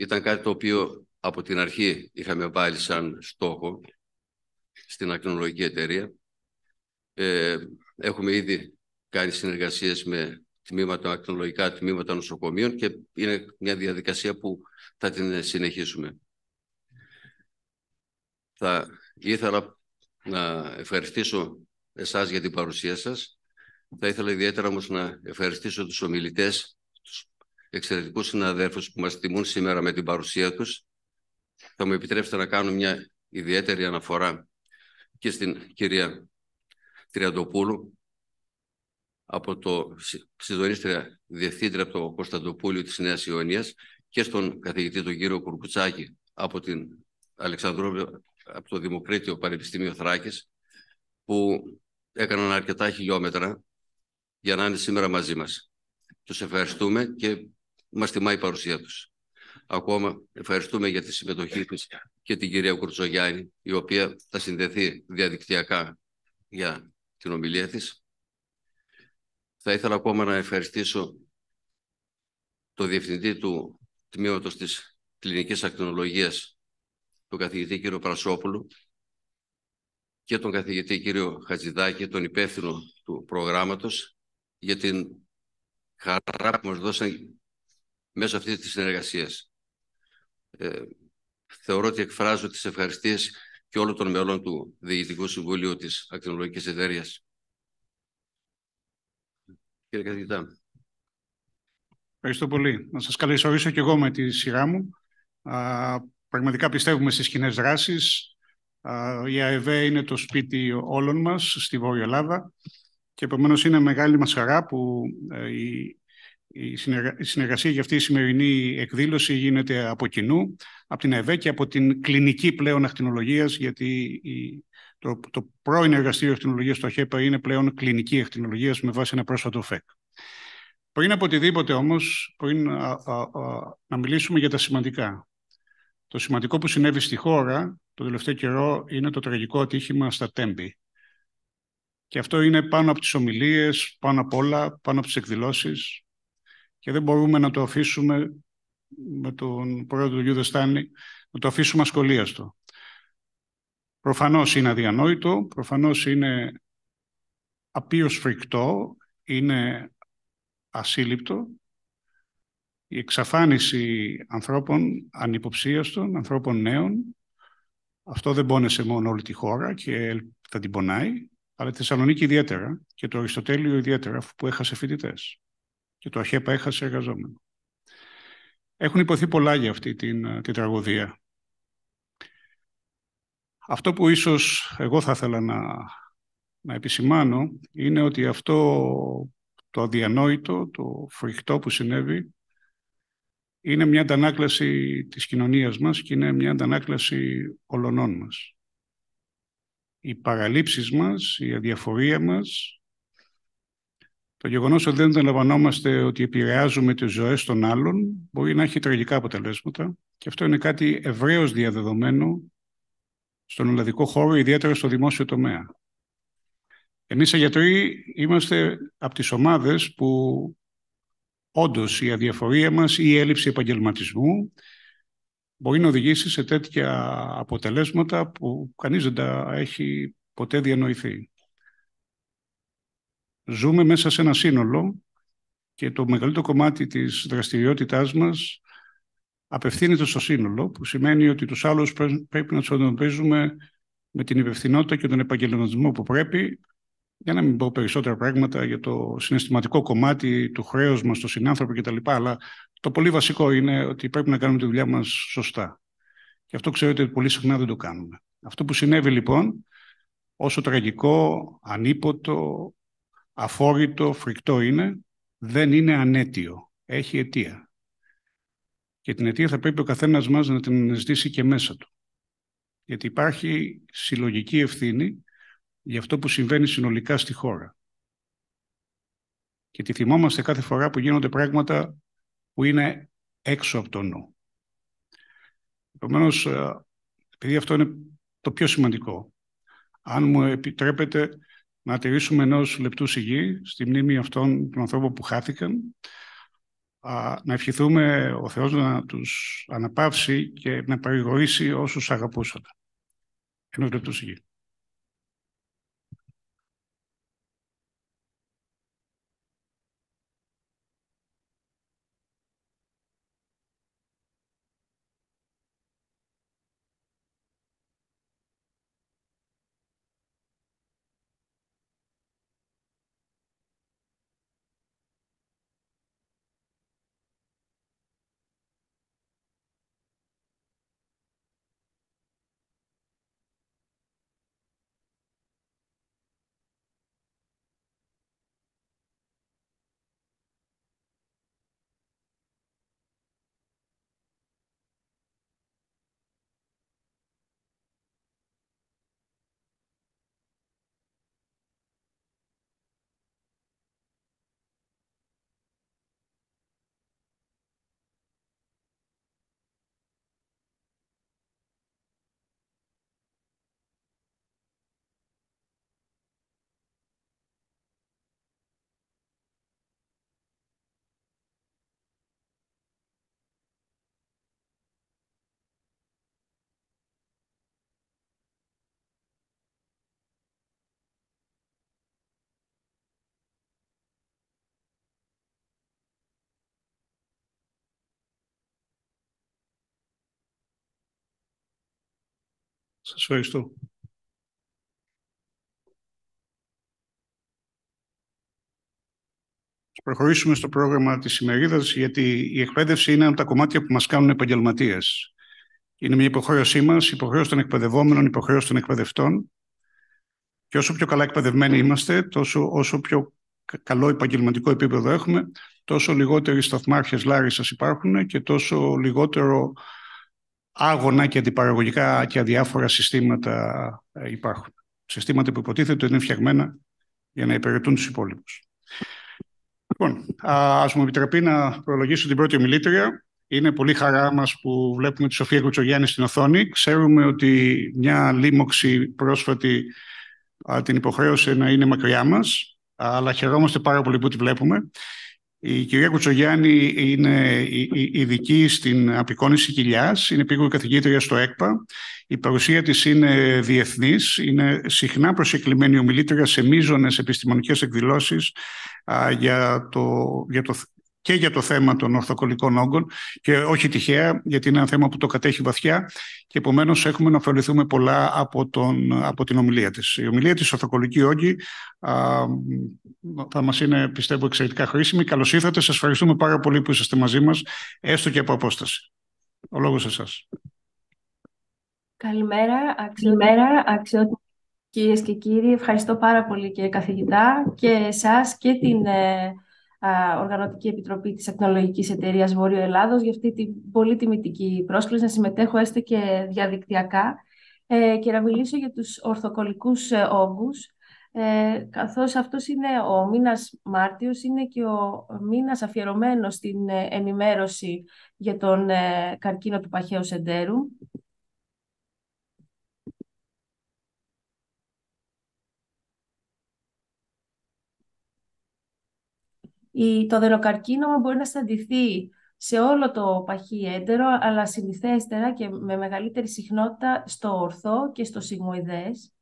Ήταν κάτι το οποίο από την αρχή είχαμε βάλει σαν στόχο στην ακτινολογική εταιρεία. Ε, έχουμε ήδη κάνει συνεργασίες με τμήματα, ακτινολογικά τμήματα νοσοκομείων και είναι μια διαδικασία που θα την συνεχίσουμε. Θα ήθελα να ευχαριστήσω εσάς για την παρουσία σας. Θα ήθελα ιδιαίτερα όμως να ευχαριστήσω τους ομιλητές εξαιρετικούς συναδέλφους που μας τιμούν σήμερα με την παρουσία τους. Θα μου επιτρέψετε να κάνω μια ιδιαίτερη αναφορά και στην κυρία Τριαντοπούλου από το συντονίστρια διευθύντρια από το Κωνσταντοπούλιο της Νέας Ιωνίας και στον καθηγητή τον κύριο Κουρκουτσάκη από, την από το Δημοκρίτιο Πανεπιστήμιο Θράκης που έκαναν αρκετά χιλιόμετρα για να είναι σήμερα μαζί μας. Τους ευχαριστούμε και μας τιμά η παρουσία τους. Ακόμα ευχαριστούμε για τη συμμετοχή της και την κυρία Κουρτζογιάννη, η οποία θα συνδεθεί διαδικτυακά για την ομιλία της. Θα ήθελα ακόμα να ευχαριστήσω το Διευθυντή του Τμήματος της Κλινικής Ακτινολογίας, τον καθηγητή κύριο Πρασόπουλου και τον καθηγητή κύριο Χατζηδάκη, τον υπεύθυνο του προγράμματος, για την χαρά που μας δώσαν μέσω αυτής της συνεργασίας. Ε, θεωρώ ότι εκφράζω τις ευχαριστίες και όλων των μελών του Διοικητικού Συμβουλίου της Ακτινολογικής Εταιρείας. Κύριε Καθηγητά. Ευχαριστώ πολύ. Να σας καλωσορίσω και εγώ με τη σειρά μου. Α, πραγματικά πιστεύουμε στις κοινές δράσεις. Α, η ΑΕΒΕ είναι το σπίτι όλων μας στη Βόρεια Ελλάδα και επομένως είναι μεγάλη μας χαρά που ε, η η συνεργασία για αυτή η σημερινή εκδήλωση γίνεται από κοινού, από την ΕΒΕ και από την κλινική πλέον ακτινολογίας, γιατί το, το πρώην εργαστήριο ακτινολογίας στο ΧΕΠΑ είναι πλέον κλινική ακτινολογίας με βάση ένα πρόσφατο ΦΕΚ. Πριν από οτιδήποτε όμως, πριν α, να μιλήσουμε για τα σημαντικά. Το σημαντικό που συνέβη στη χώρα το τελευταίο καιρό είναι το τραγικό ατύχημα στα Τέμπη. Και αυτό είναι πάνω από τις ομιλίες, πάνω απ' όλα, πάνω από τις εκδηλώσεις και δεν μπορούμε να το αφήσουμε με τον πρόεδρο του Γιούδε Στάνη, να το αφήσουμε ασχολίαστο. Προφανώς είναι αδιανόητο, προφανώς είναι απείως φρικτό, είναι ασύλληπτο. Η εξαφάνιση ανθρώπων ανυποψίαστων, ανθρώπων νέων, αυτό δεν πόνεσε μόνο όλη τη χώρα και θα την πονάει, αλλά τη Θεσσαλονίκη ιδιαίτερα και το Αριστοτέλειο ιδιαίτερα που έχασε φοιτητές και το ΑΧΕΠΑ έχασε εργαζόμενο. Έχουν υποθεί πολλά για αυτή την, ε, τραγωδία. Αυτό που ίσως εγώ θα ήθελα να, επισημάνω είναι ότι αυτό το αδιανόητο, το φρικτό που συνέβη είναι μια αντανάκλαση της κοινωνίας μας και είναι μια αντανάκλαση ολονών μας. Οι παραλήψεις μας, η αδιαφορία μας, το γεγονός ότι δεν αντιλαμβανόμαστε ότι επηρεάζουμε τις ζωές των άλλων μπορεί να έχει τραγικά αποτελέσματα και αυτό είναι κάτι ευρέως διαδεδομένο στον ελλαδικό χώρο, ιδιαίτερα στο δημόσιο τομέα. Εμείς οι γιατροί είμαστε από τις ομάδες που όντως η αδιαφορία μας ή η έλλειψη επαγγελματισμού μπορεί να οδηγήσει σε τέτοια αποτελέσματα που κανείς δεν τα έχει ποτέ διανοηθεί. Ζούμε μέσα σε ένα σύνολο και το μεγαλύτερο κομμάτι της δραστηριότητάς μας απευθύνεται στο σύνολο, που σημαίνει ότι τους άλλους πρέπει να τους αντιμετωπίζουμε με την υπευθυνότητα και τον επαγγελματισμό που πρέπει, για να μην πω περισσότερα πράγματα για το συναισθηματικό κομμάτι του χρέους μας, το συνάνθρωπο κτλ. Αλλά το πολύ βασικό είναι ότι πρέπει να κάνουμε τη δουλειά μας σωστά. Και αυτό ξέρετε ότι πολύ συχνά δεν το κάνουμε. Αυτό που συνέβη λοιπόν, όσο τραγικό, ανίποτο, αφόρητο, φρικτό είναι, δεν είναι ανέτιο. Έχει αιτία. Και την αιτία θα πρέπει ο καθένας μας να την αναζητήσει και μέσα του. Γιατί υπάρχει συλλογική ευθύνη για αυτό που συμβαίνει συνολικά στη χώρα. Και τη θυμόμαστε κάθε φορά που γίνονται πράγματα που είναι έξω από το νου. Επομένως, ε, επειδή αυτό είναι το πιο σημαντικό, αν μου επιτρέπετε, να τηρήσουμε ενός λεπτού σιγή στη μνήμη αυτών των ανθρώπων που χάθηκαν, να ευχηθούμε ο Θεός να τους αναπαύσει και να παρηγορήσει όσους αγαπούσαν. Ενός λεπτού σιγή. Σας ευχαριστώ. Ας προχωρήσουμε στο πρόγραμμα της ημερίδας, γιατί η εκπαίδευση είναι από τα κομμάτια που μας κάνουν επαγγελματίες. Είναι μια υποχρέωσή μας, υποχρέωση των εκπαιδευόμενων, υποχρέωση των εκπαιδευτών. Και όσο πιο καλά εκπαιδευμένοι είμαστε, τόσο όσο πιο καλό επαγγελματικό επίπεδο έχουμε, τόσο λιγότεροι σταθμάρχες σας υπάρχουν και τόσο λιγότερο άγωνα και αντιπαραγωγικά και αδιάφορα συστήματα ε, υπάρχουν. Συστήματα που υποτίθεται ότι είναι φτιαγμένα για να υπηρετούν τους υπόλοιπους. Λοιπόν, α μου επιτραπεί να προλογίσω την πρώτη ομιλήτρια. Είναι πολύ χαρά μας που βλέπουμε τη Σοφία Κουτσογιάννη στην οθόνη. Ξέρουμε ότι μια λίμωξη πρόσφατη την υποχρέωσε να είναι μακριά μας, αλλά χαιρόμαστε πάρα πολύ που τη βλέπουμε. Η κυρία Κουτσογιάννη είναι ειδική στην απεικόνιση κοιλιάς, είναι επίκουρη καθηγήτρια στο ΕΚΠΑ. Η παρουσία της είναι διεθνής, είναι συχνά προσεκλημένη ομιλήτρια σε μείζονες επιστημονικές εκδηλώσεις για, το, για, το, και για το θέμα των ορθοκολικών όγκων και όχι τυχαία γιατί είναι ένα θέμα που το κατέχει βαθιά και επομένως έχουμε να αφαιρεθούμε πολλά από, τον, από την ομιλία της. Η ομιλία της ορθοκολλική όγκη α, θα μας είναι πιστεύω εξαιρετικά χρήσιμη. Καλώς ήρθατε, σας ευχαριστούμε πάρα πολύ που είσαστε μαζί μας έστω και από απόσταση. Ο λόγος σε εσάς. Καλημέρα, αξιότιμοι Κυρίε Κυρίες και κύριοι, ευχαριστώ πάρα πολύ και καθηγητά και εσάς και την ε, Οργανωτική Επιτροπή της Τεχνολογικής Εταιρείας Βόρειο Ελλάδος για αυτή την πολύ τιμητική πρόσκληση να συμμετέχω έστω και διαδικτυακά ε, και να μιλήσω για τους ορθοκολικούς ε, όγκους ε, καθώς αυτός είναι ο μήνας Μάρτιος, είναι και ο μήνας αφιερωμένος στην ενημέρωση για τον καρκίνο του παχαίου σεντέρου Η, το δελοκαρκίνωμα μπορεί να συναντηθεί σε όλο το παχύ έντερο, αλλά συνηθέστερα και με μεγαλύτερη συχνότητα στο ορθό και στο σιγμοειδές.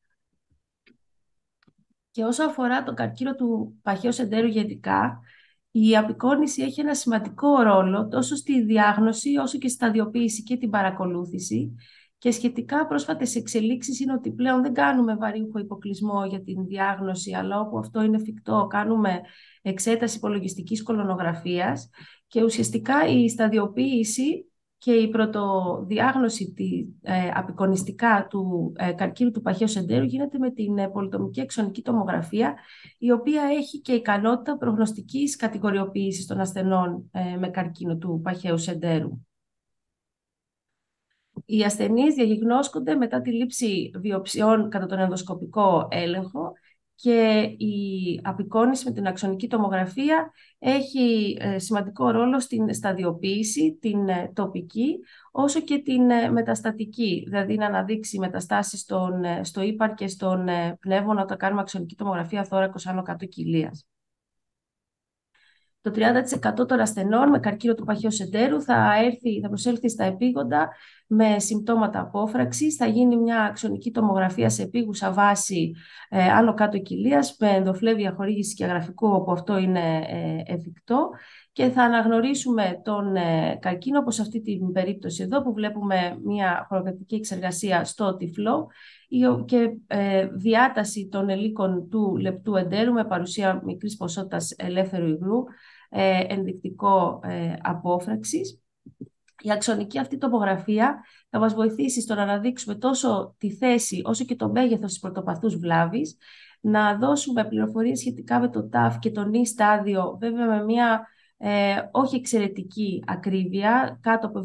Και όσο αφορά το καρκίνο του παχαίου εντέρου γενικά, η απεικόνηση έχει ένα σημαντικό ρόλο τόσο στη διάγνωση όσο και στη σταδιοποίηση και την παρακολούθηση. Και σχετικά πρόσφατες εξελίξεις είναι ότι πλέον δεν κάνουμε βαρύχο υποκλεισμό για την διάγνωση, αλλά όπου αυτό είναι εφικτό, κάνουμε εξέταση υπολογιστικής κολονογραφίας και ουσιαστικά η σταδιοποίηση και η πρωτοδιάγνωση τη, ε, απεικονιστικά του ε, καρκίνου του παχαίου σεντέρου γίνεται με την ε, πολυτομική εξονική τομογραφία, η οποία έχει και ικανότητα προγνωστικής κατηγοριοποίησης των ασθενών ε, με καρκίνο του παχαίου σεντέρου. Οι ασθενείς διαγνώσκονται μετά τη λήψη βιοψιών κατά τον ενδοσκοπικό έλεγχο και η απεικόνηση με την αξονική τομογραφία έχει ε, σημαντικό ρόλο στην σταδιοποίηση, την ε, τοπική, όσο και την ε, μεταστατική, δηλαδή να αναδείξει μεταστάσεις στον, στο ύπαρ και στον πνεύμονα όταν κάνουμε αξονική τομογραφία θώρακος άνω κάτω το 30% των ασθενών με καρκίνο του παχαίου εντέρου θα, έρθει, θα προσέλθει στα επίγοντα με συμπτώματα απόφραξης. θα γίνει μια αξονική τομογραφία σε επίγουσα βάση ε, άνω κάτω κοιλίας με ενδοφλέβια χορήγηση και αγραφικού όπου αυτό είναι ε, εφικτό και θα αναγνωρίσουμε τον ε, καρκίνο όπως αυτή την περίπτωση εδώ που βλέπουμε μια χορογραφική εξεργασία στο τυφλό και ε, διάταση των ελίκων του λεπτού εντέρου με παρουσία μικρής ποσότητας ελεύθερου υγρού ε, ενδεικτικό ε, απόφραξης. Η αξονική αυτή τοπογραφία θα μας βοηθήσει στο να αναδείξουμε τόσο τη θέση όσο και το μέγεθος της πρωτοπαθούς βλάβης, να δώσουμε πληροφορίες σχετικά με το ΤΑΦ και το νη στάδιο, βέβαια με μια ε, όχι εξαιρετική ακρίβεια, κάτω από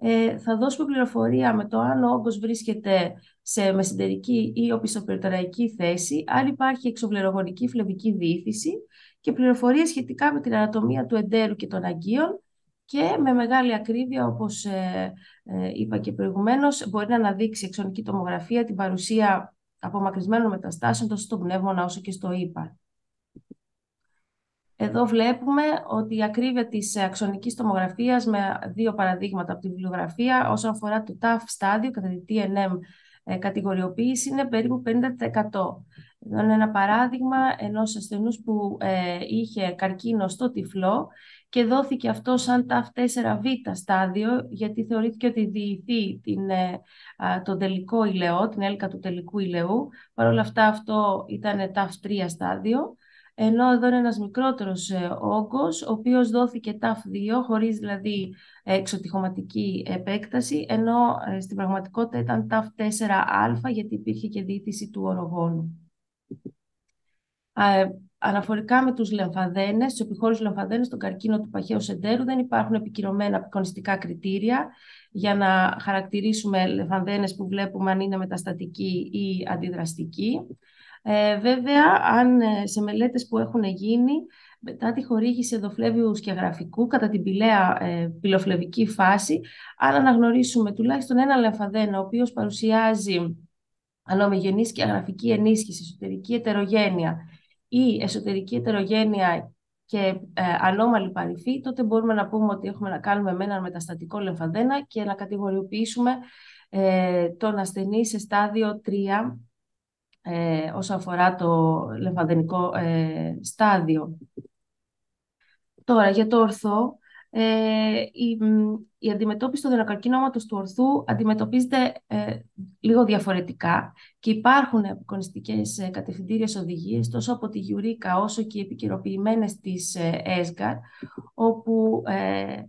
70%. Ε, θα δώσουμε πληροφορία με το αν ο όγκος βρίσκεται σε μεσεντερική ή οπισθοπεριτεραϊκή θέση, αν υπάρχει εξοβλερογονική φλεβική δίηθηση, και πληροφορίες σχετικά με την ανατομία του εντέρου και των αγκίων και με μεγάλη ακρίβεια, όπως ε, ε, είπα και προηγουμένως, μπορεί να αναδείξει η εξονική τομογραφία την παρουσία απομακρυσμένων μεταστάσεων τόσο στο πνεύμονα όσο και στο ΙΠΑ. Εδώ βλέπουμε ότι η ακρίβεια της αξονικής τομογραφίας με δύο παραδείγματα από τη βιβλιογραφία όσον αφορά το TAF στάδιο, κατά τη TNM ε, κατηγοριοποίηση, είναι περίπου 50%. Είναι ένα παράδειγμα ενός ασθενούς που ε, είχε καρκίνο στο τυφλό και δόθηκε αυτό σαν τα 4β στάδιο, γιατί θεωρήθηκε ότι διηθεί την, ε, τον τελικό ηλαιό, την έλκα του τελικού ηλαιού. Παρ' όλα αυτά αυτό ήταν τα 3 στάδιο. Ενώ εδώ είναι ένας μικρότερος ε, όγκος, ο οποίος δόθηκε ταφ 2, χωρίς δηλαδή ε, εξωτυχωματική επέκταση, ενώ στην πραγματικότητα ήταν ταφ 4α, γιατί υπήρχε και διήθηση του ορογόνου. Αναφορικά με τους λεμφαδένες, τους επιχώρους λεμφαδένες, τον καρκίνο του παχαίου σεντέρου, δεν υπάρχουν επικυρωμένα απεικονιστικά κριτήρια για να χαρακτηρίσουμε λεμφαδένες που βλέπουμε αν είναι μεταστατικοί ή αντιδραστικοί. Ε, βέβαια, αν ε, σε μελέτες που έχουν γίνει, μετά τη χορήγηση εδοφλέβιου γραφικού κατά την πηλαία ε, πυλοφλεβική φάση, αν αναγνωρίσουμε τουλάχιστον ένα λεμφαδένα, ο οποίος παρουσιάζει ανομιγενής και αγραφική ενίσχυση, εσωτερική ετερογένεια ή εσωτερική ετερογένεια και ε, ανώμαλη παρυφή, τότε μπορούμε να πούμε ότι έχουμε να κάνουμε με έναν μεταστατικό λεμφαδένα και να κατηγοριοποιήσουμε ε, τον ασθενή σε στάδιο 3 ε, όσον αφορά το λεμφαδενικό ε, στάδιο. Τώρα, για το ορθό, ε, η, η αντιμετώπιση του αδενοκαρκίνωματος του ορθού αντιμετωπίζεται ε, λίγο διαφορετικά και υπάρχουν αποκονιστικές ε, κατευθυντήριες οδηγίες τόσο από τη Γιουρίκα όσο και οι επικαιροποιημένες της ΕΣΓΑΡ όπου ε,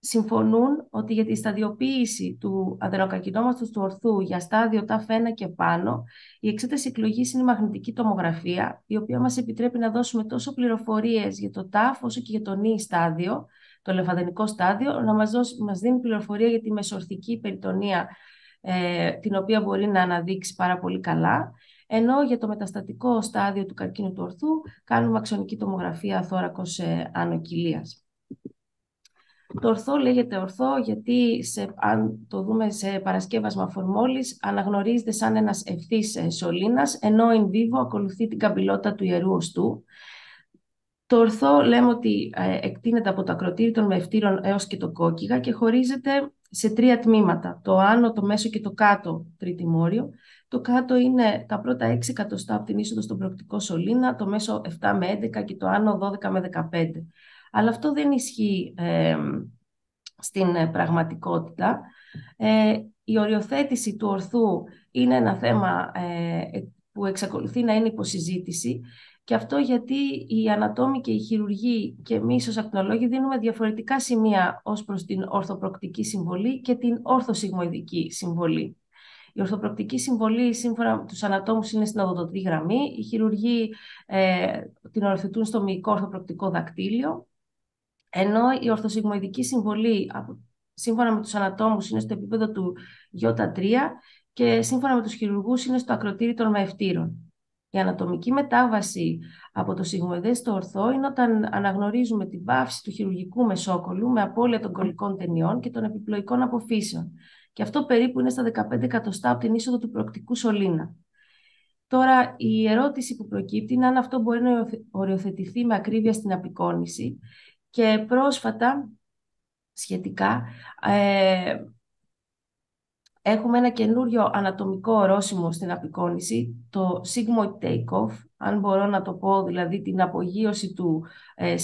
συμφωνούν ότι για τη σταδιοποίηση του αδενοκαρκινόματος του ορθού για στάδιο τα φένα και πάνω, η εξέταση εκλογής είναι η μαγνητική τομογραφία, η οποία μας επιτρέπει να δώσουμε τόσο πληροφορίες για το ΤΑΦ όσο και για το νη στάδιο, το λεφαδενικό στάδιο, να μας, δώσει, μας δίνει πληροφορία για τη μεσορθική περιτονία, ε, την οποία μπορεί να αναδείξει πάρα πολύ καλά, ενώ για το μεταστατικό στάδιο του καρκίνου του ορθού κάνουμε κάνουμε τομογραφία θώρακος ε, ανοκυλίας. Το ορθό λέγεται ορθό γιατί σε, αν το δούμε σε παρασκεύασμα φορμόλης αναγνωρίζεται σαν ένας ευθύς ε, σωλήνας ενώ in vivo ακολουθεί την καμπυλότητα του ιερού οστού το ορθό λέμε ότι ε, εκτείνεται από το ακροτήρι των μευτήρων έως και το κόκκιγα και χωρίζεται σε τρία τμήματα, το άνω, το μέσο και το κάτω τρίτη μόριο. Το κάτω είναι τα πρώτα 6 εκατοστά από την είσοδο στον προκτικό σωλήνα, το μέσο 7 με 11 και το άνω 12 με 15. Αλλά αυτό δεν ισχύει ε, στην πραγματικότητα. Ε, η οριοθέτηση του ορθού είναι ένα θέμα ε, που εξακολουθεί να είναι υποσυζήτηση και αυτό γιατί οι ανατόμοι και οι χειρουργοί και εμείς ως ακτινολόγοι δίνουμε διαφορετικά σημεία ως προς την ορθοπροκτική συμβολή και την ορθοσυγμοειδική συμβολή. Η ορθοπροκτική συμβολή, σύμφωνα με τους ανατόμους, είναι στην οδοντοτή γραμμή. Οι χειρουργοί ε, την οριοθετούν στο μυϊκό ορθοπροκτικό δακτύλιο. Ενώ η ορθοσυγμοειδική συμβολή, σύμφωνα με τους ανατόμους είναι στο επίπεδο του Ι3 και σύμφωνα με τους χειρουργούς είναι στο ακροτήρι των μαευτήρων. Η ανατομική μετάβαση από το σιγμοειδέ στο ορθό είναι όταν αναγνωρίζουμε την πάυση του χειρουργικού μεσόκολου με απώλεια των κολλικών ταινιών και των επιπλοϊκών αποφύσεων. Και αυτό περίπου είναι στα 15 εκατοστά από την είσοδο του προκτικού σωλήνα. Τώρα, η ερώτηση που προκύπτει είναι αν αυτό μπορεί να οριοθετηθεί με ακρίβεια στην απεικόνηση. Και πρόσφατα, σχετικά, ε, Έχουμε ένα καινούριο ανατομικό ορόσημο στην απεικόνηση, το sigmoid take-off, αν μπορώ να το πω, δηλαδή την απογείωση του ε,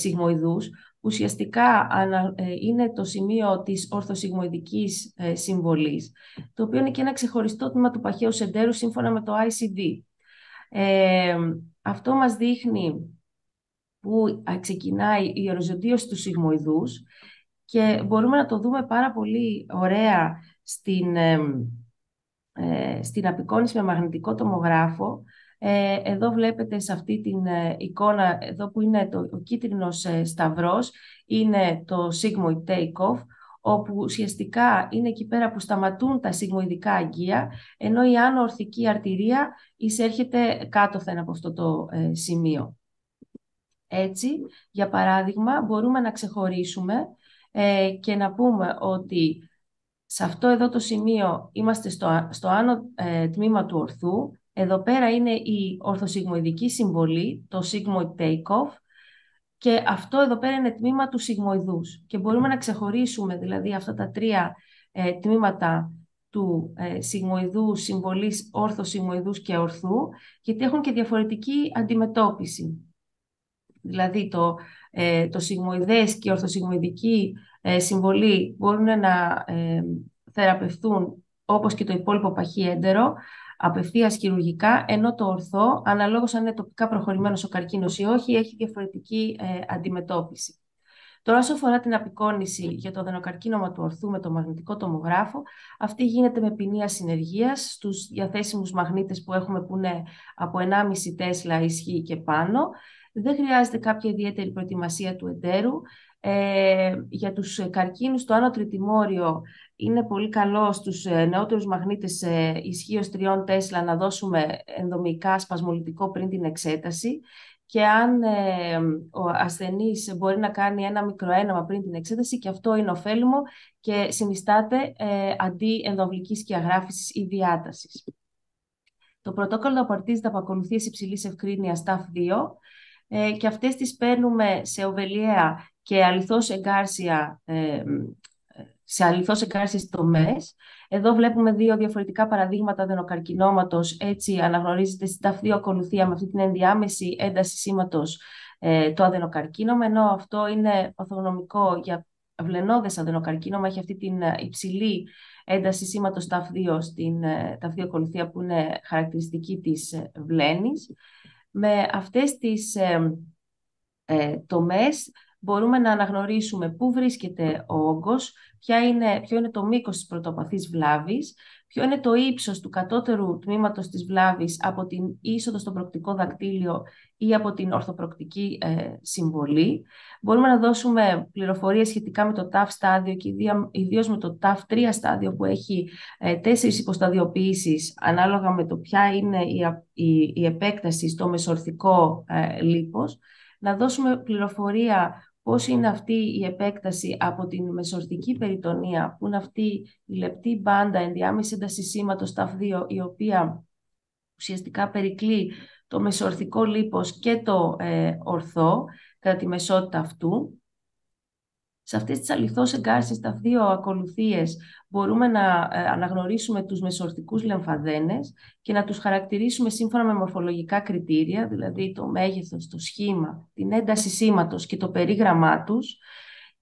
που ουσιαστικά ε, είναι το σημείο της ορθοσιγμοειδικής ε, συμβολής, το οποίο είναι και ένα ξεχωριστό τμήμα του παχαίου σεντέρου σύμφωνα με το ICD. αυτό μας δείχνει που ξεκινάει η οροζοντίωση του σιγμοειδούς και μπορούμε να το δούμε πάρα πολύ ωραία στην, ε, στην απεικόνηση με μαγνητικό τομογράφο. Ε, εδώ βλέπετε σε αυτή την ε, εικόνα, εδώ που είναι το, ο κίτρινος ε, σταυρός, είναι το sigmoid take-off, όπου ουσιαστικά είναι εκεί πέρα που σταματούν τα σιγμοειδικά αγγεία, ενώ η άνω ορθική αρτηρία εισέρχεται κάτωθεν από αυτό το ε, σημείο. Έτσι, για παράδειγμα, μπορούμε να ξεχωρίσουμε και να πούμε ότι σε αυτό εδώ το σημείο είμαστε στο, στο άνω ε, τμήμα του ορθού. Εδώ πέρα είναι η ορθοσυγμοειδική συμβολή, το sigmoid take και αυτό εδώ πέρα είναι τμήμα του σιγμοειδούς. Και μπορούμε να ξεχωρίσουμε δηλαδή αυτά τα τρία ε, τμήματα του ε, σιγμοειδού, συμβολής και ορθού, γιατί έχουν και διαφορετική αντιμετώπιση. Δηλαδή το, ε, το και η ε, συμβολή μπορούν να ε, θεραπευτούν όπως και το υπόλοιπο παχύ έντερο, απευθείας χειρουργικά, ενώ το ορθό, αναλόγως αν είναι τοπικά προχωρημένος ο καρκίνος ή όχι, έχει διαφορετική ε, αντιμετώπιση. Τώρα, όσο αφορά την απεικόνηση για το αδενοκαρκίνωμα του ορθού με το μαγνητικό τομογράφο, αυτή γίνεται με ποινία συνεργεία στους διαθέσιμους μαγνήτες που έχουμε που είναι από 1,5 τέσλα ισχύ και πάνω. Δεν χρειάζεται κάποια ιδιαίτερη προετοιμασία του εντέρου. Ε, για τους ε, καρκίνους το άνω τιμόριο είναι πολύ καλό στους ε, νεότερους μαγνήτες ε, ισχύως 3 τέσλα να δώσουμε ενδομικά σπασμολυτικό πριν την εξέταση και αν ε, ο ασθενής μπορεί να κάνει ένα μικροέναμα πριν την εξέταση και αυτό είναι ωφέλιμο και συνιστάται ε, αντί ενδοβλικής σκιαγράφησης ή διάτασης. Το πρωτόκολλο απαρτίζεται από ακολουθίες υψηλής ευκρίνειας TAF2 και αυτές τις παίρνουμε σε οβελιαία και αληθώς εγκάρσια, ε, σε αληθώς εγκάρσιες τομές. Εδώ βλέπουμε δύο διαφορετικά παραδείγματα δενοκαρκινώματος, έτσι αναγνωρίζεται στην ταυτή ακολουθία με αυτή την ενδιάμεση ένταση σήματος ε, το αδενοκαρκίνωμα, ενώ αυτό είναι παθογνωμικό για βλενόδες αδενοκαρκίνωμα, έχει αυτή την ε, υψηλή ένταση σήματος ΤΑΦ2 στην ταυδία ακολουθία που είναι χαρακτηριστική της βλένης. Με αυτές τις ε, ε, τομές μπορούμε να αναγνωρίσουμε πού βρίσκεται ο όγκος, είναι, ποιο είναι το μήκος της πρωτοπαθής βλάβης, ποιο είναι το ύψος του κατώτερου τμήματος της βλάβης από την είσοδο στο προκτικό δακτύλιο ή από την ορθοπροκτική ε, συμβολή. Μπορούμε να δώσουμε πληροφορίες σχετικά με το TAF στάδιο και ιδίως με το TAF 3 στάδιο που έχει ε, τέσσερις υποσταδιοποιήσεις ανάλογα με το ποια είναι η, η, η επέκταση στο μεσορθικό ε, λίπος. Να δώσουμε πληροφορία πώς είναι αυτή η επέκταση από την μεσορτική περιτονία, που είναι αυτή η λεπτή μπάντα ενδιάμεση ένταση σήματος ΤΑΦ2, η οποία ουσιαστικά περικλεί το μεσορθικό λίπος και το ε, ορθό κατά τη μεσότητα αυτού, σε αυτές τις αληθώς εγκάρσεις, τα δύο ακολουθίες, μπορούμε να ε, αναγνωρίσουμε τους μεσορτικούς λεμφαδένες και να τους χαρακτηρίσουμε σύμφωνα με μορφολογικά κριτήρια, δηλαδή το μέγεθος, το σχήμα, την ένταση σήματος και το περίγραμμά τους,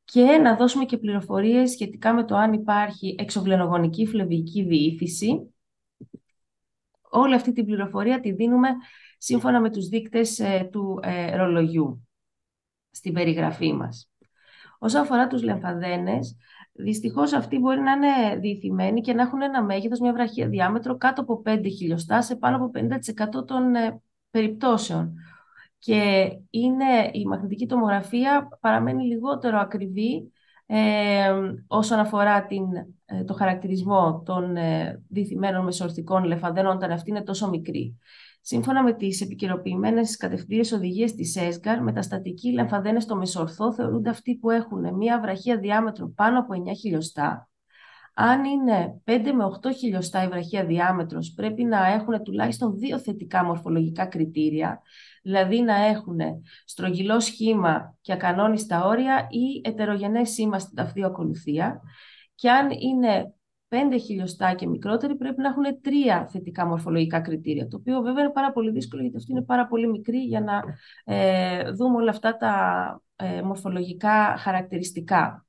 και να δώσουμε και πληροφορίες σχετικά με το αν υπάρχει εξοβλενογονική φλεβική διήθηση. Όλη αυτή την πληροφορία τη δίνουμε σύμφωνα με τους δείκτες ε, του ε, ρολογιού στην περιγραφή μας. Όσον αφορά τους λεμφαδένες, δυστυχώς αυτοί μπορεί να είναι διηθυμένοι και να έχουν ένα μέγεθος, μια βραχία διάμετρο κάτω από 5 χιλιοστά σε πάνω από 50% των ε, περιπτώσεων. Και είναι, η μαγνητική τομογραφία παραμένει λιγότερο ακριβή ε, όσον αφορά την, ε, το χαρακτηρισμό των ε, μεσορτικών μεσορθικών λεφαδένων, όταν αυτή είναι τόσο μικρή. Σύμφωνα με τις επικαιροποιημένες κατευθύνσει οδηγίες της ΕΣΓΑΡ, μεταστατικοί λαμφαδένες στο μεσορθό θεωρούνται αυτοί που έχουν μία βραχία διάμετρο πάνω από 9 χιλιοστά. Αν είναι 5 με 8 χιλιοστά η βραχία διάμετρος, πρέπει να έχουν τουλάχιστον δύο θετικά μορφολογικά κριτήρια, δηλαδή να έχουν στρογγυλό σχήμα και ακανόνιστα όρια ή ετερογενές σήμα στην ταυτή ακολουθία. Και αν είναι 5 χιλιοστά και μικρότεροι πρέπει να έχουν τρία θετικά μορφολογικά κριτήρια. Το οποίο βέβαια είναι πάρα πολύ δύσκολο γιατί αυτή είναι πάρα πολύ μικρή για να ε, δούμε όλα αυτά τα ε, μορφολογικά χαρακτηριστικά.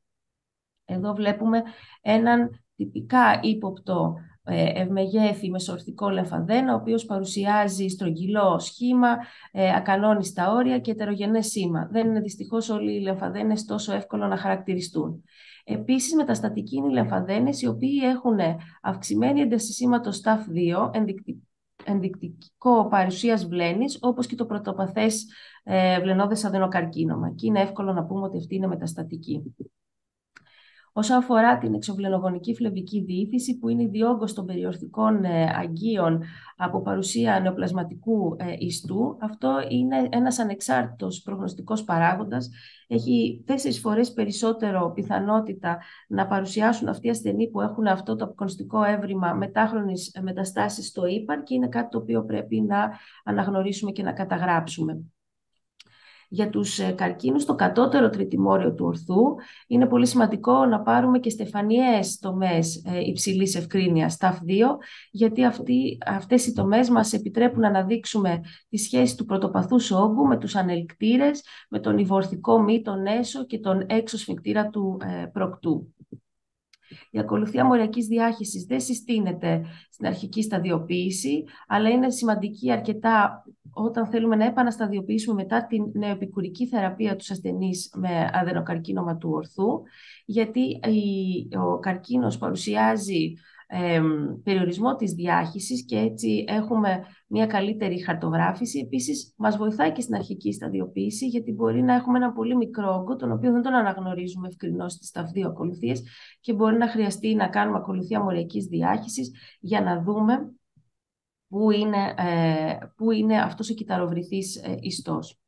Εδώ βλέπουμε έναν τυπικά ύποπτο ε, ευμεγέθη μεσορθικό λεφαδένα, ο οποίος παρουσιάζει στρογγυλό σχήμα, ε, ακανόνιστα όρια και ετερογενές σήμα. Δεν είναι δυστυχώς όλοι οι λεφαδένες τόσο εύκολο να χαρακτηριστούν. Επίσης, μεταστατικοί είναι οι λεμφαδένες οι οποίοι έχουν αυξημένη ένταση TAF2, ενδεικτικό παρουσίας βλένης, όπως και το πρωτοπαθές ε, βλενόδες αδενοκαρκίνωμα. Και είναι εύκολο να πούμε ότι αυτή είναι μεταστατική. Όσον αφορά την εξοβλενογονική φλεβική διήθηση, που είναι η των περιορθικών ε, αγκίων από παρουσία νεοπλασματικού ε, ιστού, αυτό είναι ένας ανεξάρτητος προγνωστικός παράγοντας. Έχει τέσσερις φορές περισσότερο πιθανότητα να παρουσιάσουν αυτοί οι ασθενοί που έχουν αυτό το αποκονιστικό έβριμα μετάχρονης ε, μεταστάσεις στο ύπαρ και είναι κάτι το οποίο πρέπει να αναγνωρίσουμε και να καταγράψουμε. Για τους ε, καρκίνους, το κατώτερο Τριτιμόριο του ορθού είναι πολύ σημαντικό να πάρουμε και στεφανιές τομές ε, υψηλής ευκρίνειας, TAF2, γιατί αυτοί, αυτές οι τομές μας επιτρέπουν να αναδείξουμε τη σχέση του πρωτοπαθούς όγκου με τους ανελκτήρες, με τον υβορθικό μη, τον έσω και τον έξω σφιγκτήρα του ε, προκτού. Η ακολουθία μοριακής διάχυσης δεν συστήνεται στην αρχική σταδιοποίηση, αλλά είναι σημαντική αρκετά όταν θέλουμε να επανασταδιοποιήσουμε μετά την νεοπικουρική θεραπεία τους ασθενείς με αδενοκαρκίνωμα του ορθού, γιατί ο καρκίνος παρουσιάζει περιορισμό της διάχυσης και έτσι έχουμε μια καλύτερη χαρτογράφηση. Επίσης, μας βοηθάει και στην αρχική σταδιοποίηση, γιατί μπορεί να έχουμε ένα πολύ μικρό όγκο, τον οποίο δεν τον αναγνωρίζουμε ευκρινώς στις ταυδίου ακολουθίες και μπορεί να χρειαστεί να κάνουμε ακολουθία μοριακής διάχυσης για να δούμε πού είναι, ε, πού είναι αυτός ο κυταροβρυθής ε, ιστός.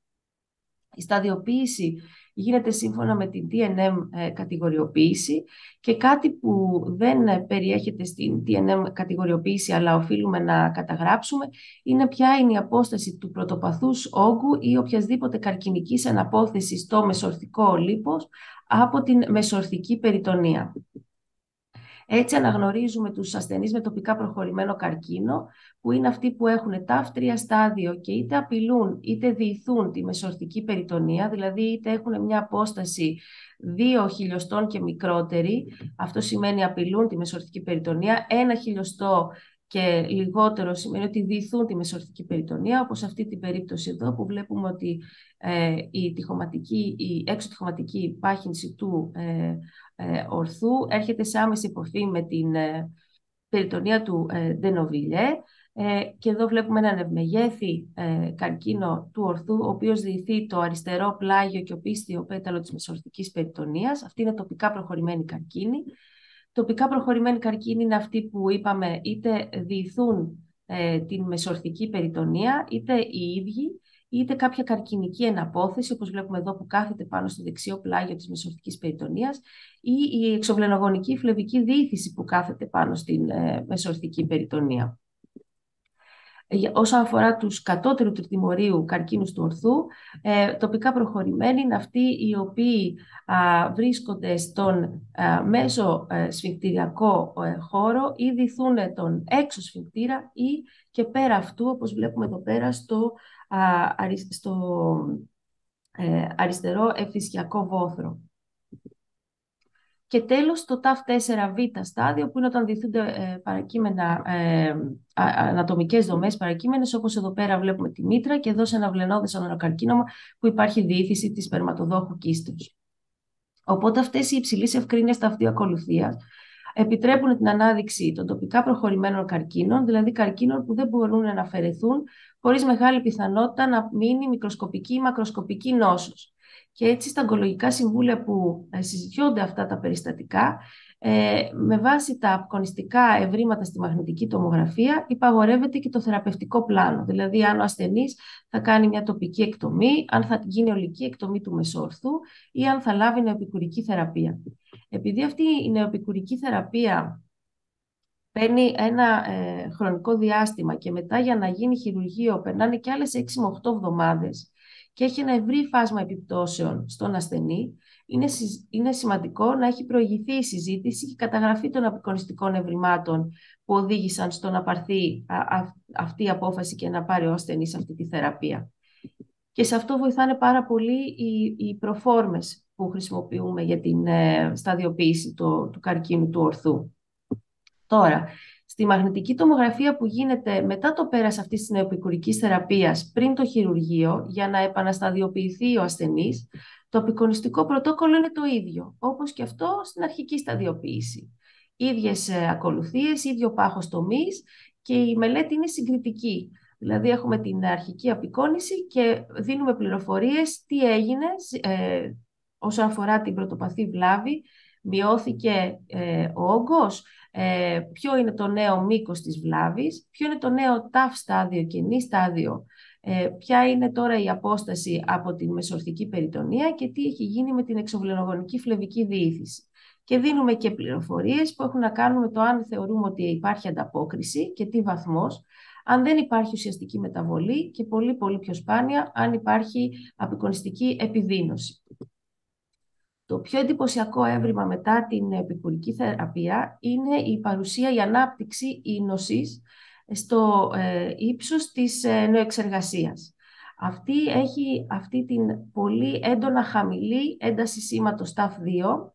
Η σταδιοποίηση γίνεται σύμφωνα με την TNM ε, κατηγοριοποίηση και κάτι που δεν ε, περιέχεται στην TNM κατηγοριοποίηση αλλά οφείλουμε να καταγράψουμε είναι ποια είναι η απόσταση του πρωτοπαθούς όγκου ή οποιασδήποτε καρκινικής αναπόθεσης στο μεσορθικό λίπος από την μεσορθική περιτονία. Έτσι αναγνωρίζουμε τους ασθενείς με τοπικά προχωρημένο καρκίνο, που είναι αυτοί που έχουν τάφτρια στάδιο και είτε απειλούν είτε διηθούν τη μεσορτική περιτονία, δηλαδή είτε έχουν μια απόσταση 2 χιλιοστών και μικρότερη, αυτό σημαίνει απειλούν τη μεσορτική περιτονία, ένα χιλιοστό και λιγότερο σημαίνει ότι διηθούν τη μεσορθική περιτονία, όπως αυτή την περίπτωση εδώ που βλέπουμε ότι ε, η, η έξω πάχυνση του ε, ε, ορθού έρχεται σε άμεση υποφή με την ε, περιτονία του ε, ε, και εδώ βλέπουμε έναν ευμεγέθη καρκίνο του ορθού ο οποίος διηθεί το αριστερό πλάγιο και πίστιο πέταλο της μεσορθικής περιτονίας. Αυτή είναι τοπικά προχωρημένη καρκίνη. Τοπικά προχωρημένη καρκίνη είναι αυτή που είπαμε είτε διηθούν την μεσορθική περιτονία είτε οι ίδιοι είτε κάποια καρκινική εναπόθεση, όπως βλέπουμε εδώ που κάθεται πάνω στο δεξιό πλάγιο της μεσορθικής περιτονίας, ή η εξοβλενογονική φλεβική διήθηση που κάθεται πάνω στην ε, περιτονία. Ε, Όσον αφορά τους κατώτερου τριτιμορίου καρκίνους του ορθού, ε, τοπικά προχωρημένοι είναι αυτοί οι οποίοι βρίσκονται στον μέσο ε, σφιχτηριακό χώρο ή διθούν τον έξω σφιχτήρα ή και πέρα αυτού, όπως βλέπουμε εδώ πέρα, στο στο ε, αριστερό εφησιακό βόθρο. Και τέλος το ΤΑΦ4β στάδιο που είναι όταν διηθούνται ε, παρακείμενα, ε, ανατομικές δομές παρακείμενες όπως εδώ πέρα βλέπουμε τη μήτρα και εδώ σε ένα βλενόδες ανορακαρκίνωμα που υπάρχει διήθηση της σπερματοδόχου κίστος. Οπότε αυτές οι ευκρίνες ταυτίου ακολουθία επιτρέπουν την ανάδειξη των τοπικά προχωρημένων καρκίνων, δηλαδή καρκίνων που δεν μπορούν να αφαιρεθούν χωρίς μεγάλη πιθανότητα να μείνει μικροσκοπική ή μακροσκοπική νόσος. Και έτσι στα ογκολογικά συμβούλια που ε, συζητιούνται αυτά τα περιστατικά, ε, με βάση τα απκονιστικά ευρήματα στη μαγνητική τομογραφία υπαγορεύεται και το θεραπευτικό πλάνο. Δηλαδή αν ο ασθενής θα κάνει μια τοπική εκτομή, αν θα γίνει ολική εκτομή του μεσόρθου ή αν θα λάβει νεοπικουρική θεραπεία. Επειδή αυτή η νεοπικουρική θεραπεία παίρνει ένα ε, χρονικό διάστημα και μετά για να γίνει χειρουργείο περνάνε και άλλες 6 με 8 εβδομάδες και έχει ένα ευρύ φάσμα επιπτώσεων στον ασθενή, είναι, είναι σημαντικό να έχει προηγηθεί η συζήτηση και η καταγραφή των απεικονιστικών ευρημάτων που οδήγησαν στο να πάρθει αυτή η απόφαση και να πάρει ο ασθενής αυτή τη θεραπεία. Και σε αυτό βοηθάνε πάρα πολύ οι, οι προφόρμες που χρησιμοποιούμε για την ε, σταδιοποίηση του καρκίνου του ορθού. Τώρα, στη μαγνητική τομογραφία που γίνεται μετά το πέρας αυτής της νεοπικουρικής θεραπείας πριν το χειρουργείο για να επανασταδιοποιηθεί ο ασθενής, το απεικονιστικό πρωτόκολλο είναι το ίδιο, όπως και αυτό στην αρχική σταδιοποίηση. Ίδιες ε, ακολουθίες, ίδιο πάχος τομής και η μελέτη είναι συγκριτική. Δηλαδή έχουμε την αρχική απεικόνηση και δίνουμε πληροφορίες τι έγινε ε, όσον αφορά την πρωτοπαθή βλάβη, μειώθηκε ε, ο όγκος, ε, ποιο είναι το νέο μήκος της βλάβης, ποιο είναι το νέο ταφ στάδιο, νη στάδιο, ε, ποια είναι τώρα η απόσταση από τη μεσορθική περιτονία και τι έχει γίνει με την εξοβλενογονική φλεβική διήθηση. Και δίνουμε και πληροφορίες που έχουν να κάνουν με το αν θεωρούμε ότι υπάρχει ανταπόκριση και τι βαθμός, αν δεν υπάρχει ουσιαστική μεταβολή και πολύ πολύ πιο σπάνια αν υπάρχει απεικονιστική επιδείνωση. Το πιο εντυπωσιακό έβριμα μετά την επικουρική θεραπεία είναι η παρουσία, η ανάπτυξη ίνωσης στο ε, ύψος της ε, νοεξεργασίας. Αυτή έχει αυτή την πολύ έντονα χαμηλή ένταση σήματος TAF2,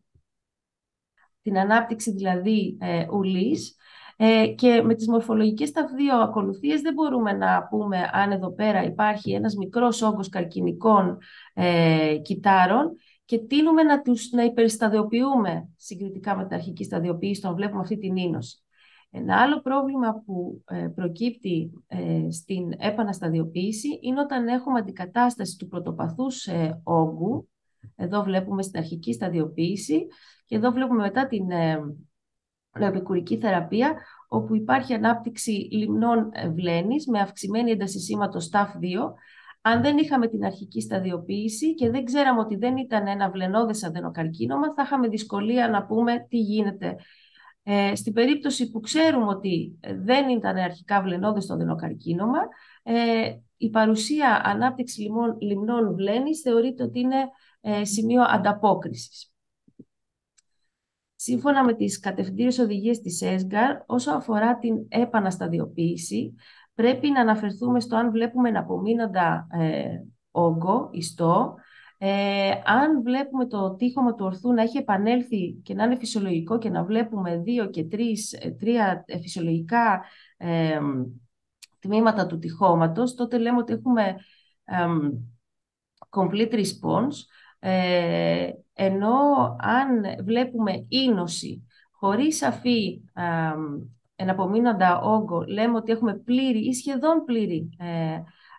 την ανάπτυξη δηλαδή ε, ουλής, ε, και με τις μορφολογικές τα ΤΑΦ2 ακολουθίες δεν μπορούμε να πούμε αν εδώ πέρα υπάρχει ένας μικρός όγκος καρκινικών και τείνουμε να, τους, να υπερσταδιοποιούμε συγκριτικά με την αρχική σταδιοποίηση, τον βλέπουμε αυτή την ίνωση. Ένα άλλο πρόβλημα που ε, προκύπτει ε, στην επανασταδιοποίηση είναι όταν έχουμε αντικατάσταση του πρωτοπαθούς ε, όγκου. Εδώ βλέπουμε στην αρχική σταδιοποίηση και εδώ βλέπουμε μετά την λεοπικουρική θεραπεία, όπου υπάρχει ανάπτυξη λιμνών βλένης με αυξημένη ένταση σήματος TAF2, αν δεν είχαμε την αρχική σταδιοποίηση και δεν ξέραμε ότι δεν ήταν ένα βλενόδες αδενοκαρκίνωμα, θα είχαμε δυσκολία να πούμε τι γίνεται. Ε, στην περίπτωση που ξέρουμε ότι δεν ήταν αρχικά βλενόδες το αδενοκαρκίνωμα, ε, η παρουσία ανάπτυξη λιμών, λιμνών βλένης θεωρείται ότι είναι ε, σημείο ανταπόκρισης. Σύμφωνα με τις κατευθυντήριες οδηγίες της ΕΣΓΑΡ, όσο αφορά την επανασταδιοποίηση, πρέπει να αναφερθούμε στο αν βλέπουμε ένα ε, όγκο, ιστό, ε, αν βλέπουμε το τείχομα του ορθού να έχει επανέλθει και να είναι φυσιολογικό και να βλέπουμε δύο και τρεις, ε, τρία ε, φυσιολογικά ε, τμήματα του τυχώματος, τότε λέμε ότι έχουμε ε, complete response, ε, ενώ αν βλέπουμε ίνωση χωρίς σαφή εναπομείνοντα όγκο λέμε ότι έχουμε πλήρη ή σχεδόν πλήρη ε,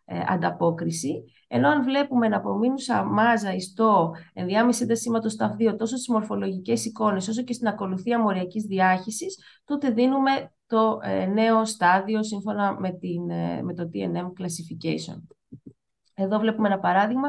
ε ανταπόκριση, ενώ αν βλέπουμε εναπομείνουσα μάζα ιστό ενδιάμεση ένταση στα δύο, τόσο στις μορφολογικές εικόνες όσο και στην ακολουθία μοριακής διάχυσης, τότε δίνουμε το ε, νέο στάδιο σύμφωνα με, την, ε, με το TNM classification. Εδώ βλέπουμε ένα παράδειγμα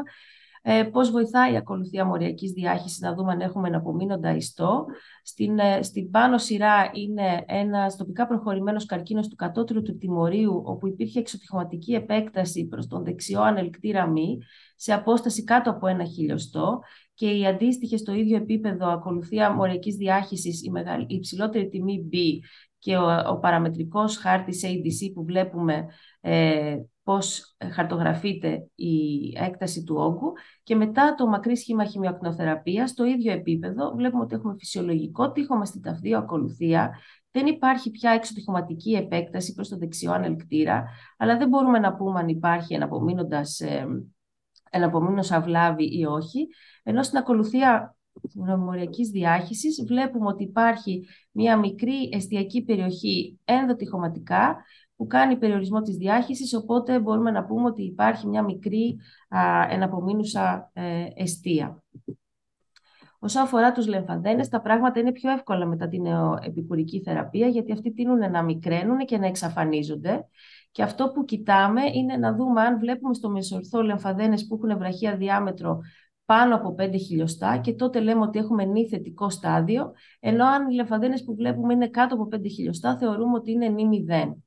Πώ ε, πώς βοηθάει η ακολουθία μοριακής διάχυσης, να δούμε αν έχουμε ένα απομείνοντα ιστό. Στην, ε, στην πάνω σειρά είναι ένας τοπικά προχωρημένος καρκίνος του κατώτερου του τιμωρίου, όπου υπήρχε εξωτυχωματική επέκταση προς τον δεξιό ανελκτήρα μη, σε απόσταση κάτω από ένα χιλιοστό και η αντίστοιχη στο ίδιο επίπεδο ακολουθία μοριακής διάχυσης, η, υψηλότερη τιμή B και ο, ο παραμετρικός χάρτης ADC που βλέπουμε ε, πώς ε, χαρτογραφείται η έκταση του όγκου και μετά το μακρύ σχήμα χημιοκνοθεραπείας, στο ίδιο επίπεδο βλέπουμε ότι έχουμε φυσιολογικό τείχομα στην ταυδία ακολουθία δεν υπάρχει πια εξωτυχωματική επέκταση προς το δεξιό ανελκτήρα αλλά δεν μπορούμε να πούμε αν υπάρχει εναπομείνοντας ε, αυλάβη ή όχι ενώ στην ακολουθία νομιμοριακής διάχυσης βλέπουμε ότι υπάρχει μια μικρή εστιακή περιοχή ενδοτυχωματικά που κάνει περιορισμό της διάχυσης, οπότε μπορούμε να πούμε ότι υπάρχει μια μικρή α, εναπομείνουσα ε, αιστεία. Όσον αφορά τους λεμφαντένες, τα πράγματα είναι πιο εύκολα μετά την νεοεπικουρική θεραπεία, γιατί αυτοί τείνουν να μικραίνουν και να εξαφανίζονται. Και αυτό που κοιτάμε είναι να δούμε αν βλέπουμε στο μεσορθό λεμφαδένες που έχουν βραχία διάμετρο πάνω από 5 χιλιοστά και τότε λέμε ότι έχουμε νη θετικό στάδιο, ενώ αν οι λεμφαδένες που βλέπουμε είναι κάτω από 5 χιλιοστά θεωρούμε ότι είναι νη μηδέν.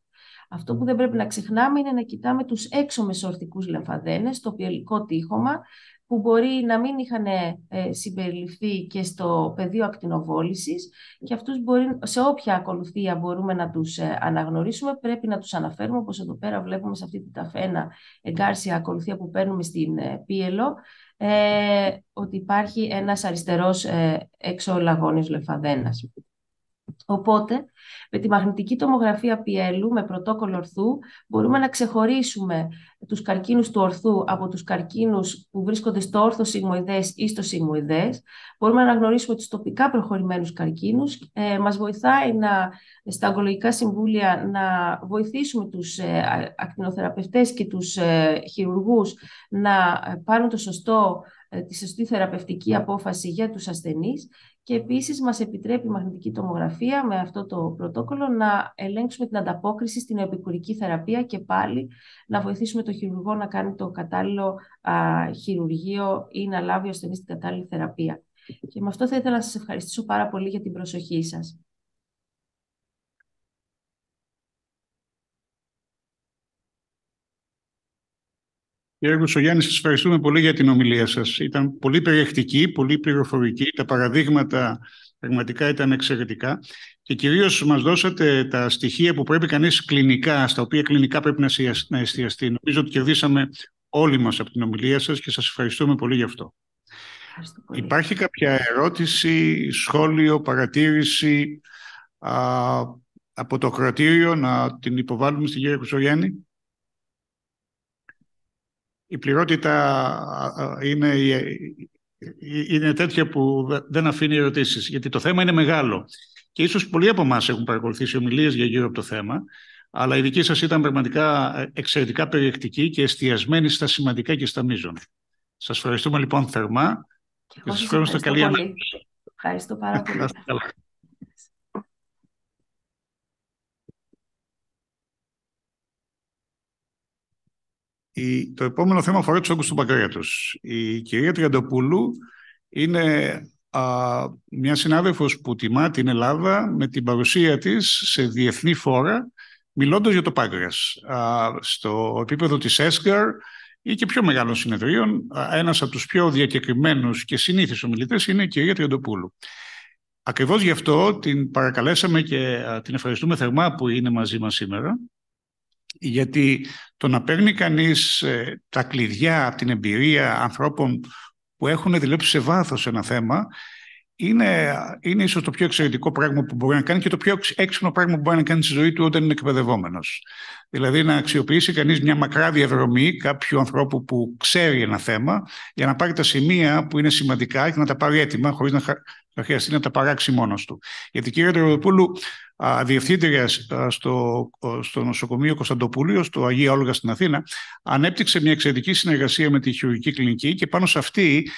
Αυτό που δεν πρέπει να ξεχνάμε είναι να κοιτάμε τους έξω μεσορτικούς λεμφαδένες, το πιελικό τείχομα, που μπορεί να μην είχαν ε, συμπεριληφθεί και στο πεδίο ακτινοβόλησης και αυτούς μπορεί, σε όποια ακολουθία μπορούμε να τους ε, αναγνωρίσουμε πρέπει να τους αναφέρουμε όπως εδώ πέρα βλέπουμε σε αυτή την ταφένα εγκάρσια ακολουθία που παίρνουμε στην ε, Πίελο ότι υπάρχει ένας αριστερός εξολαγόνιος λεφαδένας. Οπότε, με τη μαγνητική τομογραφία πιέλου, με πρωτόκολλο ορθού, μπορούμε να ξεχωρίσουμε τους καρκίνους του ορθού από τους καρκίνους που βρίσκονται στο όρθο σιγμοειδές ή στο σιγμοειδές. Μπορούμε να γνωρίσουμε τους τοπικά προχωρημένους καρκίνους. Ε, μας βοηθάει να, στα ογκολογικά συμβούλια να βοηθήσουμε τους ε, ακτινοθεραπευτές και τους ε, χειρουργούς να ε, πάρουν το σωστό ε, τη σωστή θεραπευτική απόφαση για τους ασθενείς και επίσης μας επιτρέπει η μαγνητική τομογραφία με αυτό το πρωτόκολλο να ελέγξουμε την ανταπόκριση στην επικουρική θεραπεία και πάλι να βοηθήσουμε το χειρουργό να κάνει το κατάλληλο α, χειρουργείο ή να λάβει ο την κατάλληλη θεραπεία. Και με αυτό θα ήθελα να σας ευχαριστήσω πάρα πολύ για την προσοχή σας. Κύριε Χρυσογιάννη, σας ευχαριστούμε πολύ για την ομιλία σας. Ήταν πολύ περιεκτική, πολύ πληροφορική. Τα παραδείγματα πραγματικά ήταν εξαιρετικά. Και κυρίως μας δώσατε τα στοιχεία που πρέπει κανείς κλινικά, στα οποία κλινικά πρέπει να εστιαστεί. Νομίζω ότι κερδίσαμε όλοι μας από την ομιλία σας και σας ευχαριστούμε πολύ γι' αυτό. Πολύ. Υπάρχει κάποια ερώτηση, σχόλιο, παρατήρηση α, από το κρατήριο να την υποβάλουμε στην κυρία Κουσογιάννη η πληρότητα είναι, είναι τέτοια που δεν αφήνει ερωτήσεις, γιατί το θέμα είναι μεγάλο. Και ίσως πολλοί από εμάς έχουν παρακολουθήσει ομιλίες για γύρω από το θέμα, αλλά η δική σας ήταν πραγματικά ε, εξαιρετικά περιεκτική και εστιασμένη στα σημαντικά και στα μείζων. Σας ευχαριστούμε λοιπόν θερμά και, και σας ευχαριστώ καλή Ευχαριστώ πάρα πολύ. το επόμενο θέμα αφορά τους όγκους του Η κυρία Τριαντοπούλου είναι α, μια συνάδελφος που τιμά την Ελλάδα με την παρουσία της σε διεθνή φόρα, μιλώντας για το πάγκρας. στο επίπεδο της ΕΣΚΑΡ ή και πιο μεγάλων συνεδρίων, ένας από τους πιο διακεκριμένους και συνήθει ομιλητές είναι η κυρία Τριαντοπούλου. Ακριβώς γι' αυτό την παρακαλέσαμε και την ευχαριστούμε θερμά που είναι μαζί μας σήμερα γιατί το να παίρνει κανείς ε, τα κλειδιά από την εμπειρία ανθρώπων που έχουν δηλώσει σε βάθος ένα θέμα είναι, είναι ίσως το πιο εξαιρετικό πράγμα που μπορεί να κάνει και το πιο έξυπνο πράγμα που μπορεί να κάνει στη ζωή του όταν είναι εκπαιδευόμενος. Δηλαδή να αξιοποιήσει κανείς μια μακρά διαδρομή κάποιου ανθρώπου που ξέρει ένα θέμα για να πάρει τα σημεία που είναι σημαντικά και να τα πάρει έτοιμα χωρίς να χρειαστεί να τα παράξει μόνος του. Γιατί κύριε Τεροδοπούλου, διευθύντρια στο, στο νοσοκομείο Κωνσταντοπούλιο, στο Αγία Όλογα στην Αθήνα, ανέπτυξε μια εξαιρετική συνεργασία με τη χειρουργική κλινική και πάνω σε αυτή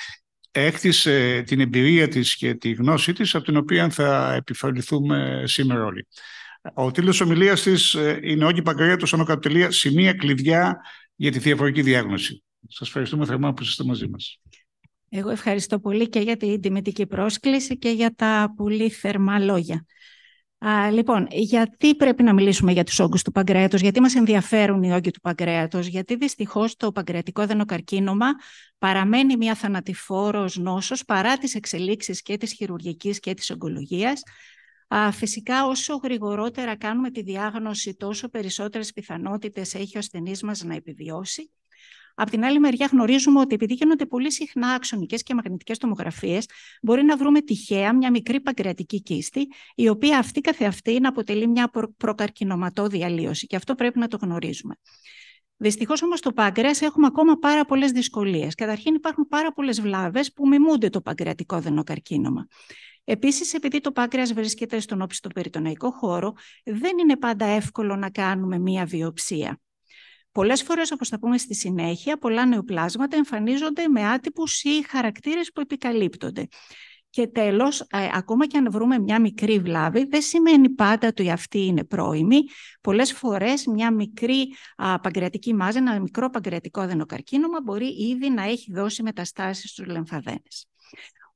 έκτισε την εμπειρία της και τη γνώση της, από την οποία θα επιφαληθούμε σήμερα όλοι. Ο τίτλος ομιλίας της ε, είναι Όγκη Παγκαρία, του Οκατοτελεία, σημεία κλειδιά για τη διαφορική διάγνωση. Σας ευχαριστούμε θερμά που είστε μαζί μας. Εγώ ευχαριστώ πολύ και για την τιμητική πρόσκληση και για τα πολύ θερμά λόγια. Α, λοιπόν, γιατί πρέπει να μιλήσουμε για τους όγκους του παγκρέατος, γιατί μας ενδιαφέρουν οι όγκοι του παγκρέατος, γιατί δυστυχώς το παγκρεατικό δανοκαρκίνωμα παραμένει μια θανατηφόρος νόσος παρά τις εξελίξεις και της χειρουργικής και της ογκολογίας φυσικά όσο γρηγορότερα κάνουμε τη διάγνωση τόσο περισσότερες πιθανότητες έχει ο ασθενής μας να επιβιώσει. Απ' την άλλη μεριά γνωρίζουμε ότι επειδή γίνονται πολύ συχνά αξονικέ και μαγνητικές τομογραφίες μπορεί να βρούμε τυχαία μια μικρή παγκρεατική κίστη, η οποία αυτή καθεαυτή να αποτελεί μια προκαρκινοματό διαλύωση. Και αυτό πρέπει να το γνωρίζουμε. Δυστυχώς όμως στο παγκρέα έχουμε ακόμα πάρα πολλές δυσκολίες. Καταρχήν υπάρχουν πάρα πολλές βλάβες που μιμούνται το παγκρεατικό δενοκαρκίνωμα. Επίσης, επειδή το πάγκρεας βρίσκεται στον όπιστο περιτοναϊκό χώρο, δεν είναι πάντα εύκολο να κάνουμε μία βιοψία. Πολλές φορές, όπως θα πούμε στη συνέχεια, πολλά νεοπλάσματα εμφανίζονται με άτυπους ή χαρακτήρες που επικαλύπτονται. Και τέλος, ε, ακόμα και αν βρούμε μια μικρή βλάβη, δεν σημαίνει πάντα ότι αυτή είναι πρόημη. Πολλές φορές μια μικρή α, μάζα, ένα μικρό παγκρεατικό αδενοκαρκίνωμα μπορεί ήδη να έχει δώσει μεταστάσεις στους λεμφαδένες.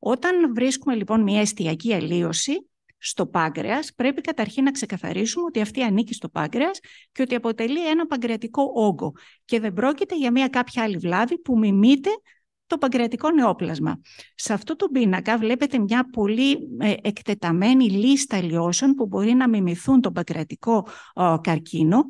Όταν βρίσκουμε λοιπόν μια εστιακή αλλίωση στο πάγκρεας, πρέπει καταρχήν να ξεκαθαρίσουμε ότι αυτή ανήκει στο πάγκρεας και ότι αποτελεί ένα παγκρεατικό όγκο και δεν πρόκειται για μια κάποια άλλη βλάβη που μιμείται το παγκρεατικό νεόπλασμα. Σε αυτό το πίνακα βλέπετε μια πολύ ε, εκτεταμένη λίστα λιώσεων που μπορεί να μιμηθούν τον παγκρεατικό καρκίνο.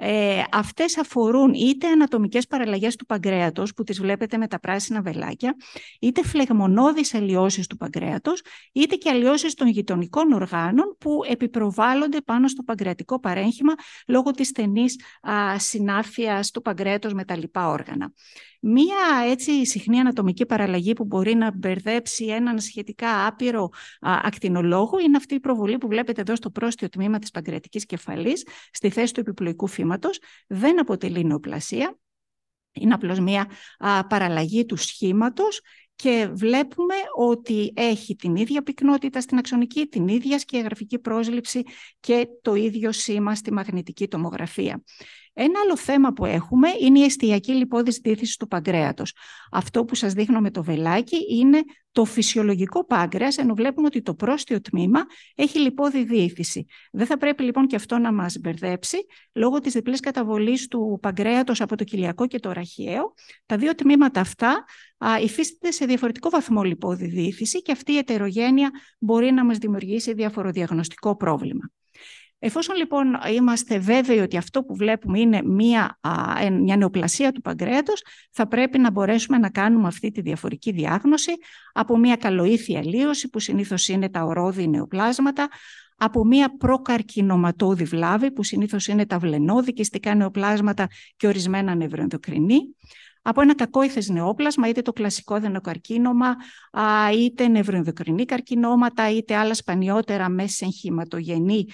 Ε, αυτές αφορούν είτε ανατομικές παραλλαγές του παγκρέατος που τις βλέπετε με τα πράσινα βελάκια, είτε φλεγμονώδεις αλλοιώσεις του παγκρέατος, είτε και αλλοιώσεις των γειτονικών οργάνων που επιπροβάλλονται πάνω στο παγκρεατικό παρέγχημα λόγω της στενής α, συνάφειας του παγκρέατος με τα λοιπά όργανα. Μία έτσι συχνή ανατομική παραλλαγή που μπορεί να μπερδέψει έναν σχετικά άπειρο α, ακτινολόγο είναι αυτή η προβολή που βλέπετε εδώ στο πρόστιο τμήμα της παγκρατικής κεφαλής στη θέση του επιπλοϊκού φήματος. Δεν αποτελεί νεοπλασία, είναι απλώς μία παραλλαγή του σχήματος και βλέπουμε ότι έχει την ίδια πυκνότητα στην αξονική, την ίδια σκιαγραφική πρόσληψη και το ίδιο σήμα στη μαγνητική τομογραφία. Ένα άλλο θέμα που έχουμε είναι η εστιακή λιπόδης δίθηση του παγκρέατος. Αυτό που σας δείχνω με το βελάκι είναι το φυσιολογικό πάγκρεας, ενώ βλέπουμε ότι το πρόστιο τμήμα έχει λιπόδη δίθυση. Δεν θα πρέπει λοιπόν και αυτό να μας μπερδέψει, λόγω της διπλής καταβολής του παγκρέατος από το κοιλιακό και το ραχιαίο. Τα δύο τμήματα αυτά υφίστανται σε διαφορετικό βαθμό λιπόδη δίθυση και αυτή η ετερογένεια μπορεί να μας δημιουργήσει διαφοροδιαγνωστικό πρόβλημα. Εφόσον λοιπόν είμαστε βέβαιοι ότι αυτό που βλέπουμε είναι μια, μια νεοπλασία του παγκρέατος, θα πρέπει να μπορέσουμε να κάνουμε αυτή τη διαφορική διάγνωση από μια καλοήθεια λίωση, που συνήθως είναι τα ορόδη νεοπλάσματα, από μια προκαρκινοματώδη βλάβη που συνήθως είναι τα βλενόδικηστικά νεοπλάσματα και ορισμένα νευροενδοκρινή, από ένα κακό νεόπλασμα, είτε το κλασικό δενοκαρκίνωμα, είτε νευροενδοκρινή καρκινώματα, είτε άλλα σπανιότερα μέσα εγχηματογενή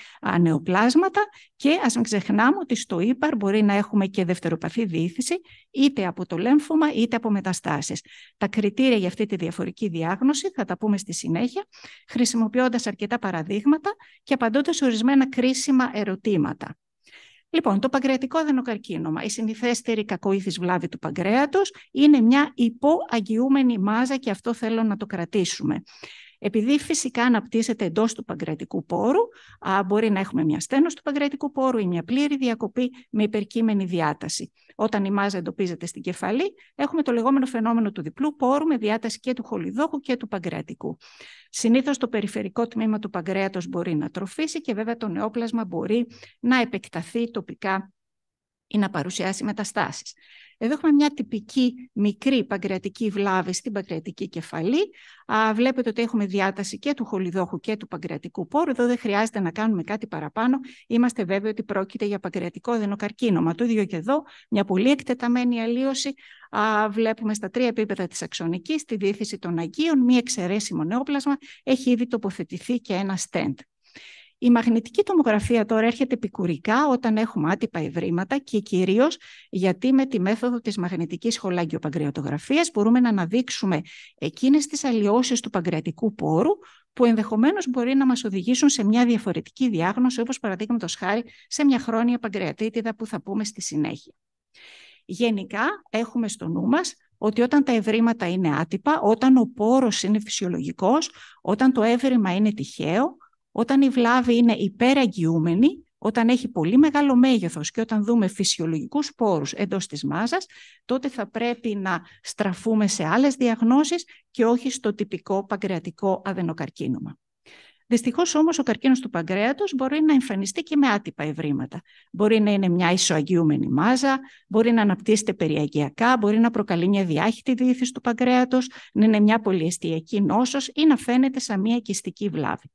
νεοπλάσματα και ας μην ξεχνάμε ότι στο ύπαρ μπορεί να έχουμε και δευτεροπαθή διήθηση, είτε από το λέμφωμα είτε από μεταστάσεις. Τα κριτήρια για αυτή τη διαφορική διάγνωση θα τα πούμε στη συνέχεια, χρησιμοποιώντας αρκετά παραδείγματα και απαντώντας ορισμένα κρίσιμα ερωτήματα. Λοιπόν, το παγκρεατικό αδενοκαρκίνωμα, η συνηθέστερη κακοήθης βλάβη του παγκρέατος, είναι μια υποαγιούμενη μάζα και αυτό θέλω να το κρατήσουμε. Επειδή φυσικά αναπτύσσεται εντός του παγκρατικού πόρου, α, μπορεί να έχουμε μια στένωση του παγκρατικού πόρου ή μια πλήρη διακοπή με υπερκείμενη διάταση. Όταν η μάζα εντοπίζεται στην κεφαλή, έχουμε το λεγόμενο φαινόμενο του διπλού πόρου με διάταση και του χολιδόχου και του παγκρατικού. Συνήθως το περιφερικό τμήμα του παγκρέατο μπορεί να τροφήσει και βέβαια το νεόπλασμα μπορεί να επεκταθεί τοπικά ή να παρουσιάσει μεταστάσεις. Εδώ έχουμε μια τυπική μικρή παγκρεατική βλάβη στην παγκρεατική κεφαλή. βλέπετε ότι έχουμε διάταση και του χολιδόχου και του παγκρεατικού πόρου. Εδώ δεν χρειάζεται να κάνουμε κάτι παραπάνω. Είμαστε βέβαιοι ότι πρόκειται για παγκρεατικό δενοκαρκίνωμα. Το ίδιο και εδώ, μια πολύ εκτεταμένη αλλίωση. βλέπουμε στα τρία επίπεδα της αξονικής, τη δίθυση των αγκίων, Μια εξαιρέσιμο νεόπλασμα. Έχει ήδη τοποθετηθεί και ένα στέντ. Η μαγνητική τομογραφία τώρα έρχεται επικουρικά όταν έχουμε άτυπα ευρήματα και κυρίως γιατί με τη μέθοδο της μαγνητικής χολάγγιοπαγκρεατογραφίας μπορούμε να αναδείξουμε εκείνες τις αλλοιώσεις του παγκρεατικού πόρου που ενδεχομένως μπορεί να μας οδηγήσουν σε μια διαφορετική διάγνωση, όπως παραδείγματος χάρη σε μια χρόνια παγκρεατήτηδα που θα πούμε στη συνέχεια. Γενικά, έχουμε στο νου μας ότι όταν τα ευρήματα είναι άτυπα, όταν ο πόρος είναι φυσιολογικός, όταν το εβριμα είναι τυχαίο, όταν η βλάβη είναι υπεραγγιούμενη, όταν έχει πολύ μεγάλο μέγεθος και όταν δούμε φυσιολογικούς πόρους εντός της μάζας, τότε θα πρέπει να στραφούμε σε άλλες διαγνώσεις και όχι στο τυπικό παγκρεατικό αδενοκαρκίνωμα. Δυστυχώς όμως ο καρκίνος του παγκρέατος μπορεί να εμφανιστεί και με άτυπα ευρήματα. Μπορεί να είναι μια ισοαγγιούμενη μάζα, μπορεί να αναπτύσσεται περιαγιακά, μπορεί να προκαλεί μια διάχυτη διήθηση του παγκρέατος, να είναι μια πολυεστιακή νόσος ή να φαίνεται σαν μια κυστική βλάβη.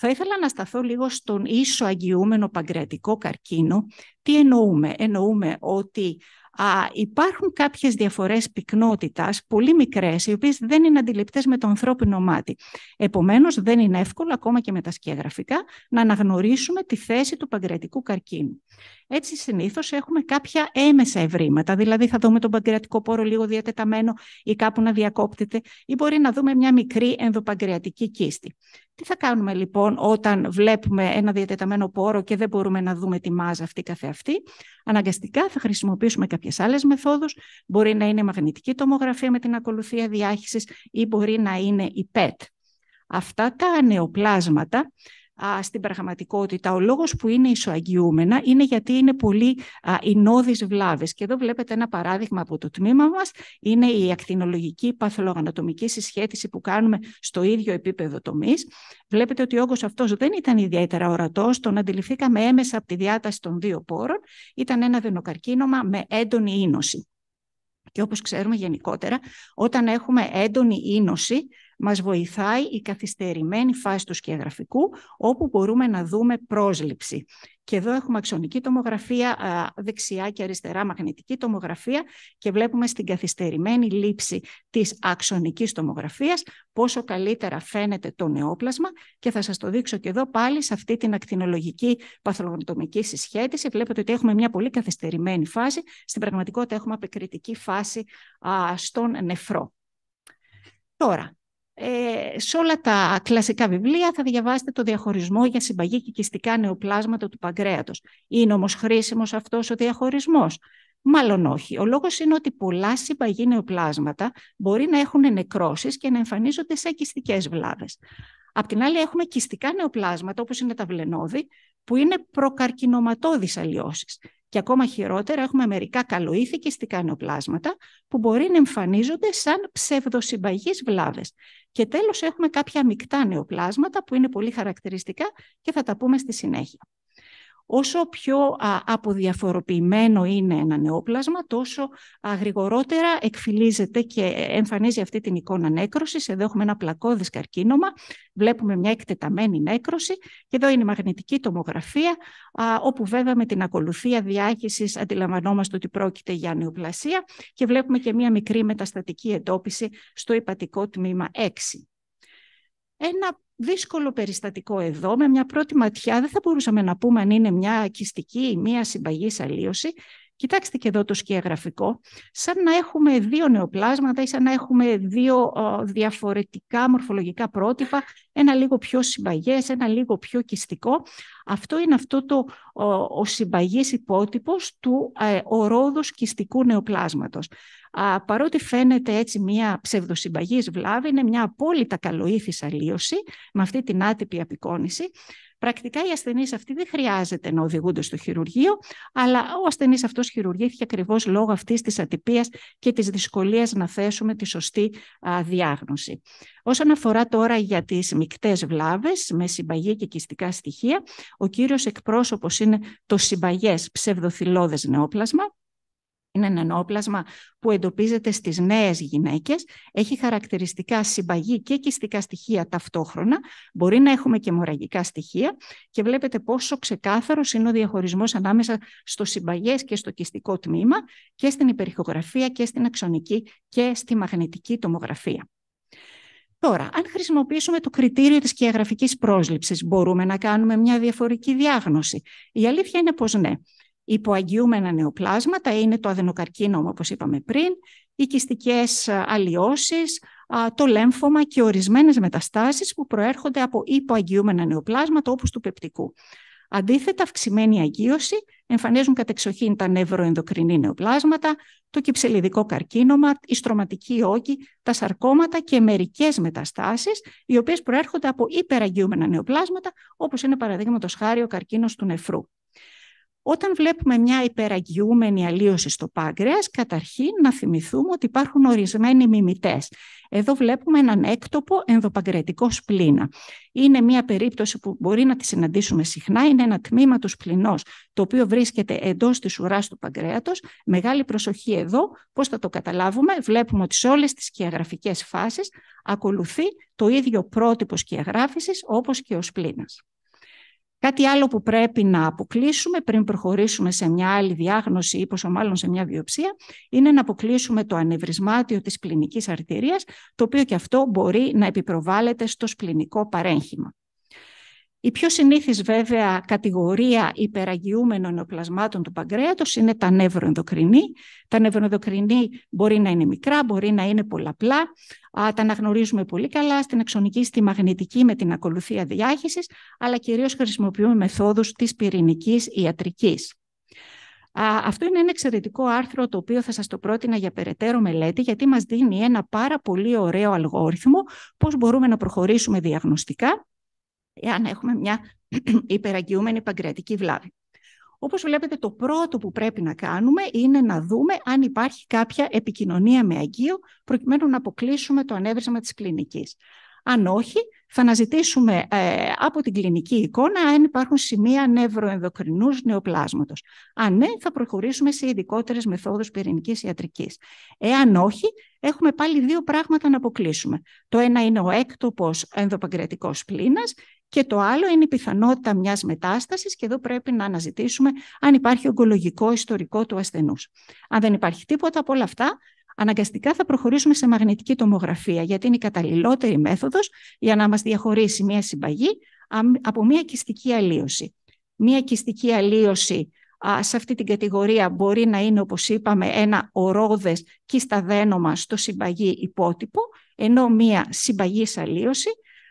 Θα ήθελα να σταθώ λίγο στον ίσο αγγιούμενο παγκρετικό καρκίνο. Τι εννοούμε. Εννοούμε ότι α, υπάρχουν κάποιες διαφορές πυκνότητας, πολύ μικρές, οι οποίες δεν είναι αντιληπτές με το ανθρώπινο μάτι. Επομένως, δεν είναι εύκολο, ακόμα και με τα σκιαγραφικά, να αναγνωρίσουμε τη θέση του παγκρετικού καρκίνου. Έτσι συνήθως έχουμε κάποια έμεσα ευρήματα, δηλαδή θα δούμε τον παγκρεατικό πόρο λίγο διατεταμένο ή κάπου να διακόπτεται ή μπορεί να δούμε μια μικρή ενδοπαγκρεατική κίστη. Τι θα κάνουμε λοιπόν όταν βλέπουμε ένα διατεταμένο πόρο και δεν μπορούμε να δούμε τη μάζα αυτή καθεαυτή. Αναγκαστικά θα χρησιμοποιήσουμε κάποιες άλλες μεθόδους. Μπορεί να είναι η μαγνητική τομογραφία με την ακολουθία διάχυσης ή μπορεί να είναι η PET. Αυτά τα νεοπλάσματα α, στην πραγματικότητα. Ο λόγος που είναι ισοαγγιούμενα είναι γιατί είναι πολύ α, βλάβε. βλάβες. Και εδώ βλέπετε ένα παράδειγμα από το τμήμα μας. Είναι η ακτινολογική παθολογανατομική συσχέτιση που κάνουμε στο ίδιο επίπεδο τομής. Βλέπετε ότι ο όγκος αυτός δεν ήταν ιδιαίτερα ορατός. Τον αντιληφθήκαμε έμεσα από τη διάταση των δύο πόρων. Ήταν ένα δενοκαρκίνωμα με έντονη ίνωση. Και όπως ξέρουμε γενικότερα, όταν έχουμε έντονη ίνωση, μας βοηθάει η καθυστερημένη φάση του σκιαγραφικού, όπου μπορούμε να δούμε πρόσληψη. Και εδώ έχουμε αξονική τομογραφία, δεξιά και αριστερά μαγνητική τομογραφία και βλέπουμε στην καθυστερημένη λήψη της αξονικής τομογραφίας πόσο καλύτερα φαίνεται το νεόπλασμα και θα σας το δείξω και εδώ πάλι σε αυτή την ακτινολογική παθολογοντομική συσχέτιση. Βλέπετε ότι έχουμε μια πολύ καθυστερημένη φάση. Στην πραγματικότητα έχουμε απεκριτική φάση στον νεφρό. Τώρα, ε, σε όλα τα κλασικά βιβλία θα διαβάσετε το διαχωρισμό για συμπαγή και κυστικά νεοπλάσματα του παγκρέατος. Είναι όμως χρήσιμος αυτός ο διαχωρισμός. Μάλλον όχι. Ο λόγος είναι ότι πολλά συμπαγή νεοπλάσματα μπορεί να έχουν νεκρώσεις και να εμφανίζονται σε κυστικές βλάβες. Απ' την άλλη έχουμε κυστικά νεοπλάσματα όπως είναι τα βλενόδη που είναι προκαρκινοματώδεις αλλοιώσεις. Και ακόμα χειρότερα έχουμε μερικά καλοήθη νεοπλάσματα που μπορεί να εμφανίζονται σαν ψευδοσυμπαγείς βλάβες. Και τέλος έχουμε κάποια μεικτά νεοπλάσματα που είναι πολύ χαρακτηριστικά και θα τα πούμε στη συνέχεια. Όσο πιο αποδιαφοροποιημένο είναι ένα νεόπλασμα, τόσο γρηγορότερα εκφυλίζεται και εμφανίζει αυτή την εικόνα νέκρωσης. Εδώ έχουμε ένα πλακώδες καρκίνωμα, βλέπουμε μια εκτεταμένη νέκρωση και εδώ είναι η μαγνητική τομογραφία, όπου βέβαια με την ακολουθία διάχυσης αντιλαμβανόμαστε ότι πρόκειται για νεοπλασία και βλέπουμε και μια μικρή μεταστατική εντόπιση στο υπατικό τμήμα 6 ένα δύσκολο περιστατικό εδώ, με μια πρώτη ματιά δεν θα μπορούσαμε να πούμε αν είναι μια ακιστική ή μια συμπαγής αλλίωση, Κοιτάξτε και εδώ το σκιαγραφικό, σαν να έχουμε δύο νεοπλάσματα ή σαν να έχουμε δύο διαφορετικά μορφολογικά πρότυπα, ένα λίγο πιο συμπαγές, ένα λίγο πιο κιστικό. Αυτό είναι αυτό το ο συμπαγής υπότυπος του ε, ορόδους κιστικού νεοπλάσματος. Α, παρότι φαίνεται έτσι μια ψευδοσυμπαγής βλάβη, είναι μια απόλυτα καλοήθης αλλίωση με αυτή την άτυπη απεικόνηση. Πρακτικά οι ασθενείς αυτοί δεν χρειάζεται να οδηγούνται στο χειρουργείο, αλλά ο ασθενής αυτός χειρουργήθηκε ακριβώς λόγω αυτής της ατυπίας και της δυσκολίας να θέσουμε τη σωστή διάγνωση. Όσον αφορά τώρα για τις μεικτές βλάβες με συμπαγή και κυστικά στοιχεία, ο κύριος εκπρόσωπος είναι το συμπαγές ψευδοθυλώδες νεόπλασμα είναι ένα ενόπλασμα που εντοπίζεται στις νέες γυναίκες, έχει χαρακτηριστικά συμπαγή και κυστικά στοιχεία ταυτόχρονα, μπορεί να έχουμε και μοραγικά στοιχεία και βλέπετε πόσο ξεκάθαρος είναι ο διαχωρισμός ανάμεσα στο συμπαγές και στο κυστικό τμήμα και στην υπερηχογραφία και στην αξονική και στη μαγνητική τομογραφία. Τώρα, αν χρησιμοποιήσουμε το κριτήριο της κυαγραφικής πρόσληψης, μπορούμε να κάνουμε μια διαφορική διάγνωση. Η αλήθεια είναι πως ναι. Υποαγγιούμενα νεοπλάσματα, είναι το αδενοκαρκίνο όπως είπαμε πριν, οι κιστικές ε, αλλοιώσεις, το λέμφωμα και ορισμένες μεταστάσεις που προέρχονται από υποαγγιούμενα νεοπλάσματα όπως του πεπτικού. Αντίθετα, αυξημένη αγίωση εμφανίζουν κατεξοχήν τα νευροενδοκρινή νεοπλάσματα, το κυψελιδικό καρκίνωμα, η στρωματική όγκη, τα σαρκώματα και μερικές μεταστάσεις, οι οποίες προέρχονται από υπεραγγιούμενα νεοπλάσματα, όπως είναι παραδείγματος χάρη ο καρκίνος του νεφρού. Όταν βλέπουμε μια υπεραγγιούμενη αλλίωση στο πάγκρεας, καταρχήν να θυμηθούμε ότι υπάρχουν ορισμένοι μιμητές. Εδώ βλέπουμε έναν έκτοπο ενδοπαγκρετικό σπλήνα. Είναι μια περίπτωση που μπορεί να τη συναντήσουμε συχνά. Είναι ένα τμήμα του σπληνός, το οποίο βρίσκεται εντός της ουράς του παγκρέατος. Μεγάλη προσοχή εδώ, πώς θα το καταλάβουμε. Βλέπουμε ότι σε όλες τις σκιαγραφικές φάσεις ακολουθεί το ίδιο πρότυπο σκιαγράφησης όπως και ο σπλήνας. Κάτι άλλο που πρέπει να αποκλείσουμε πριν προχωρήσουμε σε μια άλλη διάγνωση ή πόσο μάλλον σε μια βιοψία είναι να αποκλείσουμε το ανεβρισμάτιο της πληνικής αρτηρίας, το οποίο και αυτό μπορεί να επιπροβάλλεται στο σπληνικό παρέγχημα. Η πιο συνήθις βέβαια κατηγορία υπεραγιούμενων νεοπλασμάτων του παγκρέατος είναι τα νευροενδοκρινή. Τα νευροενδοκρινή μπορεί να είναι μικρά, μπορεί να είναι πολλαπλά. Α, τα αναγνωρίζουμε πολύ καλά στην εξονική, στη μαγνητική με την ακολουθία διάχυσης, αλλά κυρίως χρησιμοποιούμε μεθόδους της πυρηνικής ιατρικής. αυτό είναι ένα εξαιρετικό άρθρο το οποίο θα σας το πρότεινα για περαιτέρω μελέτη γιατί μας δίνει ένα πάρα πολύ ωραίο αλγόριθμο πώς μπορούμε να προχωρήσουμε διαγνωστικά εάν έχουμε μια υπεραγγιούμενη παγκρεατική βλάβη. Όπως βλέπετε, το πρώτο που πρέπει να κάνουμε είναι να δούμε αν υπάρχει κάποια επικοινωνία με αγγείο, προκειμένου να αποκλείσουμε το ανέβρισμα της κλινικής. Αν όχι, θα αναζητήσουμε ε, από την κλινική εικόνα αν υπάρχουν σημεία νευροενδοκρινούς νεοπλάσματος. Αν ναι, θα προχωρήσουμε σε ειδικότερες μεθόδους πυρηνικής ιατρικής. Εάν όχι, έχουμε πάλι δύο πράγματα να αποκλείσουμε. Το ένα είναι ο έκτοπος ενδοπαγκρετικό πλήνας. Και το άλλο είναι η πιθανότητα μιας μετάστασης και εδώ πρέπει να αναζητήσουμε αν υπάρχει ογκολογικό ιστορικό του ασθενούς. Αν δεν υπάρχει τίποτα από όλα αυτά, αναγκαστικά θα προχωρήσουμε σε μαγνητική τομογραφία, γιατί είναι η καταλληλότερη μέθοδος για να μας διαχωρίσει μια συμπαγή από μια κυστική αλλίωση. Μια κυστική αλλίωση σε αυτή την κατηγορία μπορεί να είναι, όπως είπαμε, ένα ορόδες κυσταδένομα στο συμπαγή υπότυπο, ενώ μία συμπαγής αλλίωση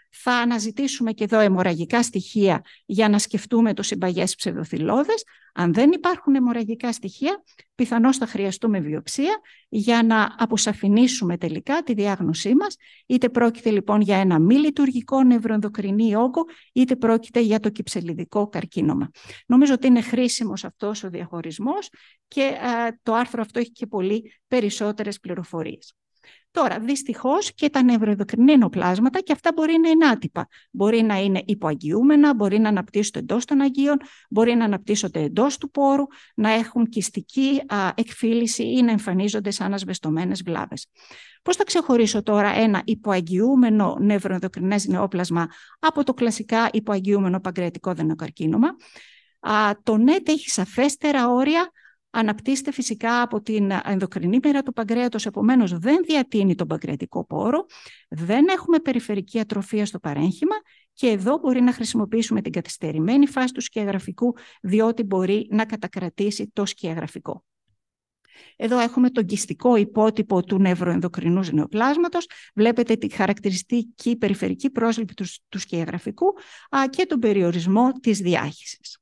θα αναζητήσουμε και εδώ αιμορραγικά στοιχεία για να σκεφτούμε τους συμπαγές ψευδοθυλώδες. Αν δεν υπάρχουν αιμορραγικά στοιχεία, πιθανώς θα χρειαστούμε βιοψία για να αποσαφηνίσουμε τελικά τη διάγνωσή μας. Είτε πρόκειται λοιπόν για ένα μη λειτουργικό νευροενδοκρινή όγκο, είτε πρόκειται για το κυψελιδικό καρκίνωμα. Νομίζω ότι είναι χρήσιμος αυτός ο διαχωρισμός και ε, το άρθρο αυτό έχει και πολύ περισσότερες πληροφορίες. Τώρα, δυστυχώς και τα νευροεδοκρινή νεοπλάσματα... και αυτά μπορεί να είναι άτυπα. Μπορεί να είναι υποαγιούμενα, μπορεί να αναπτύσσονται εντός των αγίων, μπορεί να αναπτύσσονται εντός του πόρου, να έχουν κυστική α, ή να εμφανίζονται σαν ασβεστομένες βλάβες. Πώς θα ξεχωρίσω τώρα ένα υποαγιούμενο νευροεδοκρινέ νεόπλασμα από το κλασικά υποαγιούμενο παγκρεατικό δενοκαρκίνωμα. το ΝΕΤ έχει σαφέστερα όρια αναπτύσσεται φυσικά από την ενδοκρινή πέρα του παγκρέατος, επομένως δεν διατείνει τον παγκρεατικό πόρο, δεν έχουμε περιφερική ατροφία στο παρένχημα και εδώ μπορεί να χρησιμοποιήσουμε την καθυστερημένη φάση του σκιαγραφικού, διότι μπορεί να κατακρατήσει το σκιαγραφικό. Εδώ έχουμε τον κυστικό υπότυπο του νευροενδοκρινού νεοπλάσματος. Βλέπετε τη χαρακτηριστική περιφερική πρόσληψη του σκιαγραφικού και τον περιορισμό της διάχυσης.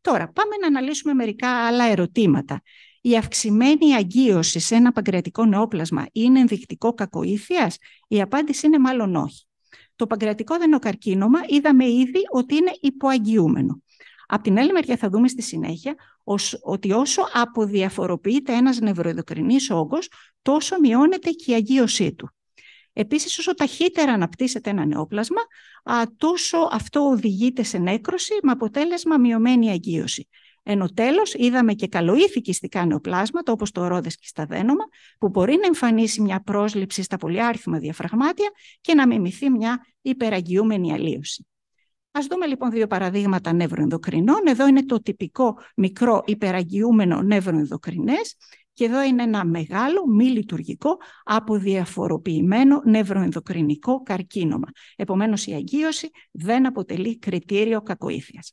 Τώρα, πάμε να αναλύσουμε μερικά άλλα ερωτήματα. Η αυξημένη αγκίωση σε ένα παγκρατικό νεόπλασμα είναι ενδεικτικό κακοήθειας? Η απάντηση είναι μάλλον όχι. Το παγκρατικό δενοκαρκίνωμα είδαμε ήδη ότι είναι υποαγγιούμενο. Απ' την άλλη μεριά θα δούμε στη συνέχεια ότι όσο αποδιαφοροποιείται ένας νευροεδοκρινής όγκος, τόσο μειώνεται και η αγίωσή του. Επίσης, όσο ταχύτερα αναπτύσσεται ένα νεόπλασμα, τόσο αυτό οδηγείται σε νέκρωση με αποτέλεσμα μειωμένη αγκίωση. Ενώ τέλος, είδαμε και καλοήθη νεοπλάσματα, όπω το ρόδες και στα δένομα, που μπορεί να εμφανίσει μια πρόσληψη στα πολυάριθμα διαφραγμάτια και να μιμηθεί μια υπεραγγιούμενη αλλίωση. Ας δούμε λοιπόν δύο παραδείγματα νευροενδοκρινών. Εδώ είναι το τυπικό μικρό υπεραγγιούμενο νευροενδοκρινές. Και εδώ είναι ένα μεγάλο μη λειτουργικό αποδιαφοροποιημένο νευροενδοκρινικό καρκίνωμα. Επομένως η αγκίωση δεν αποτελεί κριτήριο κακοήθειας.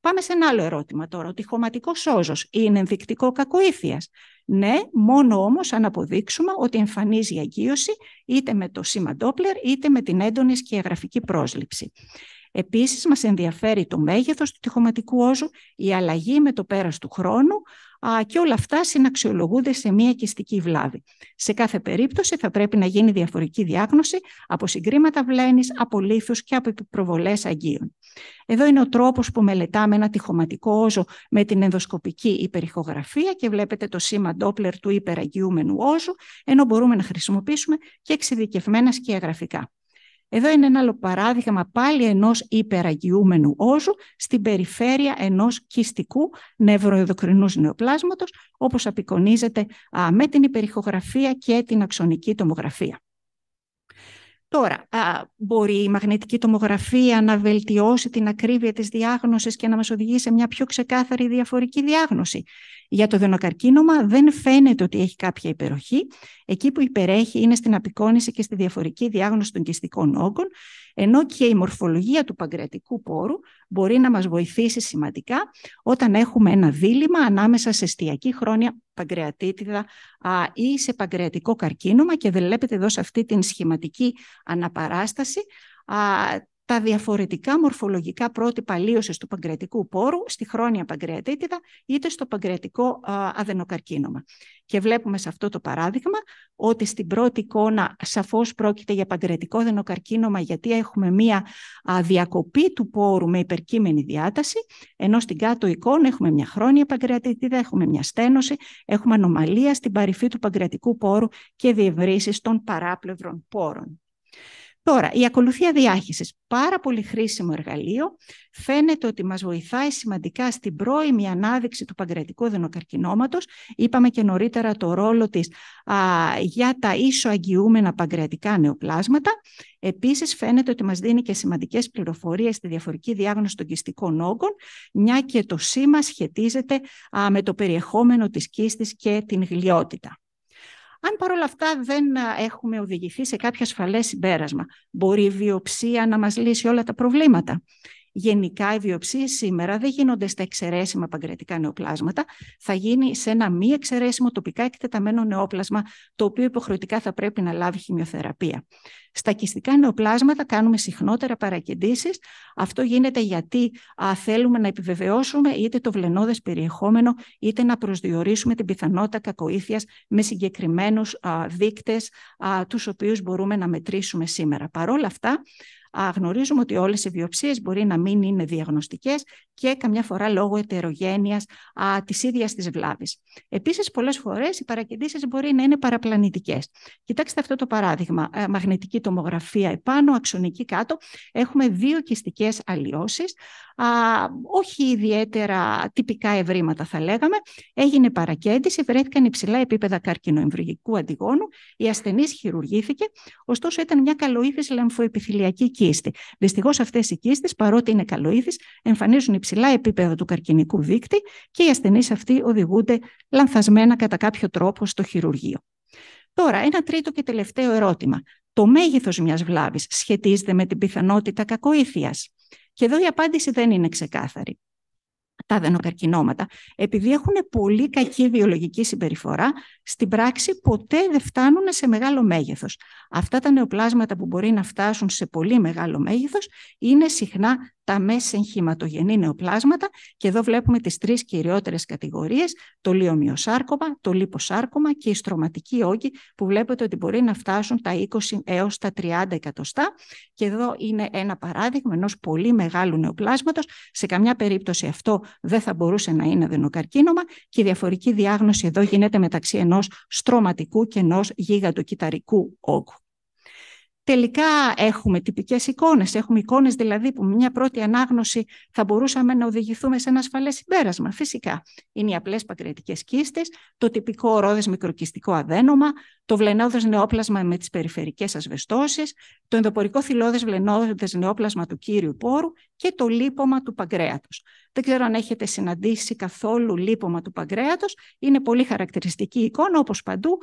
Πάμε σε ένα άλλο ερώτημα τώρα. Ο τυχωματικός όζος είναι ενδεικτικό κακοήθειας. Ναι, μόνο όμως αν αποδείξουμε ότι εμφανίζει αγκίωση είτε με το σήμα Ντόπλερ είτε με την έντονη σκιαγραφική πρόσληψη. Επίσης, μας ενδιαφέρει το μέγεθος του τυχωματικού όζου, η αλλαγή με το πέρας του χρόνου, και όλα αυτά συναξιολογούνται σε μία κυστική βλάβη. Σε κάθε περίπτωση θα πρέπει να γίνει διαφορική διάγνωση από συγκρίματα βλένης, από λήθους και από προβολές αγγείων. Εδώ είναι ο τρόπος που μελετάμε ένα τυχωματικό όζο με την ενδοσκοπική υπερηχογραφία και βλέπετε το σήμα ντόπλερ του υπεραγγιούμενου όζου, ενώ μπορούμε να χρησιμοποιήσουμε και εξειδικευμένα σκιαγραφικά. Εδώ είναι ένα άλλο παράδειγμα πάλι ενός υπεραγιούμενου όζου στην περιφέρεια ενός κυστικού νευροειδοκρινού νεοπλάσματος, όπως απεικονίζεται με την υπερηχογραφία και την αξονική τομογραφία. Τώρα, α, μπορεί η μαγνητική τομογραφία να βελτιώσει την ακρίβεια της διάγνωσης και να μας οδηγήσει σε μια πιο ξεκάθαρη διαφορική διάγνωση. Για το δενοκαρκίνωμα δεν φαίνεται ότι έχει κάποια υπεροχή. Εκεί που υπερέχει είναι στην απεικόνηση και στη διαφορική διάγνωση των κυστικών όγκων ενώ και η μορφολογία του παγκρατικού πόρου μπορεί να μας βοηθήσει σημαντικά όταν έχουμε ένα δίλημα ανάμεσα σε εστιακή χρόνια παγκρεατίτιδα ή σε παγκρεατικό καρκίνωμα και βλέπετε εδώ σε αυτή την σχηματική αναπαράσταση τα διαφορετικά μορφολογικά πρότυπα του παγκρετικού πόρου στη χρόνια παγκρεατίτιδα είτε στο παγκρεατικό αδενοκαρκίνωμα. Και βλέπουμε σε αυτό το παράδειγμα ότι στην πρώτη εικόνα σαφώς πρόκειται για παγκρεατικό αδενοκαρκίνωμα γιατί έχουμε μία διακοπή του πόρου με υπερκείμενη διάταση, ενώ στην κάτω εικόνα έχουμε μια χρόνια παγκρεατίτιδα, έχουμε μια στένωση, έχουμε ανομαλία στην παρυφή του παγκρεατικού πόρου και διευρύσεις των παράπλευρων πόρων. Τώρα, η ακολουθία διάχυσης, πάρα πολύ χρήσιμο εργαλείο, φαίνεται ότι μας βοηθάει σημαντικά στην πρώιμη ανάδειξη του παγκρατικού δενοκαρκινώματος. Είπαμε και νωρίτερα το ρόλο της για τα ίσο αγγιούμενα παγκρατικά νεοπλάσματα. Επίσης, φαίνεται ότι μας δίνει και σημαντικές πληροφορίες στη διαφορική διάγνωση των κυστικών όγκων, μια και το σήμα σχετίζεται με το περιεχόμενο της κίστης και την γλιότητα. Αν παρόλα αυτά δεν ε, έχουμε οδηγηθεί σε κάποιο ασφαλές συμπέρασμα, μπορεί η βιοψία να μας λύσει όλα τα προβλήματα γενικά οι βιοψίες σήμερα δεν γίνονται στα εξαιρέσιμα παγκρατικά νεοπλάσματα, θα γίνει σε ένα μη εξαιρέσιμο τοπικά εκτεταμένο νεόπλασμα, το οποίο υποχρεωτικά θα πρέπει να λάβει χημειοθεραπεία. Στα κυστικά νεοπλάσματα κάνουμε συχνότερα παρακεντήσεις. Αυτό γίνεται γιατί α, θέλουμε να επιβεβαιώσουμε είτε το βλενόδε περιεχόμενο, είτε να προσδιορίσουμε την πιθανότητα κακοήθειας με συγκεκριμένους α, δείκτες, οποίου τους οποίους μπορούμε να μετρήσουμε σήμερα. Παρόλα αυτά, γνωρίζουμε ότι όλες οι βιοψίες μπορεί να μην είναι διαγνωστικές και καμιά φορά λόγω ετερογένειας α, της ίδιας της βλάβης. Επίσης, πολλές φορές οι παρακεντήσεις μπορεί να είναι παραπλανητικές. Κοιτάξτε αυτό το παράδειγμα. Ε, μαγνητική τομογραφία επάνω, αξονική κάτω. Έχουμε δύο κυστικές αλλοιώσεις α, όχι ιδιαίτερα τυπικά ευρήματα θα λέγαμε. Έγινε παρακέντηση, βρέθηκαν υψηλά επίπεδα καρκινοεμβρυγικού αντιγόνου, η ασθενής χειρουργήθηκε, ωστόσο ήταν μια καλοήθης λεμφοεπιθυλιακή κίστη. Δυστυχώς, αυτές οι κίστες, παρότι είναι καλοήθης, εμφανίζουν υψηλά επίπεδα του καρκινικού δείκτη και οι ασθενείς αυτοί οδηγούνται λανθασμένα κατά κάποιο τρόπο στο χειρουργείο. Τώρα, ένα τρίτο και τελευταίο ερώτημα. Το μέγεθος μιας βλάβης σχετίζεται με την πιθανότητα κακοήθειας. Και εδώ η απάντηση δεν είναι ξεκάθαρη. Τα αδενοκαρκινώματα, επειδή έχουν πολύ κακή βιολογική συμπεριφορά, στην πράξη ποτέ δεν φτάνουν σε μεγάλο μέγεθος. Αυτά τα νεοπλάσματα που μπορεί να φτάσουν σε πολύ μεγάλο μέγεθος είναι συχνά τα μέσα εγχυματογενή νεοπλάσματα και εδώ βλέπουμε τις τρεις κυριότερες κατηγορίες, το λιομιοσάρκωμα, το λιποσάρκωμα και η στρωματική όγκη που βλέπετε ότι μπορεί να φτάσουν τα 20 έως τα 30 εκατοστά και εδώ είναι ένα παράδειγμα ενός πολύ μεγάλου νεοπλάσματος, σε καμιά περίπτωση αυτό δεν θα μπορούσε να είναι αδενοκαρκίνωμα και η διαφορική διάγνωση εδώ γίνεται μεταξύ ενός στρωματικού και ενός γίγαντο όγκου. Τελικά έχουμε τυπικές εικόνες, έχουμε εικόνες δηλαδή που μια πρώτη ανάγνωση θα μπορούσαμε να οδηγηθούμε σε ένα ασφαλές συμπέρασμα. Φυσικά είναι οι απλές πακρετικές κίστες, το τυπικό ρόδες μικροκυστικό αδένομα, το βλενόδες νεόπλασμα με τις περιφερικές ασβεστώσεις, το ενδοπορικό θυλώδες βλενόδες νεόπλασμα του κύριου πόρου και το λίπομα του παγκρέατος. Δεν ξέρω αν έχετε συναντήσει καθόλου λίπομα του παγκρέατος. Είναι πολύ χαρακτηριστική εικόνα, όπως παντού.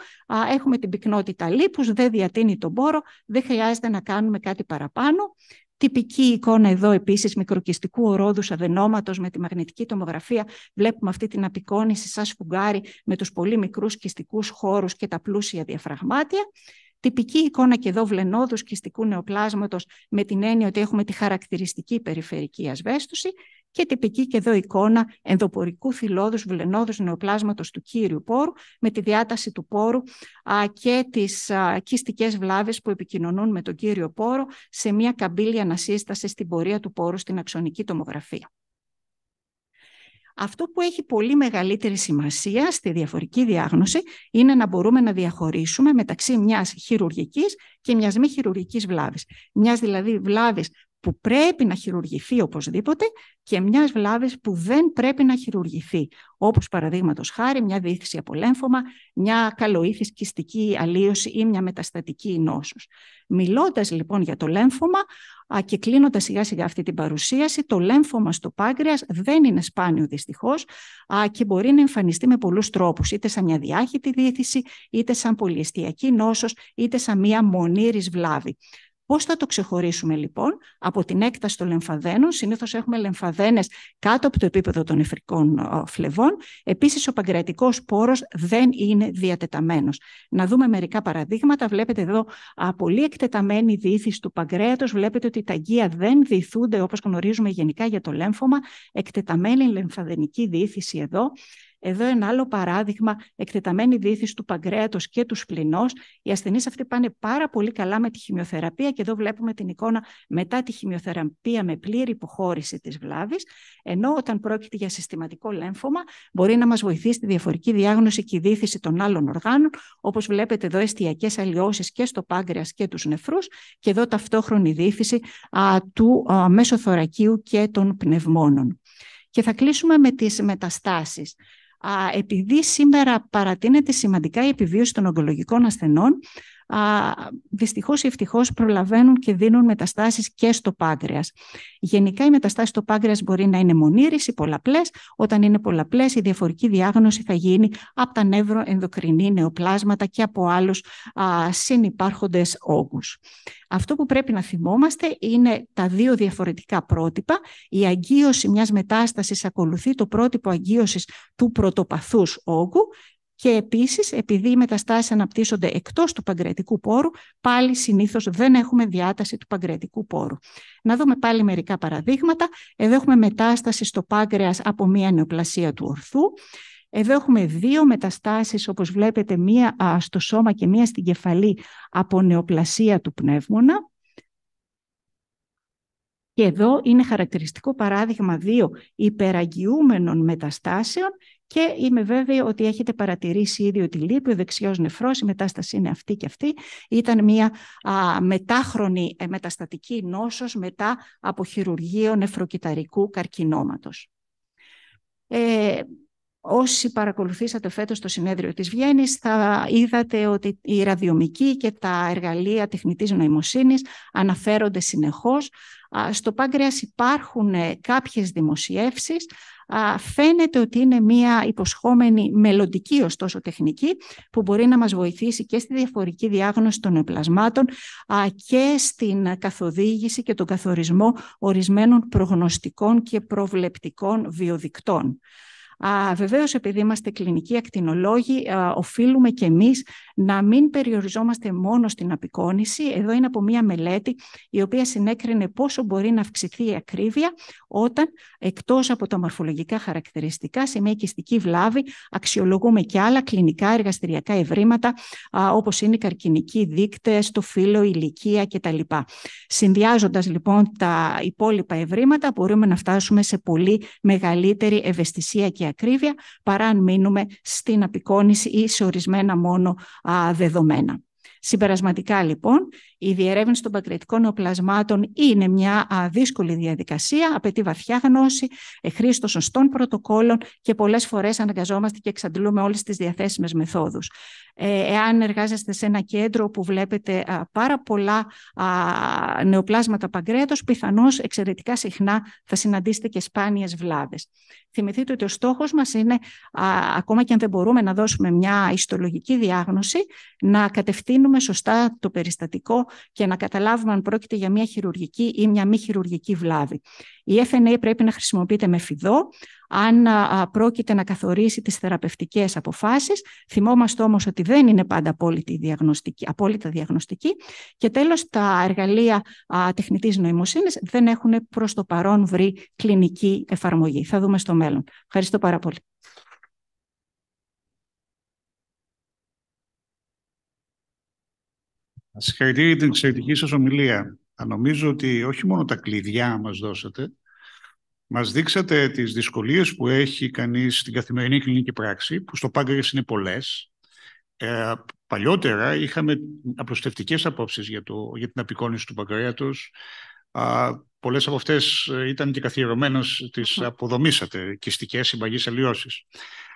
Έχουμε την πυκνότητα λίπους, δεν διατείνει τον πόρο, δεν χρειάζεται να κάνουμε κάτι παραπάνω. Τυπική εικόνα εδώ επίσης μικροκιστικού ορόδου αδενόματο με τη μαγνητική τομογραφία. Βλέπουμε αυτή την απεικόνηση σαν σφουγγάρι με τους πολύ μικρούς κυστικούς χώρους και τα πλούσια διαφραγμάτια. Τυπική εικόνα και εδώ βλενόδους κυστικού νεοπλάσματος με την έννοια ότι έχουμε τη χαρακτηριστική περιφερική ασβέστωση και τυπική και εδώ εικόνα ενδοπορικού θυλόδους βλενόδους νεοπλάσματος του κύριου πόρου με τη διάταση του πόρου α, και τις κυστικέ κυστικές βλάβες που επικοινωνούν με τον κύριο πόρο σε μια καμπύλη ανασύσταση στην πορεία του πόρου στην αξονική τομογραφία. Αυτό που έχει πολύ μεγαλύτερη σημασία στη διαφορική διάγνωση είναι να μπορούμε να διαχωρίσουμε μεταξύ μιας χειρουργικής και μιας μη χειρουργικής βλάβης. Μιας δηλαδή βλάβης που πρέπει να χειρουργηθεί οπωσδήποτε και μιας βλάβης που δεν πρέπει να χειρουργηθεί. Όπως παραδείγματος χάρη μια διήθηση από λέμφωμα, μια καλοήθη κιστική αλλίωση ή μια μεταστατική νόσος. Μιλώντας λοιπόν για το λέμφωμα και κλείνοντας σιγά σιγά αυτή την παρουσίαση, το λέμφωμα στο πάγκρεα δεν είναι σπάνιο δυστυχώς και μπορεί να εμφανιστεί με πολλούς τρόπους, είτε σαν μια διάχυτη διήθηση, είτε σαν πολυεστιακή νόσος, είτε σαν μια μονήρης βλάβη. Πώς θα το ξεχωρίσουμε λοιπόν από την έκταση των λεμφαδένων. Συνήθως έχουμε λεμφαδένες κάτω από το επίπεδο των νεφρικών φλεβών. Επίσης ο παγκρατικός πόρος δεν είναι διατεταμένος. Να δούμε μερικά παραδείγματα. Βλέπετε εδώ πολύ εκτεταμένη διήθηση του παγκρέατος. Βλέπετε ότι τα γεία δεν διηθούνται όπως γνωρίζουμε γενικά για το λέμφωμα. Εκτεταμένη λεμφαδενική διήθηση εδώ. Εδώ ένα άλλο παράδειγμα, εκτεταμένη δίθηση του παγκρέατος και του σπληνός. Οι ασθενείς αυτοί πάνε πάρα πολύ καλά με τη χημειοθεραπεία και εδώ βλέπουμε την εικόνα μετά τη χημειοθεραπεία με πλήρη υποχώρηση της βλάβης, ενώ όταν πρόκειται για συστηματικό λέμφωμα μπορεί να μας βοηθήσει τη διαφορική διάγνωση και η δίθηση των άλλων οργάνων, όπως βλέπετε εδώ εστιακές αλλοιώσεις και στο πάγκρεας και τους νεφρούς και εδώ ταυτόχρονη δίθηση α, του α, μέσοθωρακίου και των πνευμόνων. Και θα κλείσουμε με τις μεταστάσεις επειδή σήμερα παρατείνεται σημαντικά η επιβίωση των ογκολογικών ασθενών, δυστυχώς ή ευτυχώς προλαβαίνουν και δίνουν μεταστάσεις και στο πάγκρεας. Γενικά οι μεταστάσεις στο πάγκρεας μπορεί να είναι μονήρης ή μονήρηση, η διαφορική διάγνωση θα γίνει από τα νευροενδοκρινή νεοπλάσματα και από άλλους α, συνυπάρχοντες όγκους. Αυτό που πρέπει να θυμόμαστε είναι τα δύο διαφορετικά πρότυπα. Η διαφορικη διαγνωση θα γινει απο τα νευροενδοκρινη νεοπλασματα και απο αλλους συνυπάρχοντες όγκους. ογκους αυτο που πρεπει να θυμομαστε ειναι τα δυο διαφορετικα προτυπα η αγκιωση μιας μετάστασης ακολουθεί το πρότυπο αγκίωσης του πρωτοπαθούς όγκου και επίσης, επειδή οι μεταστάσεις αναπτύσσονται εκτός του παγκρετικού πόρου, πάλι συνήθως δεν έχουμε διάταση του παγκρετικού πόρου. Να δούμε πάλι μερικά παραδείγματα. Εδώ έχουμε μετάσταση στο πάγκρεας από μία νεοπλασία του ορθού. Εδώ έχουμε δύο μεταστάσεις, όπως βλέπετε, μία στο σώμα και μία στην κεφαλή από νεοπλασία του πνεύμονα. Και εδώ είναι χαρακτηριστικό παράδειγμα δύο υπεραγγιούμενων μεταστάσεων και είμαι βέβαιη ότι έχετε παρατηρήσει ήδη ότι λείπει ο δεξιός νεφρός, η μετάσταση είναι αυτή και αυτή. Ήταν μια μετάχρονη ε, μεταστατική νόσος μετά από χειρουργείο νεφροκυταρικού καρκινώματος. Ε, Όσοι παρακολουθήσατε φέτος το συνέδριο της Βιέννης θα είδατε ότι η ραδιομική και τα εργαλεία τεχνητής νοημοσύνης αναφέρονται συνεχώς στο Πάγκρεας υπάρχουν ε, κάποιες δημοσιεύσεις. Φαίνεται ότι είναι μια υποσχόμενη μελλοντική ωστόσο τεχνική που μπορεί να μας βοηθήσει και στη διαφορική διάγνωση των επλασμάτων και στην καθοδήγηση και τον καθορισμό ορισμένων προγνωστικών και προβλεπτικών βιοδικτών βεβαίως, επειδή είμαστε κλινικοί ακτινολόγοι, οφείλουμε και εμείς να μην περιοριζόμαστε μόνο στην απεικόνηση. Εδώ είναι από μία μελέτη η οποία συνέκρινε πόσο μπορεί να αυξηθεί η ακρίβεια όταν εκτός από τα μορφολογικά χαρακτηριστικά σε μια οικιστική βλάβη αξιολογούμε και άλλα κλινικά εργαστηριακά ευρήματα όπως είναι οι καρκινικοί δείκτες, το φύλλο, η ηλικία κτλ. Συνδυάζοντας λοιπόν τα υπόλοιπα ευρήματα μπορούμε να φτάσουμε σε πολύ μεγαλύτερη ευαισθησία και παρά αν μείνουμε στην απεικόνηση ή σε ορισμένα μόνο α, δεδομένα. Συμπερασματικά λοιπόν, η διερεύνηση των πακριτικών οπλασμάτων είναι μια δύσκολη διαδικασία, απαιτεί βαθιά γνώση, χρήση των σωστών πρωτοκόλων και πολλές φορές αναγκαζόμαστε και εξαντλούμε όλες τις διαθέσιμες μεθόδους. Ε, εάν εργάζεστε σε ένα κέντρο που βλέπετε πάρα πολλά νεοπλάσματα παγκρέατο, πιθανώς εξαιρετικά συχνά θα συναντήσετε και σπάνιες βλάβες. Θυμηθείτε ότι ο στόχος μας είναι, ακόμα και αν δεν μπορούμε να δώσουμε μια ιστολογική διάγνωση, να κατευθύνουμε σωστά το περιστατικό και να καταλάβουμε αν πρόκειται για μια χειρουργική ή μια μη χειρουργική βλάβη. Η FNA πρέπει να χρησιμοποιείται με φιδό, αν πρόκειται να καθορίσει τις θεραπευτικές αποφάσεις. Θυμόμαστε όμως ότι δεν είναι πάντα απόλυτη διαγνωστική, απόλυτα διαγνωστική. Και τέλος, τα εργαλεία τεχνητής νοημοσύνης δεν έχουν προς το παρόν βρει κλινική εφαρμογή. Θα δούμε στο μέλλον. Ευχαριστώ πάρα πολύ. Συγχαρητήρια για την εξαιρετική σας ομιλία. Νομίζω ότι όχι μόνο τα κλειδιά μας δώσατε, μας δείξατε τις δυσκολίες που έχει κανείς στην καθημερινή κλινική πράξη, που στο πάγκρες είναι πολλές. Ε, παλιότερα είχαμε απλουστευτικές απόψεις για, το, για την απεικόνηση του Πάγκρεατος. Πολλέ πολλές από αυτές ε, ήταν και καθιερωμένες, τις αποδομήσατε, κυστικές συμπαγείς αλλοιώσεις.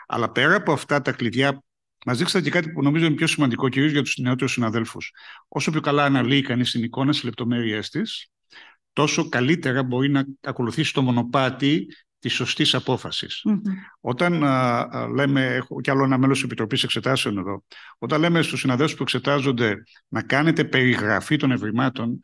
Αλλά πέρα από αυτά τα κλειδιά Μα δείξατε και κάτι που νομίζω είναι πιο σημαντικό, κυρίως για τους νεότερους συναδέλφους. Όσο πιο καλά αναλύει κανείς την εικόνα στις λεπτομέρειές της, τόσο καλύτερα μπορεί να ακολουθήσει το μονοπάτι της σωστής mm-hmm. Όταν α, λέμε, έχω κι άλλο ένα μέλος της Επιτροπής Εξετάσεων εδώ, όταν λέμε στους συναδέλφους που εξετάζονται να κάνετε περιγραφή των ευρημάτων,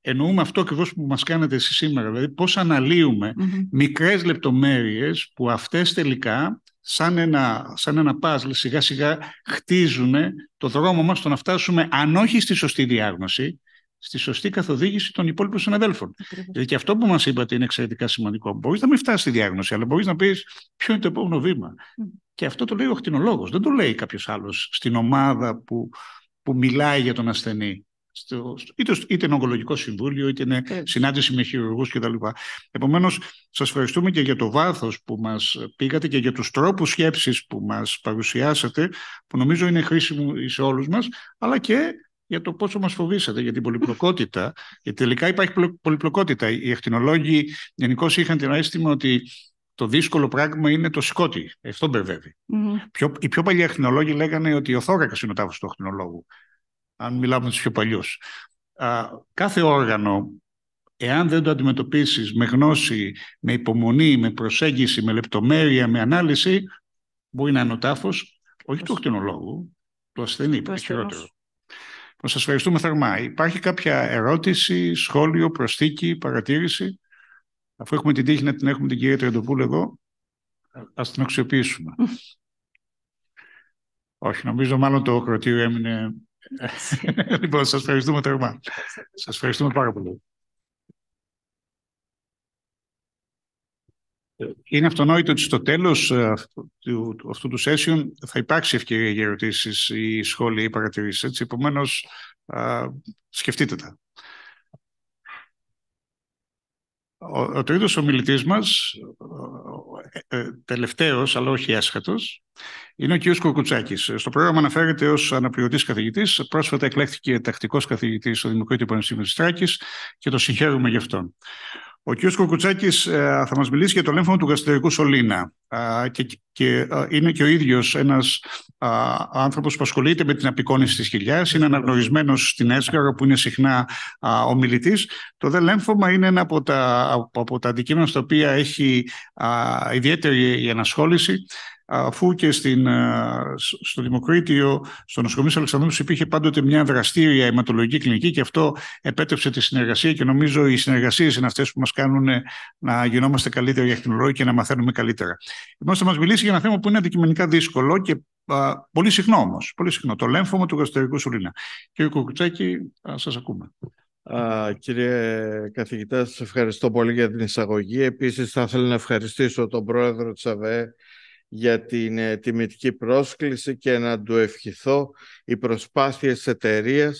εννοούμε αυτό ακριβώς που μας κάνετε εσείς σήμερα. Δηλαδή, πώς αναλύουμε mm-hmm. μικρές λεπτομέρειες που αυτές τελικά σαν ένα, σαν ένα παζλ σιγά σιγά χτίζουν το δρόμο μας στο να φτάσουμε αν όχι στη σωστή διάγνωση, στη σωστή καθοδήγηση των υπόλοιπων συναδέλφων. Δηλαδή και αυτό που μας είπατε είναι εξαιρετικά σημαντικό. Μπορείς να μην φτάσεις στη διάγνωση, αλλά μπορείς να πεις ποιο είναι το επόμενο βήμα. Και αυτό το λέει ο χτινολόγος, δεν το λέει κάποιος άλλος στην ομάδα που, που μιλάει για τον ασθενή στο, είτε, είτε είναι ογκολογικό συμβούλιο, είτε είναι συνάντηση με χειρουργούς κτλ. Επομένως, σας ευχαριστούμε και για το βάθος που μας πήγατε και για τους τρόπους σκέψης που μας παρουσιάσατε, που νομίζω είναι χρήσιμο σε όλους μας, αλλά και για το πόσο μας φοβήσατε, για την πολυπλοκότητα. Γιατί τελικά υπάρχει πολυπλοκότητα. Οι εκτινολόγοι γενικώς είχαν την αίσθημα ότι το δύσκολο πράγμα είναι το σκότι. Αυτό μπερδεύει. Mm-hmm. οι πιο παλιοί ακτινολόγοι λέγανε ότι ο θώρακας είναι ο τάφος του ακτινολόγου αν μιλάμε τους πιο παλιούς. Κάθε όργανο, εάν δεν το αντιμετωπίσεις με γνώση, με υπομονή, με προσέγγιση, με λεπτομέρεια, με ανάλυση, μπορεί να είναι ο τάφος, όχι του ακτινολόγου, του ασθενή, χειρότερο. Να σας ευχαριστούμε θερμά. Υπάρχει κάποια ερώτηση, σχόλιο, προσθήκη, παρατήρηση. Αφού έχουμε την τύχη να την έχουμε την κυρία Τριαντοπούλ εδώ, α την αξιοποιήσουμε. Όχι, νομίζω μάλλον το κροτήριο έμεινε λοιπόν, σας ευχαριστούμε θερμά. Σας ευχαριστούμε πάρα πολύ. Είναι αυτονόητο ότι στο τέλος ε, αυτού, του session θα υπάρξει ευκαιρία για ερωτήσεις ή σχόλια ή παρατηρήσεις. Έτσι, επομένως, σκεφτείτε τα. Ο, τρίτος ομιλητής μας, ε, ε, τελευταίος αλλά όχι έσχατος, είναι ο κ. Κουρκουτσάκης. Στο πρόγραμμα αναφέρεται ως αναπληρωτής καθηγητής. Πρόσφατα εκλέχθηκε τακτικός καθηγητής στο Δημοκρατή Πανεπιστήμιο της Τράκης και το συγχαίρουμε γι' αυτόν. Ο κ. Κοκουτσάκη ε, θα μας μιλήσει για το λέμφωμα του γαστριακού σολίνα Και, και ε, είναι και ο ίδιος ένας άνθρωπος που ασχολείται με την απεικόνηση της χιλιάς. Είναι αναγνωρισμένος στην Έσχαρο, που είναι συχνά ομιλητή. Το δε λέμφωμα είναι ένα από τα, από, τα αντικείμενα στα οποία έχει ιδιαίτερη η ανασχόληση αφού και στην, στο Δημοκρίτιο, στο νοσοκομείο της υπήρχε πάντοτε μια δραστήρια αιματολογική κλινική και αυτό επέτρεψε τη συνεργασία και νομίζω οι συνεργασίες είναι αυτές που μας κάνουν ε, να γινόμαστε καλύτεροι για ακτινολόγοι και να μαθαίνουμε καλύτερα. Λοιπόν, θα μας μιλήσει για ένα θέμα που είναι αντικειμενικά δύσκολο και α, πολύ συχνό όμως, πολύ συχνό, το λέμφωμα του γαστριακού σουλήνα. Κύριε Κουκουτσάκη, α, σας ακούμε. κύριε καθηγητά, σας ευχαριστώ πολύ για την εισαγωγή. Επίσης, θα ήθελα να ευχαριστήσω τον πρόεδρο της ΑΒΕ, για την ε, τιμητική πρόσκληση και να του ευχηθώ. Οι προσπάθειες της εταιρείας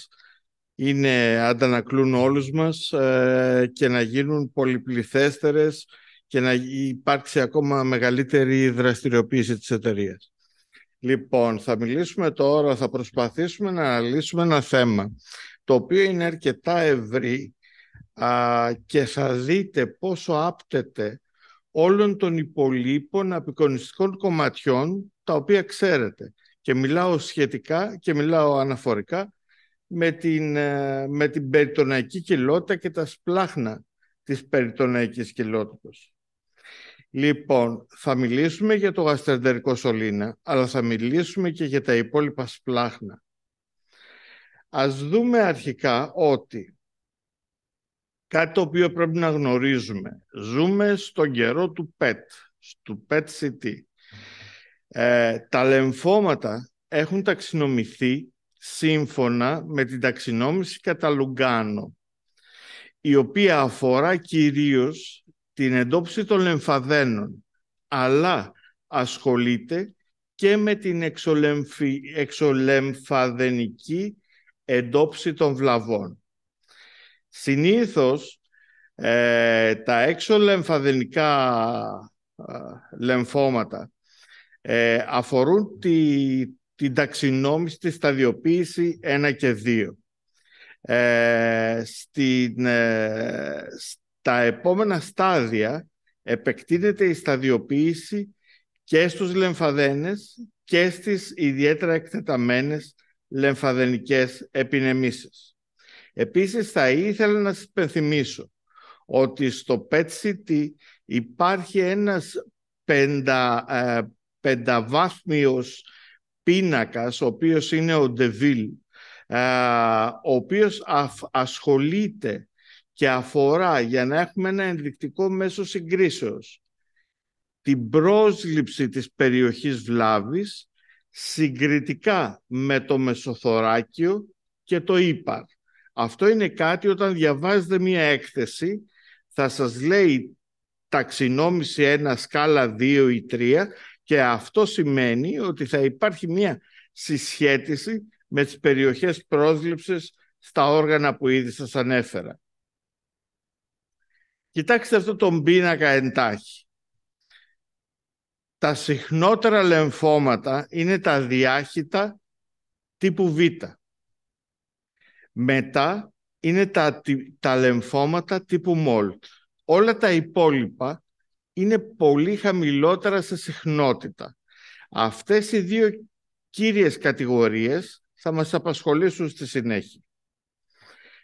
είναι αντανακλούν όλους μας ε, και να γίνουν πολυπληθέστερες και να υπάρξει ακόμα μεγαλύτερη δραστηριοποίηση της εταιρείας. Λοιπόν, θα μιλήσουμε τώρα, θα προσπαθήσουμε να αναλύσουμε ένα θέμα το οποίο είναι αρκετά ευρύ και θα δείτε πόσο άπτεται όλων των υπολείπων απεικονιστικών κομματιών τα οποία ξέρετε. Και μιλάω σχετικά και μιλάω αναφορικά με την, ε, με την περιτοναϊκή κοιλότητα και τα σπλάχνα της περιτοναϊκής κοιλότητας. Λοιπόν, θα μιλήσουμε για το γαστρεντερικό σωλήνα, αλλά θα μιλήσουμε και για τα υπόλοιπα σπλάχνα. Ας δούμε αρχικά ότι Κάτι το οποίο πρέπει να γνωρίζουμε. Ζούμε στον καιρό του PET, του PET CT. Ε, τα λεμφώματα έχουν ταξινομηθεί σύμφωνα με την ταξινόμηση κατά Λουγκάνο, η οποία αφορά κυρίως την εντόπιση των λεμφαδένων, αλλά ασχολείται και με την εξολεμφι... εξολεμφαδενική εντόπιση των βλαβών. Συνήθως ε, τα έξω λεμφαδενικά ε, λεμφώματα ε, αφορούν τη, την ταξινόμηση, τη σταδιοποίηση 1 και 2. Ε, στην, στα επόμενα στάδια επεκτείνεται η σταδιοποίηση και στους λεμφαδένες και στις ιδιαίτερα εκτεταμένες λεμφαδενικές επινεμήσεις. Επίσης θα ήθελα να σας υπενθυμίσω ότι στο Pet City υπάρχει ένας πεντα, ε, πενταβάθμιος πίνακας, ο οποίος είναι ο Ντεβίλ, ο οποίος ασχολείται και αφορά για να έχουμε ένα ενδεικτικό μέσο συγκρίσεως την πρόσληψη της περιοχής βλάβης συγκριτικά με το μεσοθωράκιο και το Ήπαρ. Αυτό είναι κάτι όταν διαβάζετε μία έκθεση, θα σας λέει ταξινόμηση ένα σκάλα 2 ή 3 και αυτό σημαίνει ότι θα υπάρχει μία συσχέτιση με τις περιοχές πρόσληψης στα όργανα που ήδη σας ανέφερα. Κοιτάξτε αυτό τον πίνακα εντάχει. Τα συχνότερα λεμφώματα είναι τα διάχυτα τύπου Β. Μετά είναι τα, τα λεμφώματα τύπου MOLT. Όλα τα υπόλοιπα είναι πολύ χαμηλότερα σε συχνότητα. Αυτές οι δύο κύριες κατηγορίες θα μας απασχολήσουν στη συνέχεια.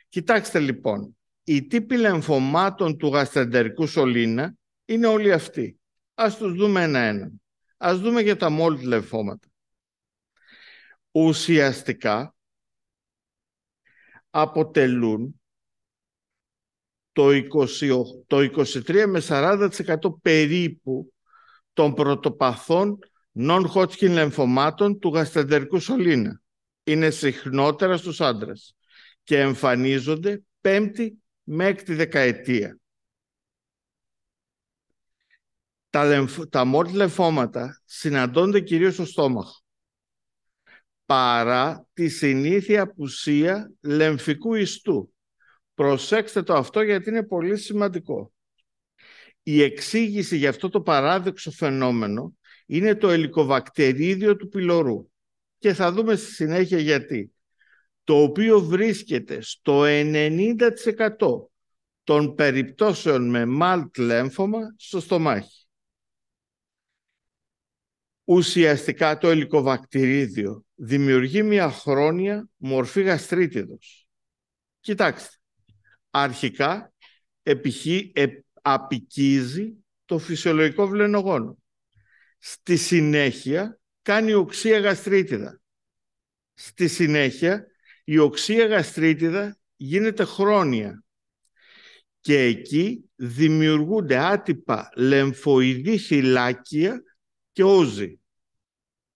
Κοιτάξτε λοιπόν, οι τύποι λεμφωμάτων του γαστρεντερικού σωλήνα είναι όλοι αυτοί. Ας τους δούμε ένα-ένα. Ας δούμε για τα μόλτ λεμφώματα. Ουσιαστικά, αποτελούν το, 28, το 23 με 40% περίπου των πρωτοπαθών non-Hodgkin λεμφωμάτων του γαστεντερικού σωλήνα. Είναι συχνότερα στους άντρες και εμφανίζονται πέμπτη με έκτη δεκαετία. Τα, λεμφ... τα λεμφώματα συναντώνται κυρίως στο στόμαχο παρά τη συνήθεια απουσία λεμφικού ιστού. Προσέξτε το αυτό γιατί είναι πολύ σημαντικό. Η εξήγηση για αυτό το παράδοξο φαινόμενο είναι το ελικοβακτηρίδιο του πυλωρού και θα δούμε στη συνέχεια γιατί. Το οποίο βρίσκεται στο 90% των περιπτώσεων με μάλτ λέμφωμα στο στομάχι. Ουσιαστικά το ελικοβακτηρίδιο δημιουργεί μια χρόνια μορφή γαστρίτιδος. Κοιτάξτε, αρχικά επιχεί, ε, απικίζει το φυσιολογικό βλενογόνο. Στη συνέχεια κάνει οξία γαστρίτιδα. Στη συνέχεια η οξία γαστρίτιδα γίνεται χρόνια και εκεί δημιουργούνται άτυπα λεμφοειδή θυλάκια και όζη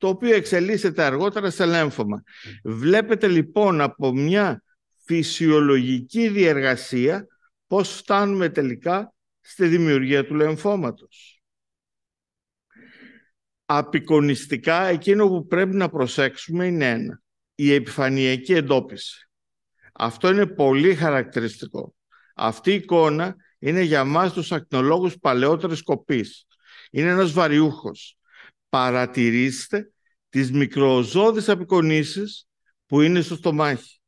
το οποίο εξελίσσεται αργότερα σε λέμφωμα. Βλέπετε λοιπόν από μια φυσιολογική διεργασία πώς φτάνουμε τελικά στη δημιουργία του λεμφώματος. Απεικονιστικά εκείνο που πρέπει να προσέξουμε είναι ένα, η επιφανειακή εντόπιση. Αυτό είναι πολύ χαρακτηριστικό. Αυτή η εικόνα είναι για μας τους ακτινολόγους παλαιότερης κοπής. Είναι ένας βαριούχος. Παρατηρήστε τις μικροζώδεις απεικονίσεις που είναι στο στομάχι.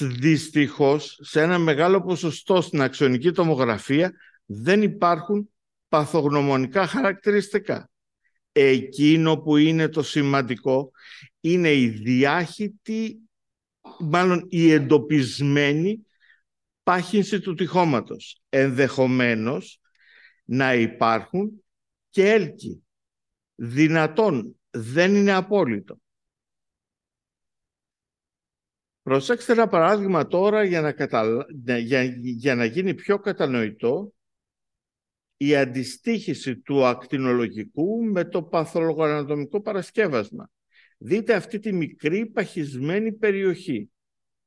Δυστυχώς, σε ένα μεγάλο ποσοστό στην αξιονική τομογραφία δεν υπάρχουν παθογνωμονικά χαρακτηριστικά. Εκείνο που είναι το σημαντικό είναι η διάχυτη, μάλλον η εντοπισμένη πάχυνση του τυχώματος. Ενδεχομένως να υπάρχουν και έλκη δυνατόν, δεν είναι απόλυτο. Προσέξτε ένα παράδειγμα τώρα για να, για να γίνει πιο κατανοητό η αντιστοίχηση του ακτινολογικού με το παθολογοανατομικό παρασκεύασμα. Δείτε αυτή τη μικρή παχισμένη περιοχή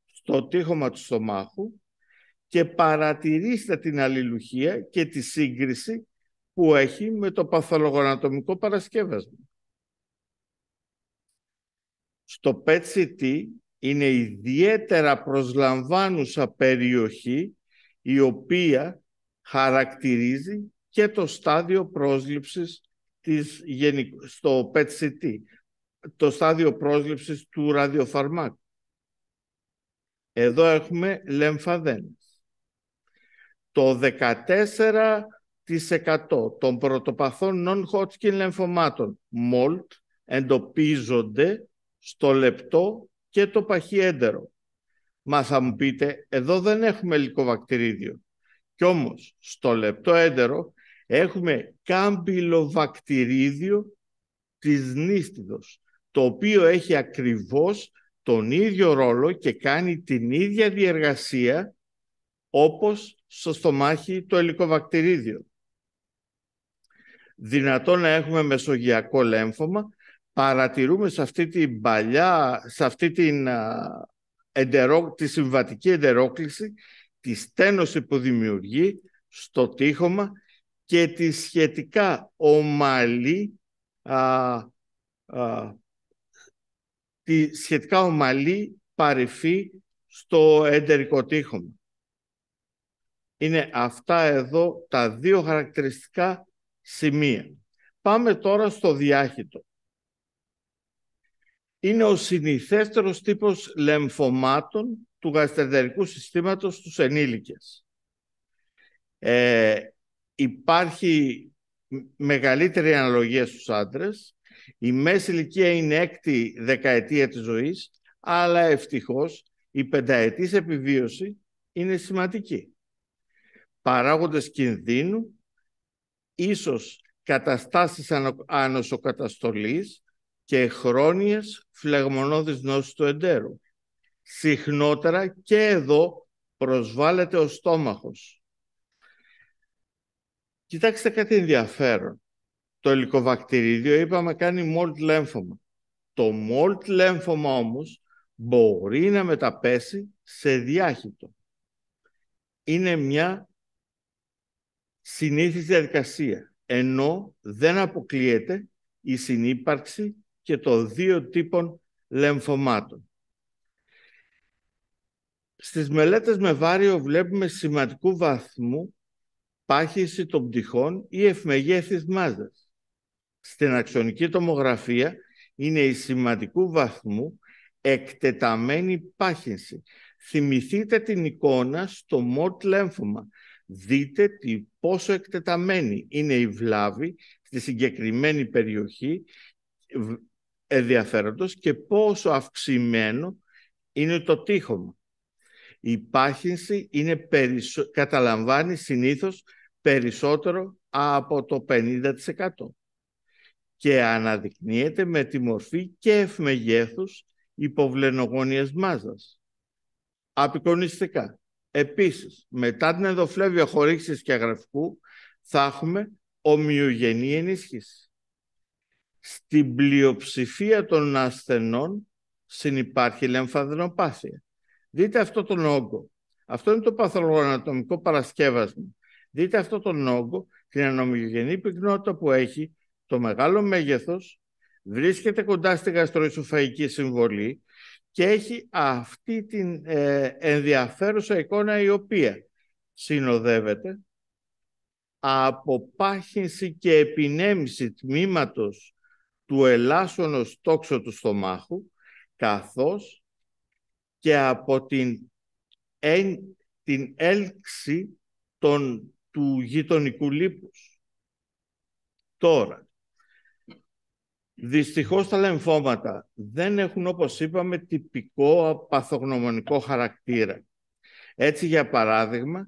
στο τείχομα του στομάχου και παρατηρήστε την αλληλουχία και τη σύγκριση που έχει με το παθολογονατομικό παρασκεύασμα. Στο PET-CT είναι ιδιαίτερα προσλαμβάνουσα περιοχή η οποία χαρακτηρίζει και το στάδιο πρόσληψης της, στο PET-CT, το στάδιο πρόσληψης του ραδιοφαρμάκου. Εδώ έχουμε λεμφαδένες. Το 14 των πρωτοπαθών non-Hodgkin λεμφωμάτων MOLT εντοπίζονται στο λεπτό και το παχύ έντερο. Μα θα μου πείτε, εδώ δεν έχουμε λυκοβακτηρίδιο. Κι όμως, στο λεπτό έντερο έχουμε κάμπυλοβακτηρίδιο της νύστιδος, το οποίο έχει ακριβώς τον ίδιο ρόλο και κάνει την ίδια διεργασία όπως στο στομάχι το ελικοβακτηρίδιο δυνατόν να έχουμε μεσογειακό λέμφωμα. Παρατηρούμε σε αυτή την παλιά, σε αυτή την εντερό, τη συμβατική εντερόκληση, τη στένωση που δημιουργεί στο τείχομα και τη σχετικά ομαλή α, α, τη σχετικά ομαλή παρυφή στο εντερικό τείχομα. Είναι αυτά εδώ τα δύο χαρακτηριστικά σημεία. Πάμε τώρα στο διάχυτο. Είναι ο συνηθέστερος τύπος λεμφωμάτων του γαστρεντερικού συστήματος στους ενήλικες. Ε, υπάρχει μεγαλύτερη αναλογία στους άντρες. Η μέση ηλικία είναι έκτη δεκαετία της ζωής, αλλά ευτυχώς η πενταετής επιβίωση είναι σημαντική. Παράγοντες κινδύνου ίσως καταστάσεις άνοσοκαταστολής και χρόνιες φλεγμονώδεις νόσης του εντέρου. Συχνότερα και εδώ προσβάλλεται ο στόμαχος. Κοιτάξτε κάτι ενδιαφέρον. Το ελικοβακτηρίδιο, είπαμε, κάνει μολτ λέμφωμα. Το μολτ λέμφωμα όμως μπορεί να μεταπέσει σε διάχυτο. Είναι μια συνήθις διαδικασία, ενώ δεν αποκλείεται η συνύπαρξη και των δύο τύπων λεμφωμάτων. Στις μελέτες με βάριο βλέπουμε σημαντικού βαθμού πάχυση των πτυχών ή ευμεγέθης μάζας. Στην αξονική τομογραφία είναι η σημαντικού αξιονικη τομογραφια εκτεταμένη πάχυνση. Θυμηθείτε την εικόνα στο μορτ λέμφωμα δείτε τι, πόσο εκτεταμένη είναι η βλάβη στη συγκεκριμένη περιοχή ενδιαφέροντος και πόσο αυξημένο είναι το τείχομα. Η πάχυνση είναι καταλαμβάνει συνήθως περισσότερο από το 50% και αναδεικνύεται με τη μορφή και ευμεγέθους υποβλενογόνιας μάζας. Απεικονιστικά. Επίσης, μετά την ενδοφλέβεια χορήγησης και αγραφικού, θα έχουμε ομοιογενή ενίσχυση. Στην πλειοψηφία των ασθενών συνυπάρχει λεμφαδενοπάθεια. Δείτε αυτό τον όγκο. Αυτό είναι το παθολογοανατομικό παρασκεύασμα. Δείτε αυτό τον όγκο, την ανομοιογενή πυκνότητα που έχει, το μεγάλο μέγεθος, βρίσκεται κοντά στην γαστροϊσοφαϊκή συμβολή και έχει αυτή την ε, ενδιαφέρουσα εικόνα η οποία συνοδεύεται από πάχυνση και επινέμιση τμήματος του ελάσσονος τόξο του στομάχου, καθώς και από την, την έλξη του γειτονικού λίπους. Τώρα, Δυστυχώς τα λεμφώματα δεν έχουν, όπως είπαμε, τυπικό παθογνωμονικό χαρακτήρα. Έτσι, για παράδειγμα,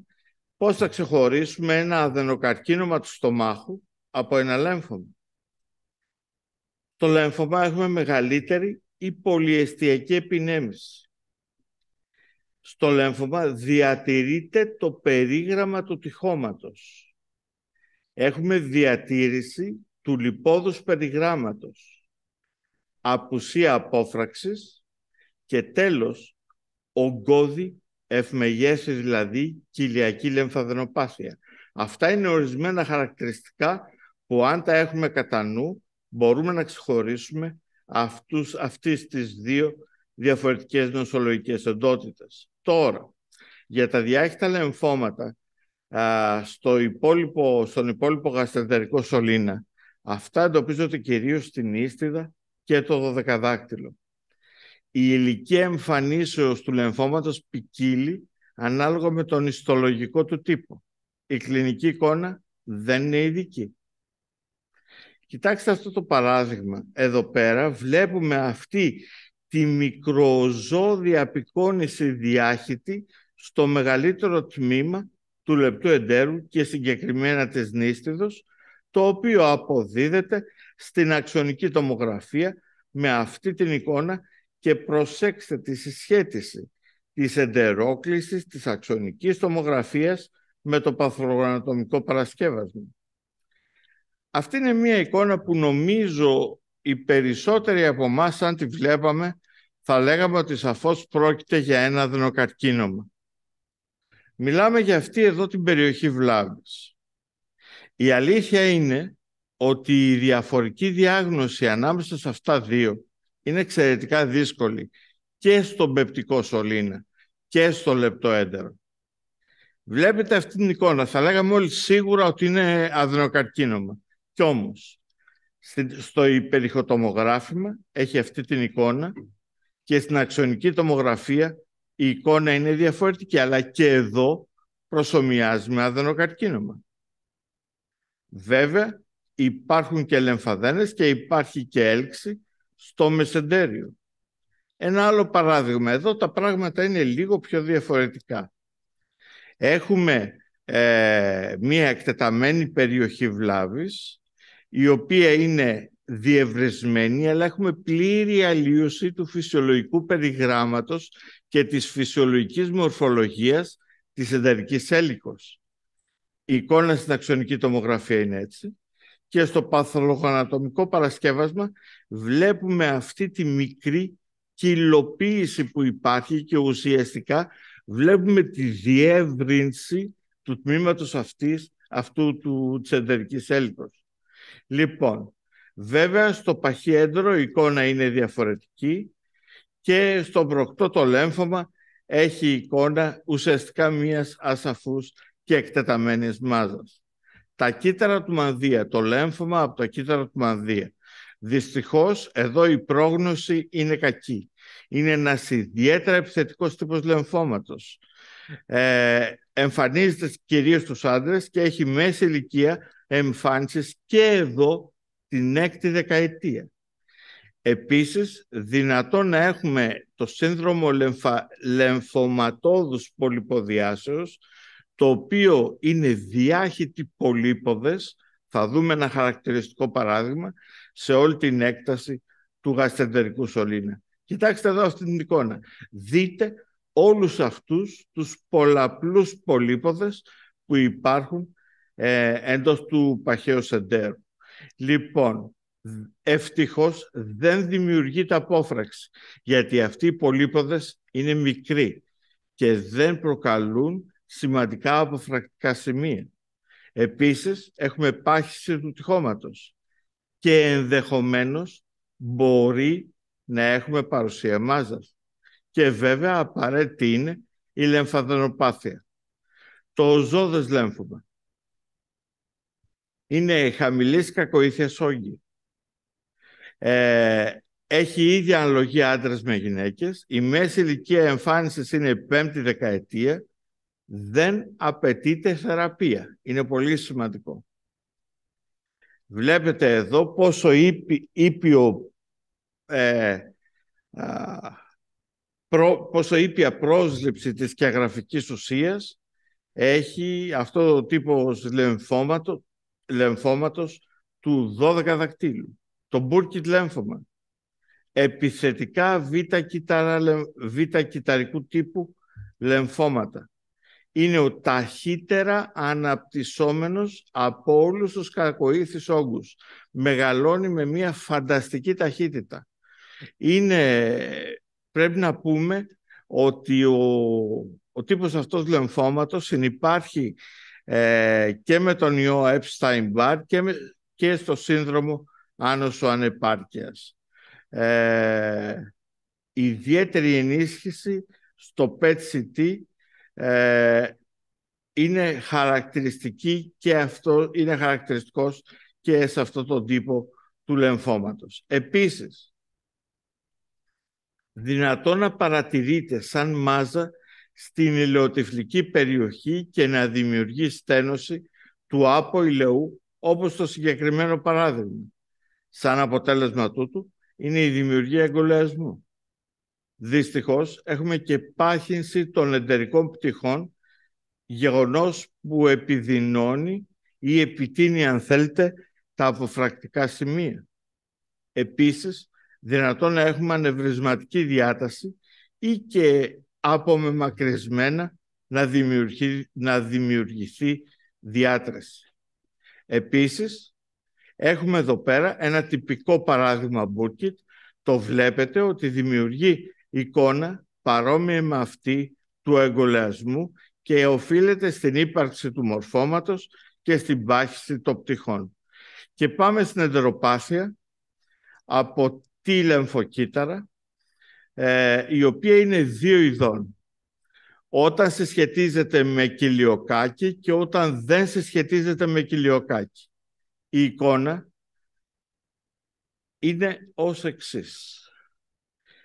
πώς θα ξεχωρίσουμε ένα αδενοκαρκίνωμα του στομάχου από ένα λέμφωμα. Το λέμφωμα έχουμε μεγαλύτερη ή πολυεστιακή επινέμιση. Στο λέμφωμα διατηρείται το περίγραμμα του τυχώματος. Έχουμε διατήρηση του λιπόδους περιγράμματος, απουσία απόφραξης και τέλος ογκώδη ευμεγέσεις δηλαδή κοιλιακή λεμφαδενοπάθεια. Αυτά είναι ορισμένα χαρακτηριστικά που αν τα έχουμε κατά νου μπορούμε να ξεχωρίσουμε αυτούς, αυτής τις δύο διαφορετικές νοσολογικές εντότητες. Τώρα, για τα διάχυτα λεμφώματα στο στον υπόλοιπο γαστεντερικό σωλήνα Αυτά εντοπίζονται κυρίως στην ίστιδα και το δωδεκαδάκτυλο. Η ηλικία εμφανίσεως του λεμφώματος ποικίλει ανάλογα με τον ιστολογικό του τύπο. Η κλινική εικόνα δεν είναι ειδική. Κοιτάξτε αυτό το παράδειγμα. Εδώ πέρα βλέπουμε αυτή τη μικροζώδια απεικόνηση διάχυτη στο μεγαλύτερο τμήμα του λεπτού εντέρου και συγκεκριμένα της νύστιδος το οποίο αποδίδεται στην αξιονική τομογραφία με αυτή την εικόνα και προσέξτε τη συσχέτιση της εντερόκλησης της αξιονικής τομογραφίας με το παθρογρανατομικό παρασκεύασμα. Αυτή είναι μια εικόνα που νομίζω οι περισσότεροι από εμάς, αν τη βλέπαμε, θα λέγαμε ότι σαφώς πρόκειται για ένα δνοκαρκίνωμα. Μιλάμε για αυτή εδώ την περιοχή βλάβης. Η αλήθεια είναι ότι η διαφορική διάγνωση ανάμεσα σε αυτά δύο είναι εξαιρετικά δύσκολη και στον πεπτικό σωλήνα και στο λεπτό έντερο. Βλέπετε αυτή την εικόνα. Θα λέγαμε όλοι σίγουρα ότι είναι αδενοκαρκίνωμα. Κι όμως, στο υπερηχοτομογράφημα έχει αυτή την εικόνα και στην αξιονική τομογραφία η εικόνα είναι διαφορετική, αλλά και εδώ προσωμιάζει με αδενοκαρκίνωμα. Βέβαια, υπάρχουν και λεμφαδένες και υπάρχει και έλξη στο μεσεντέριο. Ένα άλλο παράδειγμα. Εδώ τα πράγματα είναι λίγο πιο διαφορετικά. Έχουμε ε, μία εκτεταμένη περιοχή βλάβης, η οποία είναι διευρεσμένη, αλλά έχουμε πλήρη αλλίωση του φυσιολογικού περιγράμματος και της φυσιολογικής μορφολογίας της εντερικής έλικος. Η εικόνα στην αξιονική τομογραφία είναι έτσι. Και στο παθολογοανατομικό παρασκεύασμα βλέπουμε αυτή τη μικρή κυλοποίηση που υπάρχει και ουσιαστικά βλέπουμε τη διεύρυνση του τμήματος αυτής, αυτού του τσεντερικής έλκος. Λοιπόν, βέβαια στο παχύέντρο η εικόνα είναι διαφορετική και στο προκτό το λέμφωμα έχει εικόνα ουσιαστικά μιας ασαφούς και εκτεταμένης μάζας. Τα κύτταρα του μανδύα, το λέμφωμα από τα κύτταρα του μανδύα. Δυστυχώς εδώ η πρόγνωση είναι κακή. Είναι ένας ιδιαίτερα επιθετικός τύπος λεμφώματος. Ε, εμφανίζεται κυρίως στους άντρες και έχει μέση ηλικία εμφάνισης και εδώ την έκτη δεκαετία. Επίσης, δυνατόν να έχουμε το σύνδρομο λεμφα... λεμφωματόδους το οποίο είναι διάχυτοι πολύποδες, θα δούμε ένα χαρακτηριστικό παράδειγμα, σε όλη την έκταση του γαστεντερικού σωλήνα. Κοιτάξτε εδώ στην εικόνα. Δείτε όλους αυτούς τους πολλαπλούς πολύποδες που υπάρχουν ε, εντός του παχαίου σεντέρου. Λοιπόν, ευτυχώς δεν δημιουργείται απόφραξη, γιατί αυτοί οι πολύποδες είναι μικροί και δεν προκαλούν σημαντικά αποφρακτικά σημεία. Επίσης, έχουμε πάχυσης του τυχώματος και ενδεχομένως μπορεί να έχουμε παρουσία μάζας. Και βέβαια απαραίτητη είναι η λεμφαδενοπάθεια. Το οζόδες λέμφωμα είναι χαμηλής κακοήθειας όγκη. Ε, έχει ίδια αναλογία άντρες με γυναίκες. Η μέση ηλικία εμφάνισης είναι η πέμπτη δεκαετία δεν απαιτείται θεραπεία. Είναι πολύ σημαντικό. Βλέπετε εδώ πόσο ήπιο, ε, πόσο ήπια πρόσληψη της και ουσίας έχει αυτό το τύπος λεμφώματο, λεμφώματος του 12 δακτύλου, το Burkitt λέμφωμα. Επιθετικά β-κυταρικού τύπου λεμφώματα είναι ο ταχύτερα αναπτυσσόμενος από όλους τους κακοήθης όγκους. Μεγαλώνει με μια φανταστική ταχύτητα. Είναι, πρέπει να πούμε ότι ο, ο τύπος αυτός λεμφώματος συνυπάρχει ε, και με τον ιό Epstein-Barr και, στο σύνδρομο άνοσο ανεπάρκειας. Ε, ιδιαίτερη ενίσχυση στο PET-CT ε, είναι χαρακτηριστική και αυτό είναι χαρακτηριστικός και σε αυτό τον τύπο του λεμφώματος. Επίσης, δυνατόν να παρατηρείται σαν μάζα στην ηλαιοτυφλική περιοχή και να δημιουργεί στένωση του άπο ηλαιού, όπως το συγκεκριμένο παράδειγμα. Σαν αποτέλεσμα τούτου είναι η δημιουργία εγκολιασμού. Δυστυχώς έχουμε και πάχυνση των εταιρικών πτυχών, γεγονός που επιδεινώνει ή επιτείνει, αν θέλετε, τα αποφρακτικά σημεία. Επίσης, δυνατόν να έχουμε ανεβρισματική διάταση ή και απομεμακρυσμένα να, να δημιουργηθεί διάτρεση. Επίσης, έχουμε εδώ πέρα ένα τυπικό παράδειγμα bookit. Το βλέπετε ότι δημιουργεί εικόνα παρόμοια με αυτή του εγκολεασμού και οφείλεται στην ύπαρξη του μορφώματος και στην πάχυση των πτυχών. Και πάμε στην εντεροπάθεια από τη λεμφοκύτταρα, ε, η οποία είναι δύο ειδών. Όταν συσχετίζεται με κοιλιοκάκι και όταν δεν συσχετίζεται με κοιλιοκάκι. Η εικόνα είναι ως εξής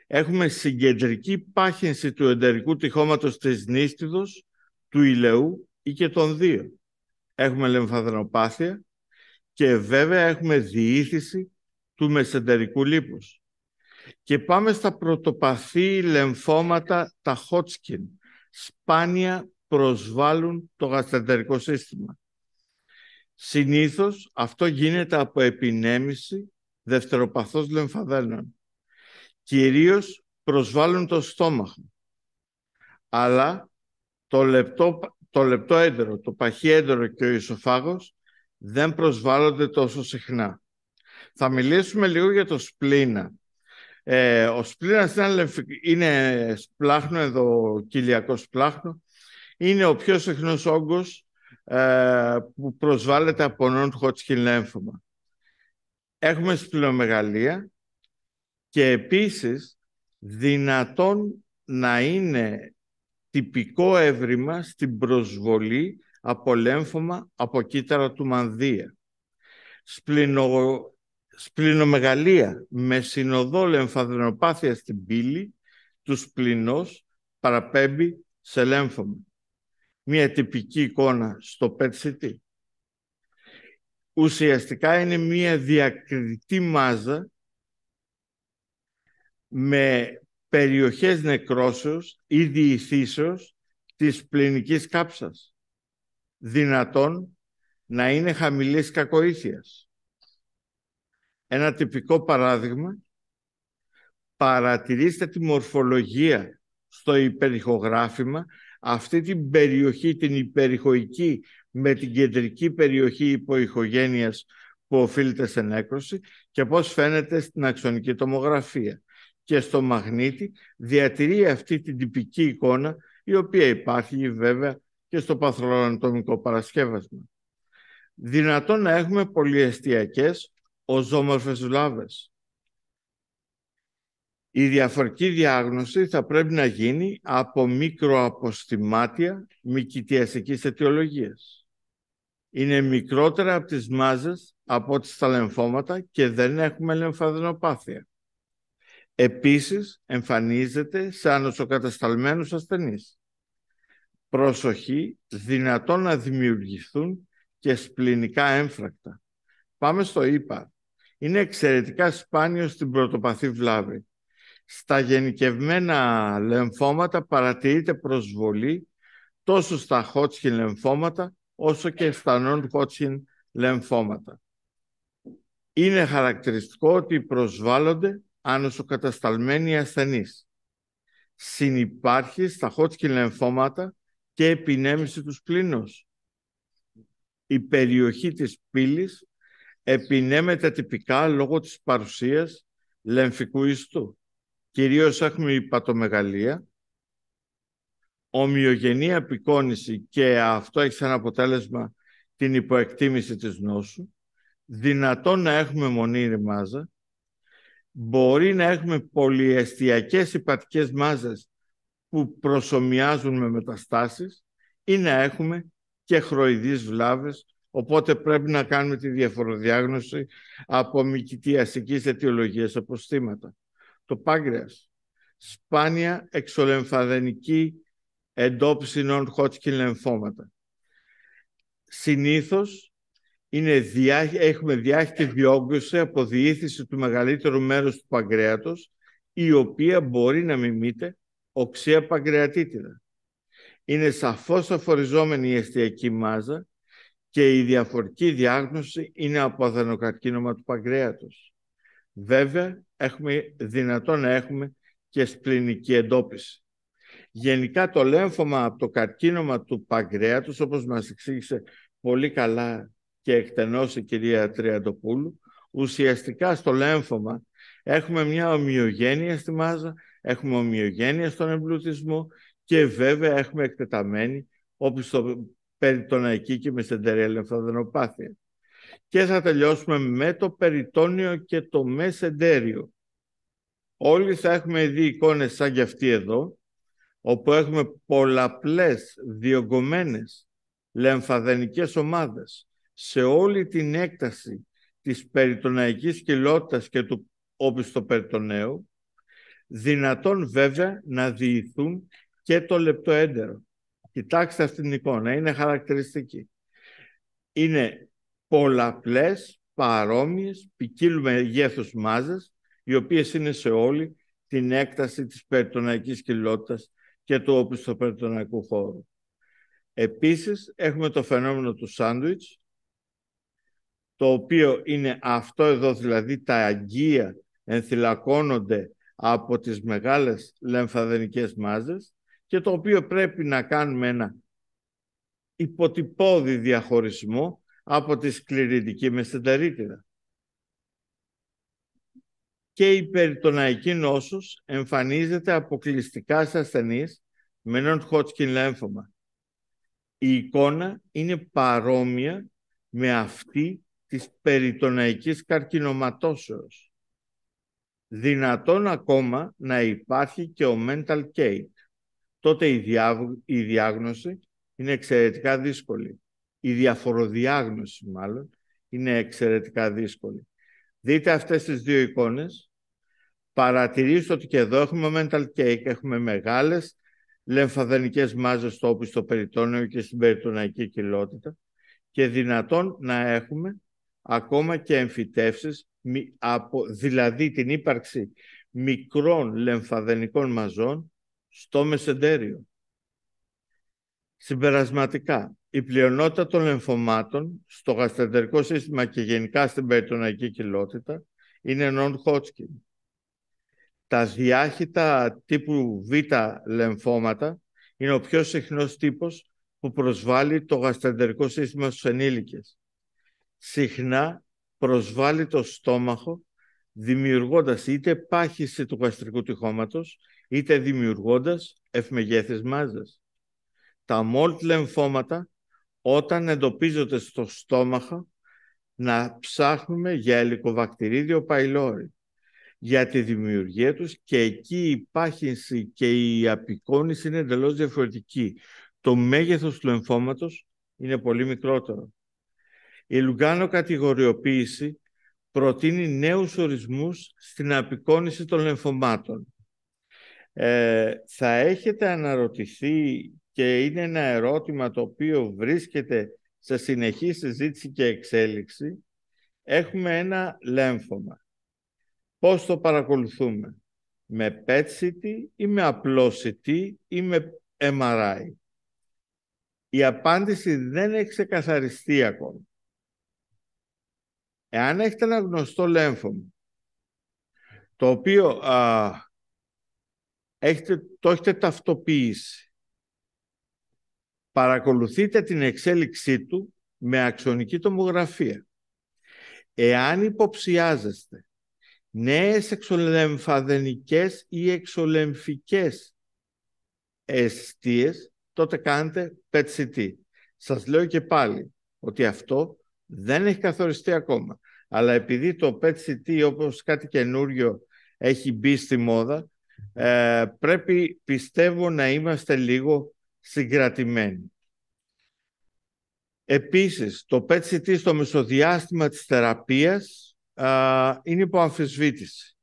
έχουμε συγκεντρική πάχυνση του εντερικού τυχώματος της νήστιδος, του ηλαιού ή και των δύο. Έχουμε λεμφαδροπάθεια και βέβαια έχουμε διήθηση του μεσεντερικού λίπους. Και πάμε στα πρωτοπαθή λεμφώματα, τα Hodgkin. Σπάνια προσβάλλουν το γαστρεντερικό σύστημα. Συνήθως αυτό γίνεται από επινέμιση δευτεροπαθώς λεμφαδένων κυρίως προσβάλλουν το στόμαχο. Αλλά το λεπτό, το λεπτό έντερο, το παχύ έντερο και ο ισοφάγος δεν προσβάλλονται τόσο συχνά. Θα μιλήσουμε λίγο για το σπλήνα. Ε, ο σπλήνας είναι σπλάχνο, εδώ κοιλιακό σπλάχνο. Είναι ο πιο συχνός όγκος ε, που προσβάλλεται από non-Hodgkin λέμφωμα. Έχουμε σπληνομεγαλία, και επίσης δυνατόν να είναι τυπικό έβριμα στην προσβολή από λέμφωμα από κύτταρα του μανδύα. Σπληνο... Σπληνομεγαλία με συνοδό λεμφαδενοπάθεια στην πύλη τους σπληνός παραπέμπει σε λέμφωμα. Μία τυπική εικόνα στο PET CT. Ουσιαστικά είναι μία διακριτή μάζα με περιοχές νεκρώσεως ή διηθήσεως της πληνικής κάψας, δυνατόν να είναι χαμηλής κακοήθειας. Ένα τυπικό παράδειγμα, παρατηρήστε τη μορφολογία στο υπερηχογράφημα, αυτή την περιοχή, την υπερηχοϊκή με την κεντρική περιοχή υποηχογένειας που οφείλεται σε νέκρωση και πώς φαίνεται στην αξονική τομογραφία και στο μαγνήτη διατηρεί αυτή την τυπική εικόνα η οποία υπάρχει βέβαια και στο παθροανατομικό παρασκεύασμα. Δυνατόν να έχουμε πολυεστιακές οζόμορφες βλάβες. Η διαφορική διάγνωση θα πρέπει να γίνει από μικροαποστημάτια μικητιαστικής αιτιολογίας. Είναι μικρότερα από τις μάζες από τις τα λεμφώματα και δεν έχουμε λεμφαδενοπάθεια. Επίσης εμφανίζεται σε ανοσοκατασταλμένους ασθενείς. Προσοχή, δυνατόν να δημιουργηθούν και σπληνικά έμφρακτα. Πάμε στο ΙΠΑ. Είναι εξαιρετικά σπάνιο στην πρωτοπαθή βλάβη. Στα γενικευμένα λεμφώματα παρατηρείται προσβολή τόσο στα Hodgkin λεμφώματα όσο και στα non-Hodgkin λεμφώματα. Είναι χαρακτηριστικό ότι προσβάλλονται ανοσοκατασταλμένοι ασθενείς. Συνυπάρχει στα Hodgkin λεμφώματα και επινέμιση τους σπλήνους. Η περιοχή της πύλης επινέμεται τυπικά λόγω της παρουσίας λεμφικού ιστού. Κυρίως έχουμε υπατομεγαλία, ομοιογενή απεικόνηση και αυτό έχει σαν αποτέλεσμα την υποεκτίμηση της νόσου, δυνατόν να έχουμε μονή μάζα, μπορεί να έχουμε πολυαιστιακές υπατικές μάζες που προσωμιάζουν με μεταστάσεις ή να έχουμε και χροειδείς βλάβες, οπότε πρέπει να κάνουμε τη διαφοροδιάγνωση από μυκητιαστικής αιτιολογίας αποστήματα. Το πάγκρεας, σπάνια εξολεμφαδενική εντόπιση νόν Hodgkin λεμφώματα. Συνήθως είναι έχουμε διάχυτη διόγκωση από διήθηση του μεγαλύτερου μέρους του παγκρέατος, η οποία μπορεί να μιμείται οξία παγκρεατίτιδα. Είναι σαφώς αφοριζόμενη η αισθιακή μάζα και η διαφορική διάγνωση είναι από αδενοκαρκίνωμα του παγκρέατος. Βέβαια, έχουμε, δυνατόν να έχουμε και σπληνική εντόπιση. Γενικά το λέμφωμα από το καρκίνωμα του παγκρέατος, όπως μας εξήγησε πολύ καλά και εκτενώς η κυρία Τριαντοπούλου, ουσιαστικά στο λέμφωμα έχουμε μια ομοιογένεια στη μάζα, έχουμε ομοιογένεια στον εμπλουτισμό και βέβαια έχουμε εκτεταμένη εκεί και μεσεντερία λεμφαδενοπάθεια. Και θα τελειώσουμε με το περιτόνιο και το μεσεντέριο. Όλοι θα έχουμε δει εικόνες σαν κι αυτή εδώ, όπου έχουμε πολλαπλές διωγγωμένες λεμφαδενικές ομάδες σε όλη την έκταση της περιτοναϊκής κοιλότητας και του οπισθοπερτονέου, δυνατόν βέβαια να διηθούν και το λεπτό έντερο. Κοιτάξτε αυτήν την εικόνα, είναι χαρακτηριστική. Είναι πολλαπλές, παρόμοιες, ποικίλου μεγέθους μάζες, οι οποίες είναι σε όλη την έκταση της περιτοναϊκής κοιλότητας και του οπισθοπερτοναϊκού χώρου. Επίσης, έχουμε το φαινόμενο του σάντουιτς, το οποίο είναι αυτό εδώ, δηλαδή τα αγκία ενθυλακώνονται από τις μεγάλες λεμφαδενικές μάζες και το οποίο πρέπει να κάνουμε ένα υποτυπώδη διαχωρισμό από τη σκληρητική μεσεντερίτιδα. Και η περιτοναϊκή νόσος εμφανίζεται αποκλειστικά σε ασθενείς με έναν χότσκιν λέμφωμα. Η εικόνα είναι παρόμοια με αυτή της περιτοναϊκής καρκινοματώσεως. Δυνατόν ακόμα να υπάρχει και ο mental cake. Τότε η, διάγνωση είναι εξαιρετικά δύσκολη. Η διαφοροδιάγνωση μάλλον είναι εξαιρετικά δύσκολη. Δείτε αυτές τις δύο εικόνες. Παρατηρήστε ότι και εδώ έχουμε mental cake, έχουμε μεγάλες λεμφαδενικές μάζες τόπου στο περιτόνιο και στην περιτοναϊκή κοιλότητα και δυνατόν να έχουμε ακόμα και εμφυτεύσεις, δηλαδή την ύπαρξη μικρών λεμφαδενικών μαζών στο μεσεντέριο. Συμπερασματικά, η πλειονότητα των λεμφωμάτων στο γαστρεντερικό σύστημα και γενικά στην περιτοναϊκή κοιλότητα είναι non-Hodgkin. Τα διάχυτα τύπου Β λεμφώματα είναι ο πιο συχνός τύπος που προσβάλλει το γαστρεντερικό σύστημα στους ενήλικες συχνά προσβάλλει το στόμαχο δημιουργώντας είτε πάχυση του γαστρικού τυχώματος είτε δημιουργώντας ευμεγέθης μάζας. Τα μόλτ λεμφώματα όταν εντοπίζονται στο στόμαχο να ψάχνουμε για ελικοβακτηρίδιο παϊλόρι για τη δημιουργία τους και εκεί η πάχυνση και η απεικόνηση είναι εντελώς διαφορετική. Το μέγεθος του λεμφώματος είναι πολύ μικρότερο. Η Λουγκάνο κατηγοριοποίηση προτείνει νέους ορισμούς στην απεικόνιση των λεμφωμάτων. Ε, θα έχετε αναρωτηθεί και είναι ένα ερώτημα το οποίο βρίσκεται σε συνεχή συζήτηση και εξέλιξη. Έχουμε ένα λέμφωμα. Πώς το παρακολουθούμε. Με PET CT ή με απλό CT ή με MRI. Η απάντηση δεν έχει ξεκαθαριστεί ακόμα. Εάν έχετε ένα γνωστό λέμφωμα, το οποίο α, έχετε, το έχετε ταυτοποιήσει, παρακολουθείτε την εξέλιξή του με αξονική τομογραφία. Εάν υποψιάζεστε νέες εξολεμφαδενικές ή εξολεμφικές αιστείες, τότε κάνετε PET-CT. Σας λέω και πάλι ότι αυτό δεν έχει καθοριστεί ακόμα αλλά επειδή το PET-CT όπως κάτι καινούριο έχει μπει στη μόδα, ε, πρέπει πιστεύω να είμαστε λίγο συγκρατημένοι. Επίσης, το PET-CT στο μεσοδιάστημα της θεραπείας είναι υπό αμφισβήτηση.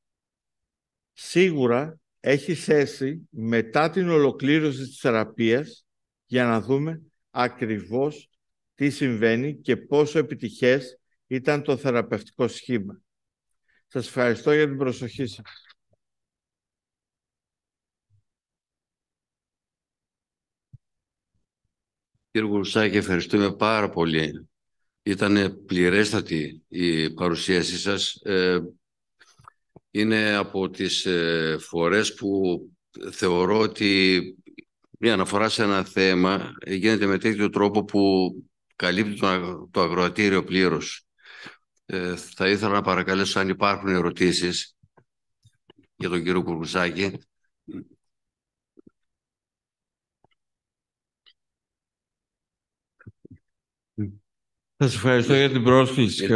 Σίγουρα έχει σέση μετά την ολοκλήρωση της θεραπείας για να δούμε ακριβώς τι συμβαίνει και πόσο επιτυχές ήταν το θεραπευτικό σχήμα. Σας ευχαριστώ για την προσοχή σας. Κύριε Γουρουσάκη, ευχαριστούμε πάρα πολύ. Ήταν πληρέστατη η παρουσίασή σας. Ε, είναι από τις ε, φορές που θεωρώ ότι μια αναφορά σε ένα θέμα γίνεται με τέτοιο τρόπο που καλύπτει το αγροατήριο πλήρως. Ε, θα ήθελα να παρακαλέσω αν υπάρχουν ερωτήσεις για τον κύριο Κουρκουσάκη. Σας ευχαριστώ για την πρόσκληση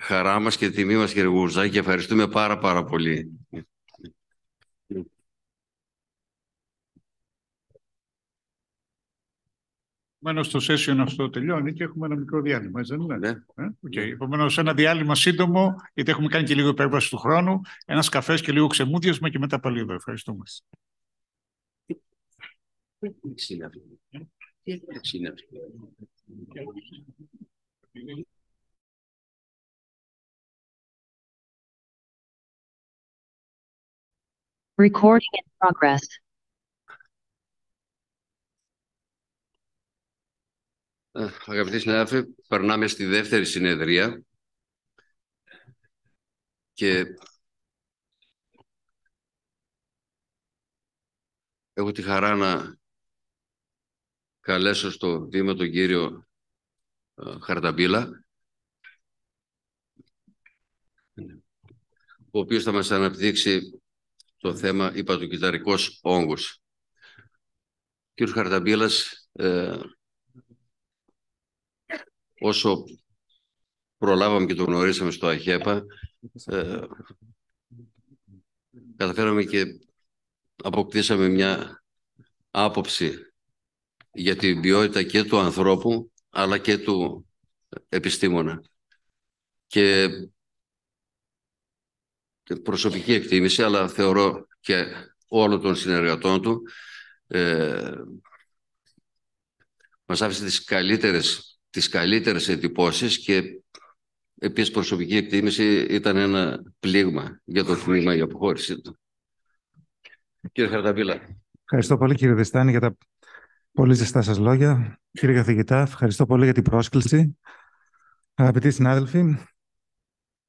Χαρά μας και τιμή μας κύριε Κουρκουσάκη ευχαριστούμε πάρα πάρα πολύ. Επομένως, το session αυτό τελειώνει και έχουμε ένα μικρό διάλειμμα, έτσι δεν είναι. Ναι. Ε? Okay. Επομένως, ένα διάλειμμα σύντομο, γιατί έχουμε κάνει και λίγο υπέρβαση του χρόνου, ένας καφές και λίγο ξεμούδιασμα και μετά πάλι εδώ. Ευχαριστούμε. Τι Recording in progress. Ε, αγαπητοί συνάδελφοι, περνάμε στη δεύτερη συνεδρία και έχω τη χαρά να καλέσω στο βήμα τον κύριο ε, Χαρταμπίλα ο οποίος θα μας αναπτύξει το θέμα υπατοκυταρικός όγκος. κύριος Χαρταμπίλας ε, όσο προλάβαμε και το γνωρίσαμε στο ΑΧΕΠΑ, ε, καταφέραμε και αποκτήσαμε μια άποψη για την ποιότητα και του ανθρώπου, αλλά και του επιστήμονα. Και προσωπική εκτίμηση, αλλά θεωρώ και όλων των συνεργατών του, ε, μας άφησε τις καλύτερες τις καλύτερες εντυπώσεις και επίσης προσωπική εκτίμηση ήταν ένα πλήγμα για το τμήμα για αποχώρησή του. Κύριε Χαρταβίλα. Ευχαριστώ πολύ κύριε Δεστάνη για τα πολύ ζεστά σας λόγια. Κύριε καθηγητά, ευχαριστώ πολύ για την πρόσκληση. Αγαπητοί συνάδελφοι,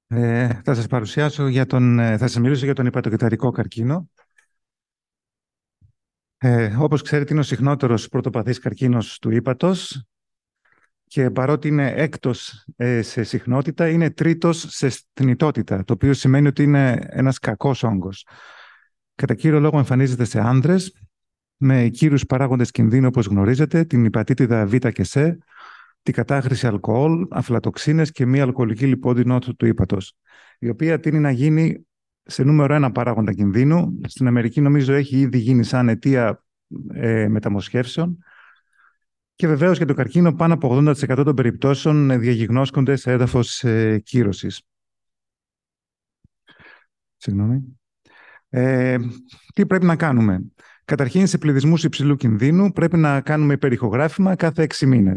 ε, θα σας παρουσιάσω για τον, ε, θα σας μιλήσω για τον υπατοκυταρικό καρκίνο. Ε, όπως ξέρετε, είναι ο συχνότερος πρωτοπαθής καρκίνος του ύπατος και παρότι είναι έκτος ε, σε συχνότητα, είναι τρίτος σε θνητότητα, το οποίο σημαίνει ότι είναι ένας κακός όγκος. Κατά κύριο λόγο εμφανίζεται σε άνδρες, με κύριους παράγοντες κινδύνου όπως γνωρίζετε, την υπατήτηδα Β και Σ, την κατάχρηση αλκοόλ, αφλατοξίνες και μη αλκοολική λιπόδινο του ύπατος, η οποία τίνει να γίνει σε νούμερο ένα παράγοντα κινδύνου. Στην Αμερική νομίζω έχει ήδη γίνει σαν αιτία ε, μεταμοσχεύσεων και βεβαίως για το καρκίνο, πάνω από 80% των περιπτώσεων διαγιγνώσκονται σε έδαφος ε, κύρωσης. Ε, τι πρέπει να κάνουμε. Καταρχήν, σε πληθυσμούς υψηλού κινδύνου πρέπει να κάνουμε περιχογράφημα κάθε 6 μήνε.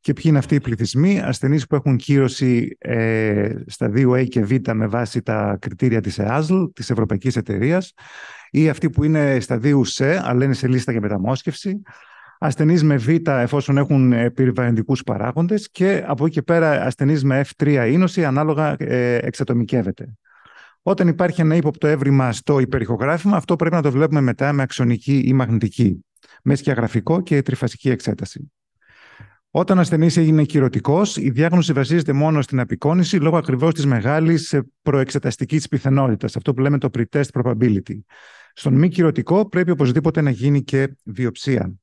Και ποιοι είναι αυτοί οι πληθυσμοί, ασθενείς που έχουν κύρωση ε, στα 2A και Β με βάση τα κριτήρια της ΕΑΖΛ, της Ευρωπαϊκής Εταιρείας, ή αυτοί που είναι στα 2C, αλλά είναι σε λίστα για μεταμόσχευση, ασθενείς με Β εφόσον έχουν ε, περιβαλλοντικούς παράγοντες και από εκεί και πέρα ασθενείς με F3 ίνωση ανάλογα ε, εξατομικεύεται. Όταν υπάρχει ένα ύποπτο έβριμα στο υπερηχογράφημα, αυτό πρέπει να το βλέπουμε μετά με αξονική ή μαγνητική, με σκιαγραφικό και τριφασική εξέταση. Όταν ο ασθενής έγινε κυρωτικός, η διάγνωση βασίζεται μόνο στην απεικόνηση λόγω ακριβώς της μεγάλης ε, προεξεταστικής πιθανότητας, αυτό που λέμε το pretest probability. Στον μη κυρωτικό πρέπει οπωσδήποτε να γίνει και βιοψία.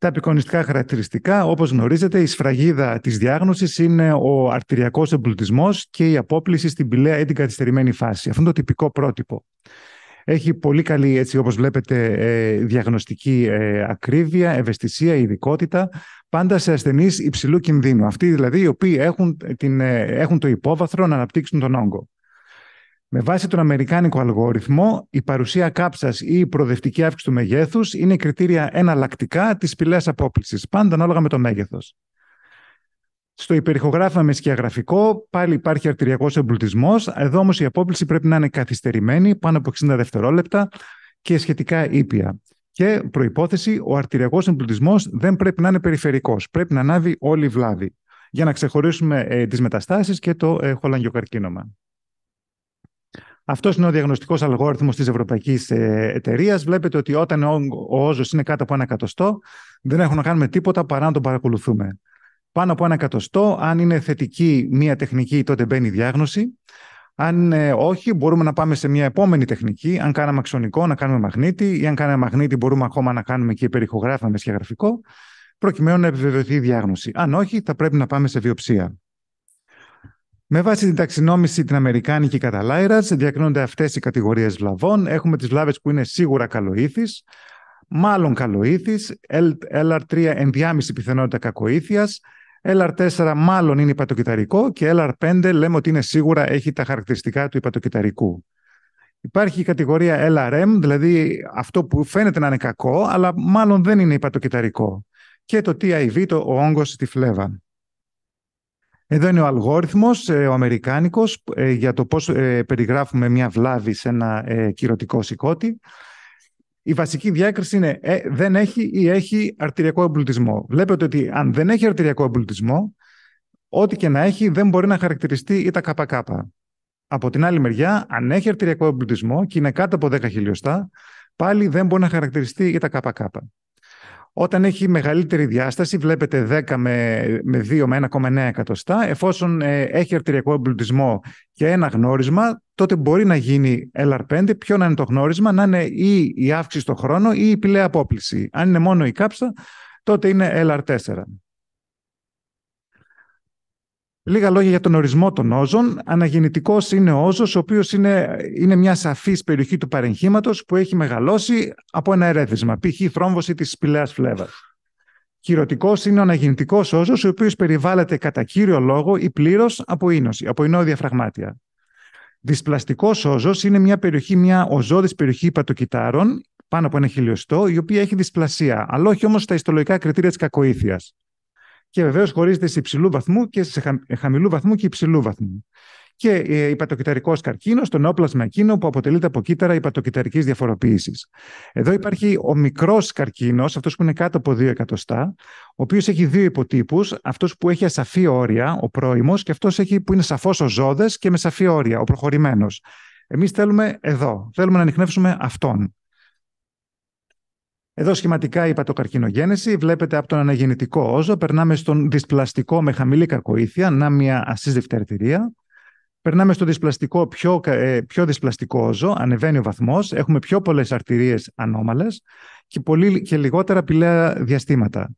Τα απεικονιστικά χαρακτηριστικά, όπως γνωρίζετε, η σφραγίδα της διάγνωσης είναι ο αρτηριακός εμπλουτισμός και η απόπληση στην πηλαία ή την καθυστερημένη φάση. Αυτό είναι το τυπικό πρότυπο. Έχει πολύ καλή, έτσι όπως βλέπετε, ε, διαγνωστική ε, ακρίβεια, ευαισθησία, ειδικότητα, πάντα σε ασθενείς υψηλού κινδύνου. Αυτοί δηλαδή οι οποίοι έχουν, την, ε, έχουν το υπόβαθρο να αναπτύξουν τον όγκο. Με βάση τον αμερικάνικο αλγόριθμο, η παρουσία κάψας ή η προοδευτική αύξηση του μεγέθους είναι κριτήρια εναλλακτικά της πυλές απόπλησης, πάντα ανάλογα με το μέγεθος. Στο υπερηχογράφημα με σκιαγραφικό πάλι υπάρχει αρτηριακός εμπλουτισμός. Εδώ όμως η απόπληση πρέπει να είναι καθυστερημένη, πάνω από 60 δευτερόλεπτα και σχετικά ήπια. Και προπόθεση, ο αρτηριακός εμπλουτισμός δεν πρέπει να είναι περιφερικός. Πρέπει να ανάβει όλη η βλάβη για να ξεχωρίσουμε ε, τις και το ε, χολαγιοκαρκίνωμα. Αυτός είναι ο διαγνωστικός αλγόριθμος της Ευρωπαϊκής ε, Εταιρείας. Βλέπετε ότι όταν ο όζος είναι κάτω από ένα εκατοστό, δεν έχουμε να κάνουμε τίποτα παρά να τον παρακολουθούμε. Πάνω από ένα εκατοστό, αν είναι θετική μία τεχνική, τότε μπαίνει η διάγνωση. Αν ε, όχι, μπορούμε να πάμε σε μια επόμενη τεχνική. Αν κάναμε αξονικό, να κάνουμε μαγνήτη, ή αν κάναμε μαγνήτη, μπορούμε ακόμα να κάνουμε και υπερηχογράφημα μες σχεδιαγραφικό, προκειμένου να επιβεβαιωθεί η διάγνωση. Αν όχι, θα πρέπει να πάμε σε βιοψία. Με βάση την ταξινόμηση την Αμερικάνικη κατά Λάιρα, διακρίνονται αυτές οι κατηγορίες βλαβών. Έχουμε τις βλάβες που είναι σίγουρα καλοήθης, μάλλον καλοήθης, LR3 ενδιάμεση πιθανότητα κακοήθειας, LR4 μάλλον είναι υπατοκυταρικό και LR5 λέμε ότι είναι σίγουρα έχει τα χαρακτηριστικά του υπατοκυταρικού. Υπάρχει η κατηγορία LRM, δηλαδή αυτό που φαίνεται να είναι κακό, αλλά μάλλον δεν είναι υπατοκυταρικό. Και το TIV, το, ο όγκος στη φλέβα. Εδώ είναι ο αλγόριθμος, ε, ο αμερικάνικος, ε, για το πώς ε, περιγράφουμε μια βλάβη σε ένα κυρωτικό σηκώτη. Η βασική διάκριση είναι δεν έχει ή έχει αρτηριακό εμπλουτισμό. Βλέπετε ότι αν δεν έχει αρτηριακό εμπλουτισμό, ό,τι και να έχει δεν μπορεί να χαρακτηριστεί ή τα ΚΚ. Από την άλλη μεριά, αν έχει αρτηριακό εμπλουτισμό και είναι κάτω από 10 χιλιοστά, πάλι δεν μπορεί να χαρακτηριστεί ή τα ΚΚ. Όταν έχει μεγαλύτερη διάσταση, βλέπετε 10 με, με 2 με 1,9 εκατοστά. Εφόσον ε, έχει αρτηριακό εμπλουτισμό και ένα γνώρισμα, τότε μπορεί να γίνει LR5. Ποιο να είναι το γνώρισμα, να είναι ή η αύξηση στο χρόνο ή η αυξηση Αν χρονο η απόπληση. Αν είναι μόνο η καψα τότε είναι LR4. Λίγα λόγια για τον ορισμό των όζων. Αναγεννητικός είναι ο όζος, ο οποίος είναι, είναι μια σαφής περιοχή του παρεγχήματο που έχει μεγαλώσει από ένα ερέθισμα, π.χ. θρόμβωση της σπηλαίας φλέβας. Κυρωτικός είναι ο αναγεννητικός όζος, ο οποίος περιβάλλεται κατά κύριο λόγο ή πλήρως από ίνωση, από ινόδια φραγμάτια. Δυσπλαστικός όζος είναι μια περιοχή, μια οζώδης περιοχή πατοκυτάρων, πάνω από ένα χιλιοστό, η οποία έχει δυσπλασία, αλλά όχι όμως στα ιστολογικά κριτήρια της κακοήθειας και βεβαίως χωρίζεται σε υψηλού βαθμού και σε χαμηλού βαθμού και υψηλού βαθμού. Και η ε, υπατοκυταρικός καρκίνος, το νεόπλασμα εκείνο που αποτελείται από κύτταρα υπατοκυταρικής διαφοροποίησης. Εδώ υπάρχει ο μικρός καρκίνος, αυτός που είναι κάτω από 2 εκατοστά, ο οποίος έχει δύο υποτύπους. Αυτός που έχει ασαφή όρια, ο πρώιμος, και αυτός που είναι σαφώς ο ζώδες και με σαφή όρια, ο προχωρημένος. Εμείς θέλουμε εδώ, θέλουμε να ανοιχνεύσουμε αυτόν. Εδώ σχηματικά είπα το καρκινογένεση. Βλέπετε από τον αναγεννητικό όζο, περνάμε στον δυσπλαστικό με χαμηλή κακοήθεια, να μια ασύζευτη αρτηρία, Περνάμε στο δυσπλαστικό, πιο, ε, πιο δυσπλαστικό όζο, ανεβαίνει ο βαθμός, έχουμε πιο πολλές αρτηρίες ανώμαλες και, πολύ, και λιγότερα πηλαία διαστήματα.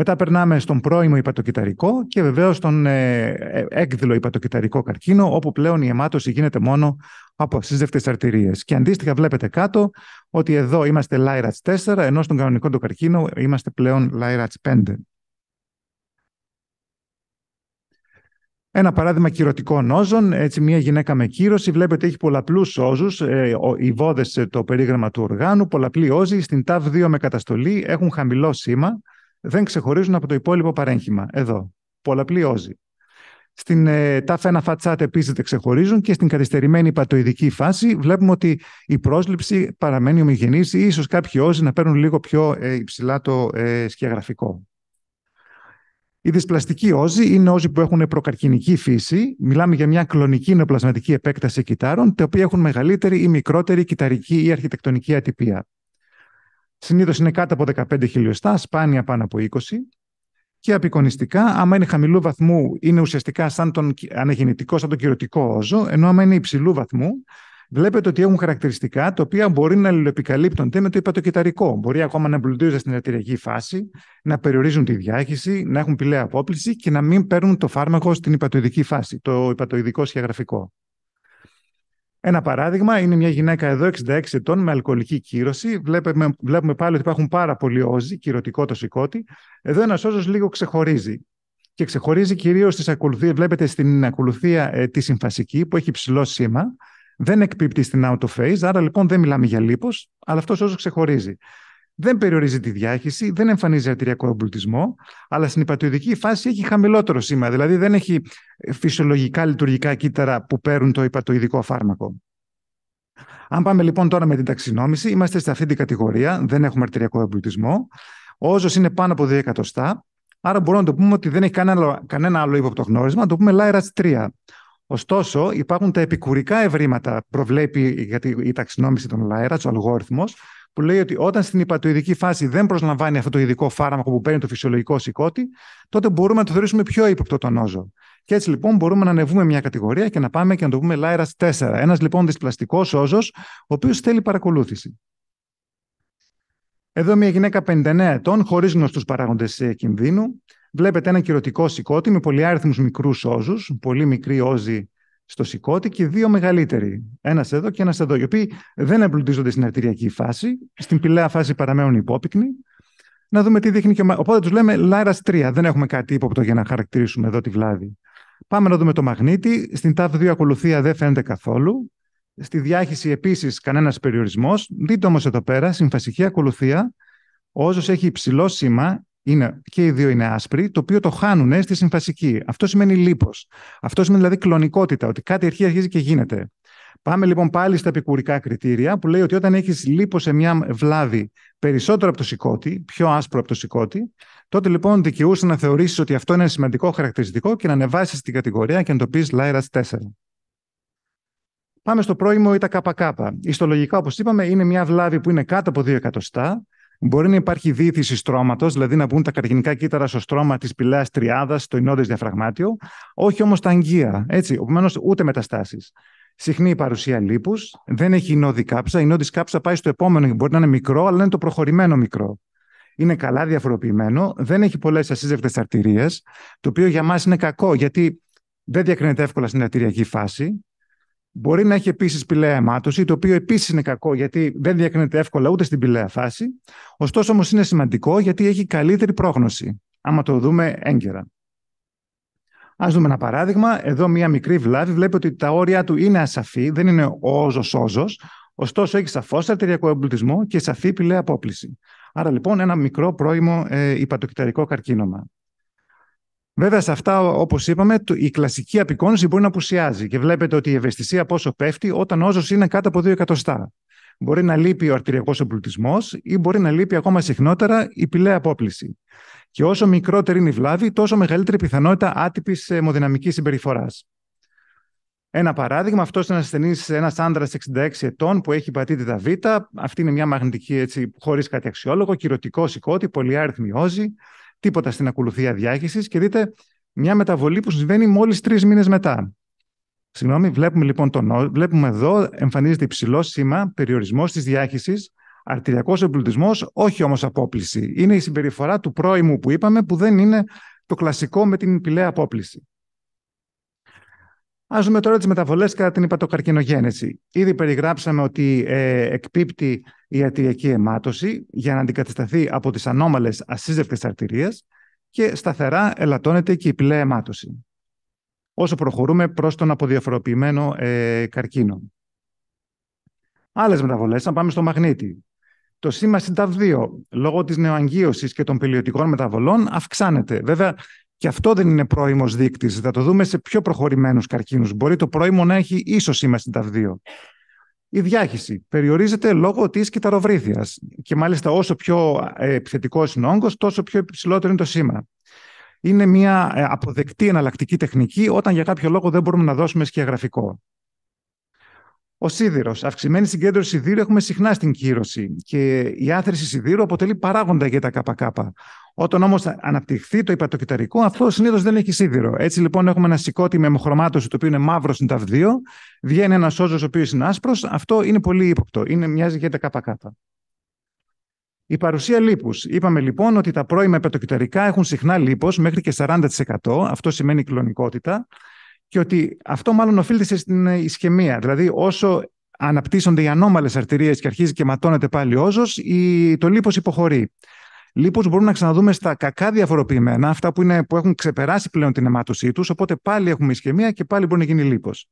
Μετά περνάμε στον πρώιμο υπατοκυταρικό και βεβαίως στον ε, ε, έκδηλο υπατοκυταρικό καρκίνο, όπου πλέον η αιμάτωση γίνεται μόνο από σύζευτε αρτηρίες. Και αντίστοιχα, βλέπετε κάτω ότι εδώ είμαστε LIRATS 4, ενώ στον κανονικό του καρκίνο είμαστε πλέον LIRATS 5. Ένα παράδειγμα κυρωτικών όζων. έτσι μια γυναίκα με κύρωση, βλέπετε έχει πολλαπλούς όζους, ε, οι ε, το περίγραμμα του οργάνου, πολλαπλή όζη. στην ΤΑΒ2 με καταστολή έχουν χαμηλό σήμα, δεν ξεχωρίζουν από το υπόλοιπο παρέγχημα. Εδώ. Πολλαπλή όζη. Στην ε, τάφα φατσάτ επίσης δεν ξεχωρίζουν και στην καθυστερημένη πατοειδική φάση βλέπουμε ότι η πρόσληψη παραμένει ομιγενής ή ίσως κάποιοι όζοι να παίρνουν λίγο πιο ε, υψηλά το ε, σκιαγραφικό. Οι δυσπλαστικοί όζοι είναι όζοι που έχουν προκαρκινική φύση. Μιλάμε για μια κλονική νεοπλασματική επέκταση κυτάρων, τα οποία έχουν μεγαλύτερη ή μικρότερη κυταρική ή αρχιτεκτονική ατυπία. Συνήθως είναι κάτω από 15 χιλιοστά, σπάνια πάνω από 20. Και απεικονιστικά, άμα είναι χαμηλού βαθμού, είναι ουσιαστικά σαν τον αναγεννητικό, σαν τον κυρωτικό όζο, ενώ άμα είναι υψηλού βαθμού, βλέπετε ότι έχουν χαρακτηριστικά τα οποία μπορεί να αλληλοεπικαλύπτονται με το υπατοκυταρικό. Μπορεί ακόμα να εμπλουτίζονται στην αρτηριακή φάση, να περιορίζουν τη διάχυση, να έχουν πηλαία απόπληση και να μην παίρνουν το φάρμακο στην υπατοειδική φάση, το υπατοειδικό σχεδιαγραφικό. Ένα παράδειγμα είναι μια γυναίκα εδώ 66 ετών με αλκοολική κύρωση. Βλέπουμε, βλέπουμε πάλι ότι υπάρχουν πάρα πολλοί όζοι, κυρωτικό το σηκώτη. Εδώ ένας όζος λίγο ξεχωρίζει. Και ξεχωρίζει κυρίως στις ακολουθίες. βλέπετε στην ακολουθία ε, τη συμφασική που έχει ψηλό σήμα, δεν εκπίπτει στην out of phase, άρα λοιπόν δεν μιλάμε για λίπος, αλλά αυτός όζος ξεχωρίζει δεν περιορίζει τη διάχυση, δεν εμφανίζει αρτηριακό εμπλουτισμό, αλλά στην υπατοειδική φάση έχει χαμηλότερο σήμα. Δηλαδή δεν έχει ε, φυσιολογικά λειτουργικά κύτταρα που παίρνουν το υπατοειδικό φάρμακο. Αν πάμε λοιπόν τώρα με την ταξινόμηση, είμαστε σε αυτή την κατηγορία, δεν έχουμε αρτηριακό εμπλουτισμό. Ο είναι πάνω από 2 εκατοστά, άρα μπορούμε να το πούμε ότι δεν έχει κανένα άλλο, κανένα άλλο υποπτογνώρισμα, να το πούμε LIRAS 3. Ωστόσο, υπάρχουν τα επικουρικά ευρήματα, προβλέπει η ταξινόμηση των LIRAS, ο αλγόριθμος, που λέει ότι όταν στην υπατοειδική φάση δεν προσλαμβάνει αυτό το ειδικό φάρμακο που παίρνει το φυσιολογικό σηκώτη, τότε μπορούμε να το θεωρήσουμε πιο ύποπτο τον όζο. Και έτσι λοιπόν μπορούμε να ανεβούμε μια κατηγορία και να πάμε και να το πούμε Λάιρας 4. Ένας λοιπόν δυσπλαστικός όζος, ο οποίος θέλει παρακολούθηση. Εδώ μια γυναίκα 59 ετών, χωρίς γνωστούς παράγοντες ε, κινδύνου. Βλέπετε ένα κυρωτικό σηκώτη με πολυάριθμους μικρούς όζους, πολύ μικροί όζοι στο σηκώτη και δύο μεγαλύτεροι. Ένας εδώ και ένας εδώ, οι οποίοι δεν εμπλουτίζονται στην αρτηριακή φάση. Στην πηλαία φάση παραμένουν υπόπικνοι. Να δούμε τι δείχνει και ο Οπότε τους λέμε Λάρα 3. Δεν έχουμε κάτι ύποπτο για να χαρακτηρίσουμε εδώ τη βλάβη. Πάμε να δούμε το μαγνήτη. Στην ταβ 2 ακολουθία δεν φαίνεται καθόλου. Στη διάχυση επίσης κανένας περιορισμός. Δείτε όμως εδώ πέρα, συμφασική ακολουθία. Ο έχει υψηλό σήμα, είναι, και οι δύο είναι άσπροι, το οποίο το χάνουν στη συμφασική. Αυτό σημαίνει λίπος. Αυτό σημαίνει δηλαδή κλονικότητα, ότι κάτι αρχή αρχίζει και γίνεται. Πάμε λοιπόν πάλι στα επικουρικά κριτήρια, που λέει ότι όταν έχεις λίπος σε μια βλάβη περισσότερο από το σηκώτη, πιο άσπρο από το σηκώτη, τότε λοιπόν δικαιούσε να θεωρήσεις ότι αυτό είναι ένα σημαντικό χαρακτηριστικό και να ανεβάσεις την κατηγορία και να το πεις Λάιρας 4. Πάμε στο πρώιμο ή τα ΚΚ. Ιστολογικά, όπως είπαμε, είναι μια βλάβη που είναι κάτω από 2 εκατοστά Μπορεί να υπάρχει δίθυση στρώματος, δηλαδή να μπουν τα καρκινικά κύτταρα στο στρώμα της πυλά τριάδας, στο ενώδε διαφραγμάτιο, όχι όμως τα αγγεία. Έτσι, επομένως ούτε μεταστάσεις. Συχνή η παρουσία λίπους, δεν έχει ενώδη κάψα. Η ενώδη κάψα πάει στο επόμενο, μπορεί να είναι μικρό, αλλά είναι το προχωρημένο μικρό. Είναι καλά διαφοροποιημένο, δεν έχει πολλές ασύζευτες αρτηρίες, το οποίο για μας είναι κακό, γιατί δεν διακρίνεται εύκολα στην αρτηριακή φάση. Μπορεί να έχει επίσης πηλαία αιμάτωση, το οποίο επίσης είναι κακό γιατί δεν διακρίνεται εύκολα ούτε στην πηλαία φάση. Ωστόσο όμως είναι σημαντικό γιατί έχει καλύτερη πρόγνωση, άμα το δούμε έγκαιρα. Ας δούμε ένα παράδειγμα. Εδώ μία μικρή βλάβη βλέπει ότι τα όρια του είναι ασαφή, δεν είναι όζο-όζο, Ωστόσο, έχει σαφώς αρτηριακό εμπλουτισμό και σαφή πηλαία απόπληση. Άρα, λοιπόν, ένα μικρό πρώιμο ε, υπατοκυταρικό καρκίνωμα. Βέβαια, σε αυτά, όπως είπαμε, η κλασική απεικόνηση μπορεί να απουσιάζει και βλέπετε ότι η ευαισθησία πόσο πέφτει όταν ο όζος είναι κάτω από 2 εκατοστά. Μπορεί να λείπει ο αρτηριακός εμπλουτισμός ή μπορεί να λείπει ακόμα συχνότερα η πηλαία απόπληση. Και όσο μικρότερη είναι η βλάβη, τόσο μεγαλύτερη η πιθανότητα άτυπης ε, συμπεριφοράς. Ένα παράδειγμα, αυτός είναι ένας ασθενής, ένας άντρα 66 ετών που έχει τα Β. Αυτή είναι μια μαγνητική, χωρίς κάτι αξιόλογο, κυρωτικό σηκώτη, πολυάριθμη όζη τίποτα στην ακολουθία διάχυσης και δείτε μια μεταβολή που συμβαίνει μόλις τρεις μήνες μετά. Συγγνώμη, βλέπουμε λοιπόν τον βλέπουμε εδώ, εμφανίζεται υψηλό σήμα, περιορισμός της διάχυσης, αρτηριακός εμπλουτισμός, όχι όμως απόπληση. Είναι η συμπεριφορά του πρώιμου που είπαμε, που δεν είναι το κλασικό με την πηλαία απόπληση. Ας δούμε τώρα τις μεταβολές κατά την υπατοκαρκινογένεση. Ήδη περιγράψαμε ότι ε, εκπίπτει η αρτηριακή αιμάτωση για να αντικατασταθεί από τις ανώμαλες ασύζευκες αρτηρίες και σταθερά ελαττώνεται και η πηλαία αιμάτωση. Όσο προχωρούμε προς τον αποδιαφοροποιημένο ε, καρκίνο. Άλλες μεταβολές, να πάμε στο μαγνήτη. Το σήμα λόγω της νεοαγγείωσης και των πηλιωτικών μεταβολών, αυξάνεται. Βέβαια, και αυτό δεν είναι πρώιμος δείκτης. Θα το δούμε σε πιο προχωρημένους καρκίνους. Μπορεί το πρώιμο να έχει ίσως σήμα στην tav Η διάχυση περιορίζεται λόγω της κυταροβρύθειας. Και μάλιστα, όσο πιο ε, επιθετικός είναι ο όγκος, τόσο πιο υψηλότερο είναι το σήμα. Είναι μια ε, αποδεκτή εναλλακτική τεχνική όταν για κάποιο λόγο δεν μπορούμε να δώσουμε σκιαγραφικό. Ο σίδηρος. Αυξημένη συγκέντρωση σιδήρου έχουμε συχνά στην κύρωση και η άθρηση σιδήρου αποτελεί παράγοντα για τα ΚΚΚ. Όταν όμως αναπτυχθεί το υπατοκυταρικό, αυτό συνήθως δεν έχει σίδηρο. Έτσι λοιπόν έχουμε ένα σηκώτη με αιμοχρωμάτωση, το οποίο είναι μαύρο στην ΤΑΒ2, Βγαίνει ένας όζος, ο οποίος είναι άσπρος. Αυτό είναι πολύ ύποπτο. Είναι, μοιάζει για τα ΚΚ. Η παρουσία λίπους. Είπαμε λοιπόν ότι τα πρώιμα υπατοκυταρικά έχουν συχνά λίπος μέχρι και 40%. Αυτό σημαίνει κλονικότητα. Και ότι αυτό μάλλον οφείλεται στην ισχυμία. Δηλαδή, όσο αναπτύσσονται οι ανώμαλες αρτηρίες και αρχίζει και ματώνεται πάλι όζο, το λίπος υποχωρεί. Λίπος μπορούμε να ξαναδούμε στα κακά διαφοροποιημένα, αυτά που, είναι, που έχουν ξεπεράσει πλέον την αιμάτωσή τους, οπότε πάλι έχουμε ισχυμία και πάλι μπορεί να γίνει λίπος.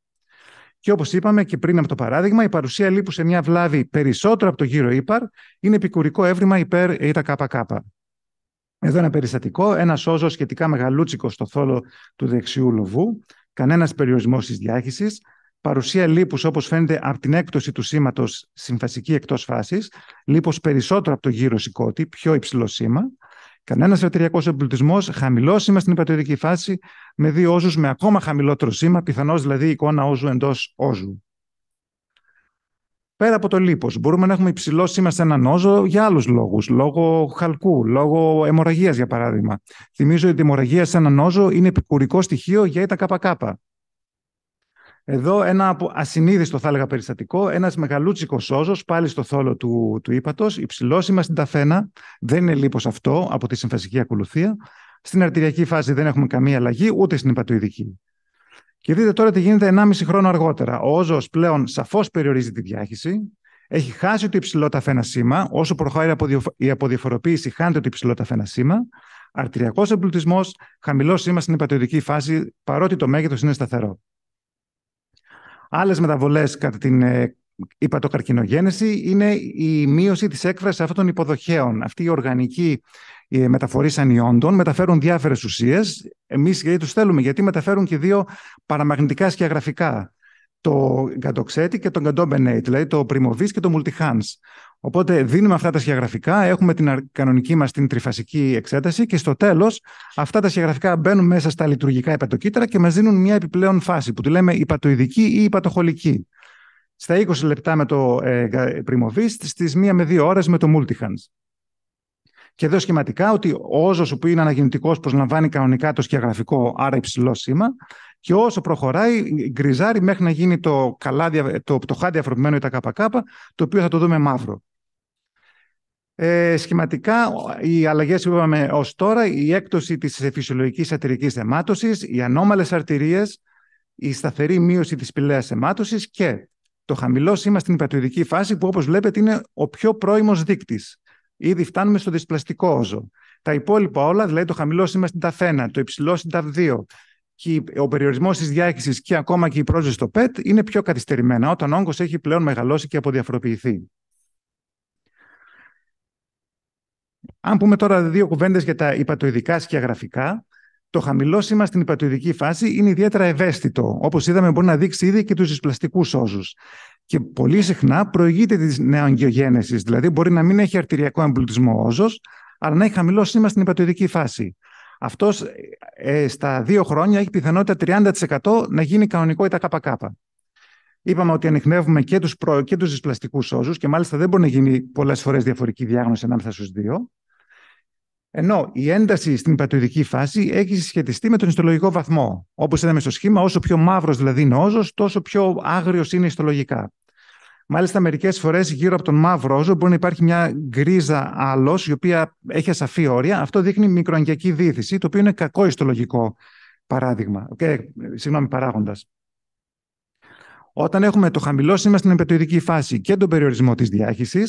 Και όπως είπαμε και πριν από το παράδειγμα, η παρουσία λίπου σε μια βλάβη περισσότερο από το γύρο ύπαρ είναι επικουρικό έβριμα υπέρ τακάπα-κάπα. Εδώ ένα περιστατικό, ένα όζο σχετικά μεγαλούτσικο στο θόλο του δεξιού λοβού, κανένας περιορισμός της διάχυσης, παρουσία λίπους όπως φαίνεται από την έκπτωση του σήματος συμφασική εκτός φάσης, λίπος περισσότερο από το γύρο σηκώτη, πιο υψηλό σήμα, Κανένας αρτηριακός εμπλουτισμός, χαμηλό σήμα στην υπατηρική φάση, με δύο όζους με ακόμα χαμηλότερο σήμα, πιθανώς δηλαδή εικόνα όζου εντός όζου. Πέρα από το λίπος, μπορούμε να έχουμε υψηλό σήμα σε έναν όζο για άλλους λόγους, λόγω χαλκού, λόγω αιμορραγίας για παράδειγμα. Θυμίζω ότι η αιμορραγία σε έναν όζο είναι επικουρικό στοιχείο για τα εδώ ένα ασυνείδητο, θα έλεγα περιστατικό, ένας μεγαλούτσικος όζος, πάλι στο θόλο του, του υψηλό σήμα στην ταφένα, δεν είναι λίπος αυτό από τη συμφασική ακολουθία. Στην αρτηριακή φάση δεν έχουμε καμία αλλαγή, ούτε στην υπατοειδική. Και δείτε τώρα τι γίνεται 1,5 χρόνο αργότερα. Ο όζος πλέον σαφώς περιορίζει τη διάχυση, έχει χάσει το υψηλό ταφένα σήμα, όσο προχωράει η αποδιαφοροποίηση χάνεται το υψηλό ταφένα σήμα, Αρτηριακός εμπλουτισμός, χαμηλό σήμα στην υπατοειδική φάση, παρότι το μέγεθος είναι σταθερό. Άλλες μεταβολές κατά την υπατοκαρκινογένεση ε, είναι η μείωση της έκφρασης αυτών των υποδοχέων. Αυτή η οργανική ε, μεταφορή μεταφέρουν διάφορε ουσίες. Εμείς γιατί τους θέλουμε, γιατί μεταφέρουν και δύο παραμαγνητικά σκιαγραφικά το κατοξέτη και τον καντόμπενέιτ, δηλαδή το πριμοβίς και το multihans. Οπότε δίνουμε αυτά τα σχεδιαγραφικά, έχουμε την κανονική μας την τριφασική εξέταση και στο τέλος αυτά τα σχεδιαγραφικά μπαίνουν μέσα στα λειτουργικά υπατοκύτταρα και μας δίνουν μια επιπλέον φάση που τη λέμε υπατοειδική ή υπατοχολική. Στα 20 λεπτά με το ε, πριμοβίς, στις 1 με 2 ώρες με το multihans. Και εδώ σχηματικά ότι ο όζος που είναι αναγεννητικός προσλαμβάνει κανονικά το σχεγραφικό, άρα υψηλό σήμα, και όσο προχωράει, γκριζάρει μέχρι να γίνει το, καλά, το πτωχά ή τα ΚΚ, το οποίο θα το δούμε μαύρο. Ε, σχηματικά, οι αλλαγές που είπαμε ως τώρα, η έκπτωση της φυσιολογικής αρτηρικής θεμάτωσης, οι ανώμαλες αρτηρίες, η σταθερή μείωση της πηλαίας θεμάτωσης και το χαμηλό σήμα στην υπατοειδική φάση που όπως βλέπετε είναι ο πιο πρώιμος δείκτης. Ήδη φτάνουμε στο δυσπλαστικό όζο. Τα υπόλοιπα όλα, δηλαδή το χαμηλό σήμα στην ταφ το υψηλό στην ΤΑΦ2, και ο περιορισμός της διάχυσης και ακόμα και η πρόσβαση στο PET είναι πιο καθυστερημένα όταν ο όγκος έχει πλέον μεγαλώσει και αποδιαφοροποιηθεί. Αν πούμε τώρα δύο κουβέντες για τα υπατοειδικά σκιαγραφικά, το χαμηλό σήμα στην υπατοειδική φάση είναι ιδιαίτερα ευαίσθητο. Όπως είδαμε, μπορεί να δείξει ήδη και τους δυσπλαστικού όζους. Και πολύ συχνά προηγείται της νεοαγγιογένεσης, δηλαδή μπορεί να μην έχει αρτηριακό εμπλουτισμό όζος, αλλά να έχει χαμηλό σήμα στην υπατοειδική φάση. Αυτός ε, ε, στα δύο χρόνια έχει πιθανότητα 30% να γίνει κανονικό ή τα Είπαμε ότι ανοιχνεύουμε και τους, προ... και τους όζους και μάλιστα δεν μπορεί να γίνει πολλές φορές διαφορική διάγνωση ανάμεσα στους δύο. Ενώ η ένταση στην υπατοειδική φάση έχει συσχετιστεί με τον ιστολογικό βαθμό. Όπως είδαμε στο σχήμα, όσο πιο μαύρος δηλαδή είναι ο όζος, τόσο πιο άγριος είναι ιστολογικά. Μάλιστα, μερικές φορές γύρω από τον μαύρο όζο μπορεί να υπάρχει μια γκρίζα άλλο, η οποία έχει ασαφή όρια. Αυτό δείχνει μικροαγγειακή δίθηση, το οποίο είναι κακό ιστολογικό παράδειγμα. Okay, συγγνώμη, παράγοντας. Όταν έχουμε το χαμηλό σήμα στην επαιτειωτική φάση και τον περιορισμό της διάχυσης,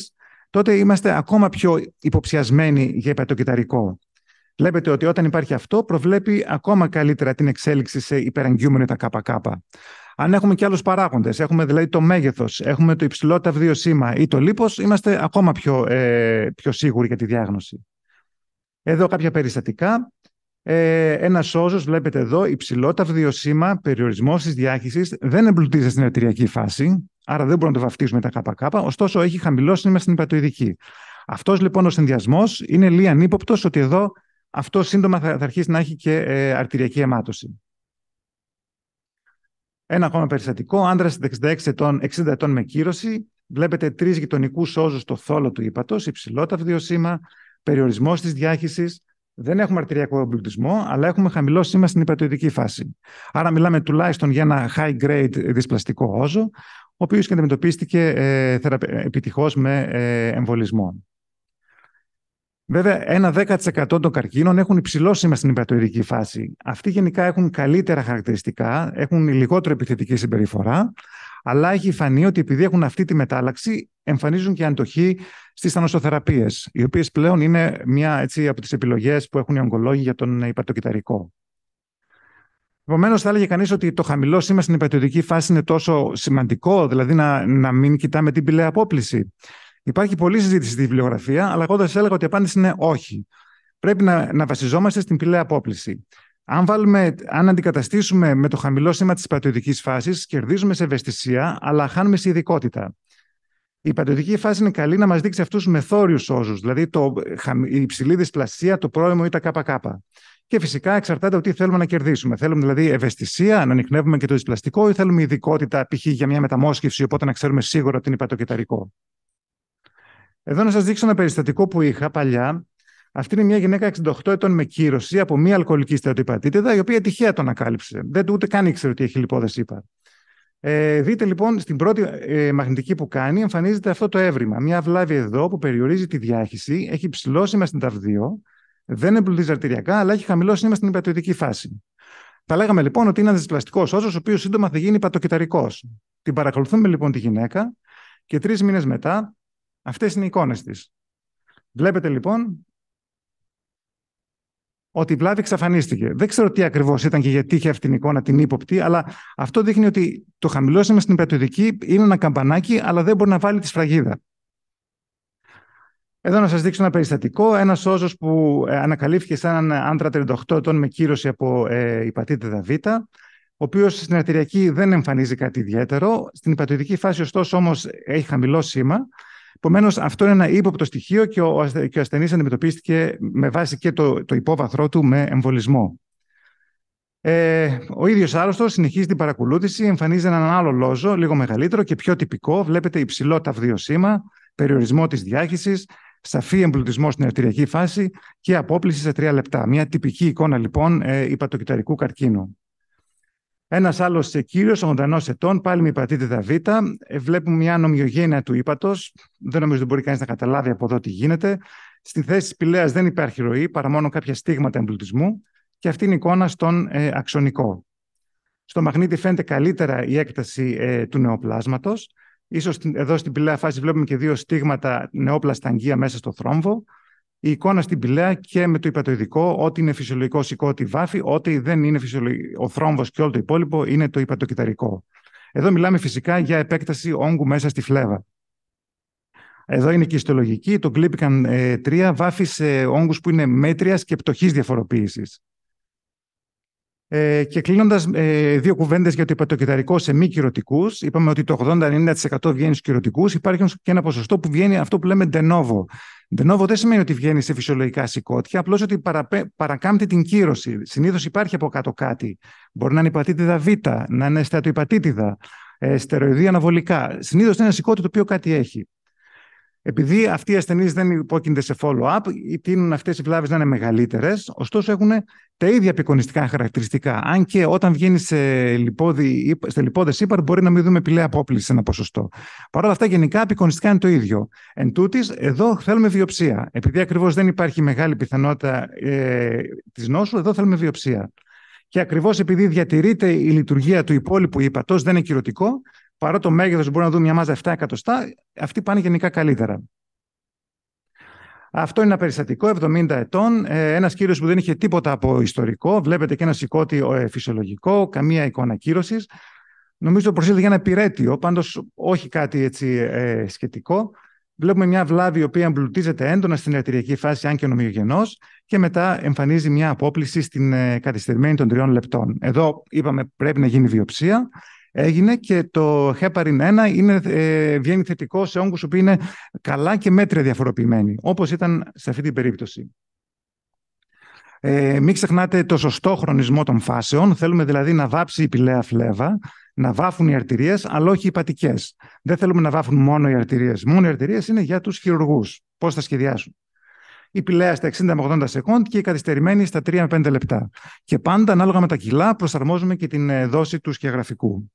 τότε είμαστε ακόμα πιο υποψιασμένοι για υπατοκυταρικό. Βλέπετε ότι όταν υπάρχει αυτό, προβλέπει ακόμα καλύτερα την εξέλιξη σε υπεραγγιούμενη τα ΚΚ. Αν έχουμε και άλλους παράγοντες, έχουμε δηλαδή το μέγεθος, έχουμε το υψηλό ταυδίο σήμα ή το λίπος, είμαστε ακόμα πιο, ε, πιο σίγουροι για τη διάγνωση. Εδώ κάποια περιστατικά. Ε, ένας όζος, βλέπετε εδώ, υψηλό ταυδίο σήμα, περιορισμός της διάχυσης, δεν εμπλουτίζεται στην αρτηριακή φάση, άρα δεν μπορούμε να το βαφτίσουμε τα ΚΚ, ωστόσο έχει χαμηλό σήμα στην υπατοειδική. Αυτός λοιπόν ο συνδυασμός είναι λίγο ανύποπτο ότι εδώ αυτό σύντομα θα, θα αρχίσει να έχει και ε, αρτηριακή αιμάτωση. Ένα ακόμα περιστατικό, άντρας 66 ετών, 60 ετών με κύρωση, βλέπετε τρεις γειτονικούς όζους στο θόλο του ύπατος, υψηλό ταυδίο σήμα, περιορισμός της διάχυσης. Δεν έχουμε αρτηριακό εμπλουτισμό, αλλά έχουμε χαμηλό σήμα στην υπατοειδική φάση. Άρα, μιλάμε τουλάχιστον για ένα high grade δυσπλαστικό όζο, ο οποίος και αντιμετωπίστηκε ε, επιτυχώς με ε, εμβολισμό. Βέβαια, ένα 10% των καρκίνων έχουν υψηλό σήμα στην υπατοειδική φάση. Αυτοί γενικά έχουν καλύτερα χαρακτηριστικά, έχουν λιγότερο επιθετική συμπεριφορά, αλλά έχει φανεί ότι επειδή έχουν αυτή τη μετάλλαξη, εμφανίζουν και αντοχή στις θανοσοθεραπείε, οι οποίες πλέον είναι μία έτσι, από τις επιλογές που έχουν οι ογκολόγοι για τον υπατοκυταρικό. Επομένως, θα έλεγε κανείς ότι το χαμηλό σήμα στην υπατοειδική φάση είναι τόσο σημαντικό, δηλαδή να, να μην κοιτάμε την πηλαία απόπληση. Υπάρχει πολλή συζήτηση στη βιβλιογραφία, αλλά εγώ σα έλεγα ότι η απάντηση είναι όχι. Πρέπει να, να βασιζόμαστε στην πηλαία απόπληση. Αν, βάλουμε, αν αντικαταστήσουμε με το χαμηλό σήμα της πατριωτικής φάσης, κερδίζουμε σε ευαισθησία, αλλά χάνουμε σε ειδικότητα. Η πατριωτική φάση είναι καλή να μας δείξει αυτούς τους μεθόριους όζους, δηλαδή το, ε, η υψηλή δυσπλασία, το πρόημο ή τα ΚΚ. Και φυσικά εξαρτάται από τι θέλουμε να κερδίσουμε. Θέλουμε δηλαδή ευαισθησία, να ανοιχνεύουμε και το δυσπλαστικό, ή θέλουμε ειδικότητα, π.χ. για μια μεταμόσχευση, οπότε να ξέρουμε σίγουρα ότι είναι υπατοκυταρικό. Εδώ να σας δείξω ένα περιστατικό που είχα παλιά. Αυτή είναι μια γυναίκα 68 ετών με κύρωση από μια αλκοολική στρατοϊπατήτηδα, η οποία τυχαία τον ανακάλυψε. Δεν ούτε καν ήξερε ότι έχει λιπόδες, είπα. Ε, δείτε λοιπόν στην πρώτη ε, μαγνητική που κάνει εμφανίζεται αυτό το έβριμα. Μια βλάβη εδώ που περιορίζει τη διάχυση, έχει ψηλό σήμα στην ταυδίο, δεν εμπλουτίζει αρτηριακά, αλλά έχει χαμηλό σήμα στην υπατριωτική φάση. θα λέγαμε λοιπόν ότι είναι ένας δυσπλαστικός όσος, ο οποίος σύντομα θα γίνει πατοκυταρικός. Την παρακολουθούμε λοιπόν τη γυναίκα και τρεις μήνες μετά Αυτές είναι οι εικόνες της. Βλέπετε λοιπόν ότι η βλάβη εξαφανίστηκε. Δεν ξέρω τι ακριβώς ήταν και γιατί είχε αυτή την εικόνα την ύποπτη, αλλά αυτό δείχνει ότι το χαμηλώσαμε στην υπερτοδική, είναι ένα καμπανάκι, αλλά δεν μπορεί να βάλει τη σφραγίδα. Εδώ να σας δείξω ένα περιστατικό. ένας όζος που ε, ανακαλύφθηκε σαν έναν άντρα 38 ετών με κύρωση από ε, υπατήτηδα ο οποίος στην αρτηριακή δεν εμφανίζει κάτι ιδιαίτερο. Στην υπατητική φάση, ωστόσο, όμως, έχει χαμηλό σήμα Επομένως, αυτό είναι ένα ύποπτο στοιχείο και ο, ο ασθενής αντιμετωπίστηκε με βάση και το, το υπόβαθρό του με εμβολισμό. Ε, ο ίδιος άρρωστος συνεχίζει την παρακολούθηση, εμφανίζει έναν άλλο λόζο, λίγο μεγαλύτερο και πιο τυπικό. Βλέπετε υψηλό ταυδίο σήμα, περιορισμό της διάχυσης, σαφή εμπλουτισμό στην αρτηριακή φάση και απόπληση σε τρία λεπτά. Μια τυπική εικόνα λοιπόν ε, υπατοκυταρικού καρκίνου. Ένας άλλος κύριο, 81 ετών, πάλι με υπατήτη Δαβίτα, ε, Βλέπουμε μια νομιογένεια του ύπατος. Δεν νομίζω ότι μπορεί κανείς να καταλάβει από εδώ τι γίνεται. Στη θέση τη πηλαίας δεν υπάρχει ροή παρά μόνο κάποια στίγματα εμπλουτισμού. Και αυτή είναι η εικόνα στον ε, αξονικό. Στο μαγνήτη φαίνεται καλύτερα η έκταση ε, του νεοπλάσματος. Ίσως εδώ στην πηλαία φάση βλέπουμε και δύο στίγματα νεόπλαστα αγγεία μέσα στο θρόμβο η εικόνα στην πηλαία και με το υπατοειδικό, ό,τι είναι φυσιολογικό σηκώ, τη βάφη, ό,τι δεν είναι φυσιολογικό, ο θρόμβος και όλο το υπόλοιπο είναι το υπατοκυταρικό. Εδώ μιλάμε φυσικά για επέκταση όγκου μέσα στη φλέβα. Εδώ είναι και η ιστολογική, το ε, τρία βάφη σε όγκους που είναι μέτριας και πτωχής διαφοροποίησης. Ε, και κλείνοντας, ε, δύο κουβέντες για το υπατοκυταρικό σε μη κυρωτικούς. Είπαμε ότι το 80-90% βγαίνει στους κυρωτικούς. Υπάρχει και ένα ποσοστό που βγαίνει αυτό που λέμε ντενόβο. Ντενόβο δεν σημαίνει ότι βγαίνει σε φυσιολογικά σηκώτια, απλώς ότι παραπέ, παρακάμπτει την κύρωση. Συνήθως υπάρχει από κάτω κάτι. Μπορεί να είναι υπατήτηδα Β, να είναι στατοϊπατήτηδα, ε, στεροειδή αναβολικά. Συνήθως είναι ένα σηκώτη το οποίο κάτι έχει. Επειδή αυτοί οι ασθενείς δεν υπόκεινται σε follow-up, ή τείνουν αυτές οι βλάβες να είναι μεγαλύτερες, ωστόσο έχουν τα ίδια απεικονιστικά χαρακτηριστικά. Αν και όταν βγαίνει σε, λιπόδι, σε λιπόδες ύπαρ, μπορεί να μην δούμε πηλαία απόπληση σε ένα ποσοστό. Παρ' όλα αυτά, γενικά απεικονιστικά είναι το ίδιο. Εν τούτης, εδώ θέλουμε βιοψία. Επειδή ακριβώς δεν υπάρχει μεγάλη πιθανότητα ε, της νόσου, εδώ θέλουμε βιοψία. Και ακριβώς επειδή διατηρείται η λειτουργία του υπόλοιπου ύπατος, δεν είναι κυρωτικό, παρά το μέγεθος μπορεί να δούμε μια μάζα 7 εκατοστά, αυτοί πάνε γενικά καλύτερα. Αυτό είναι ένα περιστατικό, 70 ετών. Ε, ένας κύριος που δεν είχε τίποτα από ιστορικό. Βλέπετε και ένα σηκώτη ε, φυσιολογικό, καμία εικόνα κύρωση. Νομίζω προσήλθε για ένα πυρέτιο, πάντως όχι κάτι έτσι ε, σχετικό. Βλέπουμε μια βλάβη η οποία εμπλουτίζεται έντονα στην ιατρική φάση, αν και ομοιογενώ, και μετά εμφανίζει μια απόπληση στην ε, καθυστερημένη των τριών λεπτών. Εδώ είπαμε πρέπει να γίνει βιοψία έγινε και το Heparin 1 είναι, ε, βγαίνει θετικό σε όγκους που είναι καλά και μέτρια διαφοροποιημένοι, όπως ήταν σε αυτή την περίπτωση. Ε, μην ξεχνάτε το σωστό χρονισμό των φάσεων. Θέλουμε δηλαδή να βάψει η πηλαία φλέβα, να βάφουν οι αρτηρίες, αλλά όχι οι πατικές. Δεν θέλουμε να βάφουν μόνο οι αρτηρίες. Μόνο οι αρτηρίες είναι για τους χειρουργούς. Πώς θα σχεδιάσουν. Η πηλαία στα 60 με 80 σεκόντ και η καθυστερημένη στα 3 με 5 λεπτά. Και πάντα ανάλογα με τα κιλά προσαρμόζουμε και την ε, δόση του σκιαγραφικού.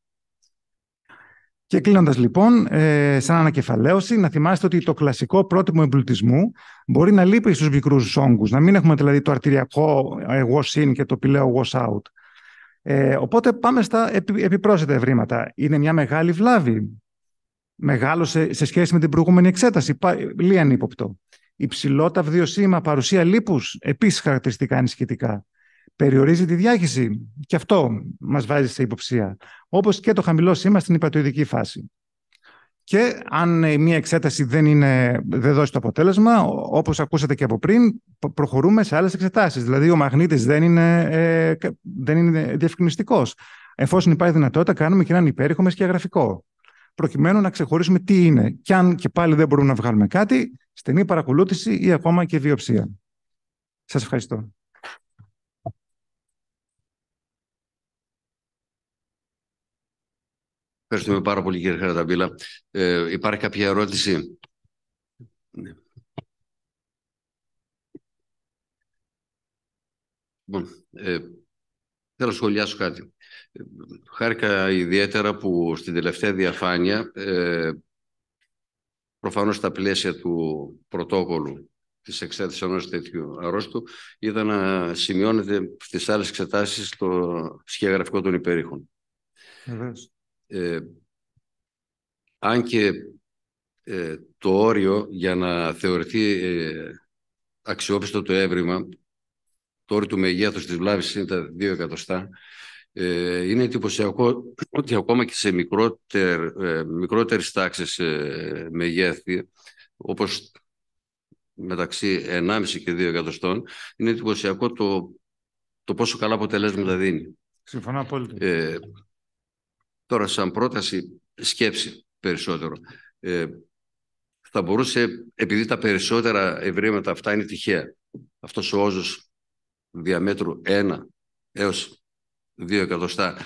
Και κλείνοντας λοιπόν, ε, σαν ανακεφαλαίωση, να θυμάστε ότι το κλασικό πρότυπο εμπλουτισμού μπορεί να λείπει στους μικρούς όγκους. Να μην έχουμε δηλαδή το αρτηριακό wash in και το πηλαίο wash out. Ε, οπότε πάμε στα επιπρόσθετα ευρήματα. Είναι μια μεγάλη βλάβη. μεγάλο σε σχέση με την προηγούμενη εξέταση. Πα, λίαν Υψηλό Υψηλό ταυδιοσύμα, παρουσία λίπους, επίσης χαρακτηριστικά ενισχυτικά περιορίζει τη διάχυση. Και αυτό μας βάζει σε υποψία. Όπως και το χαμηλό σήμα στην υπατοειδική φάση. Και αν ε, μια εξέταση δεν, είναι, δεν δώσει το αποτέλεσμα, όπως ακούσατε και από πριν, προχωρούμε σε άλλες εξετάσεις. Δηλαδή ο μαγνήτης δεν είναι, ε, δεν είναι διευκρινιστικός. Εφόσον υπάρχει δυνατότητα, κάνουμε και έναν υπέρηχο μεσχιαγραφικό. Προκειμένου να ξεχωρίσουμε τι είναι. Και αν και πάλι δεν μπορούμε να βγάλουμε κάτι, στενή παρακολούθηση ή ακόμα και βιοψία. Σας ευχαριστώ. Ευχαριστούμε πάρα πολύ κύριε Χαραταμπίλα. Ε, υπάρχει κάποια ερώτηση. Ναι. Λοιπόν, ε, θέλω να σχολιάσω κάτι. Ε, χάρηκα ιδιαίτερα που στην τελευταία διαφάνεια, ε, προφανώς στα πλαίσια του πρωτόκολλου της εξέτασης ενός τέτοιου αρρώστου, είδα να σημειώνεται στις άλλες εξετάσεις το σχεδιαγραφικό των υπερήχων. Ευχαριστώ ε, αν και ε, το όριο για να θεωρηθεί ε, αξιόπιστο το έβριμα, το όριο του μεγέθους της βλάβης είναι τα 2 εκατοστά, ε, είναι εντυπωσιακό ότι ακόμα και σε μικρότερ, ε, μικρότερες τάξεις μεγέθη, όπως μεταξύ 1,5 και 2 εκατοστών, είναι εντυπωσιακό το, το πόσο καλά αποτελέσματα δίνει. Συμφωνώ απόλυτα. Ε, Τώρα σαν πρόταση σκέψη περισσότερο. Ε, θα μπορούσε, επειδή τα περισσότερα ευρήματα αυτά είναι τυχαία, αυτός ο όζος διαμέτρου 1 έως 2 εκατοστά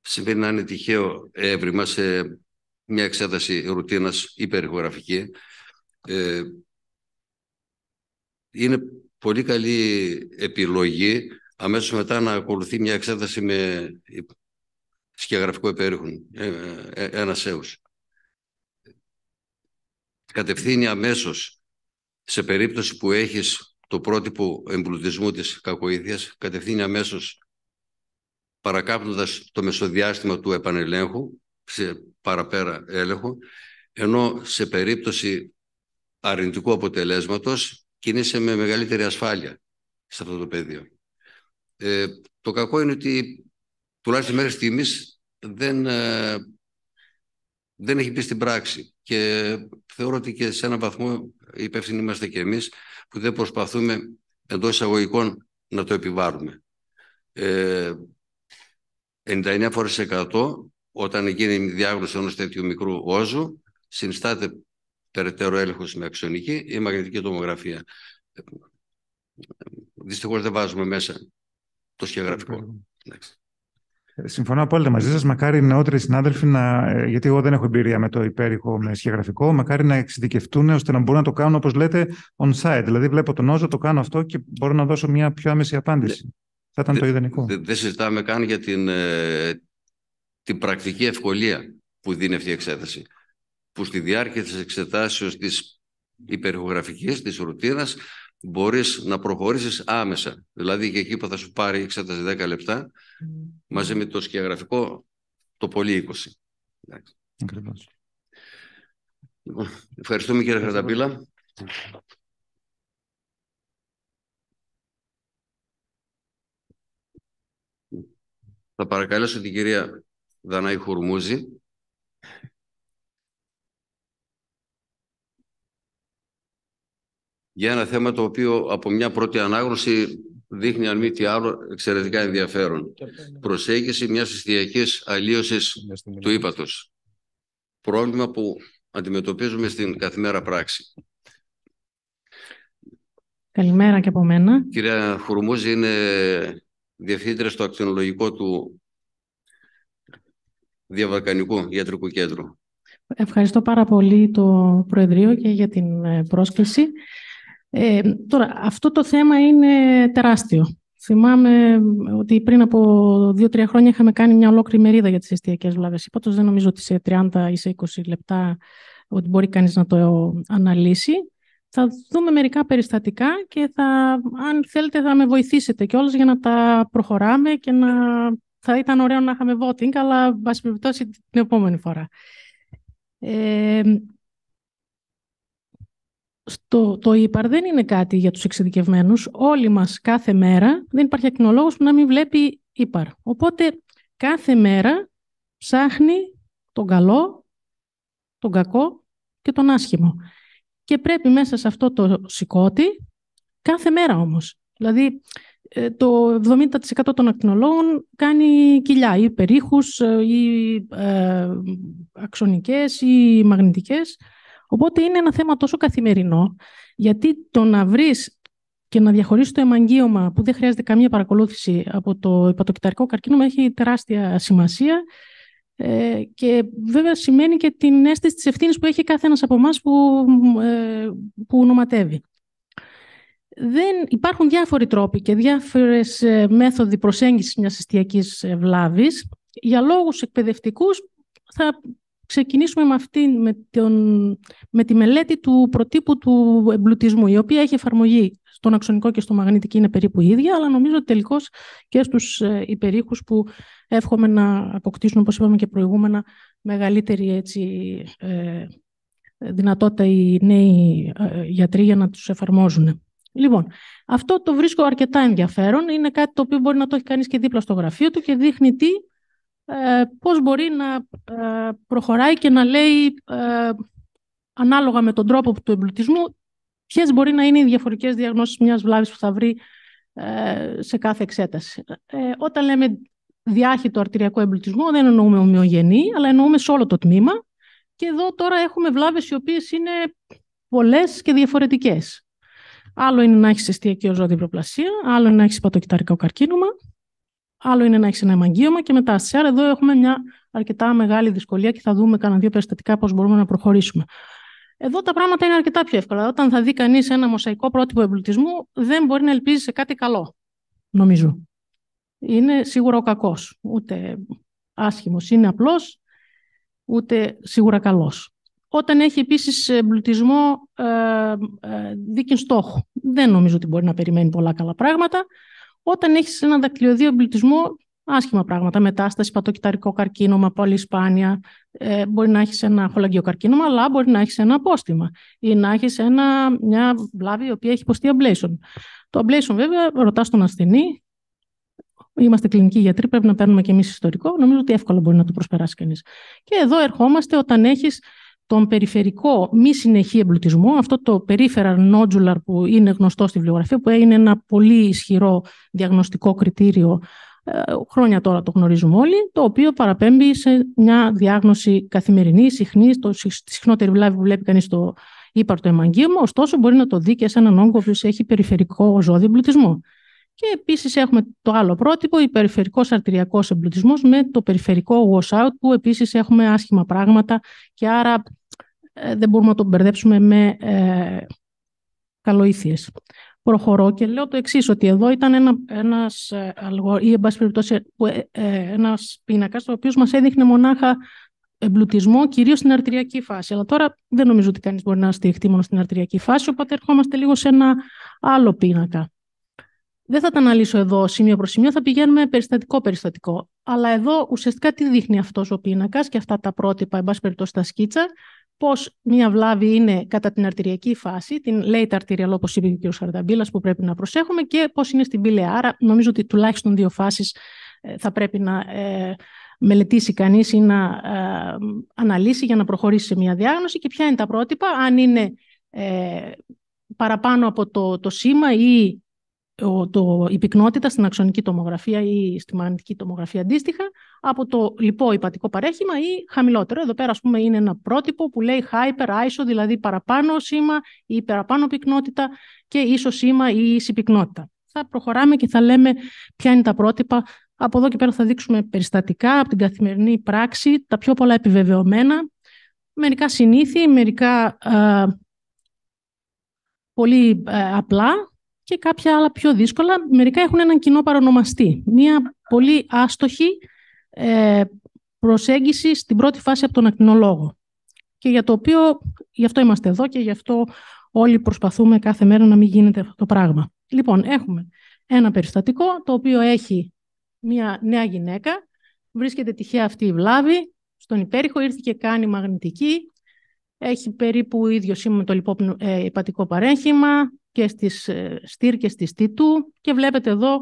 συμβαίνει να είναι τυχαίο εύρημα σε μια εξέταση ρουτίνας υπερηχογραφική. Ε, είναι πολύ καλή επιλογή αμέσως μετά να ακολουθεί μια εξέταση με σκιαγραφικό επέριχον, ε, ε, ε, ένας έους. Κατευθύνει αμέσως σε περίπτωση που έχεις το πρότυπο εμπλουτισμού της κακοήθειας, κατευθύνει αμέσως παρακάπτοντας το μεσοδιάστημα του επανελέγχου, σε παραπέρα έλεγχο, ενώ σε περίπτωση αρνητικού αποτελέσματος κινείσαι με μεγαλύτερη ασφάλεια σε αυτό το πεδίο. Ε, το κακό είναι ότι τουλάχιστον μέχρι στιγμής δεν, ε, δεν έχει πει στην πράξη. Και θεωρώ ότι και σε έναν βαθμό υπεύθυνοι είμαστε και εμείς που δεν προσπαθούμε εντός εισαγωγικών να το επιβάρουμε. Ε, 99 φορές 100 όταν γίνει η διάγνωση ενός τέτοιου μικρού όζου συνιστάται περαιτέρω έλεγχος με αξιονική ή μαγνητική τομογραφία. Ε, δυστυχώς δεν βάζουμε μέσα το σχεδιαγραφικό. Συμφωνώ απόλυτα μαζί σας. Μακάρι οι νεότεροι συνάδελφοι να. Ε, γιατί εγώ δεν έχω εμπειρία με το υπέρηχο μεσχεγραφικό. Μακάρι να εξειδικευτούν ώστε να μπορούν να το κάνουν όπως λέτε on site. Δηλαδή, βλέπω τον όζο, το κάνω αυτό και μπορώ να δώσω μια πιο άμεση απάντηση. Θα ήταν το ιδανικό. Δεν δε συζητάμε καν για την, ε, πρακτική ευκολία που δίνει αυτή η εξέταση. Που στη διάρκεια της εξετάσεως της υπερηχογραφικής, της ρουτίνας, μπορείς να προχωρήσεις άμεσα. Δηλαδή, και εκεί που θα σου πάρει εξέταση 10 λεπτά, μαζί με το σκιαγραφικό το πολύ 20. Λοιπόν, ευχαριστούμε κύριε Χαρταπίλα. Θα παρακαλέσω την κυρία Δανάη Χουρμούζη για ένα θέμα το οποίο από μια πρώτη ανάγνωση δείχνει αν μη τι άλλο εξαιρετικά ενδιαφέρον. Προσέγγιση μιας ιστιακής αλλίωσης του ύπατος. Πρόβλημα που αντιμετωπίζουμε στην καθημέρα πράξη. Καλημέρα και από μένα. Κυρία Χουρμούζη είναι διευθύντρια στο ακτινολογικό του διαβακανικού Ιατρικού Κέντρου. Ευχαριστώ πάρα πολύ το Προεδρείο και για την ε, πρόσκληση. Ε, τώρα, αυτό το θέμα είναι τεράστιο. Θυμάμαι ότι πριν απο δυο δύο-τρία χρόνια είχαμε κάνει μια ολόκληρη μερίδα για τις εστιακές βλάβες Υπότιτλοι Δεν νομίζω ότι σε 30 ή σε 20 λεπτά ότι μπορεί κανείς να το αναλύσει. Θα δούμε μερικά περιστατικά και θα, αν θέλετε θα με βοηθήσετε κιόλας για να τα προχωράμε και να... θα ήταν ωραίο να είχαμε voting, αλλά περιπτώσει την επόμενη φορά. Ε, στο, το ύπαρ δεν είναι κάτι για τους εξειδικευμένους. Όλοι μας κάθε μέρα, δεν υπάρχει ακτινολόγος που να μην βλέπει ύπαρ. Οπότε κάθε μέρα ψάχνει τον καλό, τον κακό και τον άσχημο. Και πρέπει μέσα σε αυτό το σηκώτη, κάθε μέρα όμως. Δηλαδή το 70% των ακτινολόγων κάνει κοιλιά ή περίχους ή ε, αξονικές ή μαγνητικές. Οπότε είναι ένα θέμα τόσο καθημερινό, γιατί το να βρεις και να διαχωρίσει το εμαγγείωμα που δεν χρειάζεται καμία παρακολούθηση από το υπατοκυταρικό καρκίνο έχει τεράστια σημασία ε, και βέβαια σημαίνει και την αίσθηση της ευθύνης που έχει κάθε ένας από εμάς που, ε, που ονοματεύει. Δεν, υπάρχουν διάφοροι τρόποι και διάφορες ε, μέθοδοι προσέγγισης μιας εστιακής ε, βλάβης. Για λόγους εκπαιδευτικούς θα ξεκινήσουμε με, με, τον, με τη μελέτη του προτύπου του εμπλουτισμού, η οποία έχει εφαρμογή στον αξονικό και στο μαγνητική είναι περίπου ίδια, αλλά νομίζω ότι και στους ε, υπερήχους που εύχομαι να αποκτήσουν, όπως είπαμε και προηγούμενα, μεγαλύτερη έτσι, ε, δυνατότητα οι νέοι ε, γιατροί για να τους εφαρμόζουν. Λοιπόν, αυτό το βρίσκω αρκετά ενδιαφέρον. Είναι κάτι το οποίο μπορεί να το έχει κανείς και δίπλα στο γραφείο του και δείχνει τι ε, πώς μπορεί να ε, προχωράει και να λέει ε, ανάλογα με τον τρόπο του εμπλουτισμού ποιες μπορεί να είναι οι διαφορικές διαγνώσεις μιας βλάβης που θα βρει σε κάθε εξέταση. Όταν λέμε διάχυτο αρτηριακό εμπλουτισμό δεν εννοούμε ομοιογενή, αλλά εννοούμε σε όλο το τμήμα και εδώ τώρα έχουμε βλάβες οι οποίες είναι πολλές και διαφορετικές. Άλλο είναι να έχεις αιστιακή οζόδη άλλο είναι να έχεις πατοκυταρικό καρκίνωμα, Άλλο είναι να έχεις ένα εμαγγείωμα και μετά σε άρα εδώ έχουμε μια αρκετά μεγάλη δυσκολία και θα δούμε κανένα δύο περιστατικά πώς μπορούμε να προχωρήσουμε. Εδώ τα πράγματα είναι αρκετά πιο εύκολα. Όταν θα δει κανείς ένα μοσαϊκό πρότυπο εμπλουτισμού, δεν μπορεί να ελπίζει σε κάτι καλό, νομίζω. Είναι σίγουρα ο κακός. Ούτε άσχημος είναι απλός, ούτε σίγουρα καλός. Όταν έχει επίσης εμπλουτισμό ε, ε, δίκην στόχου, δεν νομίζω ότι μπορεί να περιμένει πολλά καλά πράγματα. Όταν έχεις ένα δακτυλιοδίο εμπλουτισμό, άσχημα πράγματα, μετάσταση, πατοκυταρικό καρκίνωμα, πολύ σπάνια. Ε, μπορεί να έχεις ένα χολαγγιοκαρκίνωμα, αλλά μπορεί να έχεις ένα απόστημα ή να έχεις μια βλάβη η οποία έχει υποστεί ablation. Το ablation, βέβαια, ρωτάς τον ασθενή. Είμαστε κλινικοί γιατροί, πρέπει να παίρνουμε και εμείς ιστορικό. Νομίζω ότι εύκολο μπορεί να το προσπεράσει κανείς. Και εδώ ερχόμαστε όταν έχεις τον περιφερικό μη συνεχή εμπλουτισμό, αυτό το peripheral nodular που είναι γνωστό στη βιβλιογραφία, που είναι ένα πολύ ισχυρό διαγνωστικό κριτήριο, ε, χρόνια τώρα το γνωρίζουμε όλοι, το οποίο παραπέμπει σε μια διάγνωση καθημερινή, συχνή, το, συχνότερη βλάβη που βλέπει κανείς στο ύπαρτο εμαγγείωμα, ωστόσο μπορεί να το δει και σε έναν όγκο που έχει περιφερικό ζώδιο εμπλουτισμό. Και επίσης έχουμε το άλλο πρότυπο, η περιφερικός αρτηριακός εμπλουτισμός με το περιφερικό washout, που επίσης έχουμε άσχημα πράγματα και άρα ε, δεν μπορούμε να τον μπερδέψουμε με ε, καλοήθειες. Προχωρώ και λέω το εξής, ότι εδώ ήταν ένα, ένας, ε, ή, εν πάση περιπτώσει, ε, ένας πίνακας, ο οποίος μας έδειχνε μονάχα εμπλουτισμό, κυρίως στην αρτηριακή φάση. Αλλά τώρα δεν νομίζω ότι κανείς μπορεί να στηριχτεί μόνο στην αρτηριακή φάση, οπότε ερχόμαστε λίγο σε ένα άλλο πίνακα. Δεν θα τα αναλύσω εδώ σημείο προς σημείο, θα πηγαίνουμε περιστατικό-περιστατικό. Αλλά εδώ ουσιαστικά τι δείχνει αυτός ο πίνακας και αυτά τα πρότυπα, εν πάση περιπτώσει τα σκίτσα, πώς μια βλάβη είναι κατά την αρτηριακή φάση, την late arterial, όπως είπε και ο κ. που πρέπει να προσέχουμε και πώς είναι στην πύλη. Άρα, νομίζω ότι τουλάχιστον δύο φάσεις ε, θα πρέπει να ε, μελετήσει κανείς ή να ε, αναλύσει για να προχωρήσει σε μια διάγνωση και ποια είναι τα πρότυπα, αν είναι παραπάνω από το, το σήμα ή το, η πυκνότητα στην αξονική τομογραφία ή στη μαγνητική τομογραφία αντίστοιχα από το λοιπό υπατικό παρέχημα ή χαμηλότερο. Εδώ πέρα, ας πούμε, είναι ένα πρότυπο που λέει hyper, iso, δηλαδή παραπάνω σήμα ή παραπάνω πυκνότητα και ίσο σήμα ή ίση πυκνότητα. Θα προχωράμε και θα λέμε ποια είναι τα πρότυπα. Από εδώ και πέρα θα δείξουμε περιστατικά από την καθημερινή πράξη, τα πιο πολλά επιβεβαιωμένα, μερικά συνήθεια, μερικά α, πολύ ε, απλά, και κάποια άλλα πιο δύσκολα. Μερικά έχουν έναν κοινό παρονομαστή. Μία πολύ άστοχη ε, προσέγγιση στην πρώτη φάση από τον ακτινολόγο. Και για το οποίο, γι' αυτό είμαστε εδώ και γι' αυτό όλοι προσπαθούμε κάθε μέρα να μην γίνεται αυτό το πράγμα. Λοιπόν, έχουμε ένα περιστατικό, το οποίο έχει μια νέα γυναίκα. Βρίσκεται τυχαία αυτή η βλάβη. Στον υπέρηχο ήρθε και κάνει μαγνητική. Έχει περίπου ίδιο σήμα με το ε, υπατικό παρέχημα και στις ε, στήρκες της τίτου και βλέπετε εδώ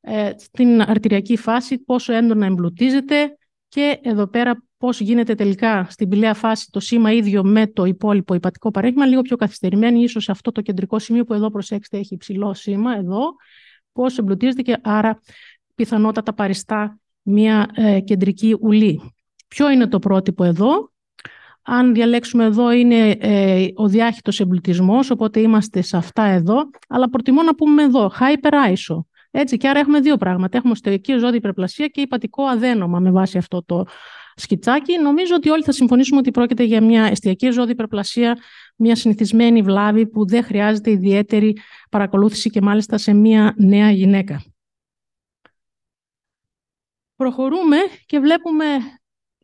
ε, στην αρτηριακή φάση πόσο έντονα εμπλουτίζεται και εδώ πέρα πώς γίνεται τελικά στην πηλαία φάση το σήμα ίδιο με το υπόλοιπο υπατικό παρέχημα, λίγο πιο καθυστερημένη, ίσως αυτό το κεντρικό σημείο που εδώ προσέξτε έχει υψηλό σήμα, εδώ, πώς εμπλουτίζεται και άρα πιθανότατα παριστά μια ε, κεντρική ουλή. Ποιο είναι το πρότυπο εδώ, αν διαλέξουμε εδώ είναι ε, ο διάχυτος εμπλουτισμός, οπότε είμαστε σε αυτά εδώ, αλλά προτιμώ να πούμε εδώ, hyper ISO. Έτσι, και άρα έχουμε δύο πράγματα. Έχουμε στερική ζώδη υπερπλασία και υπατικό αδένομα με βάση αυτό το σκιτσάκι. Νομίζω ότι όλοι θα συμφωνήσουμε ότι πρόκειται για μια εστιακή ζώδη υπερπλασία, μια συνηθισμένη βλάβη που δεν χρειάζεται ιδιαίτερη παρακολούθηση και μάλιστα σε μια νέα γυναίκα. Προχωρούμε και βλέπουμε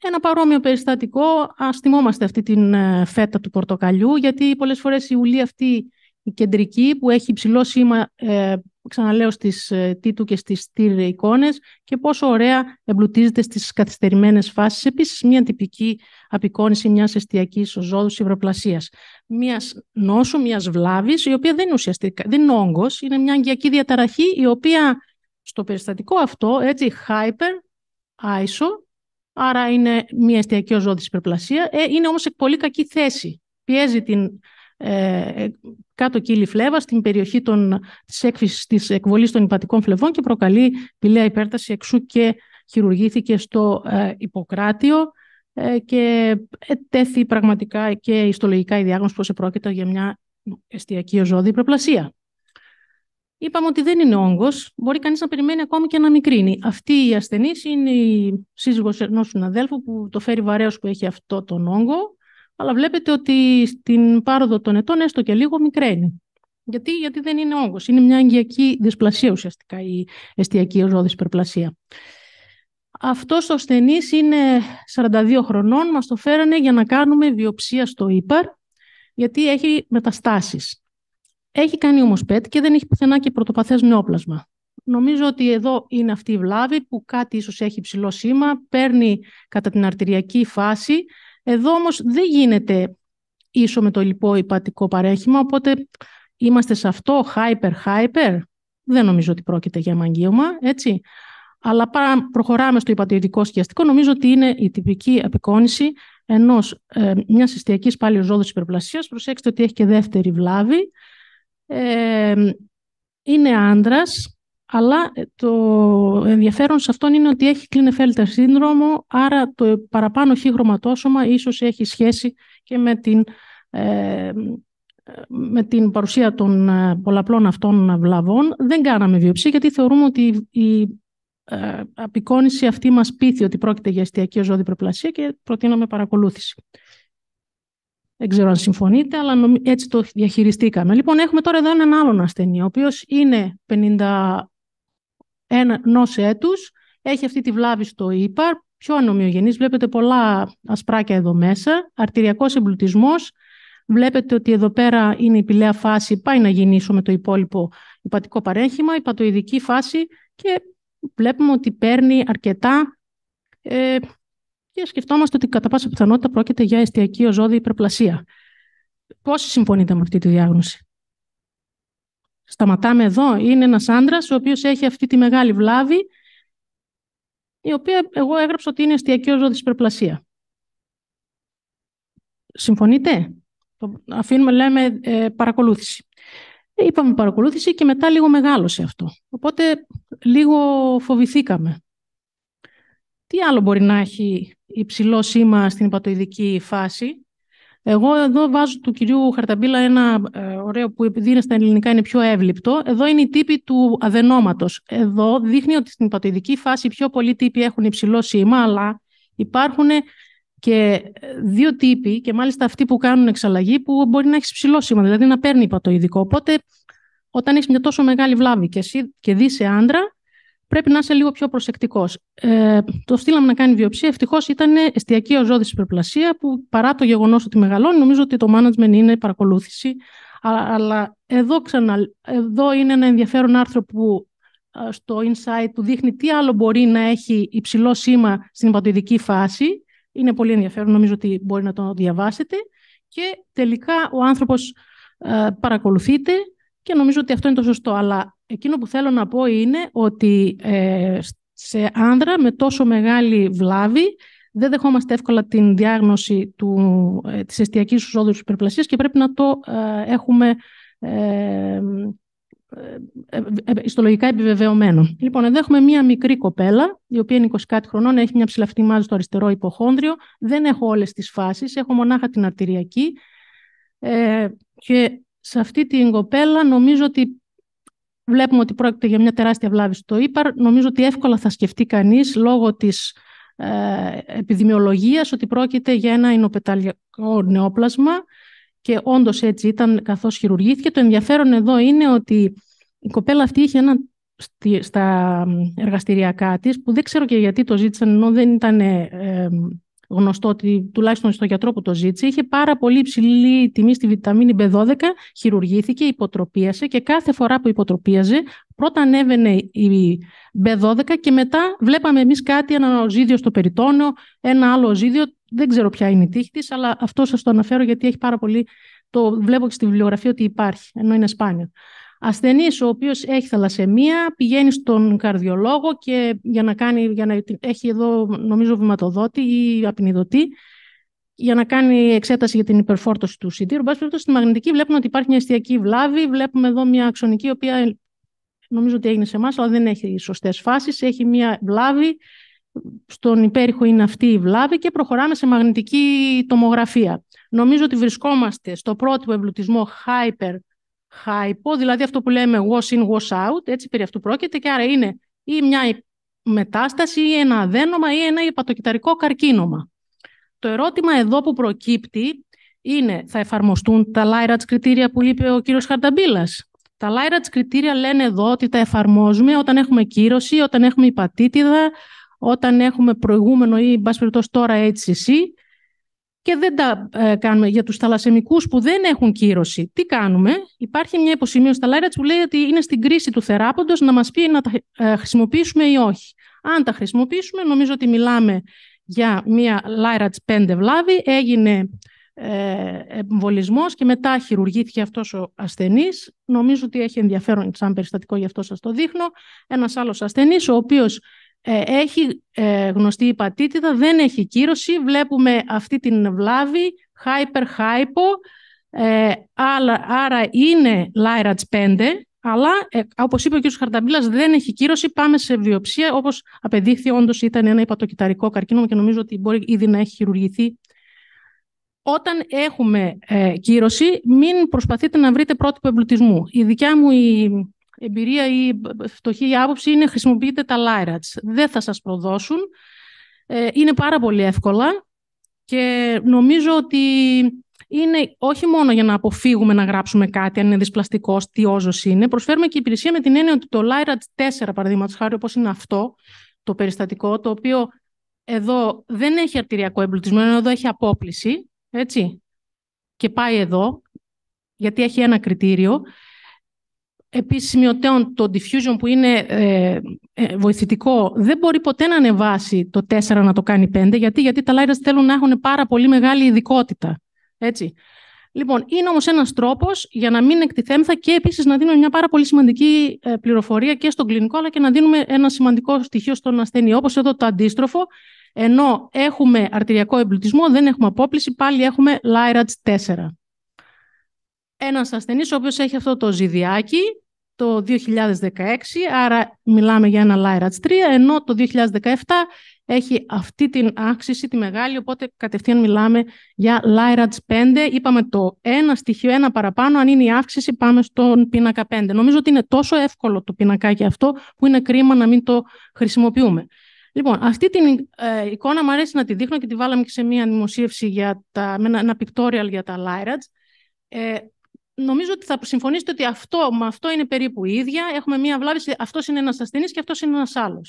ένα παρόμοιο περιστατικό, ας θυμόμαστε αυτή την ε, φέτα του πορτοκαλιού, γιατί πολλές φορές η ουλή αυτή η κεντρική που έχει υψηλό σήμα, ε, ξαναλέω, στις ε, τίτου και στις τύρ εικόνες και πόσο ωραία εμπλουτίζεται στις καθυστερημένες φάσεις. Επίσης, μια τυπική απεικόνηση μιας εστιακής οζόδους υβροπλασίας. μιας νόσου, μιας βλάβης, η οποία δεν είναι ουσιαστικά, δεν είναι όγκος, είναι μια αγκιακή διαταραχή, η οποία στο περιστατικό αυτό, έτσι, hyper, ISO, άρα είναι μια εστιακή οζόδηση υπερπλασία. Ε, είναι όμως σε πολύ κακή θέση. Πιέζει την ε, ε, κάτω κύλη φλέβα στην περιοχή των, της έκφυσης της εκβολής των υπατικών φλεβών και προκαλεί πηλαία υπέρταση εξού και χειρουργήθηκε στο ε, υποκράτιο και τέθη πραγματικά και ιστολογικά η διάγνωση πως επρόκειτο για μια εστιακή οζόδη υπερπλασία. Είπαμε ότι δεν είναι όγκος. Μπορεί κανείς να περιμένει ακόμη και να μικρύνει. Αυτή η ασθενής είναι η σύζυγος ενός συναδέλφου που το φέρει βαρέως που έχει αυτό τον όγκο. Αλλά βλέπετε ότι στην πάροδο των ετών, έστω και λίγο, μικραίνει. Γιατί, γιατί δεν είναι όγκος. Είναι μια αγκιακή δυσπλασία ουσιαστικά η εστιακή οζόδης υπερπλασία. Αυτός ο ασθενής είναι 42 χρονών. Μας το φέρανε για να κάνουμε βιοψία στο ύπαρ, γιατί έχει μεταστάσεις. Έχει κάνει όμως PET και δεν έχει πουθενά και πρωτοπαθές νεόπλασμα. Νομίζω ότι εδώ είναι αυτή η βλάβη που κάτι ίσως έχει ψηλό σήμα, παίρνει κατά την αρτηριακή φάση. Εδώ όμως δεν γίνεται ίσο με το λοιπό υπατικό παρέχημα, οπότε είμαστε σε αυτό hyper-hyper. Δεν νομίζω ότι πρόκειται για μαγείωμα, έτσι. Αλλά προχωράμε στο υπατηρητικό σκιαστικό. Νομίζω ότι είναι η τυπική απεικόνηση ενός ε, μιας συστιακή πάλι ζώδου υπερπλασίας. Προσέξτε ότι έχει και δεύτερη βλάβη είναι άντρας, αλλά ε, το ενδιαφέρον σε αυτόν είναι ότι έχει κλίνεφέλτερ σύνδρομο, άρα το παραπάνω χ χρωματόσωμα ίσως έχει σχέση και με την, με την παρουσία των ε, πολλαπλών αυτών βλαβών. Δεν κάναμε βιοψία γιατί θεωρούμε ότι η ε, απεικόνιση αυτή μας πείθει ότι πρόκειται για εστιακή προπλασία και προτείναμε παρακολούθηση. Δεν ξέρω αν συμφωνείτε, αλλά έτσι το διαχειριστήκαμε. Λοιπόν, έχουμε τώρα εδώ έναν άλλον ασθενή, ο οποίος είναι 51 έτους, έχει αυτή τη βλάβη στο ύπαρ, πιο ανομοιογενής. βλέπετε πολλά ασπράκια εδώ μέσα, αρτηριακός εμπλουτισμός. Βλέπετε ότι εδώ πέρα είναι η πηλαία φάση, πάει να γεννήσω με το υπόλοιπο υπατικό παρέχημα, η φάση και βλέπουμε ότι παίρνει αρκετά ε, και σκεφτόμαστε ότι κατά πάσα πιθανότητα πρόκειται για εστιακή οζόδη υπερπλασία. Πόσοι συμφωνείτε με αυτή τη διάγνωση. Σταματάμε εδώ. Είναι ένας άντρας ο οποίος έχει αυτή τη μεγάλη βλάβη, η οποία εγώ έγραψα ότι είναι εστιακή οζόδη υπερπλασία. Συμφωνείτε. Αφήνουμε, λέμε, ε, παρακολούθηση. Είπαμε παρακολούθηση και μετά λίγο μεγάλωσε αυτό. Οπότε λίγο φοβηθήκαμε. Τι άλλο μπορεί να έχει υψηλό σήμα στην υπατοειδική φάση. Εγώ εδώ βάζω του κυρίου Χαρταμπίλα ένα ε, ωραίο που επειδή είναι στα ελληνικά είναι πιο εύληπτο. Εδώ είναι η τύποι του αδενόματος. Εδώ δείχνει ότι στην υπατοειδική φάση πιο πολλοί τύποι έχουν υψηλό σήμα, αλλά υπάρχουν και δύο τύποι, και μάλιστα αυτοί που κάνουν εξαλλαγή, που μπορεί να έχεις υψηλό σήμα, δηλαδή να παίρνει υπατοειδικό. Οπότε, όταν έχεις μια τόσο μεγάλη βλάβη και και δεις σε άντρα, πρέπει να είσαι λίγο πιο προσεκτικός. Ε, το στείλαμε να κάνει βιοψία. Ευτυχώς ήταν εστιακή οζόδηση υπερπλασία, που παρά το γεγονός ότι μεγαλώνει, νομίζω ότι το management είναι παρακολούθηση. Αλλά εδώ, ξανα, εδώ είναι ένα ενδιαφέρον άρθρο που στο insight του δείχνει τι άλλο μπορεί να έχει υψηλό σήμα στην υπατοειδική φάση. Είναι πολύ ενδιαφέρον, νομίζω ότι μπορεί να το διαβάσετε. Και τελικά ο άνθρωπος ε, παρακολουθείται και νομίζω ότι αυτό είναι το σωστό. Αλλά Εκείνο που θέλω να πω είναι ότι ε, σε άνδρα με τόσο μεγάλη βλάβη δεν δεχόμαστε εύκολα την διάγνωση του, ε, της εστιακής ουσόδουσης υπερπλασίας και πρέπει να το ε, έχουμε ε, ε, ιστολογικά επιβεβαιωμένο. Λοιπόν, εδώ έχουμε μία μικρή κοπέλα, η οποία είναι 20 κάτι χρονών, έχει μια ψηλαυτή χρονων εχει μια ψηλαυτη μαζα στο αριστερό υποχόνδριο. Δεν έχω όλες τις φάσεις, έχω μονάχα την αρτηριακή. Ε, και σε αυτή την κοπέλα νομίζω ότι βλέπουμε ότι πρόκειται για μια τεράστια βλάβη στο ύπαρ. Νομίζω ότι εύκολα θα σκεφτεί κανείς λόγω της ε, επιδημιολογίας ότι πρόκειται για ένα εινοπεταλιακό νεόπλασμα και όντως έτσι ήταν καθώς χειρουργήθηκε. Το ενδιαφέρον εδώ είναι ότι η κοπέλα αυτή είχε ένα στα εργαστηριακά της που δεν ξέρω και γιατί το ζήτησαν ενώ δεν ήταν ε, γνωστό ότι τουλάχιστον στον γιατρό που το ζήτησε, είχε πάρα πολύ υψηλή τιμή στη βιταμίνη B12, χειρουργήθηκε, υποτροπίασε και κάθε φορά που υποτροπίαζε, πρώτα ανέβαινε η B12 και μετά βλέπαμε εμείς κάτι, ένα οζίδιο στο περιτόνιο, ένα άλλο οζίδιο, δεν ξέρω ποια είναι η τύχη της, αλλά αυτό σας το αναφέρω γιατί έχει πάρα πολύ, το βλέπω και στη βιβλιογραφία ότι υπάρχει, ενώ είναι σπάνιο ασθενής ο οποίος έχει θαλασσεμία, πηγαίνει στον καρδιολόγο και για να κάνει, για να, έχει εδώ νομίζω βηματοδότη ή απεινιδωτή, για να κάνει εξέταση για την υπερφόρτωση του σιτήρου. Μπας περιπτώσει, στη μαγνητική βλέπουμε ότι υπάρχει μια αισθιακή βλάβη, βλέπουμε εδώ μια αξονική, η οποία νομίζω ότι έγινε σε εμάς, αλλά δεν έχει σωστές φάσεις. Έχει μια βλάβη, στον υπέρηχο είναι αυτή η βλάβη και προχωράμε σε μαγνητική τομογραφία. Νομίζω ότι βρισκόμαστε στο πρώτο εμπλουτισμό hyper ΧΑΙΠΟ, δηλαδή αυτό που λέμε wash in, wash out, έτσι περί αυτού πρόκειται και άρα είναι ή μια μετάσταση ή ένα αδένομα ή ένα υπατοκυταρικό καρκίνωμα. Το ερώτημα εδώ που προκύπτει είναι θα εφαρμοστούν τα Lyrat's κριτήρια που είπε ο κύριος Χαρταμπίλας. Τα Lyrat's κριτήρια λένε εδώ ότι τα εφαρμόζουμε όταν έχουμε κύρωση, όταν έχουμε υπατήτηδα, όταν έχουμε προηγούμενο ή, εν περιπτώσει, τώρα HCC και δεν τα ε, κάνουμε για τους θαλασσιμικού που δεν έχουν κύρωση. Τι κάνουμε, υπάρχει μια υποσημείωση στα Λάιρατς που λέει ότι είναι στην κρίση του θεράποντος να μας πει να τα ε, χρησιμοποιήσουμε ή όχι. Αν τα χρησιμοποιήσουμε, νομίζω ότι μιλάμε για μια Λάιρατς 5 βλάβη, έγινε ε, εμβολισμός και μετά χειρουργήθηκε αυτός ο ασθενής. Νομίζω ότι έχει ενδιαφέρον σαν περιστατικό, γι' αυτό σας το δείχνω. Ένας άλλος ασθενής, ο οποίος. Ε, έχει ε, γνωστή υπατήτητα, δεν έχει κύρωση. Βλέπουμε αυτή την βλάβη, hyper-hypo, ε, άρα είναι LIRATS 5, αλλά, όπως είπε ο κ. Χαρταμπίλας, δεν έχει κύρωση. Πάμε σε βιοψία, όπως απεδείχθη, όντως ήταν ένα υπατοκυταρικό καρκίνο και νομίζω ότι μπορεί ήδη να έχει χειρουργηθεί. Όταν έχουμε κύρωση, μην προσπαθείτε να βρείτε πρότυπο εμπλουτισμού. Η δικιά μου η εμπειρία ή φτωχή άποψη είναι χρησιμοποιείτε τα Lyrats. Δεν θα σας προδώσουν. Ε, είναι πάρα πολύ εύκολα και νομίζω ότι είναι όχι μόνο για να αποφύγουμε να γράψουμε κάτι, αν είναι δυσπλαστικός, τι όζος είναι. Προσφέρουμε και υπηρεσία με την έννοια ότι το Lyrat 4, παραδείγματος χάρη, όπως είναι αυτό το περιστατικό, το οποίο εδώ δεν έχει αρτηριακό εμπλουτισμό, ενώ εδώ έχει απόπληση. Έτσι. Και πάει εδώ, γιατί έχει ένα κριτήριο επίσης σημειωτέων το diffusion που είναι ε, ε, βοηθητικό δεν μπορεί ποτέ να ανεβάσει το 4 να το κάνει 5 γιατί, γιατί τα lighters θέλουν να έχουν πάρα πολύ μεγάλη ειδικότητα. Έτσι. Λοιπόν, είναι όμως ένας τρόπος για να μην εκτιθέμεθα και επίσης να δίνουμε μια πάρα πολύ σημαντική ε, πληροφορία και στον κλινικό αλλά και να δίνουμε ένα σημαντικό στοιχείο στον ασθενή. Όπως εδώ το αντίστροφο, ενώ έχουμε αρτηριακό εμπλουτισμό, δεν έχουμε απόπληση, πάλι έχουμε LIRADS 4. Ένας ασθενής ο οποίος έχει αυτό το ζυδιάκι το 2016, άρα μιλάμε για ένα ΛΑΙΡΑΤΣ 3, ενώ το 2017 έχει αυτή την αύξηση, τη μεγάλη, οπότε κατευθείαν μιλάμε για ΛΑΙΡΑΤΣ 5. Είπαμε το ένα στοιχείο, ένα παραπάνω, αν είναι η αύξηση πάμε στον πίνακα 5. Νομίζω ότι είναι τόσο εύκολο το πινακάκι αυτό που είναι κρίμα να μην το χρησιμοποιούμε. Λοιπόν, αυτή την ε, εικόνα μου αρέσει να τη δείχνω και τη βάλαμε και σε μία δημοσίευση για τα, ένα, ένα pictorial για τα Ε, νομίζω ότι θα συμφωνήσετε ότι αυτό, με αυτό είναι περίπου ίδια. Έχουμε μία βλάβη, αυτός είναι ένας ασθενής και αυτός είναι ένας άλλος.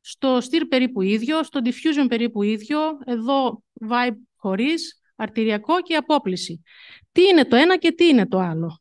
Στο στυρ περίπου ίδιο, στο diffusion περίπου ίδιο, εδώ vibe χωρίς, αρτηριακό και απόπληση. Τι είναι το ένα και τι είναι το άλλο.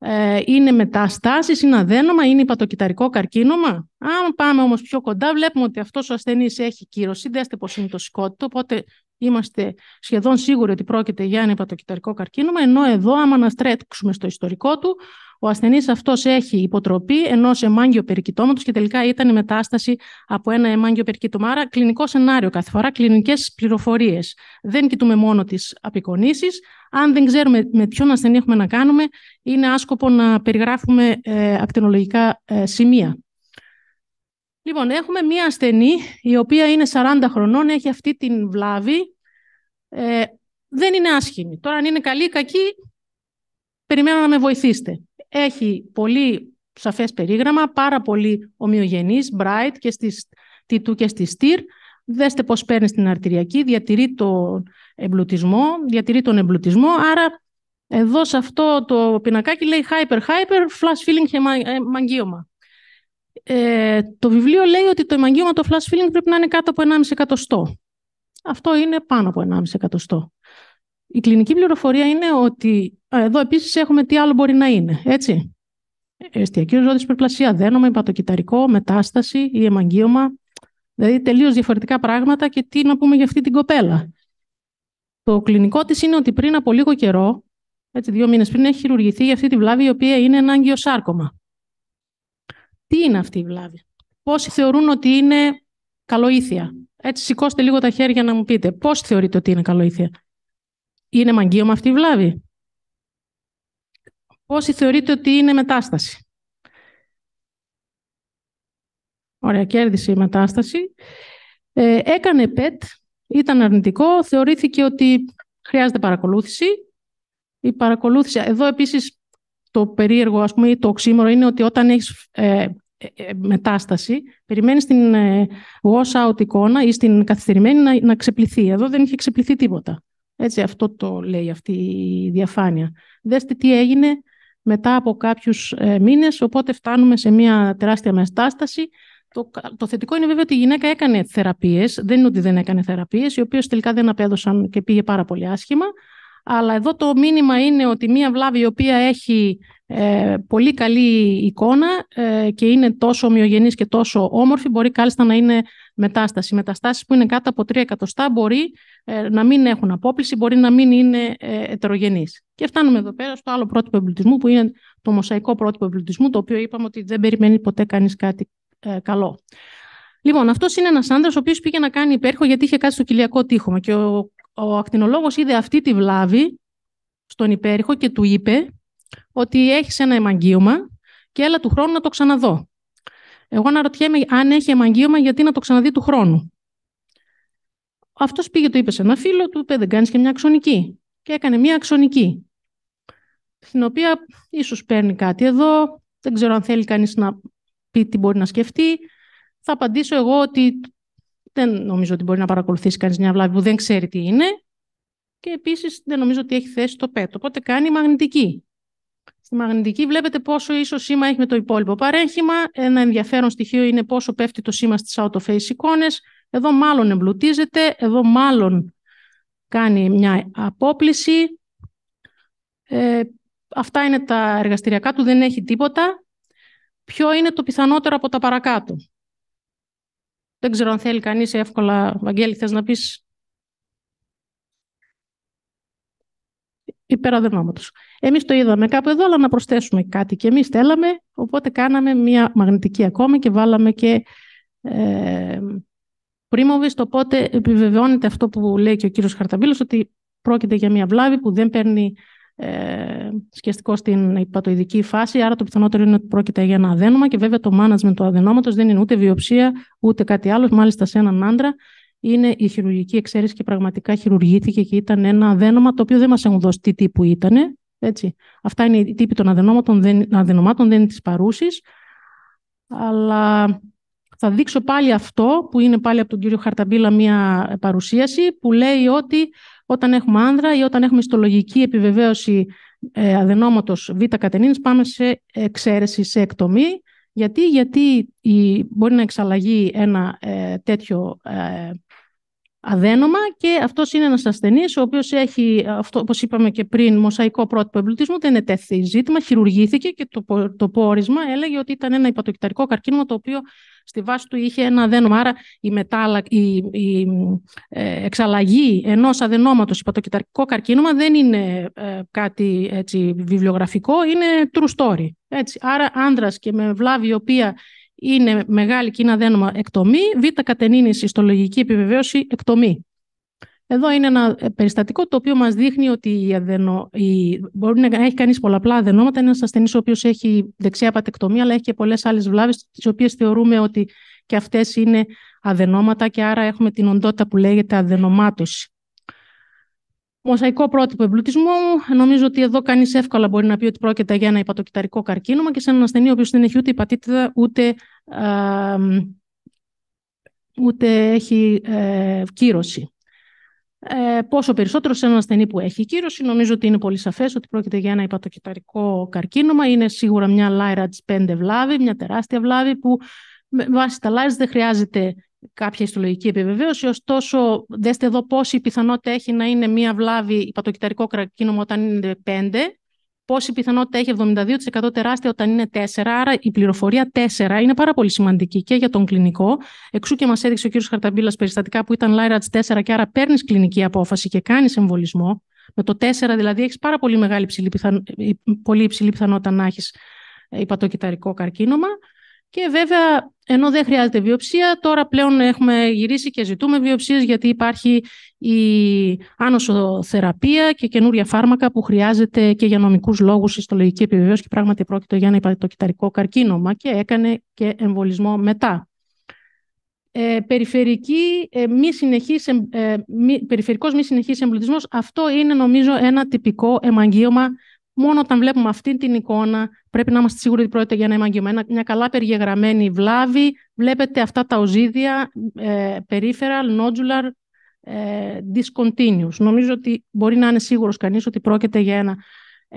Ε, είναι μεταστάσεις, είναι αδένομα, είναι υπατοκυταρικό καρκίνωμα. Αν πάμε όμως πιο κοντά, βλέπουμε ότι αυτός ο ασθενής έχει κύρωση, δέστε πως είναι το σηκώτητο, οπότε είμαστε σχεδόν σίγουροι ότι πρόκειται για ένα υπατοκυταρικό καρκίνωμα, ενώ εδώ άμα αναστρέψουμε στο ιστορικό του, ο ασθενής αυτός έχει υποτροπή ενός εμάγγιο περικυτώματος και τελικά ήταν η μετάσταση από ένα εμάγγιο περικύτωμα. Άρα κλινικό σενάριο κάθε φορά, κλινικές πληροφορίες. Δεν κοιτούμε μόνο τις απεικονίσεις. Αν δεν ξέρουμε με ποιον ασθενή έχουμε να κάνουμε, είναι άσκοπο να περιγράφουμε ε, ακτινολογικά ε, σημεία. Λοιπόν, έχουμε μία ασθενή, η οποία είναι 40 χρονών, έχει αυτή την βλάβη. Ε, δεν είναι άσχημη. Τώρα, αν είναι καλή ή κακή, περιμένω να με βοηθήσετε. Έχει πολύ σαφές περίγραμμα, πάρα πολύ ομοιογενής, bright και στη t και στη STIR. Δέστε πώς παίρνει την αρτηριακή, διατηρεί τον εμπλουτισμό, διατηρεί τον εμπλουτισμό, άρα εδώ σε αυτό το πινακάκι λέει hyper-hyper, flash feeling και ε, μαγείωμα. Ε, το βιβλίο λέει ότι το εμαγγείωμα το flash feeling πρέπει να είναι κάτω από 1,5 εκατοστό. Αυτό είναι πάνω από 1,5 εκατοστό. Η κλινική πληροφορία είναι ότι εδώ επίσης έχουμε τι άλλο μπορεί να είναι, έτσι. Εστιακή ζώδης υπερπλασία, δένομα, υπατοκυταρικό, μετάσταση ή εμαγγείωμα. Δηλαδή τελείως διαφορετικά πράγματα και τι να πούμε για αυτή την κοπέλα. Το κλινικό της είναι ότι πριν από λίγο καιρό, έτσι δύο μήνες πριν, έχει χειρουργηθεί για αυτή τη βλάβη η οποία είναι ένα άγγιο σάρκωμα. Τι είναι αυτή η βλάβη. Πόσοι θεωρούν ότι είναι καλοήθεια. Έτσι σηκώστε λίγο τα χέρια να μου πείτε. Πώς θεωρείτε ότι είναι καλοήθεια. Είναι με αυτή η βλάβη. Πόσοι θεωρείτε ότι είναι μετάσταση. Ωραία, κέρδισε η μετάσταση. Ε, έκανε PET, ήταν αρνητικό, θεωρήθηκε ότι χρειάζεται παρακολούθηση. Η παρακολούθηση, εδώ επίσης το περίεργο, ας πούμε, ή το οξύμορο είναι ότι όταν έχεις ε, ε, ε μετάσταση, περιμένεις την ε, wash out εικόνα ή στην καθυστερημένη να, να ξεπληθεί. Εδώ δεν είχε ξεπληθεί τίποτα. Έτσι, αυτό το λέει αυτή η διαφάνεια. Δέστε τι έγινε μετά από κάποιους ε, μήνες, οπότε φτάνουμε σε μια τεράστια μετάσταση. Το, το θετικό είναι βέβαια ότι η γυναίκα έκανε θεραπείες, δεν είναι ότι δεν έκανε θεραπείες, οι οποίες τελικά δεν απέδωσαν και πήγε πάρα πολύ άσχημα. Αλλά εδώ το μήνυμα είναι ότι μία βλάβη η οποία έχει ε, πολύ καλή εικόνα ε, και είναι τόσο ομοιογενής και τόσο όμορφη μπορεί κάλλιστα να είναι μετάσταση. Μεταστάσεις που είναι κάτω από τρία εκατοστά μπορεί ε, να μην έχουν απόπληση, μπορεί να μην είναι ετερογενής. Και φτάνουμε εδώ πέρα στο άλλο πρότυπο εμπλουτισμού που είναι το μοσαϊκό πρότυπο εμπλουτισμού το οποίο είπαμε ότι δεν περιμένει ποτέ κανείς κάτι καλό. Λοιπόν, αυτός είναι ένας άντρα ο οποίος πήγε να κάνει υπέρχο γιατί είχε κάτι στο κοιλιακό τείχομα. Και ο ο ακτινολόγος είδε αυτή τη βλάβη στον υπέρηχο και του είπε ότι έχεις ένα εμαγγείωμα και έλα του χρόνου να το ξαναδώ. Εγώ αναρωτιέμαι αν έχει εμαγγείωμα γιατί να το ξαναδεί του χρόνου. Αυτός πήγε, το είπε σε ένα φίλο του, είπε δεν κάνεις και μια αξονική. Και έκανε μια αξονική, στην οποία ίσως παίρνει κάτι εδώ, δεν ξέρω αν θέλει κανείς να πει τι μπορεί να σκεφτεί. Θα απαντήσω εγώ ότι δεν νομίζω ότι μπορεί να παρακολουθήσει κανείς μια βλάβη που δεν ξέρει τι είναι. Και επίσης δεν νομίζω ότι έχει θέση το ΠΕΤ. Οπότε κάνει μαγνητική. Στη μαγνητική βλέπετε πόσο ίσο σήμα έχει με το υπόλοιπο παρέχημα. Ένα ενδιαφέρον στοιχείο είναι πόσο πέφτει το σήμα στις out of face εικόνες. Εδώ μάλλον εμπλουτίζεται, εδώ μάλλον κάνει μια απόπληση. Ε, αυτά είναι τα εργαστηριακά του, δεν έχει τίποτα. Ποιο είναι το πιθανότερο από τα παρακάτω. Δεν ξέρω αν θέλει κανείς εύκολα. Βαγγέλη, θες να πεις υπεραδερμάματος. Εμείς το είδαμε κάπου εδώ, αλλά να προσθέσουμε κάτι. Και εμείς θέλαμε, οπότε κάναμε μία μαγνητική ακόμη και βάλαμε και ε, το πότε επιβεβαιώνεται αυτό που λέει και ο κύριος Χαρταμπύλος, ότι πρόκειται για μία βλάβη που δεν παίρνει ε, σχεστικό στην υπατοειδική φάση, άρα το πιθανότερο είναι ότι πρόκειται για ένα αδένωμα και βέβαια το management του αδενόματος δεν είναι ούτε βιοψία ούτε κάτι άλλο, μάλιστα σε έναν άντρα είναι η χειρουργική εξαίρεση και πραγματικά χειρουργήθηκε και ήταν ένα αδένωμα, το οποίο δεν μας έχουν δώσει τι τύπου ήταν. Αυτά είναι οι τύποι των αδενόματων, δεν, δεν είναι της παρούσης. Αλλά θα δείξω πάλι αυτό που είναι πάλι από τον κύριο Χαρταμπίλα μια ε, παρουσίαση που λέει ότι όταν έχουμε άνδρα ή όταν έχουμε ιστολογική επιβεβαίωση ε, αδενόματος β κατενήνης πάμε σε εξαίρεση, σε εκτομή. Γιατί, γιατί η, μπορεί να εξαλλαγεί ένα ε, αδενοματος β κατενίνης παμε σε εξαιρεση σε εκτομη γιατι γιατι η μπορει να εξαλλαγει ενα ε, τετοιο αδενομα και ε, αυτός είναι ένας ασθενής, ο οποίος έχει, όπως είπαμε και πριν, μοσαϊκό πρότυπο εμπλουτισμού, δεν ετέθη ζήτημα, χειρουργήθηκε και το, το πόρισμα έλεγε ότι ήταν ένα υπατοκυταρικό καρκίνο το οποίο στη βάση του είχε ένα αδένωμα, Άρα η, μετάλλα, η, η ε, εξαλλαγή ενός αδενώματος υπατοκυταρικό καρκίνωμα δεν είναι ε, κάτι έτσι, βιβλιογραφικό, είναι true story. Έτσι. Άρα άνδρας και με βλάβη η οποία είναι μεγάλη και είναι αδένομα εκτομή, β' κατενήνηση λογική επιβεβαίωση εκτομή. Εδώ είναι ένα ε, περιστατικό το οποίο μας δείχνει ότι η αδενο... η... μπορεί να έχει κανείς πολλαπλά αδενόματα. Είναι ένας ασθενής ο οποίος έχει δεξιά πατεκτομία, αλλά έχει και πολλές άλλες βλάβες, τις οποίες θεωρούμε ότι και αυτές είναι αδενόματα και άρα έχουμε την οντότητα που λέγεται αδενομάτωση. Μοσαϊκό πρότυπο εμπλουτισμού. Νομίζω ότι εδώ κανείς εύκολα μπορεί να πει ότι πρόκειται για ένα υπατοκυταρικό καρκίνωμα και σε έναν ασθενή ο οποίος δεν έχει ούτε υπατήτητα ούτε, ούτε έχει ε, κύρωση. Ε, πόσο περισσότερο σε έναν ασθενή που έχει κύρωση, νομίζω ότι είναι πολύ σαφές ότι πρόκειται για ένα υπατοκυταρικό καρκίνωμα. Είναι σίγουρα μια λάιρα της πέντε βλάβη, μια τεράστια βλάβη που με βάση τα Lyra δεν χρειάζεται κάποια ιστολογική επιβεβαίωση. Ωστόσο, δέστε εδώ πόση πιθανότητα έχει να είναι μια βλάβη υπατοκυταρικό καρκίνωμα όταν είναι πέντε πόση πιθανότητα έχει 72% τεράστια όταν είναι 4. Άρα η πληροφορία 4 είναι πάρα πολύ σημαντική και για τον κλινικό. Εξού και μας έδειξε ο κ. Χαρταμπίλας περιστατικά που ήταν LIRATS 4 και άρα παίρνεις κλινική απόφαση και κάνεις εμβολισμό. Με το 4 δηλαδή έχεις πάρα πολύ, μεγάλη υψηλή πιθαν... πολύ υψηλή πιθανότητα να έχεις ε, υπατοκυταρικό καρκίνωμα. Και βέβαια, ενώ δεν χρειάζεται βιοψία, τώρα πλέον έχουμε γυρίσει και ζητούμε βιοψίες γιατί υπάρχει η άνοσο θεραπεία και καινούρια φάρμακα που χρειάζεται και για νομικούς λόγους ιστολογική επιβεβαίωση και πράγματι πρόκειται για ένα υπατοκυταρικό καρκίνωμα και έκανε και εμβολισμό μετά. Ε, ε μη συνεχής, ε, περιφερικός μη συνεχής αυτό είναι νομίζω ένα τυπικό εμαγγείωμα Μόνο όταν βλέπουμε αυτή την εικόνα, πρέπει να είμαστε σίγουροι ότι πρόκειται για ένα εμαγγιωμένο, μια καλά περιγεγραμμένη βλάβη. Βλέπετε αυτά τα οζίδια, ε, peripheral, nodular, ε, discontinuous. Νομίζω ότι μπορεί να είναι σίγουρος κανείς ότι πρόκειται για ένα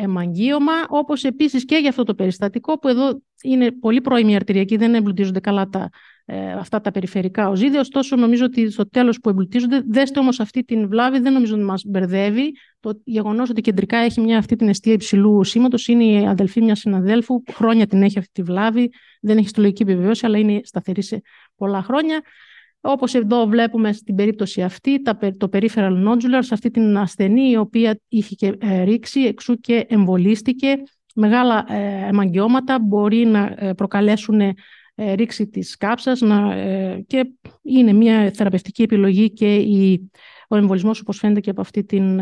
μαγείωμα, όπως επίσης και για αυτό το περιστατικό που εδώ είναι πολύ πρώιμη αρτηριακή, δεν εμπλουτίζονται καλά τα, ε, αυτά τα περιφερικά οζίδια, ωστόσο νομίζω ότι στο τέλος που εμπλουτίζονται, δέστε όμως αυτή την βλάβη, δεν νομίζω ότι μας μπερδεύει. Το γεγονός ότι κεντρικά έχει μια αυτή την αιστεία υψηλού σήματος, είναι η αδελφή μιας συναδέλφου, χρόνια την έχει αυτή τη βλάβη, δεν έχει στολογική επιβεβαίωση, αλλά είναι σταθερή σε πολλά χρόνια. Όπως εδώ βλέπουμε στην περίπτωση αυτή, το peripheral nodular, σε αυτή την ασθενή η οποία είχε και ε, ρίξει, εξού και εμβολίστηκε, μεγάλα ε, εμαγκιώματα μπορεί να ε, προκαλέσουν ρήξη της κάψας να, και είναι μια θεραπευτική επιλογή και η, ο εμβολισμός όπως φαίνεται και από αυτή την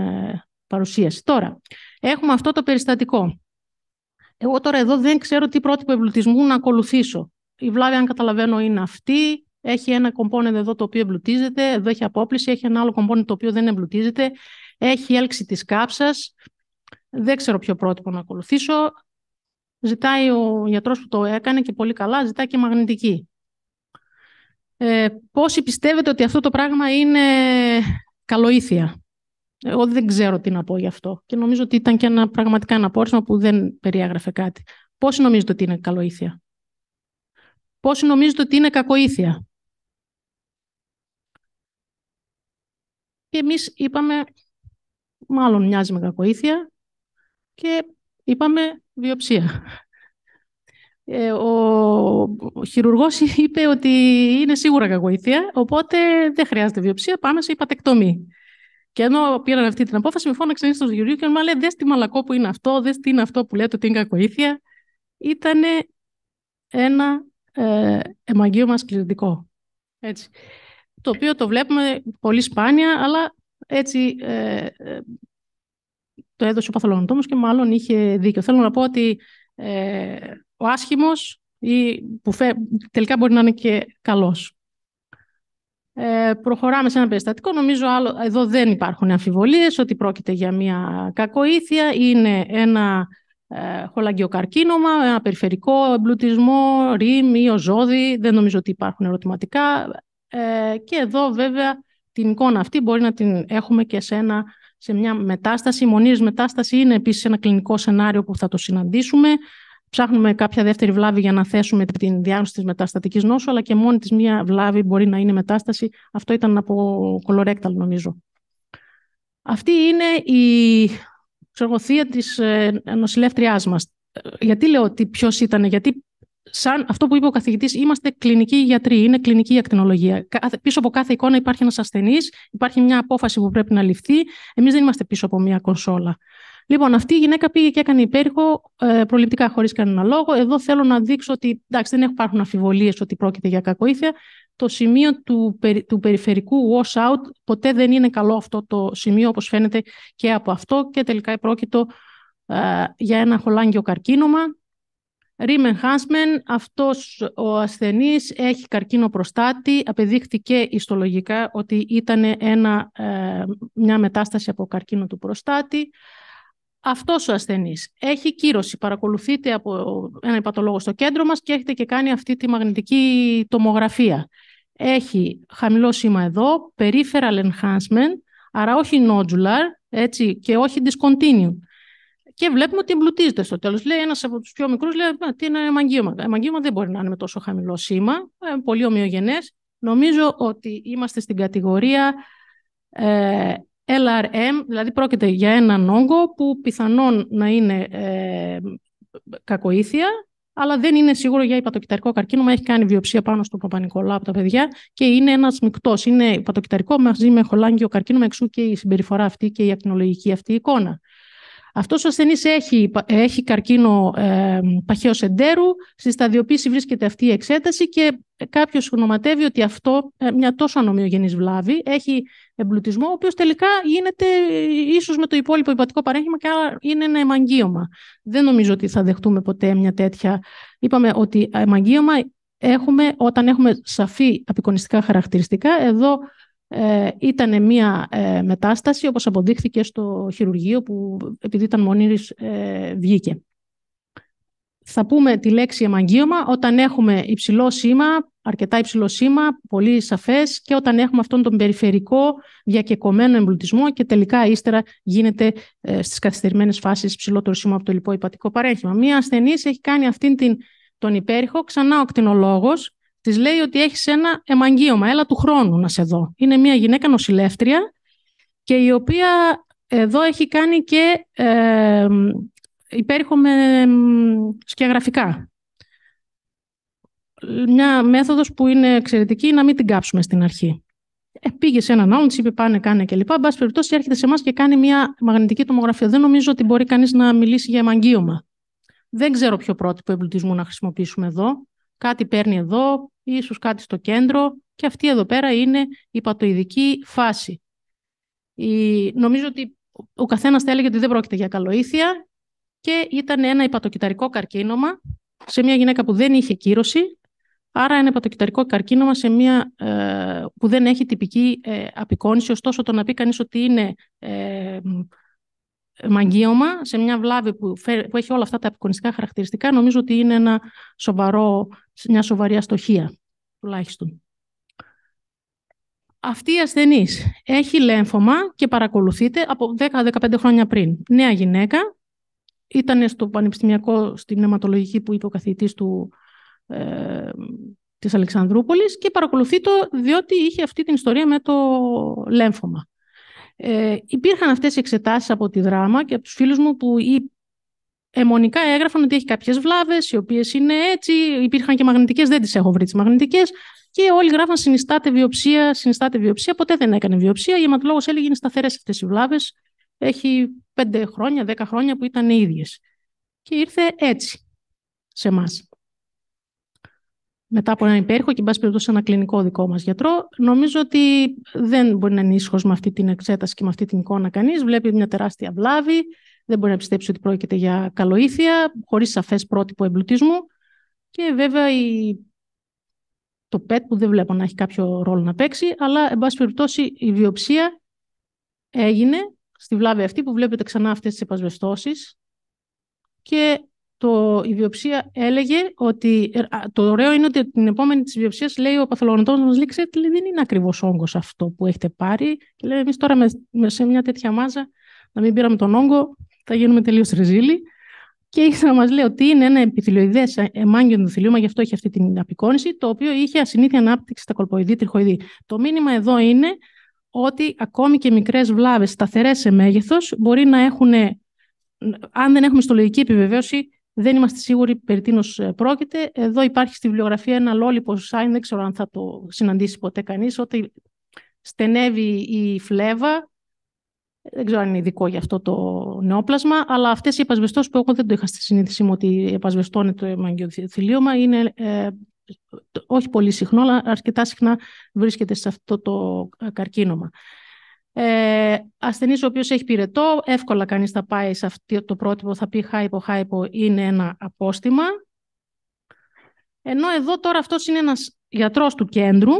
παρουσίαση. Τώρα, έχουμε αυτό το περιστατικό. Εγώ τώρα εδώ δεν ξέρω τι πρότυπο εμπλουτισμού να ακολουθήσω. Η βλάβη, αν καταλαβαίνω, είναι αυτή. Έχει ένα component εδώ το οποίο εμπλουτίζεται, εδώ έχει απόπληση, έχει ένα άλλο component το οποίο δεν εμπλουτίζεται, έχει έλξη της κάψας, δεν ξέρω ποιο πρότυπο να ακολουθήσω. Ζητάει ο γιατρός που το έκανε και πολύ καλά, ζητάει και μαγνητική. Ε, πόσοι πιστεύετε ότι αυτό το πράγμα είναι καλοήθεια. Εγώ δεν ξέρω τι να πω γι' αυτό. Και νομίζω ότι ήταν και ένα πραγματικά ένα πόρισμα που δεν περιέγραφε κάτι. Πόσοι νομίζετε ότι είναι καλοήθεια. Πόσοι νομίζετε ότι είναι κακοήθεια. Και εμείς είπαμε, μάλλον μοιάζει με κακοήθεια και είπαμε βιοψία. Ε, ο χειρουργός είπε ότι είναι σίγουρα κακοήθεια, οπότε δεν χρειάζεται βιοψία, πάμε σε υπατεκτομή. Και ενώ πήραν αυτή την απόφαση, με φώναξε ένα στο και μου λέει: Δες τι μαλακό που είναι αυτό, δες τι είναι αυτό που λέτε ότι είναι κακοήθεια. Ήταν ένα ε, εμαγείο μα Έτσι το οποίο το βλέπουμε πολύ σπάνια, αλλά έτσι ε, ε, το έδωσε ο παθολογονοτόμος και μάλλον είχε δίκιο. Θέλω να πω ότι ε, ο άσχημος ή που τελικά μπορεί να είναι και καλός. Ε, προχωράμε σε ένα περιστατικό. Νομίζω άλλο, εδώ δεν υπάρχουν αμφιβολίες ότι πρόκειται για μια κακοήθεια. Είναι ένα ε, χολαγκιοκαρκίνωμα, ένα περιφερικό εμπλουτισμό, ρήμ ή οζόδι. Δεν νομίζω ότι υπάρχουν ερωτηματικά. Ε, και εδώ βέβαια την εικόνα αυτή μπορεί να την έχουμε και σε, ένα, σε μια μετάσταση. Η μετάσταση είναι επίσης ένα κλινικό σενάριο που θα το συναντήσουμε. Ψάχνουμε κάποια δεύτερη βλάβη για να θέσουμε την διάγνωση της μεταστατικής νόσου, αλλά και μόνη της μία βλάβη μπορεί να είναι μετάσταση. Αυτό ήταν από κολορέκταλ, νομίζω. Αυτή είναι η ξεργοθεία της ε, νοσηλεύτριάς μας. Ε, γιατί λέω ότι ποιος ήταν, γιατί σαν αυτό που είπε ο καθηγητής, είμαστε κλινικοί γιατροί, είναι κλινική η ακτινολογία. Πίσω από κάθε εικόνα υπάρχει ένας ασθενής, υπάρχει μια απόφαση που πρέπει να ληφθεί. Εμείς δεν είμαστε πίσω από μια κονσόλα. Λοιπόν, αυτή η γυναίκα πήγε και έκανε υπέρηχο ε, προληπτικά χωρίς κανένα λόγο. Εδώ θέλω να δείξω ότι εντάξει, δεν υπάρχουν αμφιβολίε ότι πρόκειται για κακοήθεια. Το σημείο του, περι, του περιφερικού wash out ποτέ δεν είναι καλό αυτό το σημείο, όπως φαίνεται και από αυτό. Και τελικά πρόκειτο ε, για ένα χολάνγιο καρκίνωμα, Rim enhancement αυτός ο ασθενής έχει καρκίνο προστάτη, απεδείχθηκε ιστολογικά ότι ήταν ένα, ε, μια μετάσταση από καρκίνο του προστάτη. Αυτός ο ασθενής έχει κύρωση, παρακολουθείται από ένα υπατολόγο στο κέντρο μας και έχετε και κάνει αυτή τη μαγνητική τομογραφία. Έχει χαμηλό σήμα εδώ, peripheral enhancement, άρα όχι nodular έτσι, και όχι discontinued. Και βλέπουμε ότι εμπλουτίζεται στο τέλος. Λέει ένας από τους πιο μικρούς, λέει: Τι είναι εμαγγίωματα. Εμαγγίωμα δεν μπορεί να είναι με τόσο χαμηλό σήμα, ε, πολύ ομοιογενές. Νομίζω ότι είμαστε στην κατηγορία ε, LRM, δηλαδή πρόκειται για έναν όγκο που πιθανόν να είναι ε, κακοήθεια, αλλά δεν είναι σίγουρο για υπατοκυταρικό καρκίνο. Έχει κάνει βιοψία πάνω στο Παπα-Νικολά από τα παιδιά και είναι ένας μεικτός. Είναι υπατοκυταρικό μαζί με χολάνγκιο καρκίνο, εξού και η συμπεριφορά αυτή και η ακτινολογική αυτή εικόνα. Αυτός ο ασθενής έχει, έχει καρκίνο ε, εντέρου, στη σταδιοποίηση βρίσκεται αυτή η εξέταση και ε, κάποιος γνωματεύει ότι αυτό, ε, μια τόσο ανομοιογενής βλάβη, έχει εμπλουτισμό, ο οποίος τελικά γίνεται ε, ίσως με το υπόλοιπο υπατικό παρέχημα και άρα είναι ένα εμαγγίωμα. Δεν νομίζω ότι θα δεχτούμε ποτέ μια τέτοια... Είπαμε ότι εμαγγείωμα έχουμε όταν έχουμε σαφή απεικονιστικά χαρακτηριστικά. Εδώ ε, ήταν μια ε, μετάσταση όπως αποδείχθηκε στο χειρουργείο που επειδή ήταν μονήρης ε, βγήκε. Θα πούμε τη λέξη εμαγγείωμα όταν έχουμε υψηλό σήμα, αρκετά υψηλό σήμα, πολύ σαφές και όταν έχουμε αυτόν τον περιφερικό διακεκομένο εμπλουτισμό και τελικά ύστερα γίνεται ε, στις καθυστερημένες φάσεις ψηλότερο σήμα από το λοιπό υπατικό παρέχημα. Μία ασθενής έχει κάνει αυτήν την, τον υπέρηχο, ξανά ο κτηνολόγος, Της λέει ότι έχεις ένα εμαγγίωμα, έλα του χρόνου να σε δω. Είναι μια γυναίκα νοσηλεύτρια και η οποία εδώ έχει κάνει και ε, υπέρηχο με σκιαγραφικά. Μια μέθοδος που είναι εξαιρετική να μην την κάψουμε στην αρχή. Ε, πήγε σε έναν άλλον, τη είπε πάνε, κάνε κλπ. Εν πάση περιπτώσει, έρχεται σε εμάς και κάνει μια μαγνητική τομογραφία. Δεν νομίζω ότι μπορεί κανείς να μιλήσει για εμαγγείωμα. Δεν ξέρω ποιο πρότυπο εμπλουτισμού να χρησιμοποιήσουμε εδώ κάτι παίρνει εδώ, ίσως κάτι στο κέντρο και αυτή εδώ πέρα είναι η πατοειδική φάση. Νομίζω ότι ο καθένας θα έλεγε ότι δεν πρόκειται για καλοήθεια και ήταν ένα υπατοκυταρικό καρκίνωμα σε μια γυναίκα που δεν είχε κύρωση, άρα ένα υπατοκυταρικό καρκίνωμα σε μια, ε, που δεν έχει τυπική ε, απεικόνηση. Ωστόσο, το να πει κανείς ότι είναι ε, μαγείωμα σε μια βλάβη που, που έχει όλα αυτά τα απεικονιστικά χαρακτηριστικά, νομίζω ότι είναι ένα σοβαρό, μια σοβαρή αστοχία, τουλάχιστον. Αυτή η ασθενής έχει λέμφωμα και παρακολουθείται από 10-15 χρόνια πριν. Νέα γυναίκα, ήταν στο Πανεπιστημιακό, στην Νεματολογική που είπε ο καθηγητής του, ε, της Αλεξανδρούπολης και παρακολουθεί διότι είχε αυτή την ιστορία με το λέμφωμα. Ε, υπήρχαν αυτές οι εξετάσεις από τη δράμα και από τους φίλους μου που ή αιμονικά έγραφαν ότι έχει κάποιες βλάβες, οι οποίες είναι έτσι, υπήρχαν και μαγνητικές, δεν τις έχω βρει τις μαγνητικές και όλοι γράφαν συνιστάται βιοψία, συνιστάται βιοψία, ποτέ δεν έκανε βιοψία, η αιματολόγος έλεγε είναι σταθερές αυτές οι βλάβες, έχει 5 χρόνια, 10 χρόνια που ήταν οι ίδιες. Και ήρθε έτσι σε εμάς μετά από έναν υπέρχο και, εν πάση περιπτώσει, ένα κλινικό δικό μας γιατρό, νομίζω ότι δεν μπορεί να είναι ήσυχος με αυτή την εξέταση και με αυτή την εικόνα κανείς. Βλέπει μια τεράστια βλάβη, δεν μπορεί να πιστέψει ότι πρόκειται για καλοήθεια, χωρίς σαφές πρότυπο εμπλουτισμού. Και βέβαια η... το PET που δεν βλέπω να έχει κάποιο ρόλο να παίξει, αλλά εν πάση περιπτώσει η βιοψία έγινε στη βλάβη αυτή που βλέπετε ξανά αυτές τις επασβεστώσεις και το, η βιοψία έλεγε ότι. Ε, το ωραίο είναι ότι την επόμενη της βιοψίας λέει ο να μας: Λέει, ότι δεν είναι ακριβώς όγκος αυτό που έχετε πάρει. Και λέει, εμείς τώρα με, σε μια τέτοια μάζα, να μην πήραμε τον όγκο, θα γίνουμε τελείως ρεζίλοι. Και ήρθε να μας λέει ότι είναι ένα επιθυλιοειδέ ε, εμάγιο ενδοθυλίωμα, γι' αυτό έχει αυτή την απεικόνηση, το οποίο είχε ασυνήθεια ανάπτυξη στα κολποειδή, τριχοειδή. Το μήνυμα εδώ είναι ότι ακόμη και μικρές βλάβες, σταθερές σε μέγεθος, μπορεί να έχουν, αν δεν έχουμε ιστολογική επιβεβαίωση, δεν είμαστε σίγουροι περί τίνος ε, πρόκειται. Εδώ υπάρχει στη βιβλιογραφία ένα λόλυπο σάιν, δεν ξέρω αν θα το συναντήσει ποτέ κανείς, ότι στενεύει η φλέβα, δεν ξέρω αν είναι ειδικό για αυτό το νεόπλασμα, αλλά αυτές οι επασβεστώσεις που εγώ δεν το είχα στη συνείδησή μου ότι επασβεστώνει ε, το μαγειοθυλίωμα. είναι όχι πολύ συχνό, αλλά αρκετά συχνά βρίσκεται σε αυτό το ε, καρκίνωμα. Ε, Ασθενής ο οποίος έχει πυρετό, εύκολα κανείς θα πάει σε αυτό το πρότυπο, θα πει χάιπο, χάιπο είναι ένα απόστημα. Ενώ εδώ τώρα αυτός είναι ένας γιατρός του κέντρου,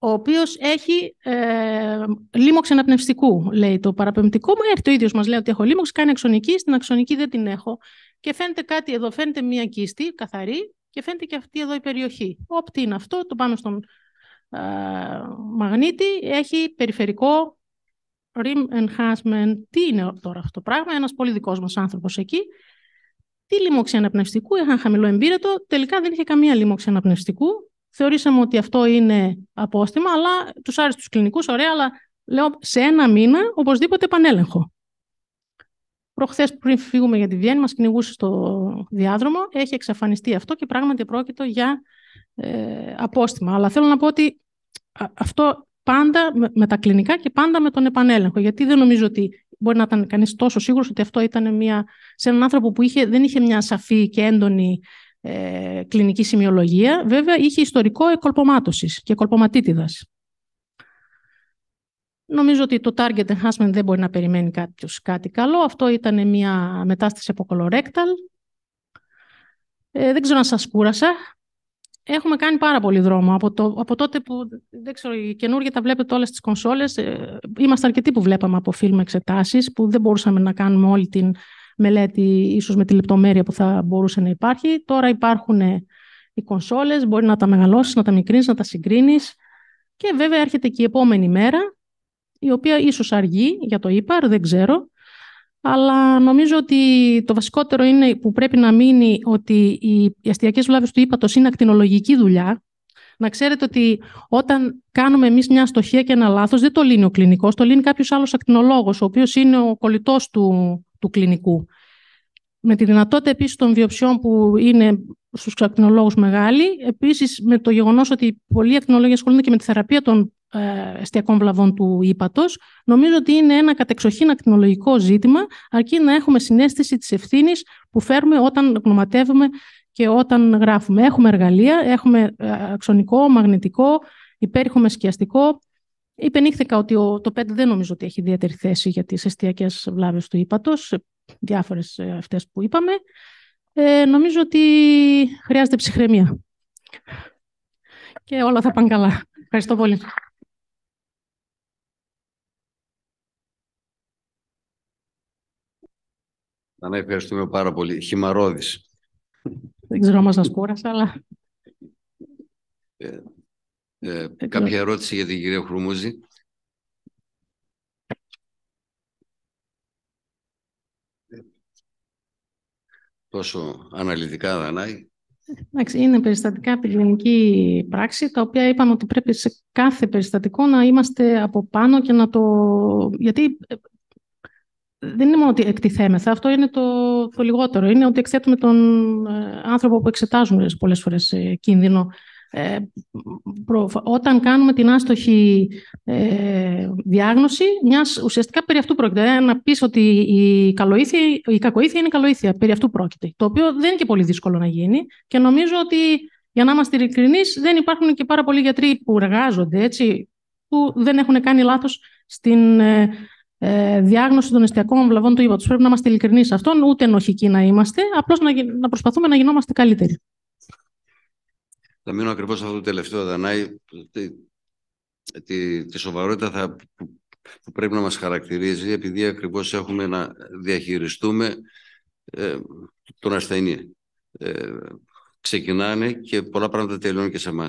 ο οποίος έχει ε, λίμωξη αναπνευστικού, λέει το παραπεμπτικό μου. Έρχεται ο ίδιος μας λέει ότι έχω λίμωξη, κάνει αξονική, στην αξονική δεν την έχω. Και φαίνεται κάτι εδώ, φαίνεται μία κίστη καθαρή και φαίνεται και αυτή εδώ η περιοχή. Όπτι είναι αυτό, το πάμε στον ε, μαγνήτη έχει περιφερικό rim enhancement. Τι είναι τώρα αυτό το πράγμα, ένας πολύ δικός μας άνθρωπος εκεί. τι λίμωξη αναπνευστικού, είχαν χαμηλό εμπίρετο, τελικά δεν είχε καμία λίμωξη αναπνευστικού. Θεωρήσαμε ότι αυτό είναι απόστημα, αλλά τους άρεσε τους κλινικούς, ωραία, αλλά λέω σε ένα μήνα οπωσδήποτε επανέλεγχο. Προχθές, πριν φύγουμε για τη Βιέννη, μας κυνηγούσε στο διάδρομο. Έχει εξαφανιστεί αυτό και πράγματι πρόκειται για ε, απόστημα. Αλλά θέλω να πω ότι αυτό πάντα με, τα κλινικά και πάντα με τον επανέλεγχο. Γιατί δεν νομίζω ότι μπορεί να ήταν κανείς τόσο σίγουρος ότι αυτό ήταν μια, σε έναν άνθρωπο που είχε, δεν είχε μια σαφή και έντονη ε, κλινική σημειολογία. Βέβαια, είχε ιστορικό εκολπομάτωσης και εκολποματίτιδας. Νομίζω ότι το target enhancement δεν μπορεί να περιμένει κάποιος κάτι καλό. Αυτό ήταν μια μετάσταση από κολορέκταλ Ε, δεν ξέρω αν σας κούρασα έχουμε κάνει πάρα πολύ δρόμο. Από, από τότε που, δεν ξέρω, οι καινούργια τα βλέπετε όλες τις κονσόλες, ε, είμαστε αρκετοί που βλέπαμε από φιλμ εξετάσεις, που δεν μπορούσαμε να κάνουμε όλη την μελέτη, ίσως με τη λεπτομέρεια που θα μπορούσε να υπάρχει. Τώρα υπάρχουν ε, οι κονσόλες, μπορεί να τα μεγαλώσεις, να τα μικρύνεις, να τα συγκρίνεις. Και βέβαια έρχεται και η επόμενη μέρα, η οποία ίσως αργεί για το ύπαρ, δεν ξέρω, αλλά νομίζω ότι το βασικότερο είναι που πρέπει να μείνει ότι οι αστιακές βλάβες του ύπατος είναι ακτινολογική δουλειά. Να ξέρετε ότι όταν κάνουμε εμείς μια στοχεία και ένα λάθος, δεν το λύνει ο κλινικός, το λύνει κάποιος άλλος ακτινολόγος, ο οποίος είναι ο κολλητός του, του κλινικού. Με τη δυνατότητα επίσης των βιοψιών που είναι στους ακτινολόγους μεγάλη, επίσης με το γεγονός ότι πολλοί ακτινολόγοι ασχολούνται και με τη θεραπεία των ε, εστιακών βλαβών του ύπατος. Νομίζω ότι είναι ένα κατεξοχήν ακτινολογικό ζήτημα, αρκεί να έχουμε συνέστηση της ευθύνης που φέρουμε όταν γνωματεύουμε και όταν γράφουμε. Έχουμε εργαλεία, έχουμε ε, αξονικό, μαγνητικό, υπέρηχο σκιαστικό. Υπενήχθηκα ότι το 5 δεν νομίζω ότι έχει ιδιαίτερη θέση για τις εστιακές βλάβες του ύπατος, διάφορες ε, αυτές που είπαμε. Ε, νομίζω ότι χρειάζεται ψυχραιμία. Και όλα θα πάνε καλά. Ευχαριστώ πολύ. Να ευχαριστούμε πάρα πολύ. Χυμαρόδης. Δεν ξέρω όμως, να σκούρασα, αλλά... Ε, ε, ε κάποια ερώτηση για την κυρία Χρουμούζη. Τόσο αναλυτικά Δανάη. Εντάξει, είναι περιστατικά πυρηνική πράξη, τα οποία είπαμε ότι πρέπει σε κάθε περιστατικό να είμαστε από πάνω και να το... Γιατί δεν είναι μόνο ότι εκτιθέμεθα, αυτό είναι το, το λιγότερο. Είναι ότι εκθέτουμε τον ε, άνθρωπο που εξετάζουμε πολλές φορές ε, κίνδυνο. Ε, όταν κάνουμε την άστοχη διάγνωση, μιας, ουσιαστικά περί αυτού πρόκειται. Ε, να πεις ότι η, καλοήθεια, η κακοήθεια είναι καλοήθεια, περί αυτού πρόκειται. Το οποίο δεν είναι και πολύ δύσκολο να γίνει και νομίζω ότι για να είμαστε ειλικρινείς, δεν υπάρχουν και πάρα πολλοί γιατροί που εργάζονται, έτσι, που δεν έχουν κάνει λάθος στην ε, διάγνωση των εστιακών βλαβών του ύπατο. Πρέπει να είμαστε ειλικρινείς αυτόν, ούτε ενοχικοί να είμαστε, απλώς να, να προσπαθούμε να γινόμαστε καλύτεροι. Θα μείνω ακριβώς αυτό το τελευταίο, Δανάη, τη, τη, τη σοβαρότητα θα, που, πρέπει να μας χαρακτηρίζει, επειδή ακριβώς έχουμε να διαχειριστούμε ε, τον ασθενή. Ε, ξεκινάνε και πολλά πράγματα τελειώνουν και σε εμάς.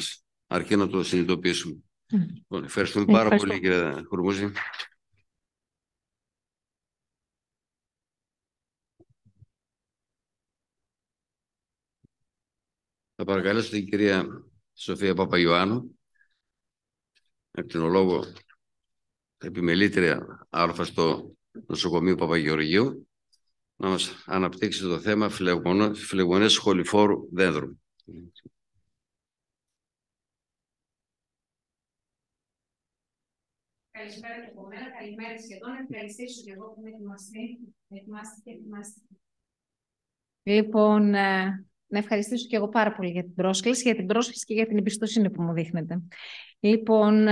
Αρκεί να το συνειδητοποιήσουμε. Mm. ευχαριστούμε πάρα πολύ, κύριε Χουρμούζη. Θα παρακαλέσω την κυρία Σοφία Παπαγιωάννου, εκτινολόγο επιμελήτρια άρφα στο νοσοκομείο Παπαγεωργίου, να μας αναπτύξει το θέμα φλεγονές χοληφόρου δέντρου. Καλησπέρα και από μένα. Καλημέρα σχεδόν. Ευχαριστήσω και εγώ που με ετοιμάστε. Λοιπόν, ε, να ευχαριστήσω και εγώ πάρα πολύ για την πρόσκληση, για την πρόσκληση και για την εμπιστοσύνη που μου δείχνετε. Λοιπόν,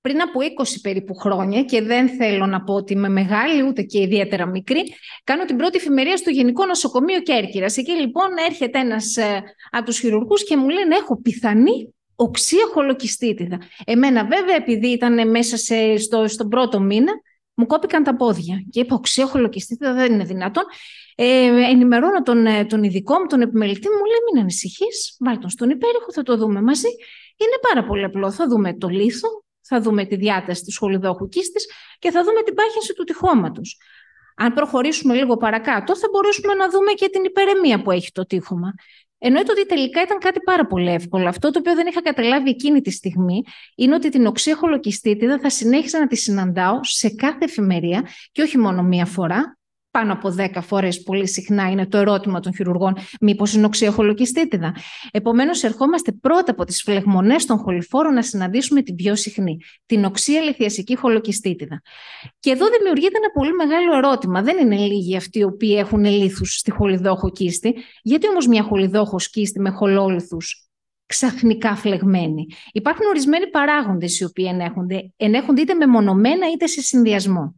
πριν από 20 περίπου χρόνια, και δεν θέλω να πω ότι είμαι μεγάλη, ούτε και ιδιαίτερα μικρή, κάνω την πρώτη εφημερία στο Γενικό Νοσοκομείο Κέρκυρας. Εκεί λοιπόν έρχεται ένας ε, από τους χειρουργούς και μου λένε «Έχω πιθανή οξία χολοκυστίτιδα». Εμένα βέβαια, επειδή ήταν μέσα σε, στο, στον πρώτο μήνα, μου κόπηκαν τα πόδια και είπα οξύοχολοκιστήτα, δεν είναι δυνατόν. Ε, ενημερώνω τον, ε, τον ειδικό μου, τον επιμελητή μου, μου λέει μην ανησυχείς, βάλ τον στον υπέρηχο, θα το δούμε μαζί. Είναι πάρα πολύ απλό, θα δούμε το λίθο, θα δούμε τη διάταση του σχολιδόχου κίστης και θα δούμε την πάχυνση του τυχώματος. Αν προχωρήσουμε λίγο παρακάτω, θα μπορέσουμε να δούμε και την υπερεμία που έχει το τείχομα. Εννοείται ότι τελικά ήταν κάτι πάρα πολύ εύκολο. Αυτό το οποίο δεν είχα καταλάβει εκείνη τη στιγμή είναι ότι την κυστίτιδα θα συνέχισα να τη συναντάω σε κάθε εφημερία και όχι μόνο μία φορά, πάνω από 10 φορές πολύ συχνά είναι το ερώτημα των χειρουργών, μήπως είναι οξυοχολοκυστίτιδα. Επομένως, ερχόμαστε πρώτα από τις φλεγμονές των χοληφόρων να συναντήσουμε την πιο συχνή, την οξία λιθιασική χολοκυστίτιδα. Και εδώ δημιουργείται ένα πολύ μεγάλο ερώτημα. Δεν είναι λίγοι αυτοί οι οποίοι έχουν λίθους στη χοληδόχο κίστη. Γιατί όμως μια χολιδόχος κίστη με χολόλιθους ξαφνικά φλεγμένη. Υπάρχουν ορισμένοι παράγοντες οι οποίοι ενέχονται, ενέχονται είτε μεμονωμένα είτε σε συνδυασμό.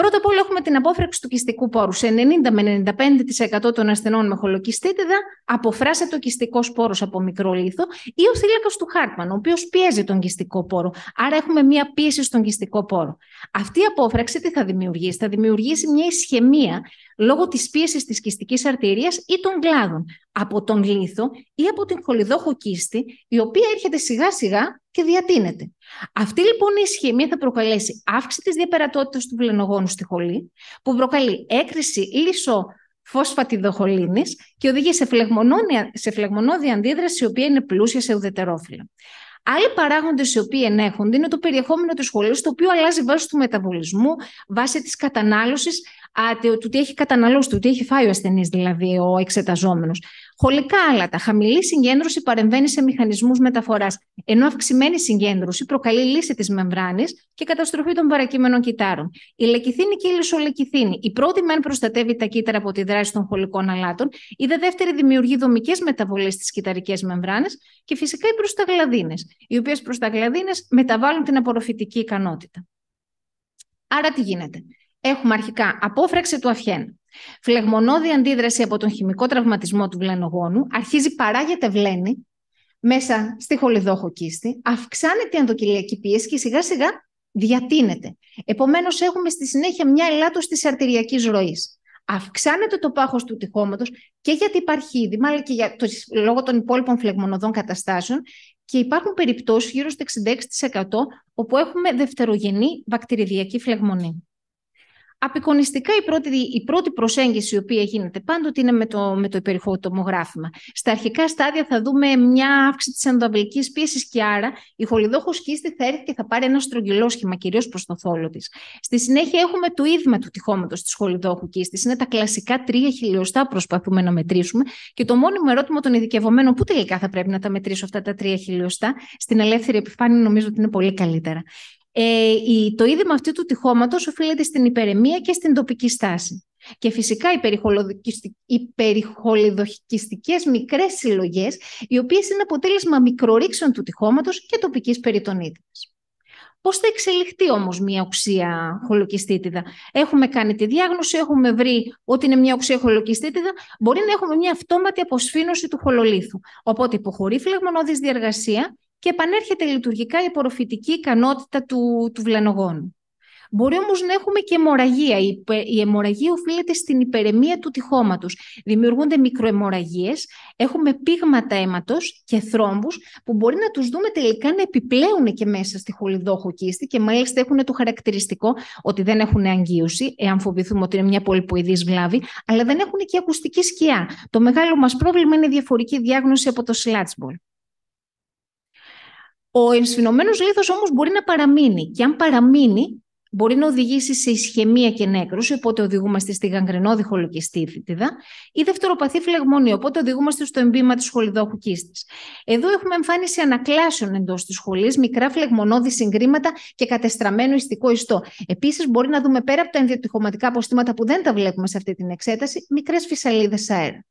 Πρώτα απ' όλα έχουμε την απόφραξη του κυστικού πόρου. Σε 90 με 95% των ασθενών με χολοκυστίτιδα αποφράσεται ο κυστικός πόρος από μικρό λίθο ή ο θύλακας του Χάρτμαν, ο οποίος πιέζει τον κυστικό πόρο. Άρα έχουμε μία πίεση στον κυστικό πόρο. Αυτή η απόφραξη τι θα δημιουργήσει, θα δημιουργήσει μια ισχυμία λόγω της πίεσης της κυστικής αρτηρίας ή των κλάδων από τον λίθο ή από την χολιδόχο κίστη, η οποία έρχεται σιγά σιγά και διατείνεται. Αυτή λοιπόν η ισχυμία θα προκαλέσει αύξηση της διαπερατότητας του πλενογόνου στη χολή, που προκαλεί έκρηση λύσο δοχολίνη και οδηγεί σε, σε φλεγμονώδη αντίδραση, η οποία είναι πλούσια σε ουδετερόφυλλα. Άλλοι παράγοντες οι οποίοι ενέχονται είναι το περιεχόμενο του σχολείου, το οποίο αλλάζει βάσει του μεταβολισμού, βάσει της κατανάλωσης, του τι έχει καταναλώσει, του τι έχει φάει ο ασθενής δηλαδή, ο εξεταζόμενος. Χολικά άλατα. Χαμηλή συγκέντρωση παρεμβαίνει σε μηχανισμούς μεταφοράς, ενώ αυξημένη συγκέντρωση προκαλεί λύση της μεμβράνης και καταστροφή των παρακείμενων κυτάρων. Η λεκυθίνη και η λισολεκυθίνη. Η πρώτη μεν προστατεύει τα κύτταρα από τη δράση των χολικών αλάτων, η δεύτερη δημιουργεί δομικές μεταβολές στις κυταρικές μεμβράνες και φυσικά οι προσταγλαδίνες, οι οποίες προσταγλαδίνες μεταβάλλουν την απορροφητική ικανότητα. Άρα τι γίνεται. Έχουμε αρχικά απόφραξη του αφιένα. Φλεγμονώδη αντίδραση από τον χημικό τραυματισμό του βλενογόνου αρχίζει παράγεται βλένη μέσα στη χολιδόχο κίστη, αυξάνεται η ενδοκυλιακή πίεση και σιγά σιγά διατείνεται. Επομένως έχουμε στη συνέχεια μια ελάττωση της αρτηριακής ροής. Αυξάνεται το πάχος του τυχώματος και γιατί υπάρχει μάλλον αλλά και το, λόγω των υπόλοιπων φλεγμονωδών καταστάσεων και υπάρχουν περιπτώσεις γύρω στο 66% όπου έχουμε δευτερογενή βακτηριδιακή φλεγμονή. Απεικονιστικά η πρώτη, η πρώτη προσέγγιση η οποία γίνεται πάντοτε είναι με το, με το τομογράφημα. Στα αρχικά στάδια θα δούμε μια αύξηση της ενδοαμπελικής πίεσης και άρα η χολιδόχος κίστη θα έρθει και θα πάρει ένα στρογγυλό σχήμα, κυρίως προς το θόλο της. Στη συνέχεια έχουμε το ίδμα του τυχώματος της χολιδόχου κίστης. Είναι τα κλασικά τρία χιλιοστά που προσπαθούμε να μετρήσουμε και το μόνιμο ερώτημα των ειδικευομένων που τελικά θα πρέπει να τα μετρήσω αυτά τα τρία χιλιοστά στην ελεύθερη επιφάνεια νομίζω ότι είναι πολύ καλύτερα. Ε, το είδημα αυτού του τυχώματος οφείλεται στην υπερεμία και στην τοπική στάση. Και φυσικά οι περιχολιδοχικιστικές μικρές συλλογές, οι οποίες είναι αποτέλεσμα μικρορήξεων του τυχώματος και τοπικής περιτονίτιδας. Πώς θα εξελιχθεί όμως μια οξία χολοκυστίτιδα. Έχουμε κάνει τη διάγνωση, έχουμε βρει ότι είναι μια οξία χολοκυστίτιδα. Μπορεί να έχουμε μια αυτόματη αποσφήνωση του χολολίθου. Οπότε υποχωρεί φλεγμονώδης διαργασία, και επανέρχεται λειτουργικά η απορροφητική ικανότητα του, του βλανογόνου. Μπορεί όμως να έχουμε και αιμορραγία. Η αιμορραγία οφείλεται στην υπερεμία του τυχώματος. Δημιουργούνται μικροαιμορραγίες, έχουμε πήγματα αίματος και θρόμβους που μπορεί να τους δούμε τελικά να επιπλέουν και μέσα στη χολιδόχο κίστη και μάλιστα έχουν το χαρακτηριστικό ότι δεν έχουν αγγίωση, εάν φοβηθούμε ότι είναι μια πολυποειδή βλάβη, αλλά δεν έχουν και ακουστική σκιά. Το μεγάλο μας πρόβλημα είναι η διαφορική διάγνωση από το σλάτσμπολ. Ο ενσφυνομένος λίθος όμως μπορεί να παραμείνει και αν παραμείνει μπορεί να οδηγήσει σε ισχυμία και νέκρωση, οπότε οδηγούμαστε στη γαγκρινόδη φυτίδα, ή δευτεροπαθή φλεγμονή, οπότε οδηγούμαστε στο εμπίμα τη χολιδόχου κίστης. Εδώ έχουμε εμφάνιση ανακλάσεων εντός της σχολής, μικρά φλεγμονώδη συγκρήματα και κατεστραμμένο ιστικό ιστό. Επίσης, μπορεί να δούμε πέρα από τα ενδιατυχωματικά αποστήματα που δεν τα βλέπουμε σε αυτή την εξέταση, μικρές φυσαλίδες αέρα.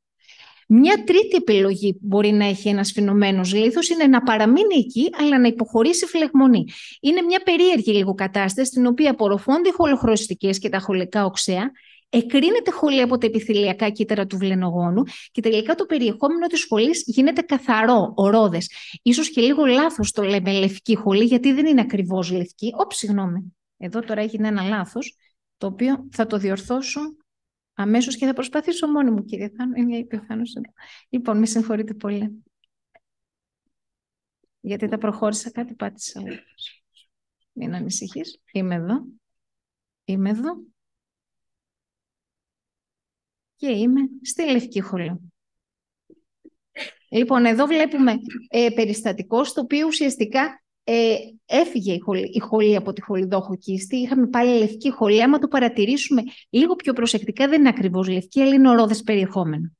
Μια τρίτη επιλογή που μπορεί να έχει ένας φαινομένος λίθος είναι να παραμείνει εκεί, αλλά να υποχωρήσει φλεγμονή. Είναι μια περίεργη λίγο κατάσταση, στην οποία απορροφώνται οι χολοχρωστικές και τα χολικά οξέα, εκρίνεται χολή από τα επιθυλιακά κύτταρα του βλενογόνου και τελικά το περιεχόμενο της χολής γίνεται καθαρό, ορόδες. Ίσως και λίγο λάθος το λέμε λευκή χολή, γιατί δεν είναι ακριβώς λευκή. Ω, συγγνώμη, εδώ τώρα έγινε ένα λάθος, το οποίο θα το διορθώσω αμέσως και θα προσπαθήσω μόνη μου, κύριε Θάνο. Είναι η Λοιπόν, με συγχωρείτε πολύ. Γιατί τα προχώρησα, κάτι πάτησα. Μην ανησυχείς. Είμαι εδώ. Είμαι εδώ. Και είμαι στη Λευκή Χολή. Λοιπόν, εδώ βλέπουμε ε, περιστατικό, στο οποίο ουσιαστικά ε, έφυγε η χολή, η χολή από τη χολιδόχο κίστη. Είχαμε πάλι λευκή χολή. Άμα το παρατηρήσουμε λίγο πιο προσεκτικά, δεν είναι ακριβώς λευκή, αλλά είναι ορόδες περιεχόμενο.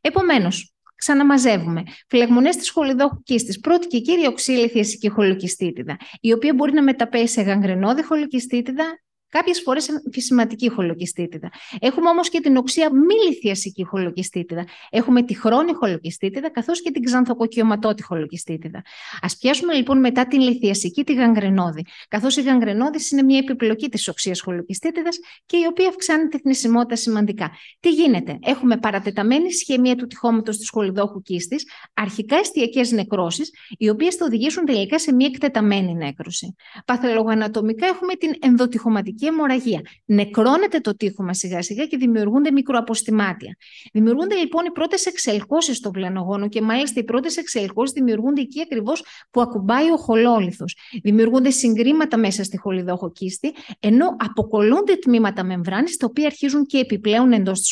Επομένως, ξαναμαζεύουμε. Φλεγμονέ τη χολιδόχου κίστης, πρώτη και κύριο ξύλη και χολοκιστήτηδα... η οποία μπορεί να μεταπέσει σε γαγκρενόδη χολοκιστήτηδα... Κάποιες φορές σημαντική χολοκυστίτιδα. Έχουμε όμως και την οξία μη λυθιασική χολοκυστίτιδα. Έχουμε τη χρόνη χολοκυστίτιδα καθώς και την ξανθοκοκιωματώτη χολοκυστίτιδα. Ας πιάσουμε λοιπόν μετά την λιθιασική τη γαγκρενόδη. Καθώς η γαγκρενόδης είναι μια επιπλοκή της οξίας χολοκυστίτιδας και η οποία αυξάνει τη θνησιμότητα σημαντικά. Τι γίνεται, έχουμε παρατεταμένη σχεμία του τυχώματος της χολιδόχου κίστης, αρχικά εστιακές νεκρώσεις, οι οποίες θα οδηγήσουν τελικά σε μια εκτεταμένη νέκρωση. Παθολογοανατομικά έχουμε την ενδοτυχωματική ηχητική αιμορραγία. Νεκρώνεται το μας σιγά σιγά και δημιουργούνται μικροαποστημάτια. Δημιουργούνται λοιπόν οι πρώτες εξελκώσεις στο βλανογόνο και μάλιστα οι πρώτες εξελκώσεις δημιουργούνται εκεί ακριβώς που ακουμπάει ο χολόλιθος. Δημιουργούνται συγκρήματα μέσα στη κίστη, ενώ αποκολούνται τμήματα μεμβράνης τα οποία αρχίζουν και επιπλέον εντός της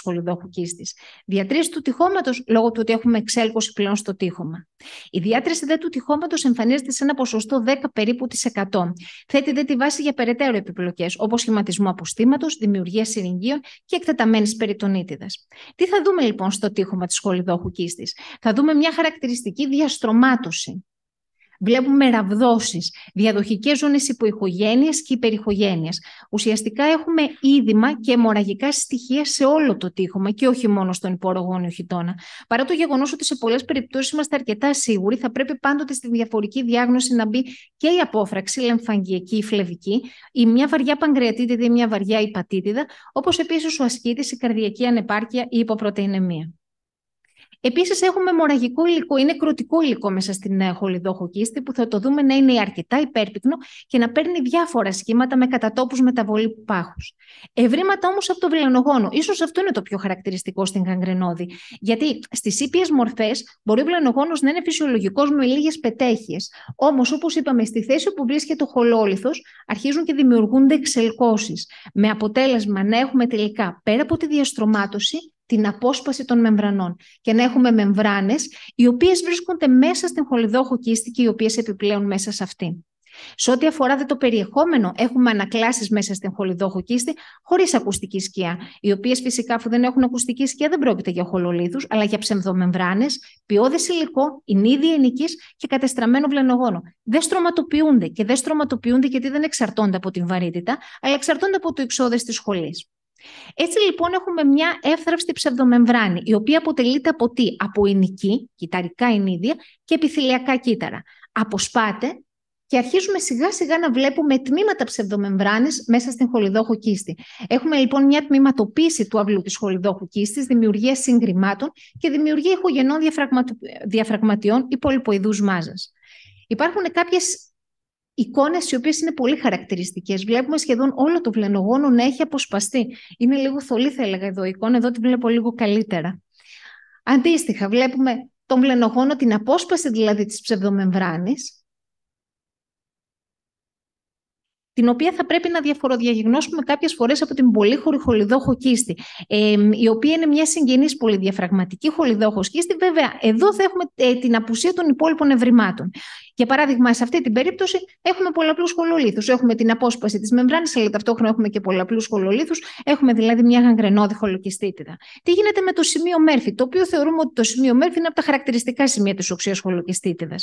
κίστη. Διατήρηση του τυχώματος λόγω του ότι έχουμε εξέλκωση πλέον στο τείχομα. Η διάτρηση δε του τυχώματος εμφανίζεται σε ένα ποσοστό 10 περίπου τη 100. Θέτει δε τη βάση για περαιτέρω επιπλοκές, όπως σχηματισμού αποστήματος, δημιουργία συρυγγείων και εκτεταμένης περιτονίτιδας. Τι θα δούμε λοιπόν στο τείχομα τη χολιδόχου κίστης. Θα δούμε μια χαρακτηριστική διαστρωμάτωση βλέπουμε ραβδόσεις, διαδοχικές ζώνες υποηχογένειας και υπερηχογένειας. Ουσιαστικά έχουμε είδημα και αιμορραγικά στοιχεία σε όλο το τείχομα και όχι μόνο στον υπορογόνιο χιτώνα. Παρά το γεγονός ότι σε πολλές περιπτώσεις είμαστε αρκετά σίγουροι, θα πρέπει πάντοτε στη διαφορική διάγνωση να μπει και η απόφραξη, η λεμφαγγιακή ή φλεβική, η μια βαριά παγκρεατίτιδα ή μια βαριά υπατίτιδα, όπως επίσης ο ασκήτης, η μια βαρια υπατήτηδα, ανεπάρκεια ή υποπρωτεϊνεμία. Επίσης, έχουμε μοραγικό υλικό. Είναι κρουτικό υλικό μέσα στην ε, χολιδόχο κίστη, που θα το δούμε να είναι αρκετά υπέρπυκνο και να παίρνει διάφορα σχήματα με κατατόπους μεταβολή πάχους. Ευρήματα όμως από το βλενογόνο. Ίσως αυτό είναι το πιο χαρακτηριστικό στην καγκρενόδη. Γιατί στις ήπιες μορφές μπορεί ο βλανογόνο να είναι φυσιολογικός με λίγες πετέχειες. Όμως, όπως είπαμε, στη θέση που βρίσκεται ο χολόλιθος αρχίζουν και δημιουργούνται εξελκώσεις. Με αποτέλεσμα να έχουμε τελικά πέρα από τη διαστρωμάτωση την απόσπαση των μεμβρανών και να έχουμε μεμβράνες οι οποίες βρίσκονται μέσα στην χολιδόχο κίστη και οι οποίες επιπλέουν μέσα σε αυτή. Σε ό,τι αφορά δε το περιεχόμενο, έχουμε ανακλάσεις μέσα στην χολιδόχο κίστη χωρίς ακουστική σκιά, οι οποίες φυσικά αφού δεν έχουν ακουστική σκιά δεν πρόκειται για χολολίδους, αλλά για ψευδομεμβράνες, ποιόδες υλικό, ινίδι ενικής και κατεστραμμένο βλενογόνο. Δεν στρωματοποιούνται και δεν στρωματοποιούνται γιατί δεν εξαρτώνται από την βαρύτητα, αλλά εξαρτώνται από το εξόδε της σχολής. Έτσι λοιπόν έχουμε μια εύθραυστη ψευδομεμβράνη, η οποία αποτελείται από τι, από ενική, κυταρικά ενίδια και επιθυλιακά κύτταρα. Αποσπάται και αρχίζουμε σιγά σιγά να βλέπουμε τμήματα ψευδομεμβράνης μέσα στην χολιδόχο κίστη. Έχουμε λοιπόν μια τμήματοποίηση του αυλού της χολιδόχου κίστης, δημιουργία συγκριμάτων και δημιουργία ηχογενών διαφραγματιών υπολοιποειδούς μάζας. Υπάρχουν κάποιες εικόνες οι οποίες είναι πολύ χαρακτηριστικές. Βλέπουμε σχεδόν όλο το βλενογόνο να έχει αποσπαστεί. Είναι λίγο θολή θα έλεγα εδώ η εικόνα, εδώ την βλέπω λίγο καλύτερα. Αντίστοιχα βλέπουμε τον βλενογόνο, την απόσπαση δηλαδή της ψευδομεμβράνης, την οποία θα πρέπει να διαφοροδιαγνώσουμε κάποιες φορές από την πολύχωρη χολιδόχο κίστη, ε, η οποία είναι μια συγγενής πολυδιαφραγματική χολιδόχο κίστη. Βέβαια, εδώ θα έχουμε ε, την απουσία των υπόλοιπων ευρημάτων. Για παράδειγμα, σε αυτή την περίπτωση έχουμε πολλαπλούς χολολίθους. Έχουμε την απόσπαση της μεμβράνης, αλλά ταυτόχρονα έχουμε και πολλαπλούς χολολίθους. Έχουμε δηλαδή μια γαγκρενώδη χολοκιστήτηδα. Τι γίνεται με το σημείο Μέρφυ, το οποίο θεωρούμε ότι το σημείο Μέρφυ είναι από τα χαρακτηριστικά σημεία της οξίας χολοκιστήτηδα.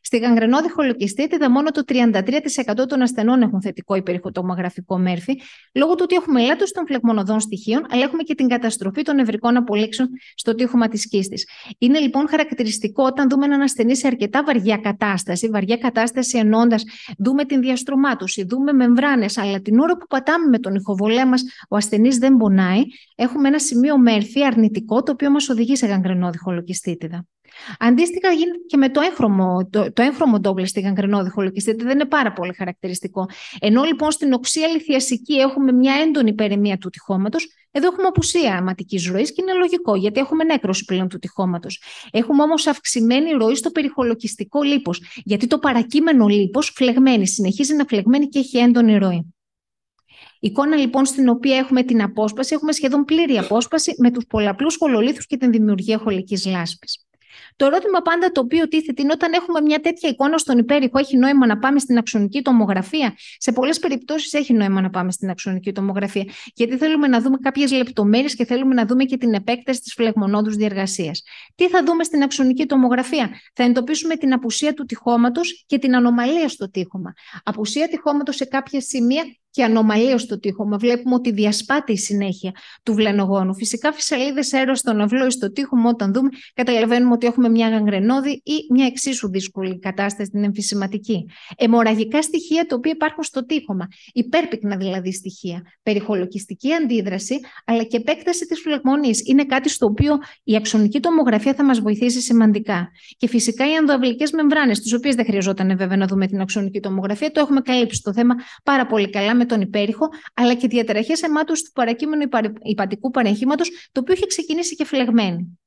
Στη γαγκρενώδη χολοκυστίτιδα μόνο το 33% των ασθενών έχουν θετικό υπερηχοτομογραφικό μέρφυ, λόγω του ότι έχουμε λάτωση των φλεγμονωδών στοιχείων, αλλά έχουμε και την καταστροφή των νευρικών απολύξεων στο τείχομα της κίστης. Είναι λοιπόν χαρακτηριστικό όταν δούμε έναν ασθενή σε αρκετά βαριά κατάσταση, βαριά κατάσταση ενώντας, δούμε την διαστρωμάτωση, δούμε μεμβράνες, αλλά την ώρα που πατάμε με τον ηχοβολέ μας, ο ασθενής δεν πονάει, έχουμε ένα σημείο μέρφυ αρνητικό, το οποίο μας οδηγεί σε γαγρενώδη χολοκυστίτιδα. Αντίστοιχα γίνεται και με το έγχρωμο. Το, το έγχρωμο ντόπλες στη γαγκρενόδη δεν είναι πάρα πολύ χαρακτηριστικό. Ενώ λοιπόν στην οξία λιθιασική έχουμε μια έντονη περιμία του τυχώματος, εδώ έχουμε απουσία αματική ροής και είναι λογικό γιατί έχουμε νέκρωση πλέον του τυχώματος. Έχουμε όμως αυξημένη ροή στο περιχολοκυστικό λίπος, γιατί το παρακείμενο λίπος φλεγμένη, συνεχίζει να φλεγμένη και έχει έντονη ροή. Εικόνα λοιπόν στην οποία έχουμε την απόσπαση, έχουμε σχεδόν πλήρη απόσπαση με τους πολλαπλούς χολολίθους και την δημιουργία χολικής λάσπης. Το ερώτημα πάντα το οποίο τίθεται είναι όταν έχουμε μια τέτοια εικόνα στον υπέρηχο, έχει νόημα να πάμε στην αξονική τομογραφία. Σε πολλές περιπτώσεις έχει νόημα να πάμε στην αξονική τομογραφία, γιατί θέλουμε να δούμε κάποιες λεπτομέρειες και θέλουμε να δούμε και την επέκταση της φλεγμονόδους διεργασίας. Τι θα δούμε στην αξονική τομογραφία, θα εντοπίσουμε την απουσία του τυχώματος και την ανομαλία στο τείχομα. Απουσία τυχώματος σε κάποια σημεία και ανομαλίως στο Μα Βλέπουμε ότι διασπάται η συνέχεια του βλενογόνου. Φυσικά, φυσαλίδε αέρο στον αυλό ή στο τοίχωμα, όταν δούμε, καταλαβαίνουμε ότι έχουμε μια γαγγρενώδη ή μια εξίσου δύσκολη κατάσταση, την εμφυσιματική. Εμοραγικά στοιχεία τα οποία υπάρχουν στο τοίχωμα. Υπέρπικνα δηλαδή στοιχεία. Περιχολοκιστική αντίδραση, αλλά και επέκταση τη φλεγμονή. Είναι κάτι στο οποίο η αξονική υπαρχουν στο τειχομα υπερπικνα δηλαδη στοιχεια περιχολοκιστικη αντιδραση αλλα και επεκταση της φλεγμονη ειναι κατι στο οποιο η αξονικη τομογραφια θα μας βοηθήσει σημαντικά. Και φυσικά οι ανδοαυλικέ μεμβράνες, τις οποίες δεν χρειαζόταν βέβαια να δούμε την αξονική τομογραφία. Το έχουμε καλύψει το θέμα πάρα πολύ καλά με τον υπέρηχο, αλλά και διαταραχές αιμάτωση του παρακείμενου υπατικού παρεγχήματο, το οποίο είχε ξεκινήσει και φλεγμένη.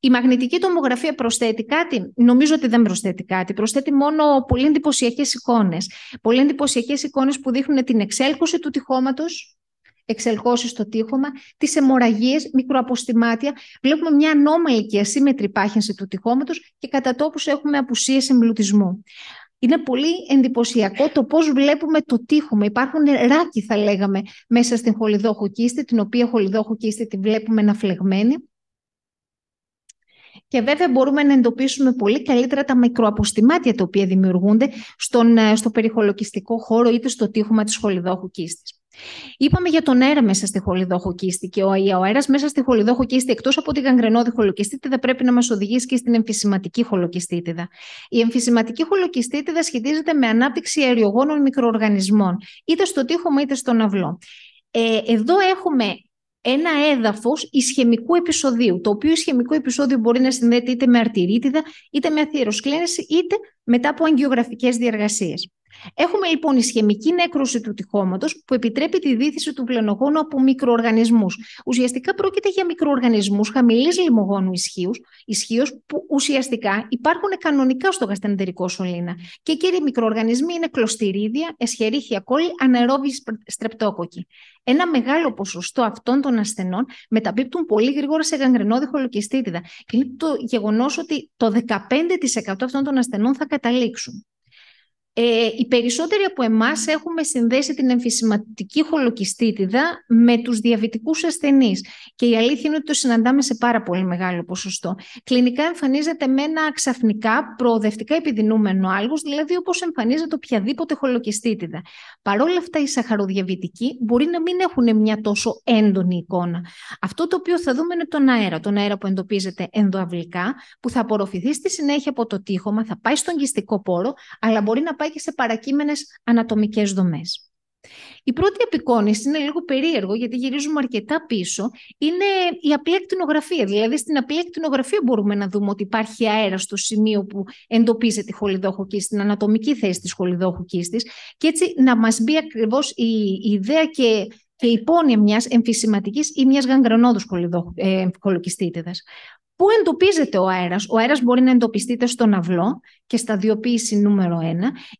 Η μαγνητική τομογραφία προσθέτει κάτι. Νομίζω ότι δεν προσθέτει κάτι. Προσθέτει μόνο πολύ εντυπωσιακές εικόνες. Πολύ εντυπωσιακές εικόνες που δείχνουν την εξέλκωση του τυχώματος, εξελκώσεις στο τείχομα, τις αιμορραγίες, μικροαποστημάτια. Βλέπουμε μια ανώμαλη και ασύμετρη πάχυνση του τυχώματος και κατά τόπους έχουμε απουσίες εμπλουτισμού. Είναι πολύ εντυπωσιακό το πώς βλέπουμε το τείχομα. Υπάρχουν ράκι, θα λέγαμε, μέσα στην χολιδόχο κίστη, την οποία χολιδόχο κίστη τη βλέπουμε να φλεγμένη. Και βέβαια μπορούμε να εντοπίσουμε πολύ καλύτερα τα μικροαποστημάτια τα οποία δημιουργούνται στον, ε, στο περιχολοκιστικό χώρο είτε στο τείχομα της χολιδόχου κίστης. Είπαμε για τον αέρα μέσα στη χολιδόχο κίστη και ο, αέρας μέσα στη χολιδόχο κίστη, εκτός από την γαγκρενόδη χολοκυστίτιδα, πρέπει να μας οδηγήσει και στην εμφυσιματική χολοκυστίτιδα. Η εμφυσιματική χολοκυστίτιδα σχετίζεται με ανάπτυξη αεριογόνων μικροοργανισμών, είτε στο τοίχωμα είτε στον αυλό. Ε, εδώ έχουμε ένα έδαφος ισχυμικού επεισοδίου, το οποίο ισχυμικό επεισόδιο μπορεί να συνδέεται είτε με αρτηρίτιδα, είτε με αθυροσκλένεση, είτε μετά από αγγιογραφικές διαργασίε. Έχουμε λοιπόν ισχυμική νέκρωση του τυχώματος που επιτρέπει τη δίθυση του πλενογόνου από μικροοργανισμούς. Ουσιαστικά πρόκειται για μικροοργανισμούς χαμηλής λιμογόνου ισχύως, που ουσιαστικά υπάρχουν κανονικά στο γαστεντερικό σωλήνα. Και κύριοι μικροοργανισμοί είναι κλωστηρίδια, εσχερίχια κόλλη, αναερόβιοι στρεπτόκοκοι. Ένα μεγάλο ποσοστό αυτών των ασθενών μεταπίπτουν πολύ γρήγορα σε γαγκρινόδη είναι το γεγονός ότι το 15% αυτών των ασθενών θα καταλήξουν. Ε, οι περισσότεροι από εμάς έχουμε συνδέσει την εμφυσιματική χολοκυστίτιδα με τους διαβητικούς ασθενείς και η αλήθεια είναι ότι το συναντάμε σε πάρα πολύ μεγάλο ποσοστό. Κλινικά εμφανίζεται με ένα ξαφνικά προοδευτικά επιδεινούμενο άλγος, δηλαδή όπως εμφανίζεται οποιαδήποτε χολοκυστίτιδα. Παρόλα αυτά οι σαχαροδιαβητικοί μπορεί να μην έχουν μια τόσο έντονη εικόνα. Αυτό το οποίο θα δούμε είναι τον αέρα, τον αέρα που εντοπίζεται ενδοαυλικά, που θα απορροφηθεί στη συνέχεια από το τείχομα, θα πάει στον κυστικό πόρο, αλλά μπορεί να πάει πάει και σε παρακείμενες ανατομικές δομές. Η πρώτη απεικόνηση είναι λίγο περίεργο γιατί γυρίζουμε αρκετά πίσω. Είναι η απλή ακτινογραφία. Δηλαδή, στην απλή ακτινογραφία μπορούμε να δούμε ότι υπάρχει αέρας στο σημείο που εντοπίζεται η χολιδόχο κίστη, την ανατομική θέση της χολιδόχου κίστη. Και έτσι να μας μπει ακριβώς η, ιδέα και και η πόνοια μιας εμφυσιματικής ή μιας γαγκρανόδους ε, Πού εντοπίζεται ο αέρας. Ο αέρας μπορεί να εντοπιστεί στον αυλό και σταδιοποίηση νούμερο 1,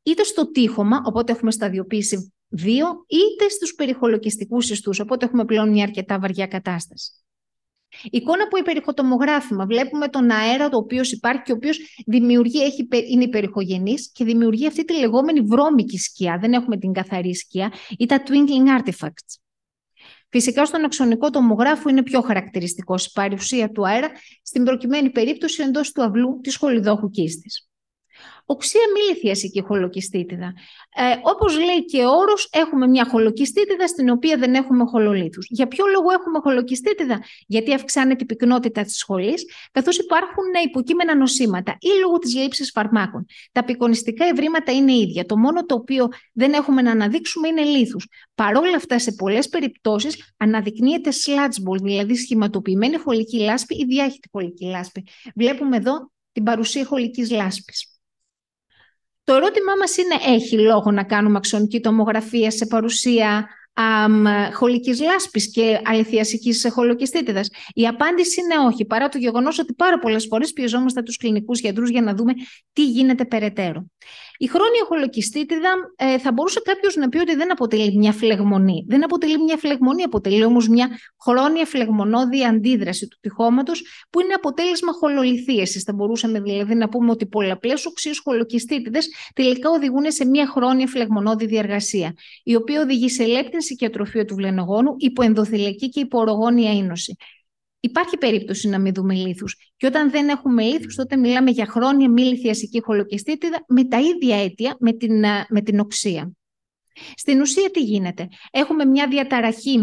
είτε στο τείχομα, οπότε έχουμε σταδιοποίηση 2, είτε στους περιχολοκιστικούς ιστούς, οπότε έχουμε πλέον μια αρκετά βαριά κατάσταση. Εικόνα από υπερηχοτομογράφημα. Βλέπουμε τον αέρα το οποίος υπάρχει και ο οποίος έχει, είναι υπερηχογενής και δημιουργεί αυτή τη λεγόμενη βρώμικη σκιά. Δεν έχουμε την καθαρή σκιά ή τα twinkling artifacts. Φυσικά στον αξονικό τομογράφο είναι πιο χαρακτηριστικός η παρουσία του αέρα στην προκειμένη περίπτωση εντός του αυλού της χολιδόχου κίστης. Οξία μίληθια η χολοκυστήτιδα. Ε, όπως λέει και ο όρος, έχουμε μια χολοκυστίτιδα στην οποία δεν έχουμε χολολίθους. Για ποιο λόγο έχουμε χολοκυστίτιδα? Γιατί αυξάνεται η πυκνότητα της σχολής, καθώς υπάρχουν ε, υποκείμενα νοσήματα ή λόγω της λήψη φαρμάκων. Τα πυκονιστικά ευρήματα είναι ίδια. Το μόνο το οποίο δεν έχουμε να αναδείξουμε είναι λίθους. Παρόλα αυτά, σε πολλές περιπτώσεις αναδεικνύεται σλάτσμπολ, δηλαδή σχηματοποιημένη χολική λάσπη ή διάχυτη χολική λάσπη. Βλέπουμε εδώ την παρουσία χολικής λάσπης. Το ερώτημά μας είναι, έχει λόγο να κάνουμε αξονική τομογραφία σε παρουσία αμ, χολικής λάσπης και αληθιασικής χολοκυστίτιδας. Η απάντηση είναι όχι, παρά το γεγονός ότι πάρα πολλές φορές πιεζόμαστε τους κλινικούς γιατρούς για να δούμε τι γίνεται περαιτέρω. Η χρόνια χολοκυστίτιδα ε, θα μπορούσε κάποιος να πει ότι δεν αποτελεί μια φλεγμονή. Δεν αποτελεί μια φλεγμονή, αποτελεί όμως μια χρόνια φλεγμονώδη αντίδραση του τυχώματος, που είναι αποτέλεσμα χολολιθίαση. Θα μπορούσαμε δηλαδή να πούμε ότι πολλαπλές οξύ χολοκυστήτιδε τελικά οδηγούν σε μια χρόνια φλεγμονώδη διαργασία, η οποία οδηγεί σε λέπτυνση και ατροφία του βλενογόνου, υποενδοθυλακή και υπορογόνια ίνωση υπάρχει περίπτωση να μην δούμε λίθους. Και όταν δεν έχουμε λίθους, ναι. τότε μιλάμε για χρόνια μη λιθιασική χολοκαιστίτιδα με τα ίδια αίτια με την, με την οξία. Στην ουσία τι γίνεται. Έχουμε μια διαταραχή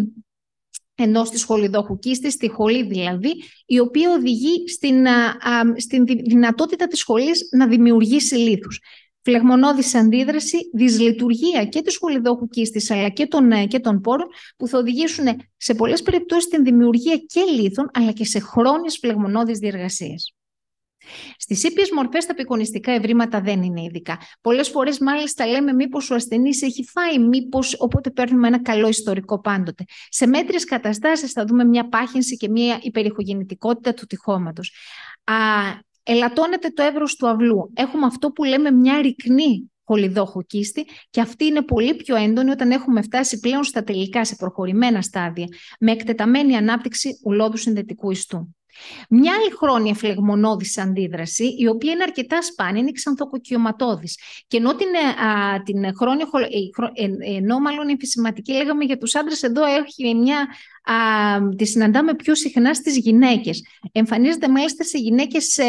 ενός της χολιδόχου κίστης, στη χολή δηλαδή, η οποία οδηγεί στην, στην δυνατότητα της χολής να δημιουργήσει λίθους φλεγμονώδης αντίδραση, δυσλειτουργία και του σχολιδόχου κίστης αλλά και των, ε, και των πόρων που θα οδηγήσουν σε πολλές περιπτώσεις την δημιουργία και λίθων αλλά και σε χρόνιες φλεγμονώδεις διεργασίες. Στις ήπιες μορφές τα απεικονιστικά ευρήματα δεν είναι ειδικά. Πολλές φορές, μάλιστα, λέμε μήπως ο ασθενής έχει φάει, μήπως. Οπότε παίρνουμε ένα καλό ιστορικό πάντοτε. Σε μέτριες καταστάσεις θα δούμε μια πάχυνση και μια υπερηχογεννητικότητα του τυχώματος ελαττώνεται το εύρος του αυλού. Έχουμε αυτό που λέμε μια ρυκνή χολιδόχο κίστη και αυτή είναι πολύ πιο έντονη όταν έχουμε φτάσει πλέον στα τελικά σε προχωρημένα στάδια με εκτεταμένη ανάπτυξη ουλόδου συνδετικού ιστού. Μια άλλη χρόνια φλεγμονώδης αντίδραση, η οποία είναι αρκετά σπάνια, είναι η ξανθοκοκιωματώδη. Και ενώ την, ε, α, την χρόνια, ε, ε, ενώ μάλλον επισηματική, λέγαμε για τους άντρες εδώ έχει μια, τη συναντάμε πιο συχνά στις γυναίκες. Εμφανίζεται μάλιστα σε γυναίκες σε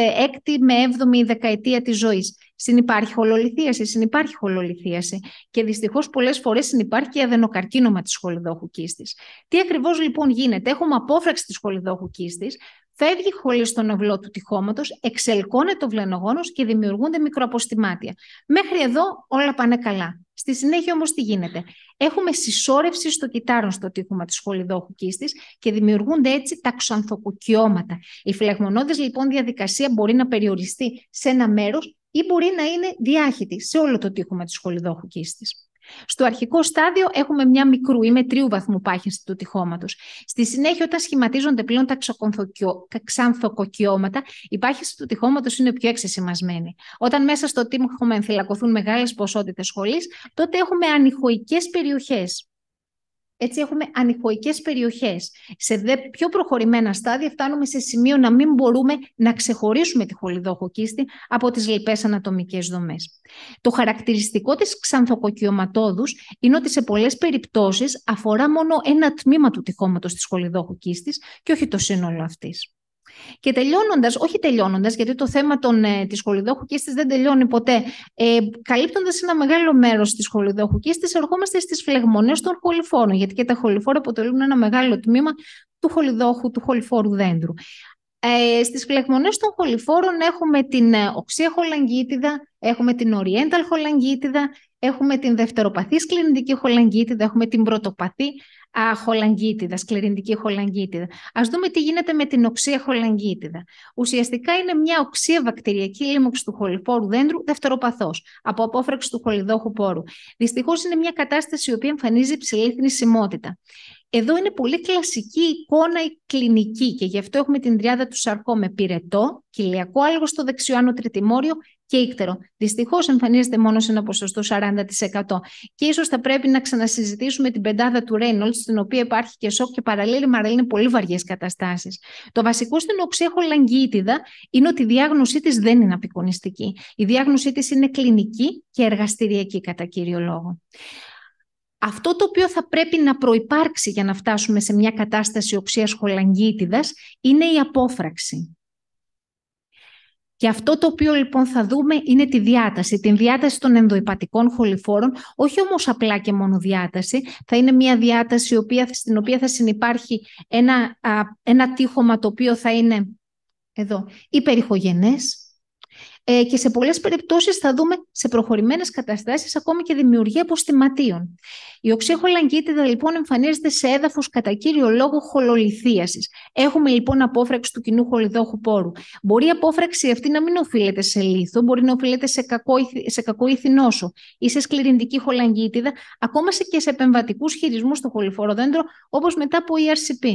με έβδομη δεκαετία της ζωής. Συνυπάρχει χολοληθίαση, συνυπάρχει χολοληθίαση. Και δυστυχώς πολλές φορές συνυπάρχει και αδενοκαρκίνωμα της χολιδόχου κίστης. Τι ακριβώς λοιπόν γίνεται, έχουμε απόφραξη της χολιδόχου κίστης, φεύγει χωρίς τον αυλό του τυχώματος, εξελκώνεται ο βλενογόνος και δημιουργούνται μικροαποστημάτια. Μέχρι εδώ όλα πάνε καλά. Στη συνέχεια όμως τι γίνεται. Έχουμε συσσόρευση στο κυτάρον στο τείχομα της χολιδόχου κίστης και δημιουργούνται έτσι τα ξανθοκοκιώματα. Η φλεγμονώδης λοιπόν διαδικασία μπορεί να περιοριστεί σε ένα μέρος ή μπορεί να είναι διάχυτη σε όλο το τείχομα της χολιδόχου κίστης. Στο αρχικό στάδιο έχουμε μια μικρού ή μετρίου βαθμού πάχυνση του τυχώματος. Στη συνέχεια, όταν σχηματίζονται πλέον τα ξανθοκοκιώματα, η πάχυνση του τυχωματο στη συνεχεια οταν σχηματιζονται πλεον τα ξανθοκοκιωματα η παχυνση του τυχωματο ειναι πιο εξεσημασμένη. Όταν μέσα στο έχουμε ενθυλακωθούν μεγάλες ποσότητες σχολής, τότε έχουμε ανηχοϊκές περιοχές. Έτσι έχουμε ανηχοϊκές περιοχές. Σε δε πιο προχωρημένα στάδια φτάνουμε σε σημείο να μην μπορούμε να ξεχωρίσουμε τη χολιδόχο κίστη από τις λοιπές ανατομικές δομές. Το χαρακτηριστικό της ξανθοκοκιωματόδους είναι ότι σε πολλές περιπτώσεις αφορά μόνο ένα τμήμα του τυχώματος της χολιδόχο κίστης και όχι το σύνολο αυτής. Και τελειώνοντας, όχι τελειώνοντας, γιατί το θέμα των, ε, της κίστης δεν τελειώνει ποτέ. Ε, Καλύπτοντας ένα μεγάλο μέρος της τη ερχόμαστε στις φλεγμονές των χοληφόρων, γιατί και τα χοληφόρα αποτελούν ένα μεγάλο τμήμα του χολιδόχου, του χοληφόρου δέντρου. Ε, στις φλεγμονές των χοληφόρων έχουμε την ε, οξία χολαγκίτιδα, έχουμε την oriental χολαγκίτιδα, έχουμε την δευτεροπαθής σκληνιδική χολαγκίτιδα, έχουμε την πρωτοπαθή α, χολαγκίτιδα, σκληρινική χολαγκίτιδα. Ας δούμε τι γίνεται με την οξία χολαγγίτιδα. Ουσιαστικά είναι μια οξία βακτηριακή λίμωξη του χολυπόρου δέντρου δευτεροπαθώς, από απόφραξη του χολιδόχου πόρου. Δυστυχώς είναι μια κατάσταση η οποία εμφανίζει υψηλή θνησιμότητα. Εδώ είναι πολύ κλασική εικόνα η κλινική και γι' αυτό έχουμε την τριάδα του σαρκό με πυρετό, κοιλιακό άλογο στο δεξιό άνω και Δυστυχώς εμφανίζεται μόνο σε ένα ποσοστό 40%. Και ίσως θα πρέπει να ξανασυζητήσουμε την πεντάδα του Reynolds, στην οποία υπάρχει και σοκ και παραλίλη, αλλά είναι πολύ βαριές καταστάσεις. Το βασικό στην οξία χολαγγίτιδα είναι ότι η διάγνωσή της δεν είναι απεικονιστική. Η διάγνωσή της είναι κλινική και εργαστηριακή κατά κύριο λόγο. Αυτό το οποίο θα πρέπει να προϋπάρξει για να φτάσουμε σε μια κατάσταση οξίας χολαγγίτιδας είναι η απόφραξη. Και αυτό το οποίο λοιπόν θα δούμε είναι τη διάταση, την διάταση των ενδοηπατικών χοληφόρων, όχι όμως απλά και μόνο διάταση, θα είναι μια διάταση στην οποία θα συνεπάρχει ένα, ένα τείχομα το οποίο θα είναι εδώ, υπερηχογενές, ε, και σε πολλές περιπτώσεις θα δούμε σε προχωρημένες καταστάσεις ακόμη και δημιουργία αποστηματίων. Η οξύχολαγκίτιδα λοιπόν εμφανίζεται σε έδαφος κατά κύριο λόγο χολολιθίασης. Έχουμε λοιπόν απόφραξη του κοινού χολιδόχου πόρου. Μπορεί η απόφραξη αυτή να μην οφείλεται σε λίθο, μπορεί να οφείλεται σε κακό, σε κακό ηθινόσο ή σε σκληριντική χολαγκίτιδα, ακόμα και σε επεμβατικούς χειρισμούς στο χοληφόρο δέντρο, όπως μετά από ERCP.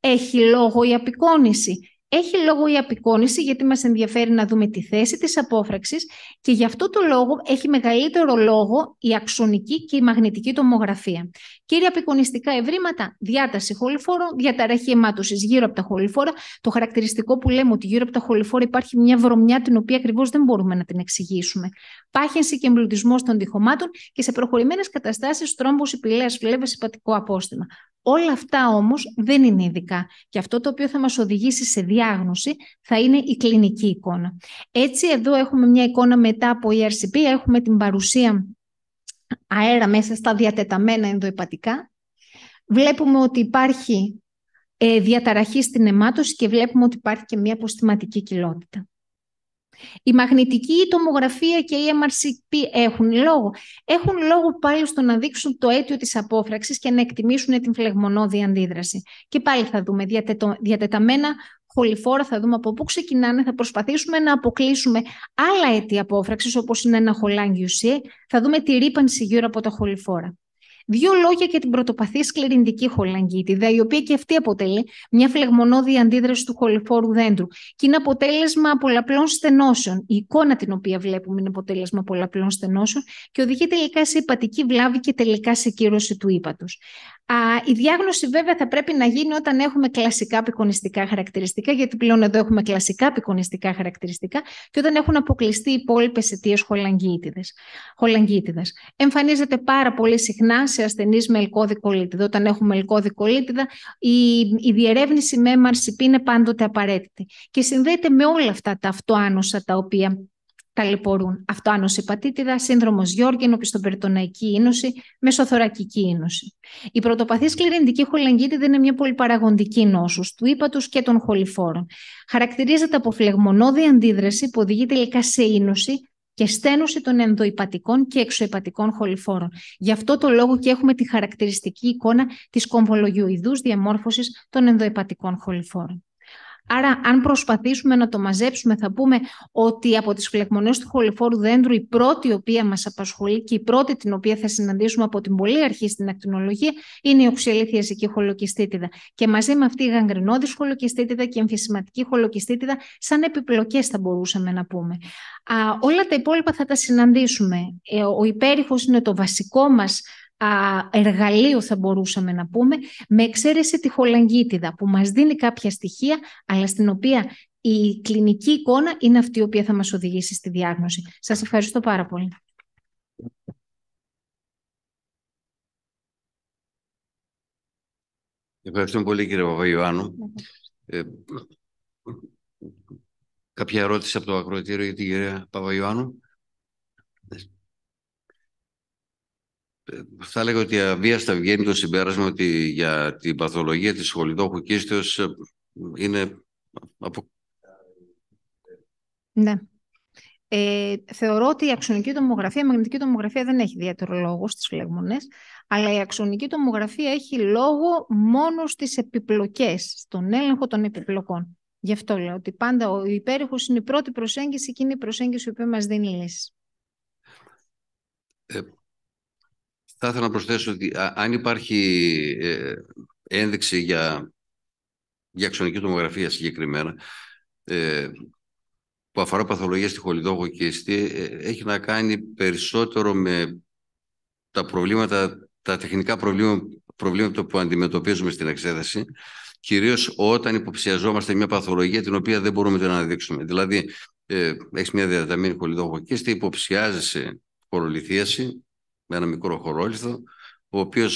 Έχει λόγο η απεικόνηση. Έχει λόγο η απεικόνηση γιατί μας ενδιαφέρει να δούμε τη θέση της απόφραξης και γι' αυτό το λόγο έχει μεγαλύτερο λόγο η αξονική και η μαγνητική τομογραφία. Κύρια απεικονιστικά ευρήματα, διάταση χοληφόρων, διαταραχή αιμάτωσης γύρω από τα χοληφόρα. Το χαρακτηριστικό που λέμε ότι γύρω από τα χοληφόρα υπάρχει μια βρωμιά την οποία ακριβώς δεν μπορούμε να την εξηγήσουμε πάχυνση και εμπλουτισμό των τυχωμάτων και σε προχωρημένες καταστάσεις τρόμβωση πυλέ, βλέβε, υπατικό απόστημα. Όλα αυτά όμως δεν είναι ειδικά. Και αυτό το οποίο θα μας οδηγήσει σε διάγνωση θα είναι η κλινική εικόνα. Έτσι, εδώ έχουμε μια εικόνα μετά από ERCP, έχουμε την παρουσία αέρα μέσα στα διατεταμένα ενδοϊπατικά. Βλέπουμε ότι υπάρχει ε, διαταραχή στην αιμάτωση και βλέπουμε ότι υπάρχει και μια αποστηματική κοιλότητα. Η μαγνητική, η τομογραφία και η MRCP έχουν λόγο. Έχουν λόγο πάλι στο να δείξουν το αίτιο της απόφραξης και να εκτιμήσουν την φλεγμονώδη αντίδραση. Και πάλι θα δούμε διατεταμένα χοληφόρα, θα δούμε από πού ξεκινάνε, θα προσπαθήσουμε να αποκλείσουμε άλλα αίτια απόφραξης, όπως είναι ένα χολάνγκιου θα δούμε τη ρήπανση γύρω από τα χοληφόρα. Δύο λόγια για την πρωτοπαθή σκληρινδική χολαγκίτιδα, η οποία και αυτή αποτελεί μια φλεγμονώδη αντίδραση του χοληφόρου δέντρου και είναι αποτέλεσμα πολλαπλών στενώσεων. Η εικόνα την οποία βλέπουμε είναι αποτέλεσμα πολλαπλών στενώσεων και οδηγεί τελικά σε υπατική βλάβη και τελικά σε κύρωση του ύπατος η διάγνωση βέβαια θα πρέπει να γίνει όταν έχουμε κλασικά πικονιστικά χαρακτηριστικά, γιατί πλέον εδώ έχουμε κλασικά πικονιστικά χαρακτηριστικά και όταν έχουν αποκλειστεί οι υπόλοιπες αιτίες χολαγκίτιδα. Εμφανίζεται πάρα πολύ συχνά σε ασθενείς με ελκώδη κολίτιδα. Όταν έχουμε ελκώδη κολίτιδα, η, η διερεύνηση με MRCP είναι πάντοτε απαραίτητη και συνδέεται με όλα αυτά τα αυτοάνωσα τα οποία ταλαιπωρούν. Αυτοάνωση-πατήτηδα, σύνδρομο Γιώργεν, πιστοπερτοναϊκή ίνωση, μεσοθωρακική ίνωση. Η πρωτοπαθή σκληρινδική δεν είναι μια πολυπαραγοντική νόσο του ύπατους και των χοληφόρων. Χαρακτηρίζεται από φλεγμονώδη αντίδραση που οδηγεί τελικά σε ίνωση και στένωση των ενδοϊπατικών και εξωϊπατικών χοληφόρων. Γι' αυτό το λόγο και έχουμε τη χαρακτηριστική εικόνα της κομβολογιοειδούς διαμόρφωσης των ενδοϊπατικών χοληφόρων. Άρα, αν προσπαθήσουμε να το μαζέψουμε, θα πούμε ότι από τις φλεγμονές του χοληφόρου δέντρου, η πρώτη η οποία μας απασχολεί και η πρώτη την οποία θα συναντήσουμε από την πολύ αρχή στην ακτινολογία είναι η οξυελίθιαζική χολοκυστίτιδα. Και μαζί με αυτή η γαγκρινόδης χολοκυστίτιδα και η εμφυσιματική χολοκυστίτιδα, σαν επιπλοκές θα μπορούσαμε να πούμε. Α, όλα τα υπόλοιπα θα τα συναντήσουμε. Ε, ο υπέρηχος είναι το βασικό μας εργαλείο θα μπορούσαμε να πούμε, με εξαίρεση τη χολαγγίτιδα που μας δίνει κάποια στοιχεία, αλλά στην οποία η κλινική εικόνα είναι αυτή η οποία θα μας οδηγήσει στη διάγνωση. Σας ευχαριστώ πάρα πολύ. Ευχαριστούμε πολύ κύριε Παπαγιωάννου. Ε, κάποια ερώτηση από το ακροατήριο για την κυρία Παπαγιωάννου. Ε, θα λέγω ότι αβίαστα βγαίνει το συμπέρασμα ότι για την παθολογία της σχολητόχου κίστεως ε, είναι... από Ναι. Ε, θεωρώ ότι η αξονική τομογραφία, η μαγνητική τομογραφία δεν έχει ιδιαίτερο λόγο στις φλεγμονές, αλλά η αξονική τομογραφία έχει λόγο μόνο στις επιπλοκές, στον έλεγχο των επιπλοκών. Γι' αυτό λέω ότι πάντα ο υπέρηχος είναι η πρώτη προσέγγιση και είναι η προσέγγιση που μας δίνει λύσεις. Ε, θα ήθελα να προσθέσω ότι αν υπάρχει ε, ένδειξη για, για τομογραφία συγκεκριμένα, ε, που αφορά παθολογία στη χολιδόγο και ε, έχει να κάνει περισσότερο με τα προβλήματα, τα τεχνικά προβλήματα, που αντιμετωπίζουμε στην εξέταση, κυρίως όταν υποψιαζόμαστε μια παθολογία την οποία δεν μπορούμε να αναδείξουμε. Δηλαδή, έχεις μια διαδεδομένη χολιδόγο και στη, υποψιάζεσαι με ένα μικρό χωρόλιθο, ο οποίος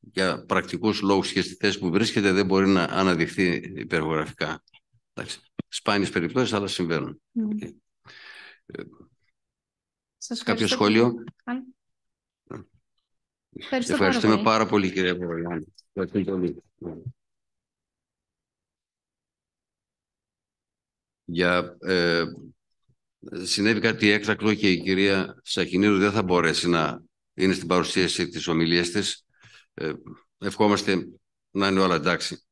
για πρακτικούς λόγους και στη θέση που βρίσκεται δεν μπορεί να αναδειχθεί υπεργογραφικά. Σπάνιες περιπτώσεις, αλλά συμβαίνουν. Mm. Κάποιο σχόλιο. Ναι. Ευχαριστώ Ευχαριστούμε πάρα, πολύ, κύριε Παπαγιάννη. Ναι. Για, ε, συνέβη κάτι έκτακτο και η κυρία Σαχινίδου δεν θα μπορέσει να είναι στην παρουσίαση της ομιλίας της. Ε, ευχόμαστε να είναι όλα εντάξει.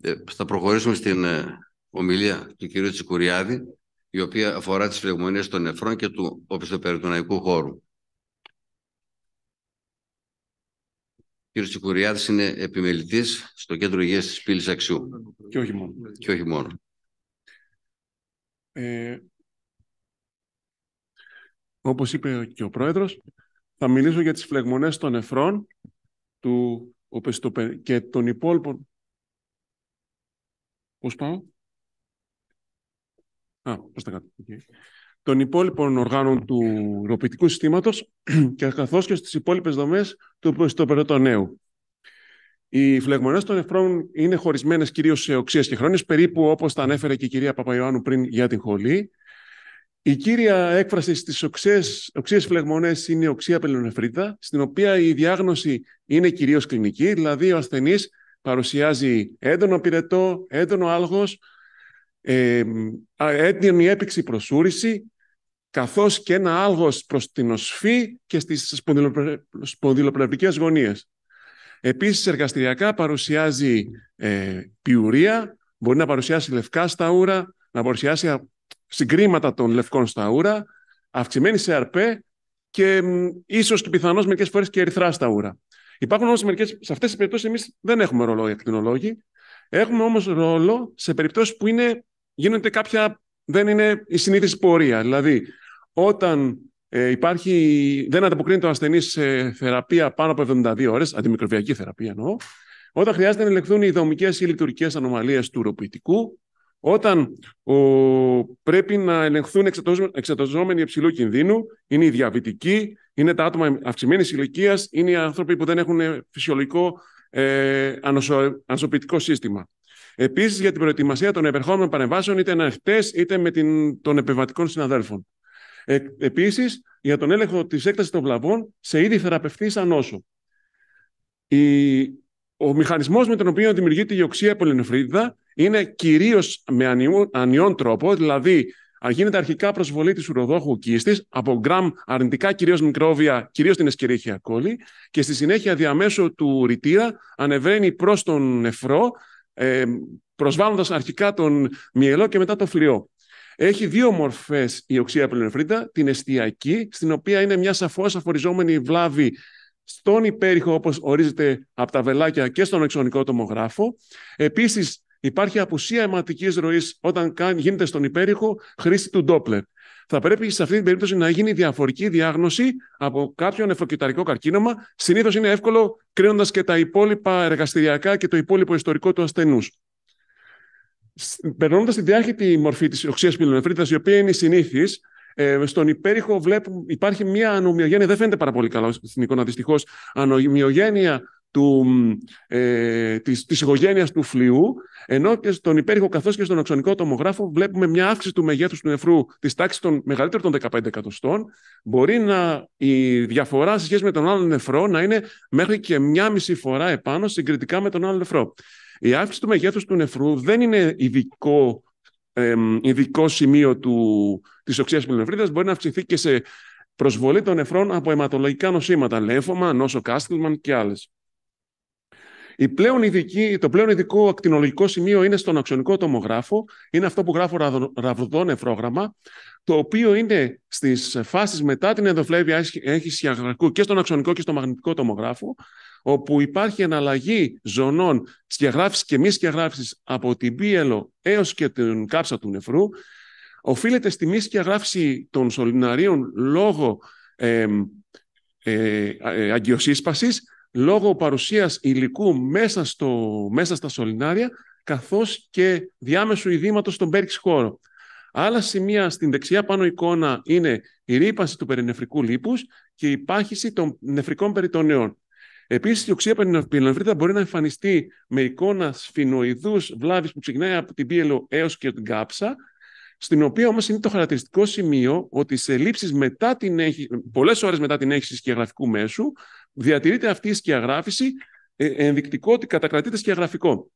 Ε, θα προχωρήσουμε στην ε, ομιλία του κυρίου Τσικουριάδη, η οποία αφορά τις φλεγμονίες των νεφρών και του οπισθοπεριτοναϊκού χώρου. Ο κύριος Τσικουριάδης είναι επιμελητής στο Κέντρο Υγείας της Πύλης Αξιού. Και όχι μόνο. Και όχι μόνο. Ε, όπως είπε και ο Πρόεδρος, θα μιλήσω για τις φλεγμονές των νεφρών του και των υπόλοιπων... Πώς πάω? Α, τα κάτω. Okay. Των υπόλοιπων οργάνων του ροπητικού συστήματος και καθώς και στις υπόλοιπες δομές του νέου. Οι φλεγμονές των νεφρών είναι χωρισμένες κυρίως σε οξείες και χρόνες, περίπου όπως τα ανέφερε και η κυρία Παπαϊωάννου πριν για την χολή. Η κύρια έκφραση στις οξύες φλεγμονές φλεγμονές είναι η οξία πελονεφρίτα, στην οποία η διάγνωση είναι κυρίως κλινική, δηλαδή ο ασθενής παρουσιάζει έντονο πυρετό, έντονο άλγος, ε, έντονη έπηξη προσούρηση, καθώς και ένα άλγος προς την οσφή και στις σπονδυλοπλευρικές γωνίες. Επίσης, εργαστηριακά παρουσιάζει ε, πιουρία, μπορεί να παρουσιάσει λευκά ούρα, να παρουσιάσει Συγκρίματα των λευκών στα ούρα, αυξημένη σε αρπέ και ίσως και πιθανώς μερικές φορές και ερυθρά στα ούρα. Υπάρχουν όμως μερικές. Σε αυτές τις περιπτώσεις, εμείς δεν έχουμε ρόλο οι ακτινολόγοι. Έχουμε όμως ρόλο σε περιπτώσεις που είναι, γίνονται κάποια. δεν είναι η συνήθιση πορεία. Δηλαδή, όταν ε, υπάρχει, δεν ανταποκρίνεται ο ασθενής σε θεραπεία πάνω από 72 ώρες, αντιμικροβιακή θεραπεία εννοώ, όταν χρειάζεται να ελεγχθούν οι δομικές ή λειτουργικές ανομαλίες του ροποιητικού. Όταν ο, πρέπει να ελεγχθούν εξεταζόμενοι υψηλού κινδύνου, είναι οι διαβητικοί, είναι τα άτομα αυξημένης ηλικίας, είναι οι άνθρωποι που δεν έχουν φυσιολογικό ε, ανοσοποιητικό σύστημα. Επίσης, για την προετοιμασία των επερχόμενων παρεμβάσεων, είτε ανοιχτέ είτε με την, των επιβατικών συναδέλφων. Ε, Επίσης, για τον έλεγχο της έκτασης των βλαβών σε είδη θεραπευτής ανώσου. ο μηχανισμός με τον οποίο δημιουργείται η οξία πολυνεφρίδα είναι κυρίως με ανιόν τρόπο, δηλαδή γίνεται αρχικά προσβολή της ουροδόχου κύστης από γκραμ αρνητικά κυρίως μικρόβια, κυρίως την εσκυρίχια κόλλη και στη συνέχεια διαμέσου του ρητήρα ανεβαίνει προς τον νεφρό ε, προσβάλλοντας αρχικά τον μυελό και μετά το φλοιό. Έχει δύο μορφές η οξία πλεονεφρίτα, την εστιακή, στην οποία είναι μια σαφώς αφοριζόμενη βλάβη στον υπέρηχο όπως ορίζεται από τα βελάκια και στον εξωνικό τομογράφο. Επίσης Υπάρχει απουσία αιματικής ροής όταν γίνεται στον υπέρηχο χρήση του Ντόπλερ. Θα πρέπει σε αυτή την περίπτωση να γίνει διαφορική διάγνωση από κάποιο νεφροκυταρικό καρκίνωμα. Συνήθως είναι εύκολο κρίνοντας και τα υπόλοιπα εργαστηριακά και το υπόλοιπο ιστορικό του ασθενούς. Περνώντας τη διάχυτη μορφή της οξίας πυλονεφρίτα, η οποία είναι συνήθις, ε, στον υπέρηχο βλέπουμε, υπάρχει μια ανομοιογένεια, δεν φαίνεται πάρα πολύ καλά στην εικόνα δυστυχώς, ανομοιογένεια του, ε, της, της οικογένειας του φλοιού, ενώ και στον υπέρηχο καθώς και στον οξονικό τομογράφο βλέπουμε μια αύξηση του μεγέθους του νεφρού της τάξης των μεγαλύτερων των 15 εκατοστών, μπορεί να, η διαφορά σε σχέση με τον άλλο νεφρό να είναι μέχρι και μια μισή φορά επάνω συγκριτικά με τον άλλο νεφρό. Η αύξηση του μεγέθους του νεφρού δεν είναι ειδικό, ειδικό σημείο του, της οξίας μπορεί να αυξηθεί και σε προσβολή των νεφρών από αιματολογικά νοσήματα, λέμφωμα, νόσο Κάστλμαν και άλλες. Η το πλέον ειδικό ακτινολογικό σημείο είναι στον αξιονικό τομογράφο. Είναι αυτό που γράφω ραβδό νεφρόγραμμα, το οποίο είναι στις φάσεις μετά την ενδοφλέβεια έχει αγρακού και στον αξιονικό και στο μαγνητικό τομογράφο, όπου υπάρχει εναλλαγή ζωνών σκιαγράφηση και μη σκιαγράφηση από την πίελο έως και την κάψα του νεφρού. Οφείλεται στη μη σκιαγράφηση των σωληναρίων λόγω ε, ε, αγκιοσύσπασης λόγω παρουσίας υλικού μέσα, στο, μέσα στα σωληνάρια, καθώς και διάμεσου ειδήματος στον πέριξη χώρο. Άλλα σημεία στην δεξιά πάνω εικόνα είναι η ρήπανση του περινεφρικού λίπους και η πάχυση των νεφρικών περιτονέων. Επίσης, η οξία πυλανεφρίτα μπορεί να εμφανιστεί με εικόνα σφινοειδούς βλάβης που ξεκινάει από την πύελο έως και την κάψα, στην οποία όμως είναι το χαρακτηριστικό σημείο ότι σε λήψεις μετά την πολλές ώρες μετά την έχηση σκιαγραφικού μέσου διατηρείται αυτή η σκιαγράφηση ε, ενδεικτικό ότι κατακρατείται σκιαγραφικό.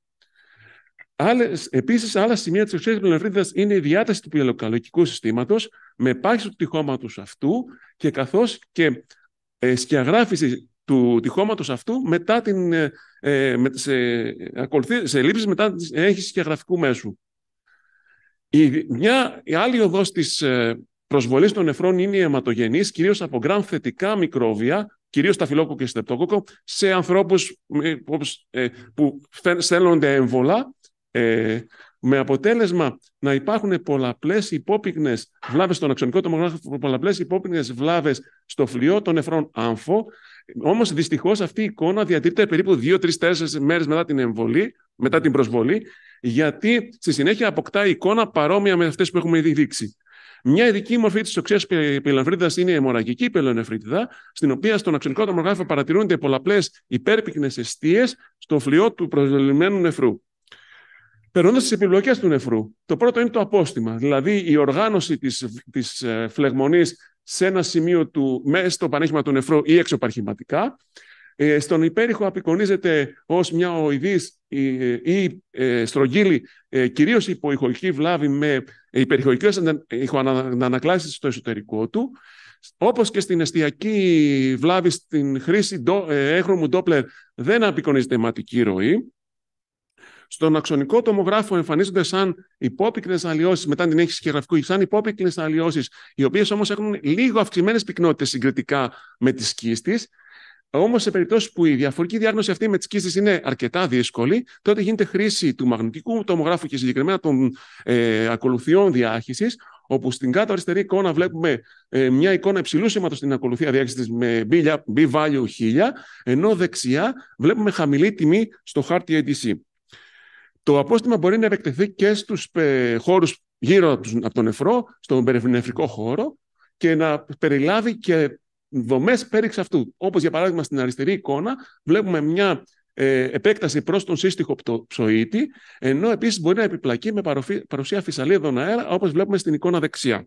Άλλες, επίσης, άλλα σημεία της εξουσίας πλεονευρίδας είναι η διάταση του πυελοκαλοκικού συστήματος με πάση του τυχώματος αυτού και καθώς και ε, σκιαγράφηση του τυχώματος αυτού μετά την, ε, ε σε, ακολουθεί, λήψεις μετά την έγχυση σκιαγραφικού μέσου. Η, μια, η άλλη οδός της ε, προσβολής των νεφρών είναι η αιματογενής, κυρίως από γκράμ θετικά μικρόβια, κυρίως τα φιλόκο και στεπτόκοκο, σε ανθρώπους ε, ε, που στέλνονται εμβολά, με αποτέλεσμα να υπάρχουν πολλαπλές υπόπυγνες βλάβες στον αξονικό τομογράφο, πολλαπλές βλάβες στο φλοιό των νεφρών άμφο, Όμως δυστυχώς αυτή η εικόνα διατηρείται περίπου 2-3-4 μέρες μετά την εμβολή, μετά την προσβολή, γιατί στη συνέχεια αποκτά εικόνα παρόμοια με αυτές που έχουμε ήδη δείξει. Μια ειδική μορφή της οξέα πελανεφρίδα είναι η αιμορραγική πελανεφρίδα, στην οποία στον αξιωτικό τομογράφο παρατηρούνται πολλαπλές υπέρπικνε αιστείες στο φλοιό του προσβολημένου νεφρού. Περνώντας τις επιπλοκές του νεφρού, το πρώτο είναι το απόστημα, δηλαδή η οργάνωση της ε, φλεγμονής σε ένα σημείο του, μέσα στο πανέχημα του νεφρό ή εξωπαρχηματικά. Ε, στον υπέρηχο απεικονίζεται ως μια οειδή ε, ή ε, στρογγύλη, ε, κυρίως βλάβη με υπερηχοϊκές ανακλάσει στο εσωτερικό του. Όπως και στην εστιακή βλάβη στην χρήση ε, έγχρωμου ντόπλερ δεν απεικονίζεται αιματική ροή. Στον αξονικό τομογράφο εμφανίζονται σαν υπόπικνε αλλοιώσεις, μετά την έχηση και σαν υπόπικνε αλλοιώσεις, οι οποίες όμως έχουν λίγο αυξημένες πυκνότητες συγκριτικά με τη σκίστη. Όμως, σε περιπτώσεις που η διαφορική διάγνωση αυτή με τις κίστε είναι αρκετά δύσκολη, τότε γίνεται χρήση του μαγνητικού τομογράφου και συγκεκριμένα των ε, ακολουθιών διάχυσης, όπου στην κάτω αριστερή εικόνα βλέπουμε ε, μια εικόνα υψηλού σήματος στην ακολουθία διάχυσης με B value 1000, ενώ δεξιά βλέπουμε χαμηλή τιμή στο χάρτη ADC. Το απόστημα μπορεί να επεκτεθεί και στους ε, χώρους γύρω από τον νεφρό, στον περιφερειακό χώρο και να περιλάβει και δομές πέριξ αυτού. Όπως για παράδειγμα στην αριστερή εικόνα βλέπουμε μια ε, επέκταση προς τον σύστοιχο ψωήτη, ενώ επίσης μπορεί να επιπλακεί με παρουσία φυσαλίδων αέρα, όπως βλέπουμε στην εικόνα δεξιά.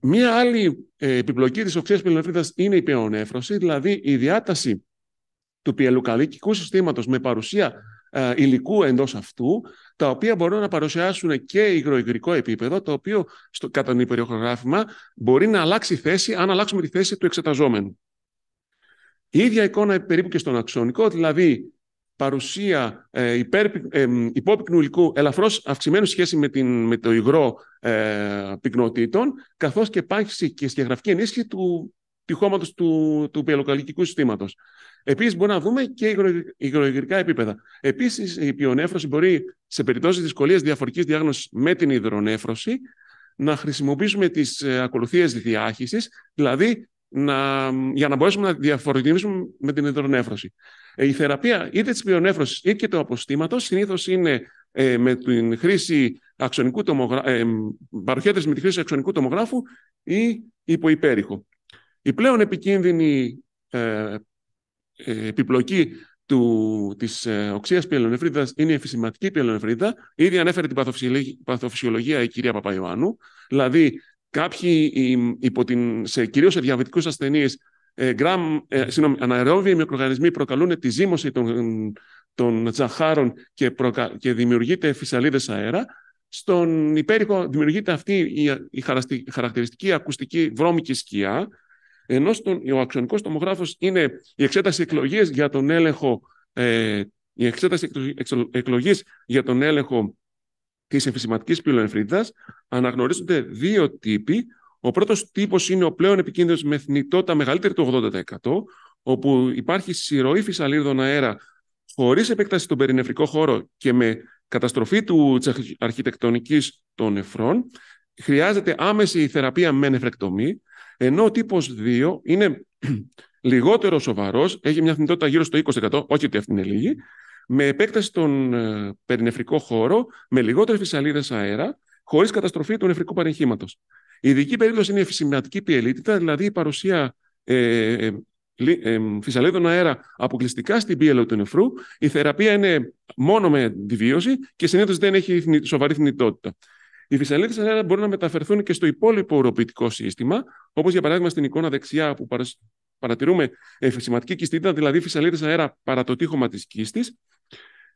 Μία άλλη ε, επιπλοκή της οξίας πυλονεφρίδας είναι η πεονέφρωση, δηλαδή η διάταση του πιελουκαλικικού συστήματος με παρουσία ε, υλικού εντός αυτού, τα οποία μπορούν να παρουσιάσουν και υγροϊγρικό επίπεδο, το οποίο στο, κατά τον υπεριοχρογράφημα, μπορεί να αλλάξει θέση αν αλλάξουμε τη θέση του εξεταζόμενου. Η ίδια εικόνα περίπου και στον αξονικό, δηλαδή παρουσία ε, υπέρ, ε, υπόπυκνου υλικού ελαφρώς αυξημένου σχέση με, την, το υγρό ε, πυκνοτήτων, καθώς και πάχυση και σχεγραφική ενίσχυση του πηχώματος του, του συστήματος. Επίσης, μπορούμε να δούμε και υγρογυρικά επίπεδα. Επίσης, η πιονέφρωση μπορεί σε περιπτώσεις δυσκολίας διαφορικής διάγνωσης με την υδρονέφρωση να χρησιμοποιήσουμε τις ε, ακολουθίες διάχυσης, δηλαδή να, για να μπορέσουμε να διαφορετήσουμε με την υδρονέφρωση. Ε, η θεραπεία είτε της πιονέφρωση είτε και του αποστήματος συνήθως είναι ε, με την χρήση αξονικού ε, με τη χρήση αξονικού τομογράφου ή υποϊπέρυχο. Η υπουπερυχο η επικίνδυνη ε, ε, επιπλοκή του, της ε, οξείας είναι η εφησιματική πιελονεφρίδα. Ήδη ανέφερε την παθοφυσιολογία η κυρία Παπαϊωάννου. Δηλαδή, κάποιοι υπό την, σε, κυρίως σε διαβητικούς ασθενείς ε, γραμ, ε, αναερόβιοι μικροοργανισμοί προκαλούν τη ζύμωση των, των τσαχάρων και, προκα, και δημιουργείται φυσαλίδες αέρα. Στον υπέρηχο δημιουργείται αυτή η, η χαρακτηριστική ακουστική βρώμικη σκιά, ενώ στον, ο αξιονικό τομογράφος είναι η εξέταση εκλογής για τον έλεγχο. Ε, η εξέταση εκλογής για τον έλεγχο της εμφυσιματικής αναγνωρίζονται δύο τύποι. Ο πρώτος τύπος είναι ο πλέον επικίνδυνος με θνητότητα μεγαλύτερη του 80%, όπου υπάρχει συρροή φυσαλίδων αέρα χωρίς επέκταση στον περινεφρικό χώρο και με καταστροφή του, αρχιτεκτονικής των νεφρών. Χρειάζεται άμεση θεραπεία με νεφρεκτομή, ενώ ο τύπος 2 είναι λιγότερος σοβαρός, έχει μια θνητότητα γύρω στο 20%, όχι ότι αυτή είναι λίγη, με επέκταση στον ε, περινεφρικό χώρο, με λιγότερες φυσαλίδες αέρα, χωρίς καταστροφή του νεφρικού παρεγχήματος. Η ειδική περίπτωση είναι η φυσηματική πιελίτητα, δηλαδή η παρουσία ε, ε, ε, φυσαλίδων αέρα αποκλειστικά στην πίελο του νεφρού. Η θεραπεία είναι μόνο με αντιβίωση και συνήθως δεν έχει σοβαρή θνητότητα. Οι φυσαλίδε αέρα μπορούν να μεταφερθούν και στο υπόλοιπο οροποιητικό σύστημα, όπως για παράδειγμα στην εικόνα δεξιά που παρατηρούμε εφησιματική κιστίτα, δηλαδή φυσαλίδε αέρα παρά το τείχομα της κίστης.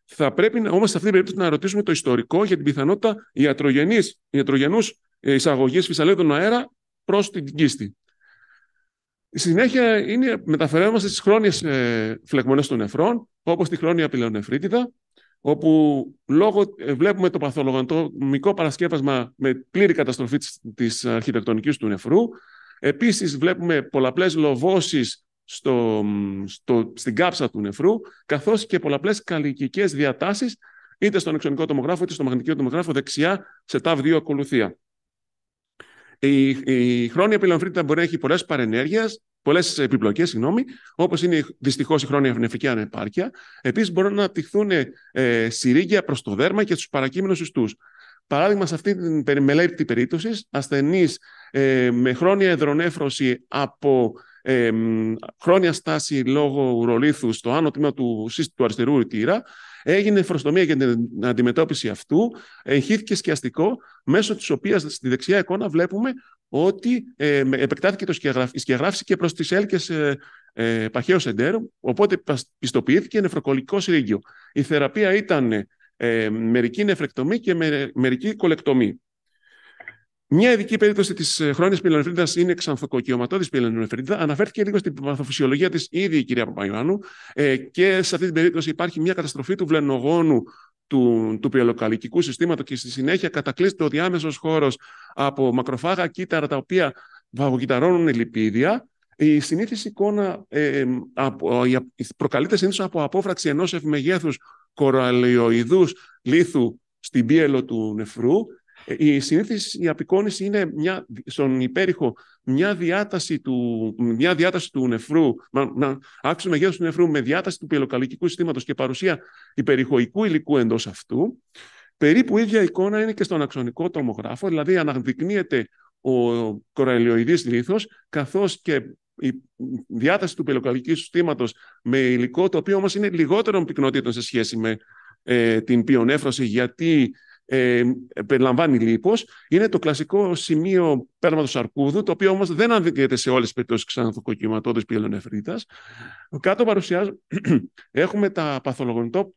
Θα πρέπει όμως σε αυτή την περίπτωση να ρωτήσουμε το ιστορικό για την πιθανότητα ιατρογενούς ε, εισαγωγής φυσαλίδων αέρα προς την κίστη. Συνέχεια είναι, μεταφερόμαστε στις χρόνιες φλεγμονές των νεφρών, όπως τη χρόνια πυλαιονεφρίτιδα, όπου λόγω, ε, βλέπουμε το μικρό παρασκεύασμα με πλήρη καταστροφή της, της αρχιτεκτονικής του νεφρού. Επίσης βλέπουμε πολλαπλές λοβώσεις στο, στο, στην κάψα του νεφρού, καθώς και πολλαπλές καλλικικές διατάσεις είτε στον εξονικό τομογράφο είτε στο μαγνητικό τομογράφο δεξιά σε τάβ 2 ακολουθία. Η, χρόνια επιλαμφρύτητα μπορεί να έχει πολλές παρενέργειες, πολλές επιπλοκές, συγγνώμη, όπως είναι δυστυχώς η χρόνια νεφρική ανεπάρκεια. Επίσης, μπορούν να αναπτυχθούν ε, συρρήγγια προς το δέρμα και στους παρακείμενους ιστούς. Παράδειγμα, σε αυτή την μελέτη περίπτωσης, ασθενείς ε, με χρόνια εδρονέφρωση από ε, χρόνια στάση λόγω ουρολίθου στο άνω τμήμα του, του αριστερού ρητήρα, έγινε φροστομία για την αντιμετώπιση αυτού, εγχύθηκε σκιαστικό, μέσω της οποίας στη δεξιά εικόνα βλέπουμε ότι ε, επεκτάθηκε το σκιαγράφ, η σκιαγράφηση και προς τις έλκες ε, ε παχαίως εντέρου, οπότε πιστοποιήθηκε νευροκολλικό συρίγγιο. Η θεραπεία ήταν ε, μερική νεφρεκτομή και μερική κολεκτομή. Μια ειδική περίπτωση της ε, χρόνιας πυλονεφρίδα είναι ξανθοκοκιωματώδη πυλονεφρίδα. Αναφέρθηκε λίγο στην παθοφυσιολογία της ήδη η κυρία Παπαϊωάννου, και σε αυτή την περίπτωση υπάρχει μια καταστροφή του βλενογόνου του, του συστήματο συστήματος και στη συνέχεια κατακλείζεται ο διάμεσος χώρος από μακροφάγα κύτταρα τα οποία βαγοκυταρώνουν λιπίδια. Η συνήθις εικόνα ε, προκαλείται συνήθως από απόφραξη ενός ευμεγέθους κοραλιοειδούς λίθου στην πίελο του νεφρού η συνήθιση, η απεικόνηση είναι μια, στον υπέρηχο μια διάταση του, μια διάταση του νεφρού, μα, να, άξιο μεγέθους του νεφρού με διάταση του πελοκαλικικού συστήματος και παρουσία υπερηχοϊκού υλικού εντός αυτού. Περίπου ίδια εικόνα είναι και στον αξονικό τομογράφο, δηλαδή αναδεικνύεται ο κοραιλιοειδής λίθος, καθώς και η διάταση του πελοκαλικού συστήματος με υλικό, το οποίο όμως είναι λιγότερο πυκνότητων σε σχέση με ε, την πιονέφρωση, γιατί ε, περιλαμβάνει λίπος, είναι το κλασικό σημείο πέρματος αρκούδου, το οποίο όμως δεν ανδικέται σε όλες τις περιπτώσεις ξανθοκοκυματώδης πιελονεφρίτας. Κάτω παρουσιάζω, έχουμε τα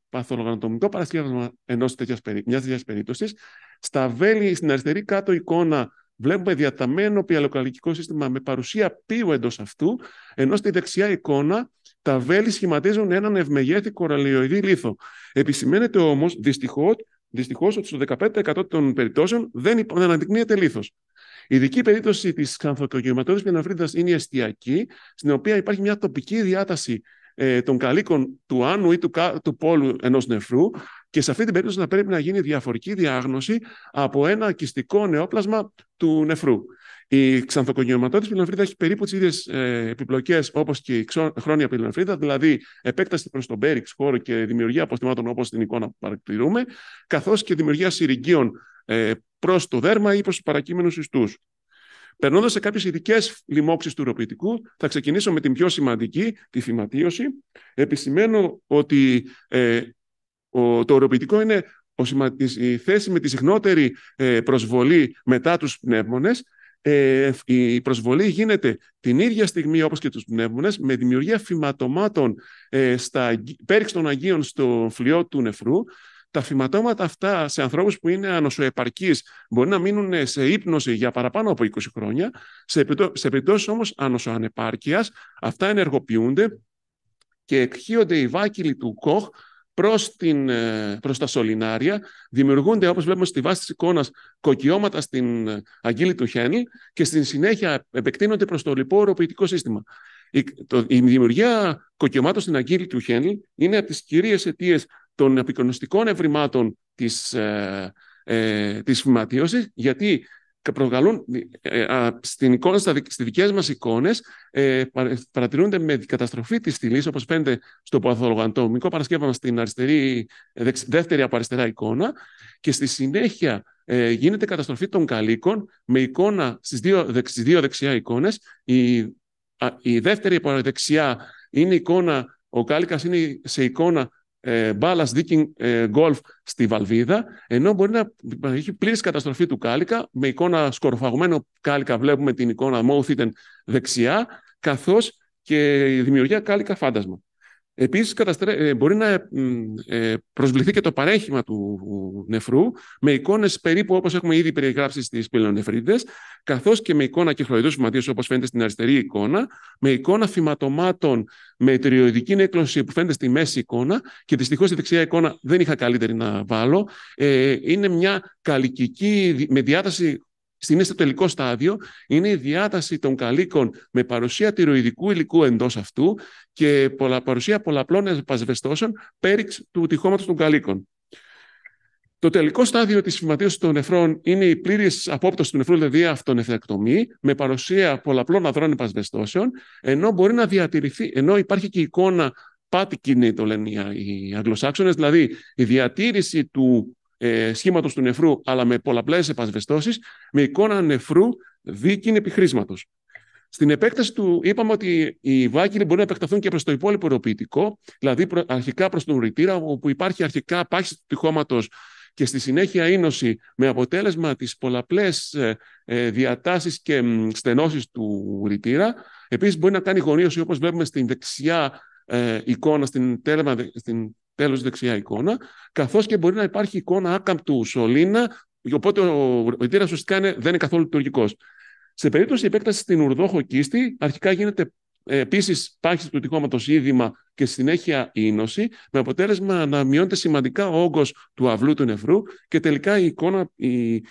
παθολογονατομικό παρασκεύασμα ενός τέτοιας, μιας τέτοιας περίπτωσης. Στα βέλη, στην αριστερή κάτω εικόνα, βλέπουμε διαταμένο πιαλοκαλλικικό σύστημα με παρουσία πύου εντός αυτού, ενώ στη δεξιά εικόνα τα βέλη σχηματίζουν έναν ευμεγέθη κοραλιοειδή λίθο. Επισημαίνεται όμως, δυστυχώς, Δυστυχώς ότι στο 15% των περιπτώσεων δεν αναδεικνύεται λίθος. Η ειδική περίπτωση της κανθοκογευματόδη φρίδας είναι η εστιακή, στην οποία υπάρχει μια τοπική διάταση ε, των καλύκων του άνου ή του, του πόλου ενός νεφρού, και σε αυτή την περίπτωση θα πρέπει να γίνει διαφορική διάγνωση από ένα ακιστικό νεόπλασμα του νεφρού. Η τη πυλανφρίδα έχει περίπου τις ίδιες επιπλοκές όπως και η χρόνια πυλανφρίδα, δηλαδή επέκταση προς τον πέριξ χώρο και δημιουργία αποστημάτων όπως την εικόνα που παρατηρούμε, καθώς και δημιουργία συρριγγείων ε, προς το δέρμα ή προς τους παρακείμενους ιστούς. Περνώντας σε κάποιες ειδικές λοιμώξεις του ουροποιητικού, θα ξεκινήσω με την πιο σημαντική, τη φυματίωση. Επισημαίνω ότι ε, ο, το ουροποιητικό είναι ο, η θέση με τη συχνότερη ε, προσβολή μετά τους πνεύμονες. Ε, η προσβολή γίνεται την ίδια στιγμή όπως και τους πνεύμονες με δημιουργία φυματωμάτων ε, στα, πέριξ των Αγίων στο φλοιό του νεφρού. Τα φυματώματα αυτά σε ανθρώπους που είναι ανοσοεπαρκείς μπορεί να μείνουν σε ύπνοση για παραπάνω από 20 χρόνια. Σε, επιτό, σε περιπτώσεις όμως ανοσοανεπάρκειας αυτά ενεργοποιούνται και εκχύονται οι βάκυλοι του κοχ προς, την, ε, προς τα σωληνάρια. Δημιουργούνται, όπως βλέπουμε στη βάση της εικόνας, κοκκιώματα στην ε, αγγίλη του Χένλ και στην συνέχεια επεκτείνονται προς το λοιπό σύστημα. Η, η δημιουργία κοκκιωμάτων στην αγγίλη του Χένλ είναι από τις κυρίες αιτίες των απεικονιστικών ευρημάτων της, ε, ε της γιατί προκαλούν ε, ε, στην εικόνα, στις δικές μας εικόνες ε, παρατηρούνται με καταστροφή της στήλης, όπως φαίνεται στο παθολογαντομικό παρασκεύαμα στην αριστερή, δεύτερη από αριστερά εικόνα και στη συνέχεια γίνεται καταστροφή των καλύκων με εικόνα στις δύο, δύο δεξιά εικόνες. Η, η δεύτερη από δεξιά είναι εικόνα, ο κάλικας είναι σε εικόνα ε, μπάλα δίκιν ε, στη Βαλβίδα, ενώ μπορεί να έχει πλήρης καταστροφή του κάλικα. Με εικόνα σκορφαγμένο κάλικα βλέπουμε την εικόνα Mothiten δεξιά, καθώς και η δημιουργία κάλικα φάντασμα. Επίσης, ε, μπορεί να ε, προσβληθεί και το παρέχημα του νεφρού με εικόνες περίπου όπως έχουμε ήδη περιγράψει στις νεφρίδες καθώς και με εικόνα κυκλοειδούς φυματίες όπως φαίνεται στην αριστερή εικόνα, με εικόνα φυματομάτων με τριοειδική έκκλωση που φαίνεται στη μέση εικόνα και δυστυχώς η δεξιά εικόνα δεν είχα καλύτερη να βάλω. Ε, είναι μια καλλικική με διάταση είναι στο τελικό στάδιο, είναι η διάταση των καλύκων με παρουσία τυροειδικού υλικού εντός αυτού και πολλα, παρουσία πολλαπλών επασβεστώσεων πέριξ του τυχώματος των καλύκων. Το τελικό στάδιο της φυματίωσης των νεφρών είναι η πλήρης απόπτωση του νεφρού, δηλαδή αυτονεφρακτομή, με παρουσία πολλαπλών αδρών επασβεστώσεων, ενώ μπορεί να διατηρηθεί, ενώ υπάρχει και η εικόνα πάτη κοινή, το λένε οι Αγγλοσάξονες, δηλαδή η διατήρηση του ε, σχήματος του νεφρού, αλλά με πολλαπλές επασβεστώσεις, με εικόνα νεφρού δίκην επιχρήσματος. Στην επέκταση του είπαμε ότι οι βάκυλοι μπορεί να επεκταθούν και προς το υπόλοιπο ροποιητικό, δηλαδή αρχικά προς τον ρητήρα, όπου υπάρχει αρχικά πάχηση του τυχώματος και στη συνέχεια ίνωση με αποτέλεσμα τις πολλαπλές ε, ε διατάσεις και στενώσεις του ρητήρα. Επίσης μπορεί να κάνει γονίωση όπως βλέπουμε στην δεξιά ε, εικόνα, στην, τέρμα, στην τέλος δεξιά εικόνα, καθώς και μπορεί να υπάρχει εικόνα άκαμπτου σωλήνα, οπότε ο αιτήρας ουσιαστικά δεν είναι καθόλου λειτουργικός. Σε περίπτωση επέκτασης στην ουρδόχο κίστη, αρχικά γίνεται ε, επίσης πάχηση του τυχώματο είδημα και συνέχεια ίνωση, με αποτέλεσμα να μειώνεται σημαντικά ο όγκος του αυλού του νεφρού και τελικά η εικόνα, η,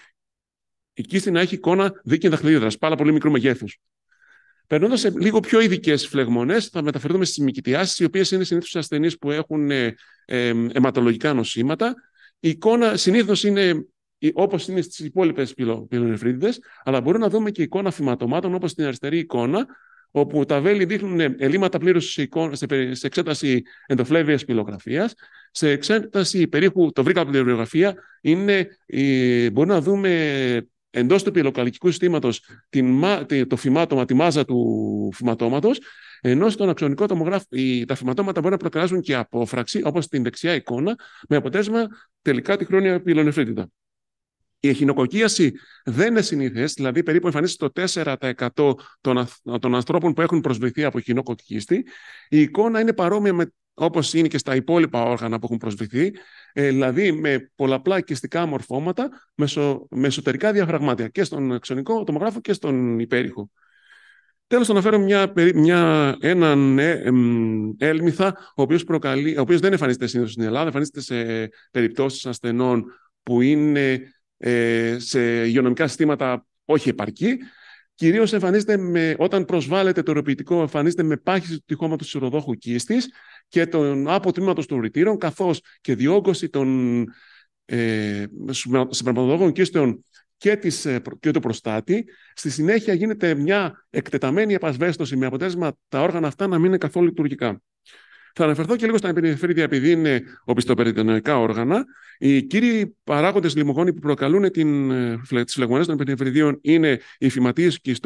κίστη να έχει εικόνα δίκαιη δαχτυλίδρα, πάρα πολύ μικρού μεγέθους. Περνώντας σε λίγο πιο ειδικές φλεγμονές, θα μεταφερθούμε στις μυκητιάσει, οι οποίες είναι συνήθως ασθενείς που έχουν ε, ε, αιματολογικά νοσήματα. Η εικόνα συνήθως είναι όπως είναι στις υπόλοιπες πυλονεφρίτιδε, αλλά μπορούμε να δούμε και εικόνα φυματομάτων, όπως στην αριστερή εικόνα, όπου τα βέλη δείχνουν ε, ελλείμματα πλήρω σε, σε εξέταση ενδοφλέβειας πυλογραφίας. Σε εξέταση περίπου, το βρήκα από την βιβλιογραφία, ε, μπορούμε να δούμε εντός του πυλοκαλικικού συστήματο το φυμάτωμα, τη μάζα του φυματώματο, ενώ στον αξιονικό τομογράφο τα φυματώματα μπορεί να προκαλέσουν και απόφραξη, όπως στην δεξιά εικόνα, με αποτέλεσμα τελικά τη χρόνια πυλονεφρίτιδα. Η εχινοκοκίαση δεν είναι συνήθες, δηλαδή περίπου εμφανίζεται το 4% των, των ανθρώπων που έχουν προσβληθεί από εχινοκοκίστη. Η εικόνα είναι παρόμοια με όπως είναι και στα υπόλοιπα όργανα που έχουν προσβληθεί, ε, δηλαδή με πολλαπλά κυστικά μορφώματα μεσο, με εσωτερικά διαφραγμάτια και στον ξενικό τομογράφο και στον υπέρηχο. Τέλος, αναφέρω μια, μια, έναν ε, έλμηθα, ο οποίος δεν εμφανίζεται συνήθως στην Ελλάδα, εμφανίζεται σε περιπτώσεις ασθενών που είναι ε, σε υγειονομικά συστήματα όχι επαρκή. Κυρίως εμφανίζεται με, όταν προσβάλλεται το ροποιητικό, εμφανίζεται με πάχυση του τυχώματος της ουροδόχου κίστη και των αποτμήματο των ρητήρων, καθώς και διόγκωση των ε, συμπραγματοδόχων κίστεων και, της, ε, και του προστάτη. Στη συνέχεια γίνεται μια εκτεταμένη επασβέστοση με αποτέλεσμα τα όργανα αυτά να μην είναι καθόλου λειτουργικά. Θα αναφερθώ και λίγο στα επενδυτικά, επειδή είναι οπισθοπεριτενοϊκά όργανα. Οι κύριοι παράγοντες λιμογόνοι που προκαλούν ε, τις φλεγμονές των επενδυτικών είναι η φυματίες και η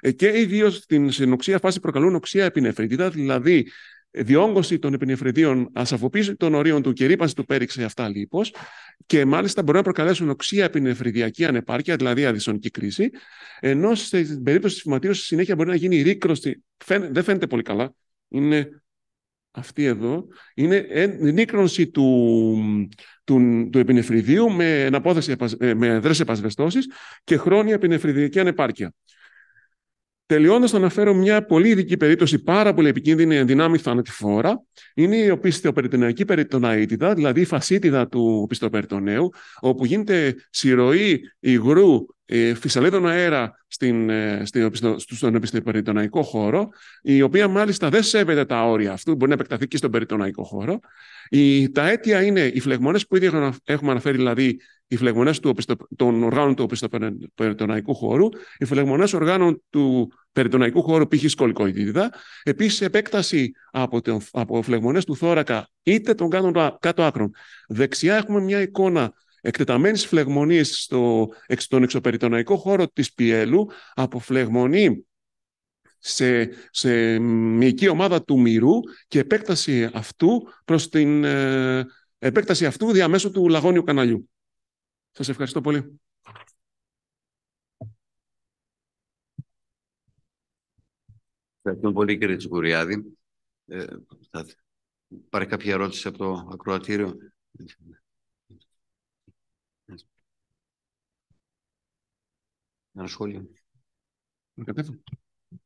ε, και ιδίω στην συνοξία φάση προκαλούν οξία επενδυτικά, δηλαδή ε, διόγκωση των επινεφρυδίων ασαφοποίηση των ορίων του και ρήπανση του πέριξε αυτά λίπος και μάλιστα μπορεί να προκαλέσουν οξία επινεφριδιακή ανεπάρκεια, δηλαδή αδυσονική κρίση, ενώ στην περίπτωση της φυματίωσης, συνέχεια μπορεί να γίνει ρήκρωση δεν φαίνεται πολύ καλά, είναι αυτή εδώ είναι ενίκρονση του, του, του επινεφριδίου με, με ε, δρές επασβεστώσεις και χρόνια επινεφριδιακή ανεπάρκεια. Τελειώνοντας, θα αναφέρω μια πολύ ειδική περίπτωση, πάρα πολύ επικίνδυνη ενδυνάμει θανατηφόρα. Είναι η οπίσθιο-περιτοναϊκή περιτοναίτιδα, δηλαδή η φασίτιδα του οπισθοπεριτονέου, όπου γίνεται συρροή υγρού ε, φυσαλίδων αέρα στην, ε, στην, στον οπισθοπεριτοναϊκό χώρο, η οποία μάλιστα δεν σέβεται τα όρια αυτού, μπορεί να επεκταθεί και στον περιτοναϊκό χώρο. Η, τα αίτια είναι οι φλεγμονές που ήδη έχουμε αναφέρει, δηλαδή οι φλεγμονέ των οργάνων του περιτοναϊκού χώρου, οι φλεγμονέ οργάνων του περιτοναϊκού χώρου, π.χ. σκολικοειδίδα, επίσης επέκταση από, το, από φλεγμονές του θώρακα είτε των κάτω, κάτω άκρων. Δεξιά έχουμε μια εικόνα εκτεταμένης φλεγμονής στο, στον εξωπεριτοναϊκό χώρο της πιέλου, από φλεγμονή σε, σε μυϊκή ομάδα του μυρού και επέκταση αυτού προς την, ε, επέκταση αυτού διαμέσου του λαγόνιου καναλιού. Σας ευχαριστώ πολύ. Ευχαριστούμε πολύ κύριε Τσικουριάδη. Ε, Υπάρχει κάποια ερώτηση από το ακροατήριο. Ένα σχόλιο.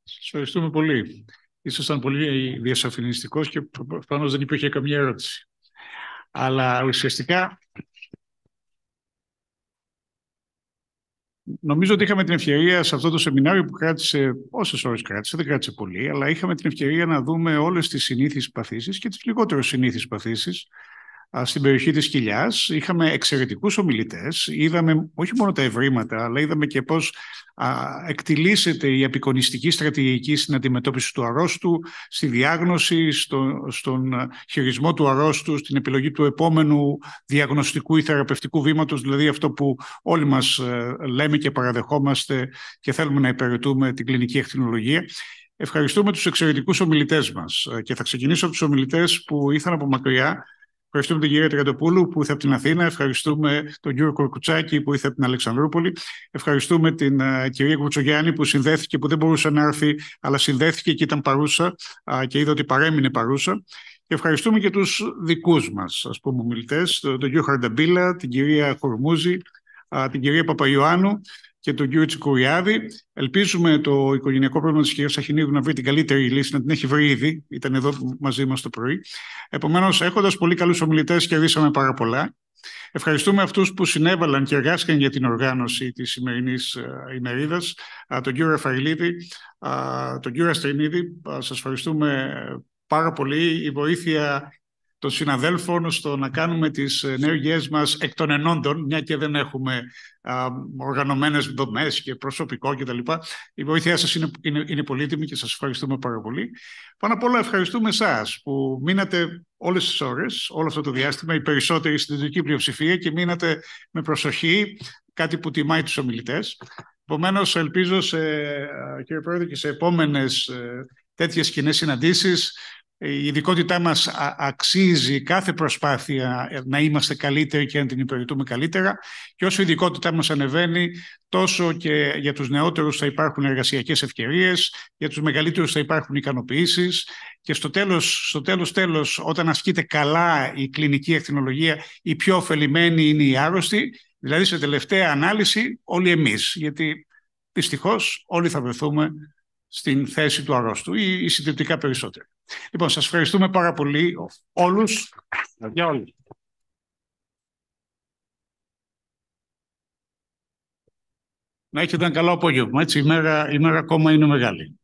Σας ευχαριστούμε πολύ. Ήσασταν πολύ διασαφηνιστικός και προφανώς δεν υπήρχε καμία ερώτηση. Αλλά ουσιαστικά Νομίζω ότι είχαμε την ευκαιρία σε αυτό το σεμινάριο που κράτησε, όσε ώρες κράτησε, δεν κράτησε πολύ, αλλά είχαμε την ευκαιρία να δούμε όλες τις συνήθεις παθήσεις και τις λιγότερο συνήθεις παθήσεις, στην περιοχή της Κοιλιάς. Είχαμε εξαιρετικούς ομιλητές. Είδαμε όχι μόνο τα ευρήματα, αλλά είδαμε και πώς εκτιλήσεται η απεικονιστική στρατηγική στην αντιμετώπιση του αρρώστου, στη διάγνωση, στον χειρισμό του αρρώστου, στην επιλογή του επόμενου διαγνωστικού ή θεραπευτικού βήματος, δηλαδή αυτό που όλοι μας λέμε και παραδεχόμαστε και θέλουμε να υπηρετούμε την κλινική εκτινολογία. Ευχαριστούμε τους εξαιρετικούς ομιλητές μας και θα ξεκινήσω από τους ομιλητές που ήρθαν από μακριά Ευχαριστούμε τον κύριο Τριαντοπούλου που ήρθε από την Αθήνα. Ευχαριστούμε τον κύριο Κορκουτσάκη που ήρθε από την Αλεξανδρούπολη. Ευχαριστούμε την uh, κυρία Κουτσογιάννη που συνδέθηκε, που δεν μπορούσε να έρθει, αλλά συνδέθηκε και ήταν παρούσα και είδα ότι παρέμεινε παρούσα. Και ευχαριστούμε και τους δικούς μας, ας πούμε, ομιλητές, τον κύριο Χαρνταμπίλα, την κυρία Χορμούζη, την κυρία Παπαϊωάννου, και τον κύριο Τσικουριάδη. Ελπίζουμε το οικογενειακό πρόβλημα της κυρίας Σαχινίδου να βρει την καλύτερη λύση, να την έχει βρει ήδη. Ήταν εδώ μαζί μας το πρωί. Επομένως, έχοντας πολύ καλούς ομιλητές, κερδίσαμε πάρα πολλά. Ευχαριστούμε αυτούς που συνέβαλαν και εργάστηκαν για την οργάνωση της σημερινής ε, ημερίδας. τον κύριο Ραφαηλίδη, τον κύριο Αστρινίδη. σας ευχαριστούμε πάρα πολύ. Η βοήθεια των συναδέλφων στο να κάνουμε τις ενέργειές μας εκ των ενόντων, μια και δεν έχουμε οργανωμένε οργανωμένες δομές και προσωπικό κτλ. Η βοήθειά σας είναι, είναι, είναι πολύτιμη και σας ευχαριστούμε πάρα πολύ. Πάνω απ' όλα ευχαριστούμε εσάς που μείνατε όλες τις ώρες, όλο αυτό το διάστημα, οι περισσότεροι στην δική πλειοψηφία και μείνατε με προσοχή, κάτι που τιμάει τους ομιλητές. Επομένως, ελπίζω, σε, κύριε Πρόεδρε, και σε επόμενες ε, τέτοιες κοινές συναντήσεις ε, η ειδικότητά μας αξίζει κάθε προσπάθεια ε, να είμαστε καλύτεροι και να την υπηρετούμε καλύτερα και όσο η ειδικότητά μας ανεβαίνει τόσο και για τους νεότερους θα υπάρχουν εργασιακές ευκαιρίες, για τους μεγαλύτερους θα υπάρχουν ικανοποιήσεις και στο τέλος, στο τέλος, τέλος όταν ασκείται καλά η κλινική ακτινολογία η πιο ωφελημένη είναι η άρρωστη δηλαδή σε τελευταία ανάλυση όλοι εμείς γιατί δυστυχώς όλοι θα βρεθούμε στην θέση του αρρώστου ή, ή συντριπτικά περισσότερο. Λοιπόν, σας ευχαριστούμε πάρα πολύ όλους για όλους. Να έχετε ένα καλό απόγευμα, έτσι, η μέρα, η περισσοτερο λοιπον σας ευχαριστουμε παρα ακόμα είναι μεγάλη.